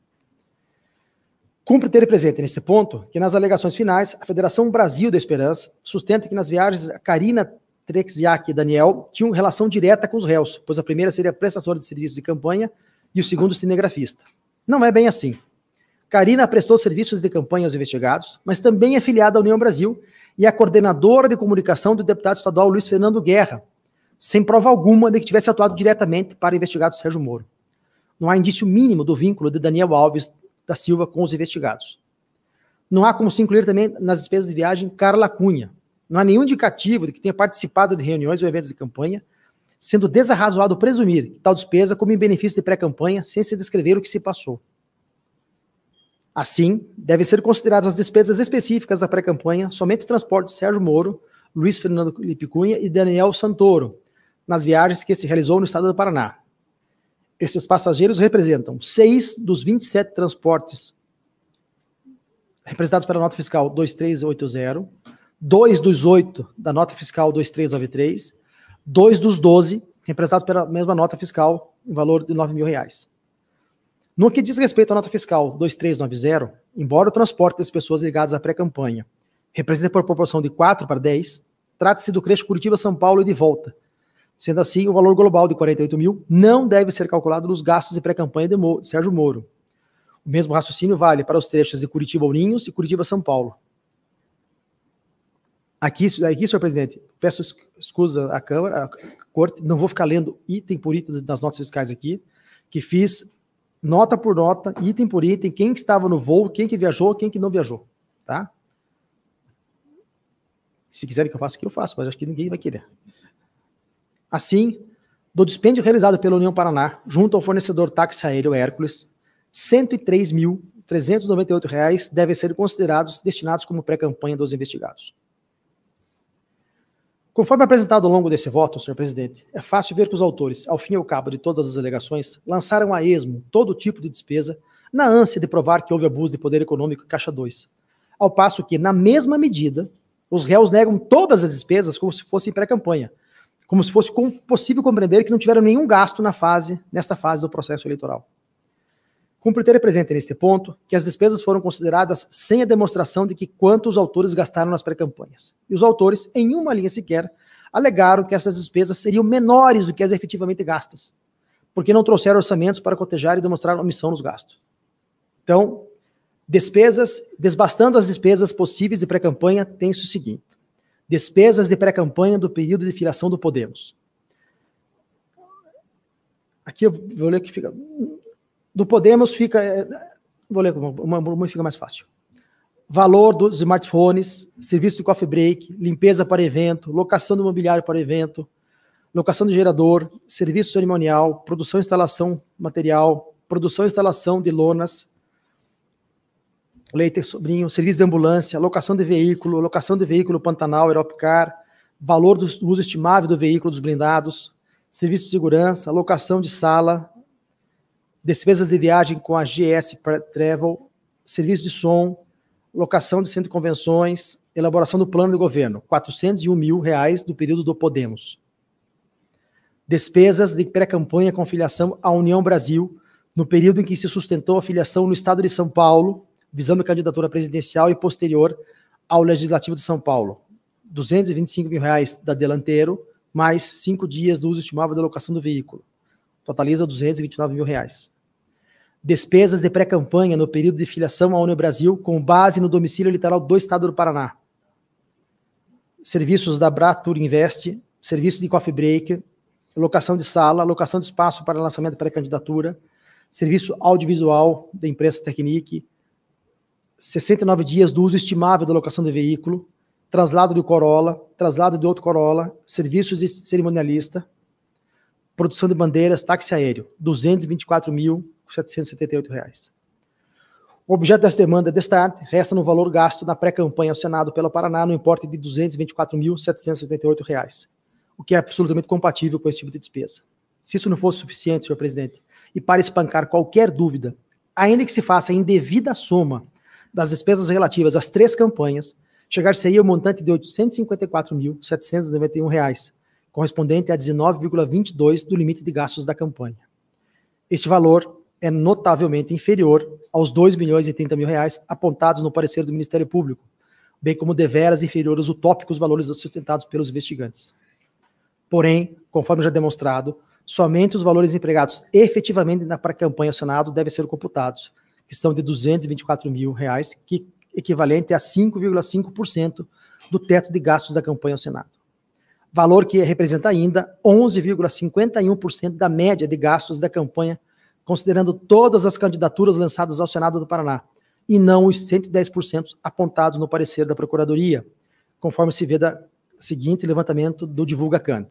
Cumpre ter presente nesse ponto que nas alegações finais, a Federação Brasil da Esperança sustenta que nas viagens a Karina Trexiak e Daniel tinham relação direta com os réus, pois a primeira seria prestadora de serviços de campanha e o segundo cinegrafista. Não é bem assim. Karina prestou serviços de campanha aos investigados, mas também é filiada à União Brasil e a coordenadora de comunicação do deputado estadual Luiz Fernando Guerra, sem prova alguma de que tivesse atuado diretamente para o investigado Sérgio Moro. Não há indício mínimo do vínculo de Daniel Alves da Silva com os investigados. Não há como se incluir também nas despesas de viagem Carla Cunha. Não há nenhum indicativo de que tenha participado de reuniões ou eventos de campanha, sendo desarrazoado presumir que tal despesa como em benefício de pré-campanha, sem se descrever o que se passou. Assim, devem ser consideradas as despesas específicas da pré-campanha somente o transporte de Sérgio Moro, Luiz Fernando Felipe Cunha e Daniel Santoro, nas viagens que se realizou no estado do Paraná. Esses passageiros representam seis dos 27 transportes representados pela nota fiscal 2380, dois dos oito da nota fiscal 2393, dois dos doze representados pela mesma nota fiscal em valor de 9 mil reais. No que diz respeito à nota fiscal 2390, embora o transporte das pessoas ligadas à pré-campanha represente por proporção de 4 para 10, trata-se do trecho Curitiba-São Paulo e de volta. Sendo assim, o valor global de 48 mil não deve ser calculado nos gastos de pré-campanha de Sérgio Moro. O mesmo raciocínio vale para os trechos de Curitiba Ourinhos e Curitiba-São Paulo. Aqui, aqui, senhor presidente, peço escusa à Câmara, à Corte, não vou ficar lendo item por item das notas fiscais aqui, que fiz nota por nota, item por item, quem que estava no voo, quem que viajou, quem que não viajou, tá? Se quiserem que eu faça, que eu faço, mas acho que ninguém vai querer. Assim, do dispêndio realizado pela União Paraná, junto ao fornecedor táxi aéreo Hércules, R$ 103.398 devem ser considerados destinados como pré-campanha dos investigados. Conforme apresentado ao longo desse voto, senhor presidente, é fácil ver que os autores, ao fim e ao cabo de todas as alegações, lançaram a esmo todo tipo de despesa na ânsia de provar que houve abuso de poder econômico em Caixa 2. Ao passo que, na mesma medida, os réus negam todas as despesas como se fossem pré-campanha, como se fosse possível compreender que não tiveram nenhum gasto na fase, nesta fase do processo eleitoral. Cumpre ter presente neste ponto que as despesas foram consideradas sem a demonstração de que quanto os autores gastaram nas pré-campanhas. E os autores, em uma linha sequer, alegaram que essas despesas seriam menores do que as efetivamente gastas, porque não trouxeram orçamentos para cotejar e demonstrar omissão nos gastos. Então, despesas, desbastando as despesas possíveis de pré-campanha, tem-se o seguinte: despesas de pré-campanha do período de filiação do Podemos. Aqui eu vou ler que fica do Podemos fica. É, vou ler uma, uma fica mais fácil. Valor dos smartphones, serviço de coffee break, limpeza para evento, locação do mobiliário para evento, locação do gerador, serviço cerimonial, produção e instalação material, produção e instalação de lonas, leite Sobrinho, serviço de ambulância, locação de veículo, locação de veículo Pantanal, Aeropcar, valor do uso estimável do veículo dos blindados, serviço de segurança, locação de sala, despesas de viagem com a GS Travel, serviço de som, locação de centro de convenções, elaboração do plano do governo, 401 mil reais do período do Podemos. Despesas de pré-campanha com filiação à União Brasil, no período em que se sustentou a filiação no Estado de São Paulo, visando a candidatura presidencial e posterior ao Legislativo de São Paulo. 225 mil reais da Delanteiro, mais cinco dias do uso estimável da locação do veículo. Totaliza 229 mil reais despesas de pré-campanha no período de filiação à União Brasil com base no domicílio litoral do Estado do Paraná. Serviços da Bratur Invest, serviço de coffee break, locação de sala, locação de espaço para lançamento de pré-candidatura, serviço audiovisual da empresa Technique, 69 dias do uso estimável da locação de veículo, traslado do Corolla, traslado de outro Corolla, serviços de cerimonialista, produção de bandeiras, táxi aéreo, 224 mil 778 reais. O objeto dessa demanda é desta resta no valor gasto na pré-campanha ao Senado pelo Paraná no importe de R$ 224.778, o que é absolutamente compatível com esse tipo de despesa. Se isso não fosse suficiente, senhor presidente, e para espancar qualquer dúvida, ainda que se faça a indevida soma das despesas relativas às três campanhas, chegar-se-ia ao montante de R$ 854.791, correspondente a 19,22 do limite de gastos da campanha. Este valor é notavelmente inferior aos 2 milhões e 30 mil reais apontados no parecer do Ministério Público, bem como deveras inferior aos utópicos valores sustentados pelos investigantes. Porém, conforme já demonstrado, somente os valores empregados efetivamente na pré-campanha ao Senado devem ser computados, que são de 224 mil reais, que equivalente a 5,5% do teto de gastos da campanha ao Senado. Valor que representa ainda 11,51% da média de gastos da campanha considerando todas as candidaturas lançadas ao Senado do Paraná, e não os 110% apontados no parecer da Procuradoria, conforme se vê da seguinte levantamento do Divulga Canta.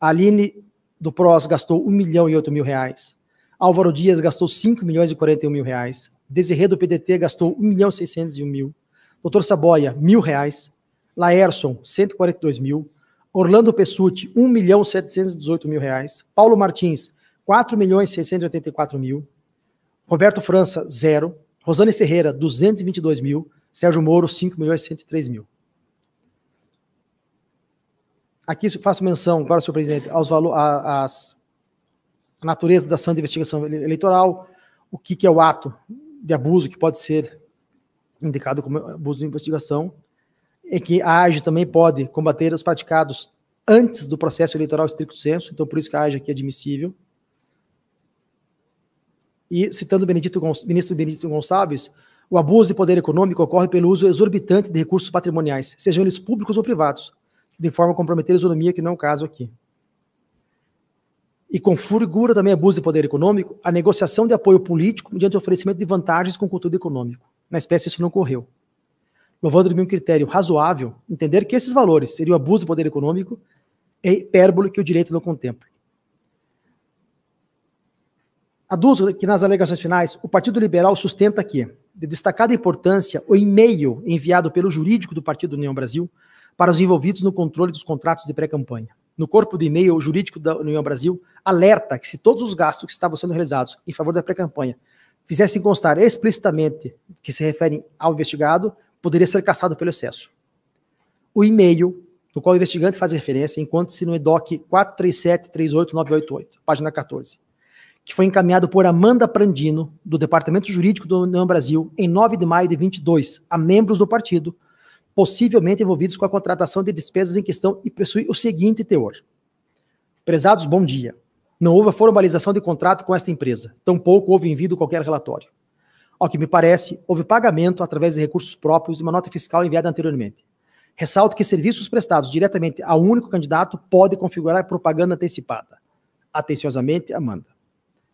Aline do PROS gastou 1 milhão e 8 mil reais. Álvaro Dias gastou 5 milhões e 41 mil reais. Desirê do PDT gastou 1 milhão e 601 mil. Doutor Saboia, mil reais. Laerson, 142 mil. Orlando Pessuti, 1 milhão e 718 mil reais. Paulo Martins, 4 milhões 684 mil. Roberto França, zero. Rosane Ferreira, 222 mil. Sérgio Moro, 5 milhões 103 mil. Aqui faço menção, agora, senhor presidente, aos valores, às natureza da ação de investigação eleitoral, o que, que é o ato de abuso que pode ser indicado como abuso de investigação, e que a AGE também pode combater os praticados antes do processo eleitoral estricto senso, então por isso que a AGE aqui é admissível. E citando o Benedito, ministro Benedito Gonçalves, o abuso de poder econômico ocorre pelo uso exorbitante de recursos patrimoniais, sejam eles públicos ou privados, de forma a comprometer a isonomia, que não é o caso aqui. E configura também abuso de poder econômico a negociação de apoio político mediante oferecimento de vantagens com conteúdo econômico. Na espécie, isso não ocorreu. Louvando-lhe um critério razoável, entender que esses valores seriam abuso de poder econômico é hipérbole que o direito não contempla. Aduz que nas alegações finais, o Partido Liberal sustenta que, de destacada importância, o e-mail enviado pelo jurídico do Partido União Brasil para os envolvidos no controle dos contratos de pré-campanha. No corpo do e-mail, o jurídico da União Brasil alerta que se todos os gastos que estavam sendo realizados em favor da pré-campanha fizessem constar explicitamente que se referem ao investigado, poderia ser cassado pelo excesso. O e-mail no qual o investigante faz referência encontra-se no EDOC 437-38988, página 14 que foi encaminhado por Amanda Prandino, do Departamento Jurídico do União Brasil, em 9 de maio de 22, a membros do partido, possivelmente envolvidos com a contratação de despesas em questão e possui o seguinte teor. Prezados, bom dia. Não houve a formalização de contrato com esta empresa, tampouco houve envio de qualquer relatório. Ao que me parece, houve pagamento através de recursos próprios de uma nota fiscal enviada anteriormente. Ressalto que serviços prestados diretamente a um único candidato pode configurar propaganda antecipada. Atenciosamente, Amanda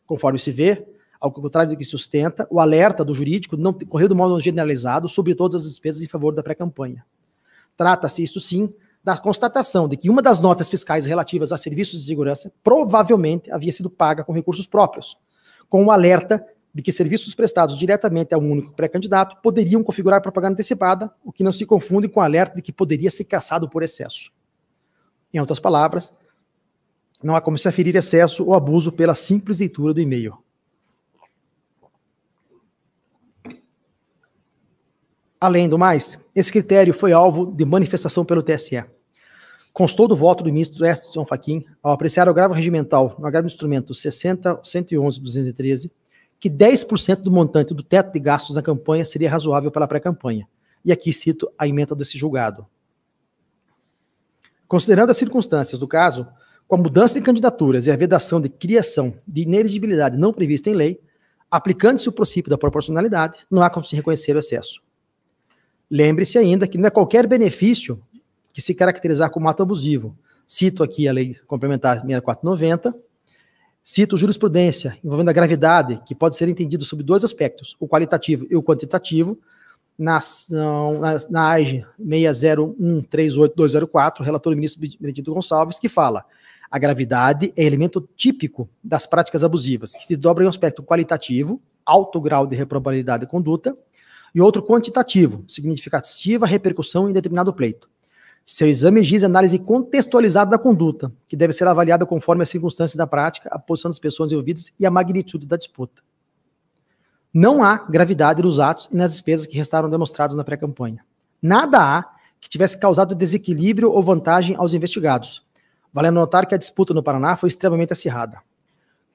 conforme se vê, ao contrário do que sustenta, o alerta do jurídico não correu do modo generalizado sobre todas as despesas em favor da pré-campanha. Trata-se, isso sim, da constatação de que uma das notas fiscais relativas a serviços de segurança provavelmente havia sido paga com recursos próprios, com o um alerta de que serviços prestados diretamente a um único pré-candidato poderiam configurar propaganda antecipada, o que não se confunde com o alerta de que poderia ser caçado por excesso. Em outras palavras, não há como se aferir excesso ou abuso pela simples leitura do e-mail. Além do mais, esse critério foi alvo de manifestação pelo TSE. Constou do voto do ministro Edson Fachin ao apreciar o agravo regimental no agravo instrumento 60.111.213, que 10% do montante do teto de gastos na campanha seria razoável para a pré-campanha. E aqui cito a emenda desse julgado. Considerando as circunstâncias do caso, com a mudança de candidaturas e a vedação de criação de ineligibilidade não prevista em lei, aplicando-se o princípio da proporcionalidade, não há como se reconhecer o excesso. Lembre-se ainda que não é qualquer benefício que se caracterizar como ato abusivo. Cito aqui a lei complementar 6490, cito jurisprudência envolvendo a gravidade, que pode ser entendido sob dois aspectos, o qualitativo e o quantitativo, na, na, na relator 601 ministro Benedito Gonçalves, que fala a gravidade é elemento típico das práticas abusivas, que se dobra em um aspecto qualitativo, alto grau de reprobabilidade de conduta, e outro quantitativo, significativa repercussão em determinado pleito. Seu exame diz análise contextualizada da conduta, que deve ser avaliada conforme as circunstâncias da prática, a posição das pessoas envolvidas e a magnitude da disputa. Não há gravidade nos atos e nas despesas que restaram demonstradas na pré-campanha. Nada há que tivesse causado desequilíbrio ou vantagem aos investigados, Vale notar que a disputa no Paraná foi extremamente acirrada.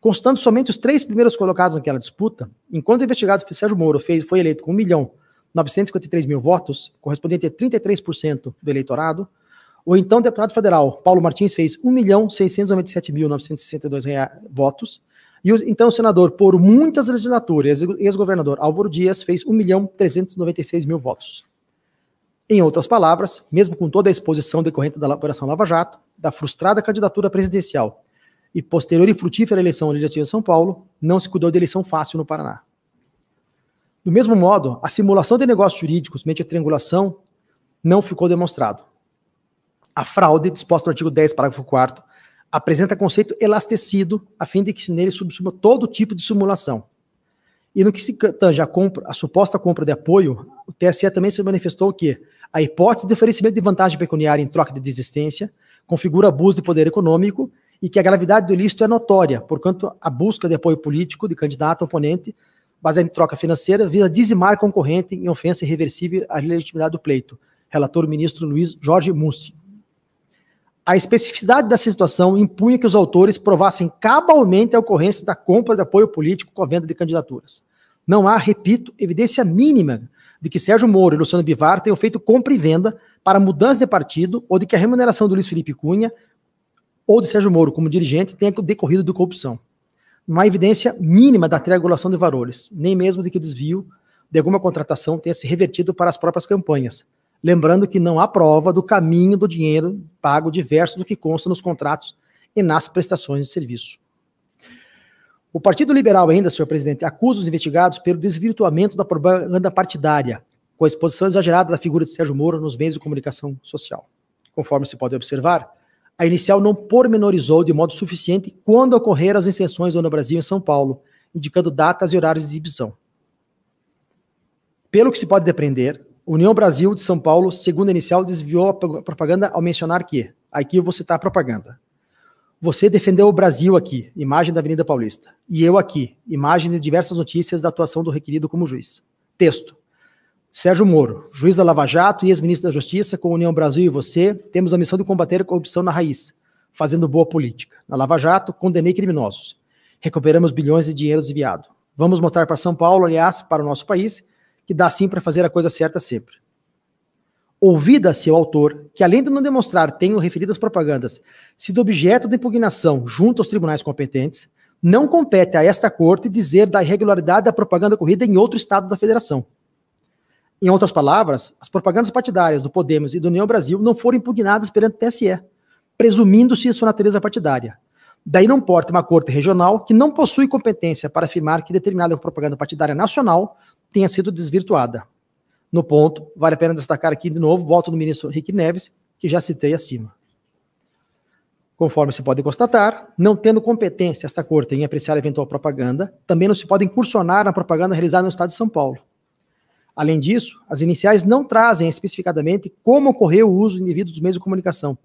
Constando somente os três primeiros colocados naquela disputa, enquanto o investigado Sérgio Moro fez, foi eleito com 1 milhão 953 mil votos, correspondente a 33% do eleitorado, o então deputado federal Paulo Martins fez 1 milhão 697 mil votos, e o, então senador por muitas legislaturas, ex-governador Álvaro Dias, fez 1 milhão 396 mil votos. Em outras palavras, mesmo com toda a exposição decorrente da Operação Lava Jato, da frustrada candidatura presidencial e posterior e frutífera eleição legislativa de São Paulo, não se cuidou de eleição fácil no Paraná. Do mesmo modo, a simulação de negócios jurídicos mediante triangulação não ficou demonstrado. A fraude, disposta no artigo 10, parágrafo 4 apresenta conceito elastecido a fim de que nele subsuma todo tipo de simulação. E no que se tange à, compra, à suposta compra de apoio, o TSE também se manifestou que a hipótese de oferecimento de vantagem pecuniária em troca de desistência configura abuso de poder econômico e que a gravidade do ilícito é notória, porquanto a busca de apoio político de candidato a oponente baseada em troca financeira visa dizimar concorrente em ofensa irreversível à legitimidade do pleito. Relator ministro Luiz Jorge Mussi. A especificidade dessa situação impunha que os autores provassem cabalmente a ocorrência da compra de apoio político com a venda de candidaturas. Não há, repito, evidência mínima de que Sérgio Moro e Luciano Bivar tenham feito compra e venda para mudança de partido ou de que a remuneração do Luiz Felipe Cunha ou de Sérgio Moro como dirigente tenha decorrido de corrupção. Não há evidência mínima da triangulação de valores, nem mesmo de que o desvio de alguma contratação tenha se revertido para as próprias campanhas. Lembrando que não há prova do caminho do dinheiro pago diverso do que consta nos contratos e nas prestações de serviço. O Partido Liberal ainda, senhor presidente, acusa os investigados pelo desvirtuamento da propaganda partidária, com a exposição exagerada da figura de Sérgio Moro nos meios de comunicação social. Conforme se pode observar, a inicial não pormenorizou de modo suficiente quando ocorreram as inserções no Brasil e em São Paulo, indicando datas e horários de exibição. Pelo que se pode depreender, União Brasil de São Paulo, segundo a inicial, desviou a propaganda ao mencionar que, aqui eu vou citar a propaganda, você defendeu o Brasil aqui, imagem da Avenida Paulista. E eu aqui, imagens de diversas notícias da atuação do requerido como juiz. Texto. Sérgio Moro, juiz da Lava Jato e ex-ministro da Justiça, com União Brasil e você, temos a missão de combater a corrupção na raiz, fazendo boa política. Na Lava Jato, condenei criminosos. Recuperamos bilhões de dinheiro desviado. Vamos mostrar para São Paulo, aliás, para o nosso país, que dá sim para fazer a coisa certa sempre. Ouvida-se o autor que, além de não demonstrar tenham referidas propagandas sido objeto de impugnação junto aos tribunais competentes, não compete a esta corte dizer da irregularidade da propaganda ocorrida em outro estado da federação. Em outras palavras, as propagandas partidárias do Podemos e do União Brasil não foram impugnadas perante o TSE, presumindo-se sua natureza partidária. Daí não importa uma corte regional que não possui competência para afirmar que determinada propaganda partidária nacional tenha sido desvirtuada no ponto. Vale a pena destacar aqui de novo, voto do ministro Rick Neves, que já citei acima. Conforme se pode constatar, não tendo competência esta corte em apreciar eventual propaganda, também não se pode incursionar na propaganda realizada no estado de São Paulo. Além disso, as iniciais não trazem especificadamente como ocorreu o uso indevido indivíduo dos meios de comunicação,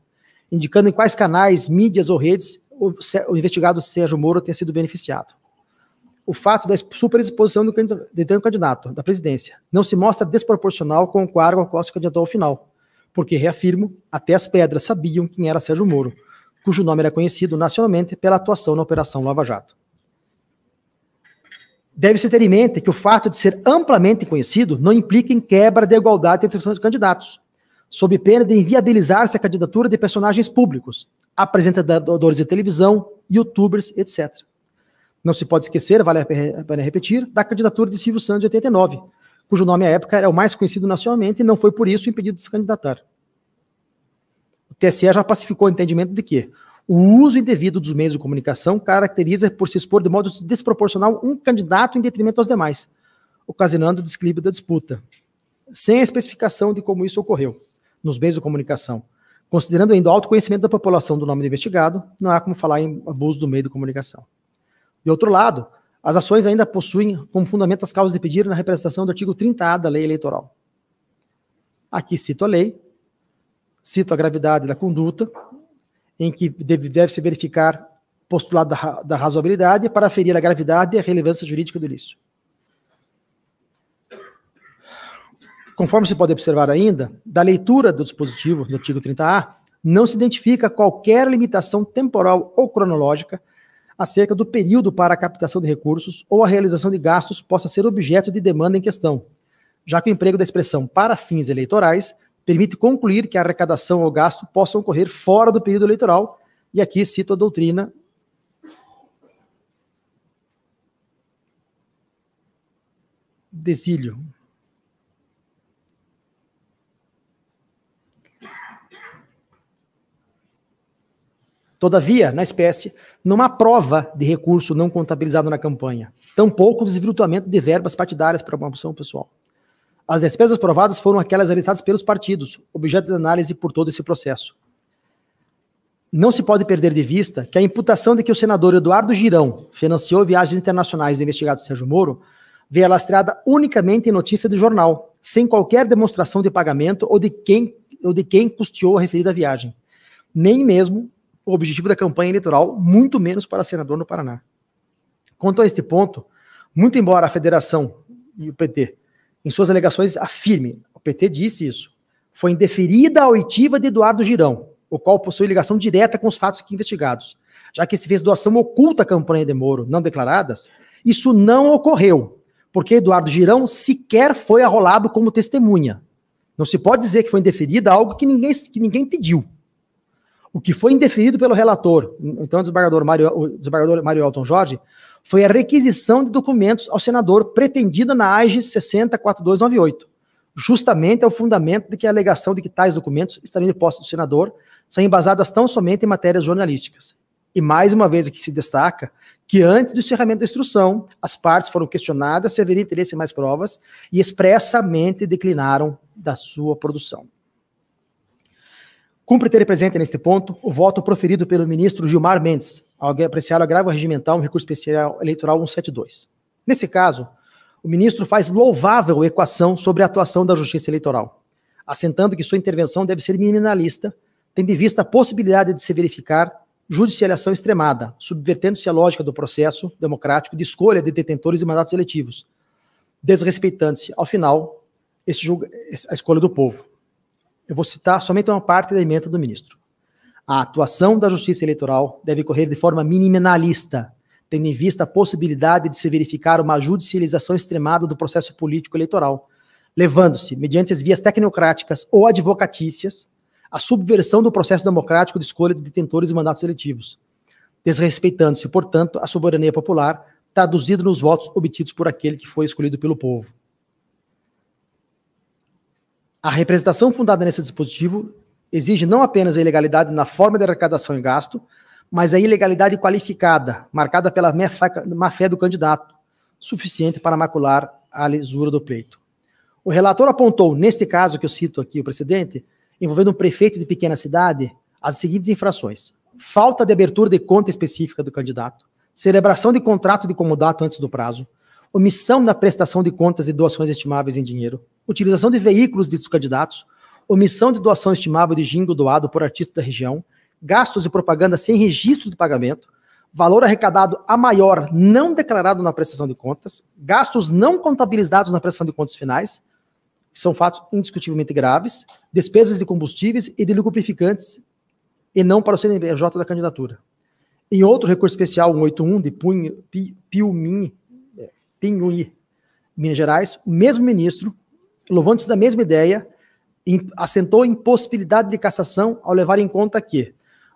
indicando em quais canais, mídias ou redes o investigado Sérgio Moro tenha sido beneficiado o fato da superexposição do candidato, candidato da presidência não se mostra desproporcional com o cargo ao qual se candidatou ao final, porque, reafirmo, até as pedras sabiam quem era Sérgio Moro, cujo nome era conhecido nacionalmente pela atuação na Operação Lava Jato. Deve-se ter em mente que o fato de ser amplamente conhecido não implica em quebra da igualdade entre os candidatos, sob pena de inviabilizar-se a candidatura de personagens públicos, apresentadores de televisão, youtubers, etc. Não se pode esquecer, vale a pena repetir, da candidatura de Silvio Santos em 89, cujo nome à época era o mais conhecido nacionalmente e não foi por isso impedido de se candidatar. O TSE já pacificou o entendimento de que o uso indevido dos meios de comunicação caracteriza por se expor de modo desproporcional um candidato em detrimento aos demais, ocasionando o desequilíbrio da disputa, sem a especificação de como isso ocorreu nos meios de comunicação. Considerando ainda o autoconhecimento da população do nome do investigado, não há como falar em abuso do meio de comunicação. De outro lado, as ações ainda possuem como fundamento as causas de pedido na representação do artigo 30A da lei eleitoral. Aqui cito a lei, cito a gravidade da conduta, em que deve-se verificar postulado da, da razoabilidade para aferir a gravidade e a relevância jurídica do ilícito. Conforme se pode observar ainda, da leitura do dispositivo do artigo 30A, não se identifica qualquer limitação temporal ou cronológica acerca do período para a captação de recursos ou a realização de gastos possa ser objeto de demanda em questão, já que o emprego da expressão para fins eleitorais permite concluir que a arrecadação ou gasto possam ocorrer fora do período eleitoral, e aqui cito a doutrina. Desílio. Todavia, na espécie, não há prova de recurso não contabilizado na campanha, tampouco desvirtuamento de verbas partidárias para uma opção pessoal. As despesas provadas foram aquelas realizadas pelos partidos, objeto de análise por todo esse processo. Não se pode perder de vista que a imputação de que o senador Eduardo Girão financiou viagens internacionais do investigado Sérgio Moro veio alastrada unicamente em notícia de jornal, sem qualquer demonstração de pagamento ou de quem, ou de quem custeou a referida viagem, nem mesmo o objetivo da campanha eleitoral, muito menos para senador no Paraná. Quanto a este ponto, muito embora a federação e o PT, em suas alegações, afirme, o PT disse isso, foi indeferida a oitiva de Eduardo Girão, o qual possui ligação direta com os fatos aqui investigados, já que se fez doação oculta à campanha de Moro, não declaradas, isso não ocorreu, porque Eduardo Girão sequer foi arrolado como testemunha. Não se pode dizer que foi indeferida algo que ninguém, que ninguém pediu. O que foi indeferido pelo relator, então o desembargador Mario o desembargador Elton Jorge, foi a requisição de documentos ao senador pretendida na AGE 604298, justamente ao fundamento de que a alegação de que tais documentos estariam de posse do senador são embasadas tão somente em matérias jornalísticas. E mais uma vez aqui se destaca que antes do encerramento da instrução, as partes foram questionadas se haveria interesse em mais provas e expressamente declinaram da sua produção. Cumpre ter presente neste ponto o voto proferido pelo ministro Gilmar Mendes, ao apreciar o agravo regimental no recurso especial eleitoral 172. Nesse caso, o ministro faz louvável equação sobre a atuação da Justiça Eleitoral, assentando que sua intervenção deve ser minimalista, tendo em vista a possibilidade de se verificar judicialização extremada, subvertendo-se a lógica do processo democrático de escolha de detentores de mandatos eletivos, desrespeitando-se, ao final, a escolha do povo. Eu vou citar somente uma parte da emenda do ministro. A atuação da justiça eleitoral deve correr de forma minimalista, tendo em vista a possibilidade de se verificar uma judicialização extremada do processo político eleitoral, levando-se, mediante as vias tecnocráticas ou advocatícias, à subversão do processo democrático de escolha de detentores e mandatos eletivos, desrespeitando-se, portanto, a soberania popular, traduzida nos votos obtidos por aquele que foi escolhido pelo povo. A representação fundada nesse dispositivo exige não apenas a ilegalidade na forma de arrecadação e gasto, mas a ilegalidade qualificada, marcada pela má-fé do candidato, suficiente para macular a lisura do pleito. O relator apontou, neste caso que eu cito aqui, o precedente, envolvendo um prefeito de pequena cidade, as seguintes infrações: falta de abertura de conta específica do candidato, celebração de contrato de comodato antes do prazo, omissão na prestação de contas de doações estimáveis em dinheiro, utilização de veículos de candidatos, omissão de doação estimável de gingo doado por artista da região, gastos de propaganda sem registro de pagamento, valor arrecadado a maior não declarado na prestação de contas, gastos não contabilizados na prestação de contas finais, que são fatos indiscutivelmente graves, despesas de combustíveis e de lubrificantes, e não para o CNPJ da candidatura. Em outro recurso especial 181 de Piumin Pinguí, Minas Gerais, o mesmo ministro, louvando-se da mesma ideia, assentou em possibilidade de cassação ao levar em conta que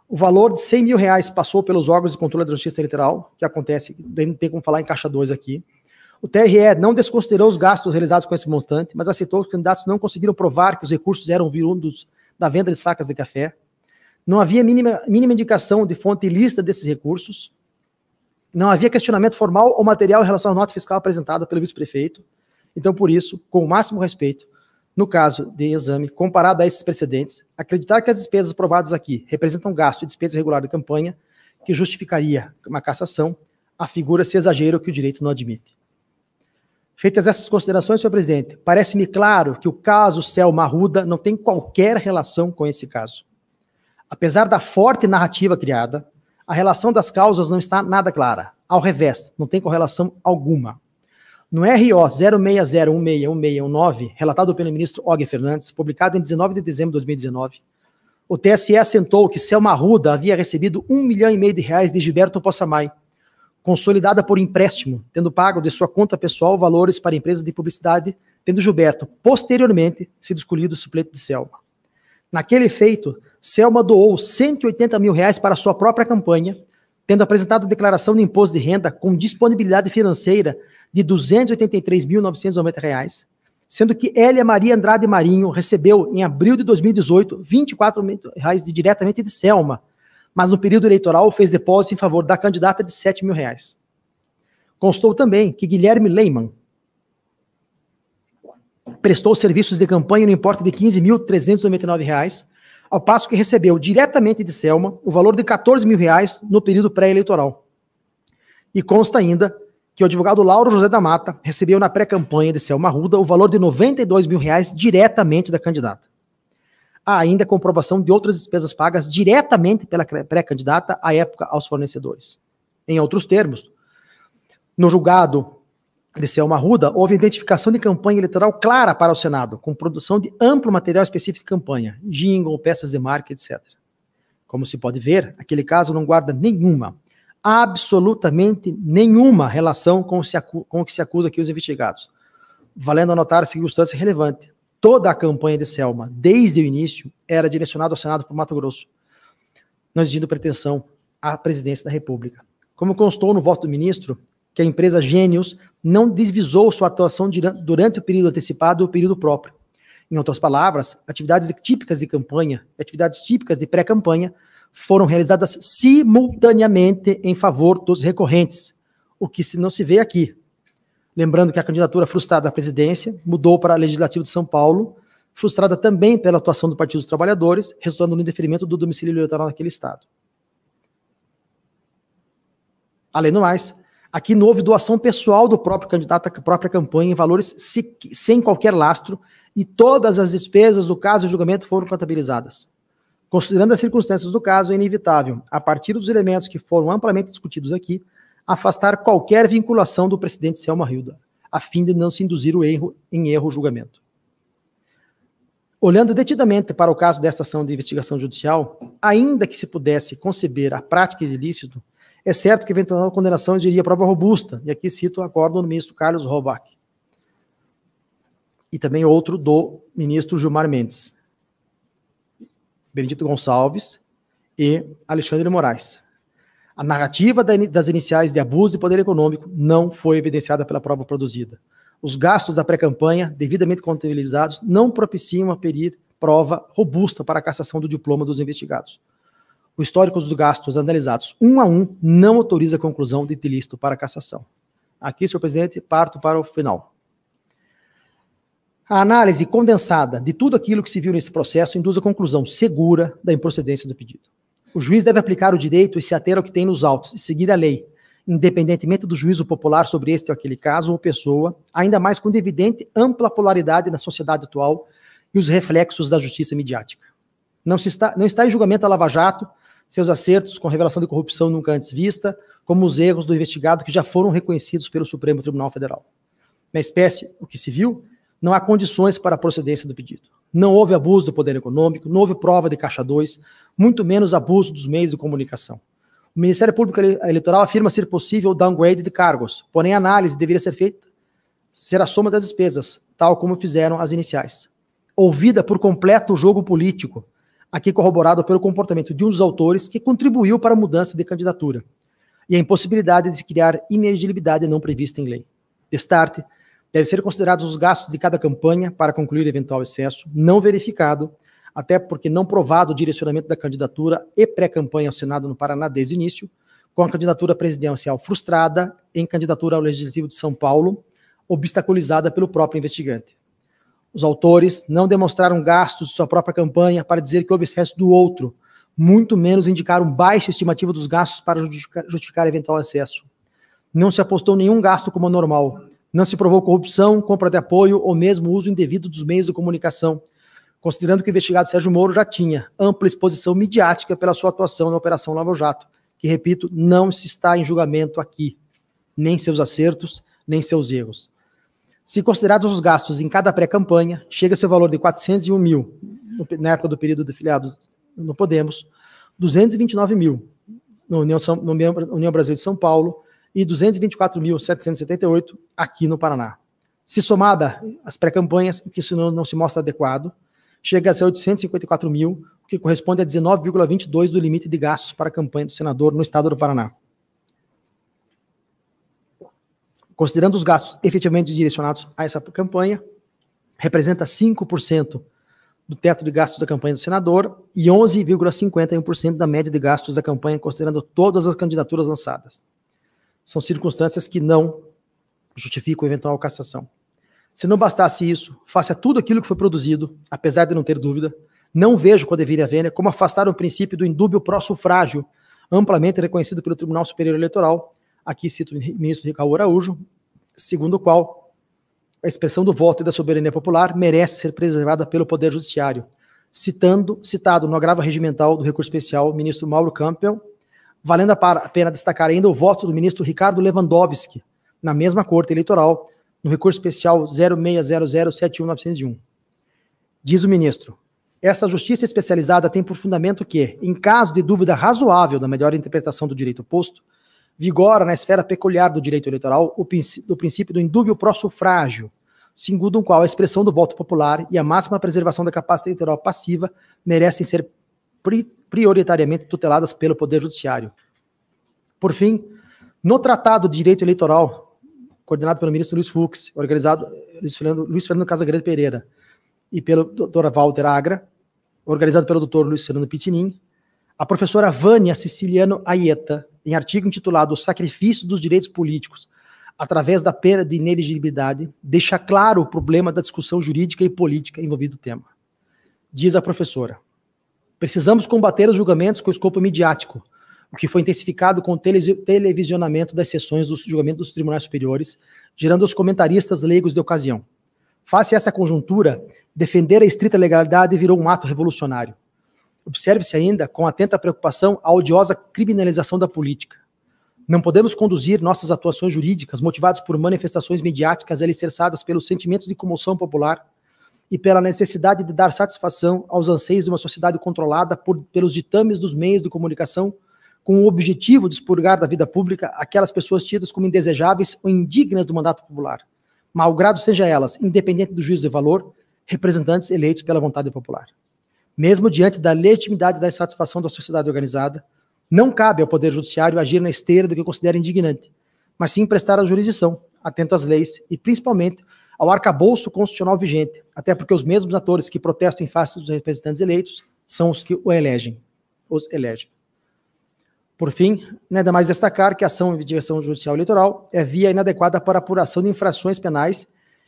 o valor de 100 mil reais passou pelos órgãos de controle da justiça eleitoral, que acontece, não tem como falar em caixa 2 aqui. O TRE não desconsiderou os gastos realizados com esse montante, mas aceitou que os candidatos não conseguiram provar que os recursos eram virundos da venda de sacas de café. Não havia mínima, mínima indicação de fonte ilícita desses recursos não havia questionamento formal ou material em relação à nota fiscal apresentada pelo vice-prefeito. Então, por isso, com o máximo respeito, no caso de exame comparado a esses precedentes, acreditar que as despesas aprovadas aqui representam gasto e despesa regular de campanha que justificaria uma cassação, afigura-se exagero que o direito não admite. Feitas essas considerações, senhor presidente, parece-me claro que o caso Céu Marruda não tem qualquer relação com esse caso. Apesar da forte narrativa criada, a relação das causas não está nada clara. Ao revés, não tem correlação alguma. No RO 060161619, relatado pelo ministro Og Fernandes, publicado em 19 de dezembro de 2019, o TSE assentou que Selma Ruda havia recebido um milhão e meio de reais de Gilberto Possamay, consolidada por empréstimo, tendo pago de sua conta pessoal valores para empresa de publicidade, tendo Gilberto posteriormente sido escolhido suplente de Selma. Naquele efeito Selma doou 180 mil reais para sua própria campanha, tendo apresentado declaração de imposto de renda com disponibilidade financeira de R$ 283.990, reais, sendo que Elia Maria Andrade Marinho recebeu, em abril de 2018, R$ 24 mil reais de, diretamente de Selma, mas no período eleitoral fez depósito em favor da candidata de R$ 7 mil. Reais. Constou também que Guilherme Lehmann prestou serviços de campanha no importe de R$ 15.399, ao passo que recebeu diretamente de Selma o valor de 14 mil reais no período pré-eleitoral. E consta ainda que o advogado Lauro José da Mata recebeu na pré-campanha de Selma Ruda o valor de 92 mil reais diretamente da candidata. Há ainda comprovação de outras despesas pagas diretamente pela pré-candidata à época aos fornecedores. Em outros termos, no julgado Selma é Ruda houve identificação de campanha eleitoral clara para o Senado, com produção de amplo material específico de campanha, jingle, peças de marca, etc. Como se pode ver, aquele caso não guarda nenhuma, absolutamente nenhuma relação com, com o que se acusa aqui os investigados. Valendo anotar a circunstância relevante. Toda a campanha de Selma, desde o início, era direcionada ao Senado por Mato Grosso, não exigindo pretensão à presidência da República. Como constou no voto do ministro, que a empresa Gênios não desvisou sua atuação durante o período antecipado e o período próprio. Em outras palavras, atividades típicas de campanha e atividades típicas de pré-campanha foram realizadas simultaneamente em favor dos recorrentes, o que não se vê aqui. Lembrando que a candidatura frustrada à presidência mudou para a legislativa de São Paulo, frustrada também pela atuação do Partido dos Trabalhadores, resultando no indeferimento do domicílio eleitoral naquele estado. Além do mais, Aqui não houve doação pessoal do próprio candidato à própria campanha em valores se, sem qualquer lastro e todas as despesas do caso e julgamento foram contabilizadas. Considerando as circunstâncias do caso, é inevitável, a partir dos elementos que foram amplamente discutidos aqui, afastar qualquer vinculação do presidente Selma Hilda, a fim de não se induzir o erro em erro julgamento. Olhando detidamente para o caso desta ação de investigação judicial, ainda que se pudesse conceber a prática de ilícito é certo que eventual condenação exigiria prova robusta, e aqui cito o acordo do ministro Carlos Robach. E também outro do ministro Gilmar Mendes, Benedito Gonçalves e Alexandre Moraes. A narrativa das iniciais de abuso de poder econômico não foi evidenciada pela prova produzida. Os gastos da pré-campanha, devidamente contabilizados, não propiciam a perir prova robusta para a cassação do diploma dos investigados o histórico dos gastos analisados um a um não autoriza a conclusão de ilícito para cassação. Aqui, senhor presidente, parto para o final. A análise condensada de tudo aquilo que se viu nesse processo induz a conclusão segura da improcedência do pedido. O juiz deve aplicar o direito e se ater ao que tem nos autos e seguir a lei, independentemente do juízo popular sobre este ou aquele caso ou pessoa, ainda mais quando evidente ampla polaridade na sociedade atual e os reflexos da justiça midiática. Não, está, não está em julgamento a Lava Jato, seus acertos com revelação de corrupção nunca antes vista, como os erros do investigado que já foram reconhecidos pelo Supremo Tribunal Federal. Na espécie, o que se viu, não há condições para a procedência do pedido. Não houve abuso do poder econômico, não houve prova de caixa 2, muito menos abuso dos meios de comunicação. O Ministério Público Eleitoral afirma ser possível o downgrade de cargos, porém a análise deveria ser feita ser a soma das despesas, tal como fizeram as iniciais. Ouvida por completo o jogo político, aqui corroborado pelo comportamento de um dos autores que contribuiu para a mudança de candidatura e a impossibilidade de se criar ineligibilidade não prevista em lei. Destarte, devem ser considerados os gastos de cada campanha para concluir eventual excesso não verificado, até porque não provado o direcionamento da candidatura e pré-campanha ao Senado no Paraná desde o início, com a candidatura presidencial frustrada em candidatura ao Legislativo de São Paulo, obstaculizada pelo próprio investigante. Os autores não demonstraram gastos de sua própria campanha para dizer que houve excesso do outro, muito menos indicaram baixa estimativa dos gastos para justificar, justificar eventual excesso. Não se apostou nenhum gasto como normal. Não se provou corrupção, compra de apoio ou mesmo uso indevido dos meios de comunicação, considerando que o investigado Sérgio Moro já tinha ampla exposição midiática pela sua atuação na Operação Lava Jato, que, repito, não se está em julgamento aqui, nem seus acertos, nem seus erros. Se considerados os gastos em cada pré-campanha, chega seu valor de 401 mil na época do período de filiados no Podemos, 229 mil no União, São, no União Brasil de São Paulo e 224.778 aqui no Paraná. Se somada as pré-campanhas, que isso não, não se mostra adequado, chega a ser 854 mil, o que corresponde a 19,22 do limite de gastos para a campanha do senador no estado do Paraná. Considerando os gastos efetivamente direcionados a essa campanha, representa 5% do teto de gastos da campanha do senador e 11,51% da média de gastos da campanha, considerando todas as candidaturas lançadas. São circunstâncias que não justificam eventual cassação. Se não bastasse isso, face a tudo aquilo que foi produzido, apesar de não ter dúvida, não vejo com a devida vênia como afastar o princípio do indúbio pró-sufrágio, amplamente reconhecido pelo Tribunal Superior Eleitoral, aqui cito o ministro Ricardo Araújo, segundo o qual a expressão do voto e da soberania popular merece ser preservada pelo Poder Judiciário, citando, citado no agravo regimental do recurso especial, ministro Mauro Campbell, valendo a pena destacar ainda o voto do ministro Ricardo Lewandowski, na mesma corte eleitoral, no recurso especial 06007191. Diz o ministro, essa justiça especializada tem por fundamento que, em caso de dúvida razoável da melhor interpretação do direito oposto vigora na esfera peculiar do direito eleitoral o do princípio do indúbio pró-sufrágio, segundo o qual a expressão do voto popular e a máxima preservação da capacidade eleitoral passiva merecem ser prioritariamente tuteladas pelo Poder Judiciário. Por fim, no Tratado de Direito Eleitoral, coordenado pelo ministro Luiz Fux, organizado Luiz Fernando, Luiz Fernando Casagrande Pereira e pelo doutor Walter Agra, organizado pelo doutor Luiz Fernando Pitinin, a professora Vânia Siciliano Aieta em artigo intitulado O Sacrifício dos Direitos Políticos através da perda de ineligibilidade, deixa claro o problema da discussão jurídica e política envolvido o tema. Diz a professora: precisamos combater os julgamentos com escopo midiático, o que foi intensificado com o televisionamento das sessões dos julgamentos dos tribunais superiores, gerando os comentaristas leigos de ocasião. Face a essa conjuntura, defender a estrita legalidade virou um ato revolucionário. Observe-se ainda, com atenta preocupação, a odiosa criminalização da política. Não podemos conduzir nossas atuações jurídicas motivadas por manifestações mediáticas alicerçadas pelos sentimentos de comoção popular e pela necessidade de dar satisfação aos anseios de uma sociedade controlada por, pelos ditames dos meios de comunicação, com o objetivo de expurgar da vida pública aquelas pessoas tidas como indesejáveis ou indignas do mandato popular, malgrado sejam elas, independente do juízo de valor, representantes eleitos pela vontade popular mesmo diante da legitimidade da insatisfação da sociedade organizada, não cabe ao Poder Judiciário agir na esteira do que considera indignante, mas sim prestar a jurisdição, atento às leis e, principalmente, ao arcabouço constitucional vigente, até porque os mesmos atores que protestam em face dos representantes eleitos são os que o elegem, os elegem. Por fim, nada mais destacar que a ação de direção judicial eleitoral é via inadequada para apuração de infrações penais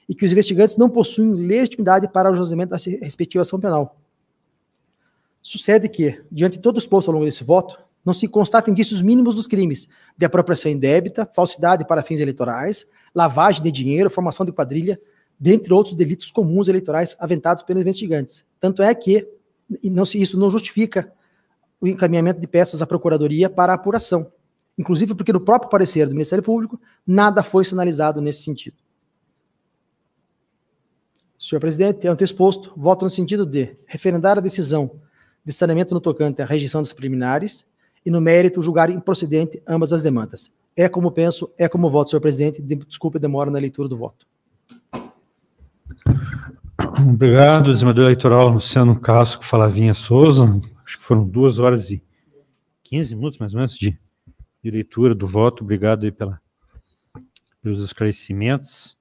e que os investigantes não possuem legitimidade para o julgamento da respectiva ação penal, Sucede que, diante de os postos ao longo desse voto, não se constatam indícios mínimos dos crimes de apropriação indébita, falsidade para fins eleitorais, lavagem de dinheiro, formação de quadrilha, dentre outros delitos comuns eleitorais aventados pelos investigantes. Tanto é que não se, isso não justifica o encaminhamento de peças à Procuradoria para apuração, inclusive porque no próprio parecer do Ministério Público nada foi sinalizado nesse sentido. Senhor presidente, ante é exposto, voto no sentido de referendar a decisão de saneamento no tocante à rejeição dos preliminares e no mérito julgar improcedente ambas as demandas. É como penso, é como voto, senhor presidente. Desculpe a demora na leitura do voto. Obrigado, desembargador eleitoral Luciano Casco Falavinha Souza. Acho que foram duas horas e 15 minutos, mais ou menos, de, de leitura do voto. Obrigado aí pela, pelos esclarecimentos.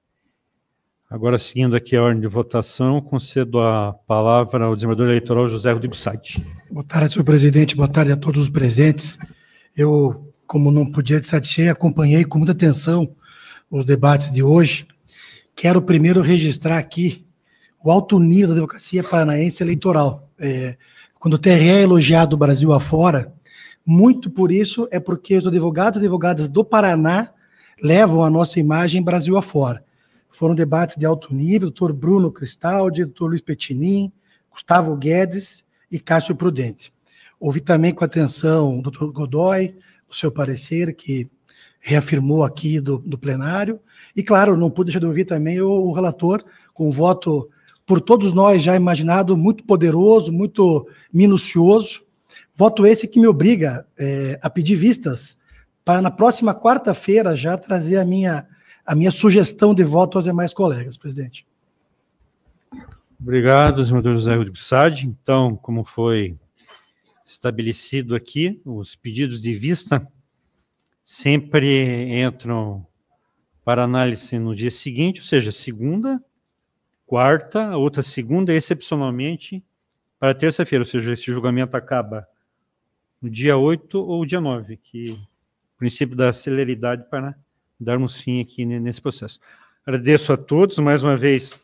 Agora, seguindo aqui a ordem de votação, concedo a palavra ao desembargador eleitoral José Rodrigo Sade. Boa tarde, senhor presidente. Boa tarde a todos os presentes. Eu, como não podia de satisfazer, acompanhei com muita atenção os debates de hoje. Quero primeiro registrar aqui o alto nível da democracia paranaense eleitoral. É, quando o TRE é elogiado o Brasil afora, muito por isso é porque os advogados e advogadas do Paraná levam a nossa imagem Brasil afora. Foram debates de alto nível, doutor Bruno Cristaldi, doutor Luiz Petinin, Gustavo Guedes e Cássio Prudente. Ouvi também com atenção o doutor Godoy, o seu parecer, que reafirmou aqui do, do, plenário. E, claro, não pude deixar de ouvir também o, o relator, com um voto por todos nós já imaginado, muito poderoso, muito minucioso. Voto esse que me obriga é, a pedir vistas para, na próxima quarta-feira, já trazer a minha a minha sugestão de voto aos demais colegas, presidente. Obrigado, senador José Rodrigues Sade. Então, como foi estabelecido aqui, os pedidos de vista sempre entram para análise no dia seguinte, ou seja, segunda, quarta, outra segunda, excepcionalmente, para terça-feira, ou seja, esse julgamento acaba no dia 8 ou dia 9, que é o princípio da celeridade para darmos fim aqui nesse processo. Agradeço a todos, mais uma vez,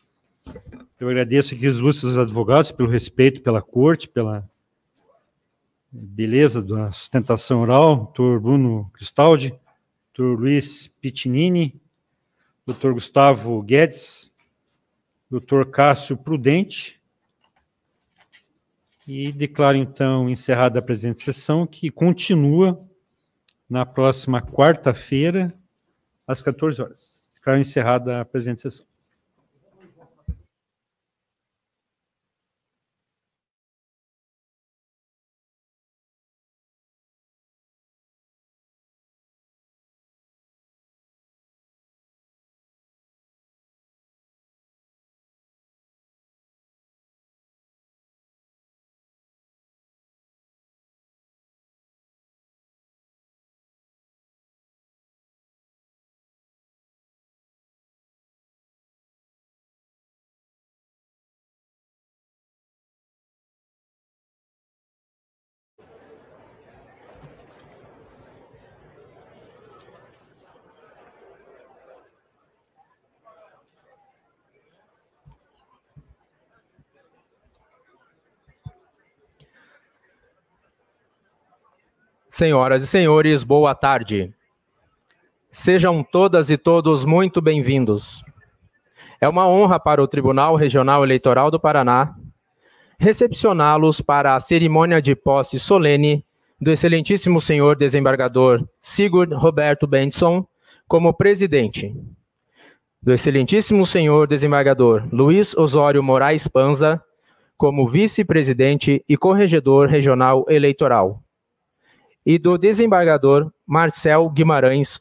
eu agradeço aqui os ilustres advogados pelo respeito pela corte, pela beleza da sustentação oral, doutor Bruno Cristaldi, doutor Luiz Pitinini, doutor Gustavo Guedes, doutor Cássio Prudente, e declaro, então, encerrada a presente sessão, que continua na próxima quarta-feira, às 14 horas. Ficará encerrada a presente sessão. Senhoras e senhores, boa tarde. Sejam todas e todos muito bem-vindos. É uma honra para o Tribunal Regional Eleitoral do Paraná recepcioná-los para a cerimônia de posse solene do excelentíssimo senhor desembargador Sigurd Roberto Benson como presidente, do excelentíssimo senhor desembargador Luiz Osório Moraes Panza como vice-presidente e corregedor regional eleitoral e do desembargador Marcel Guimarães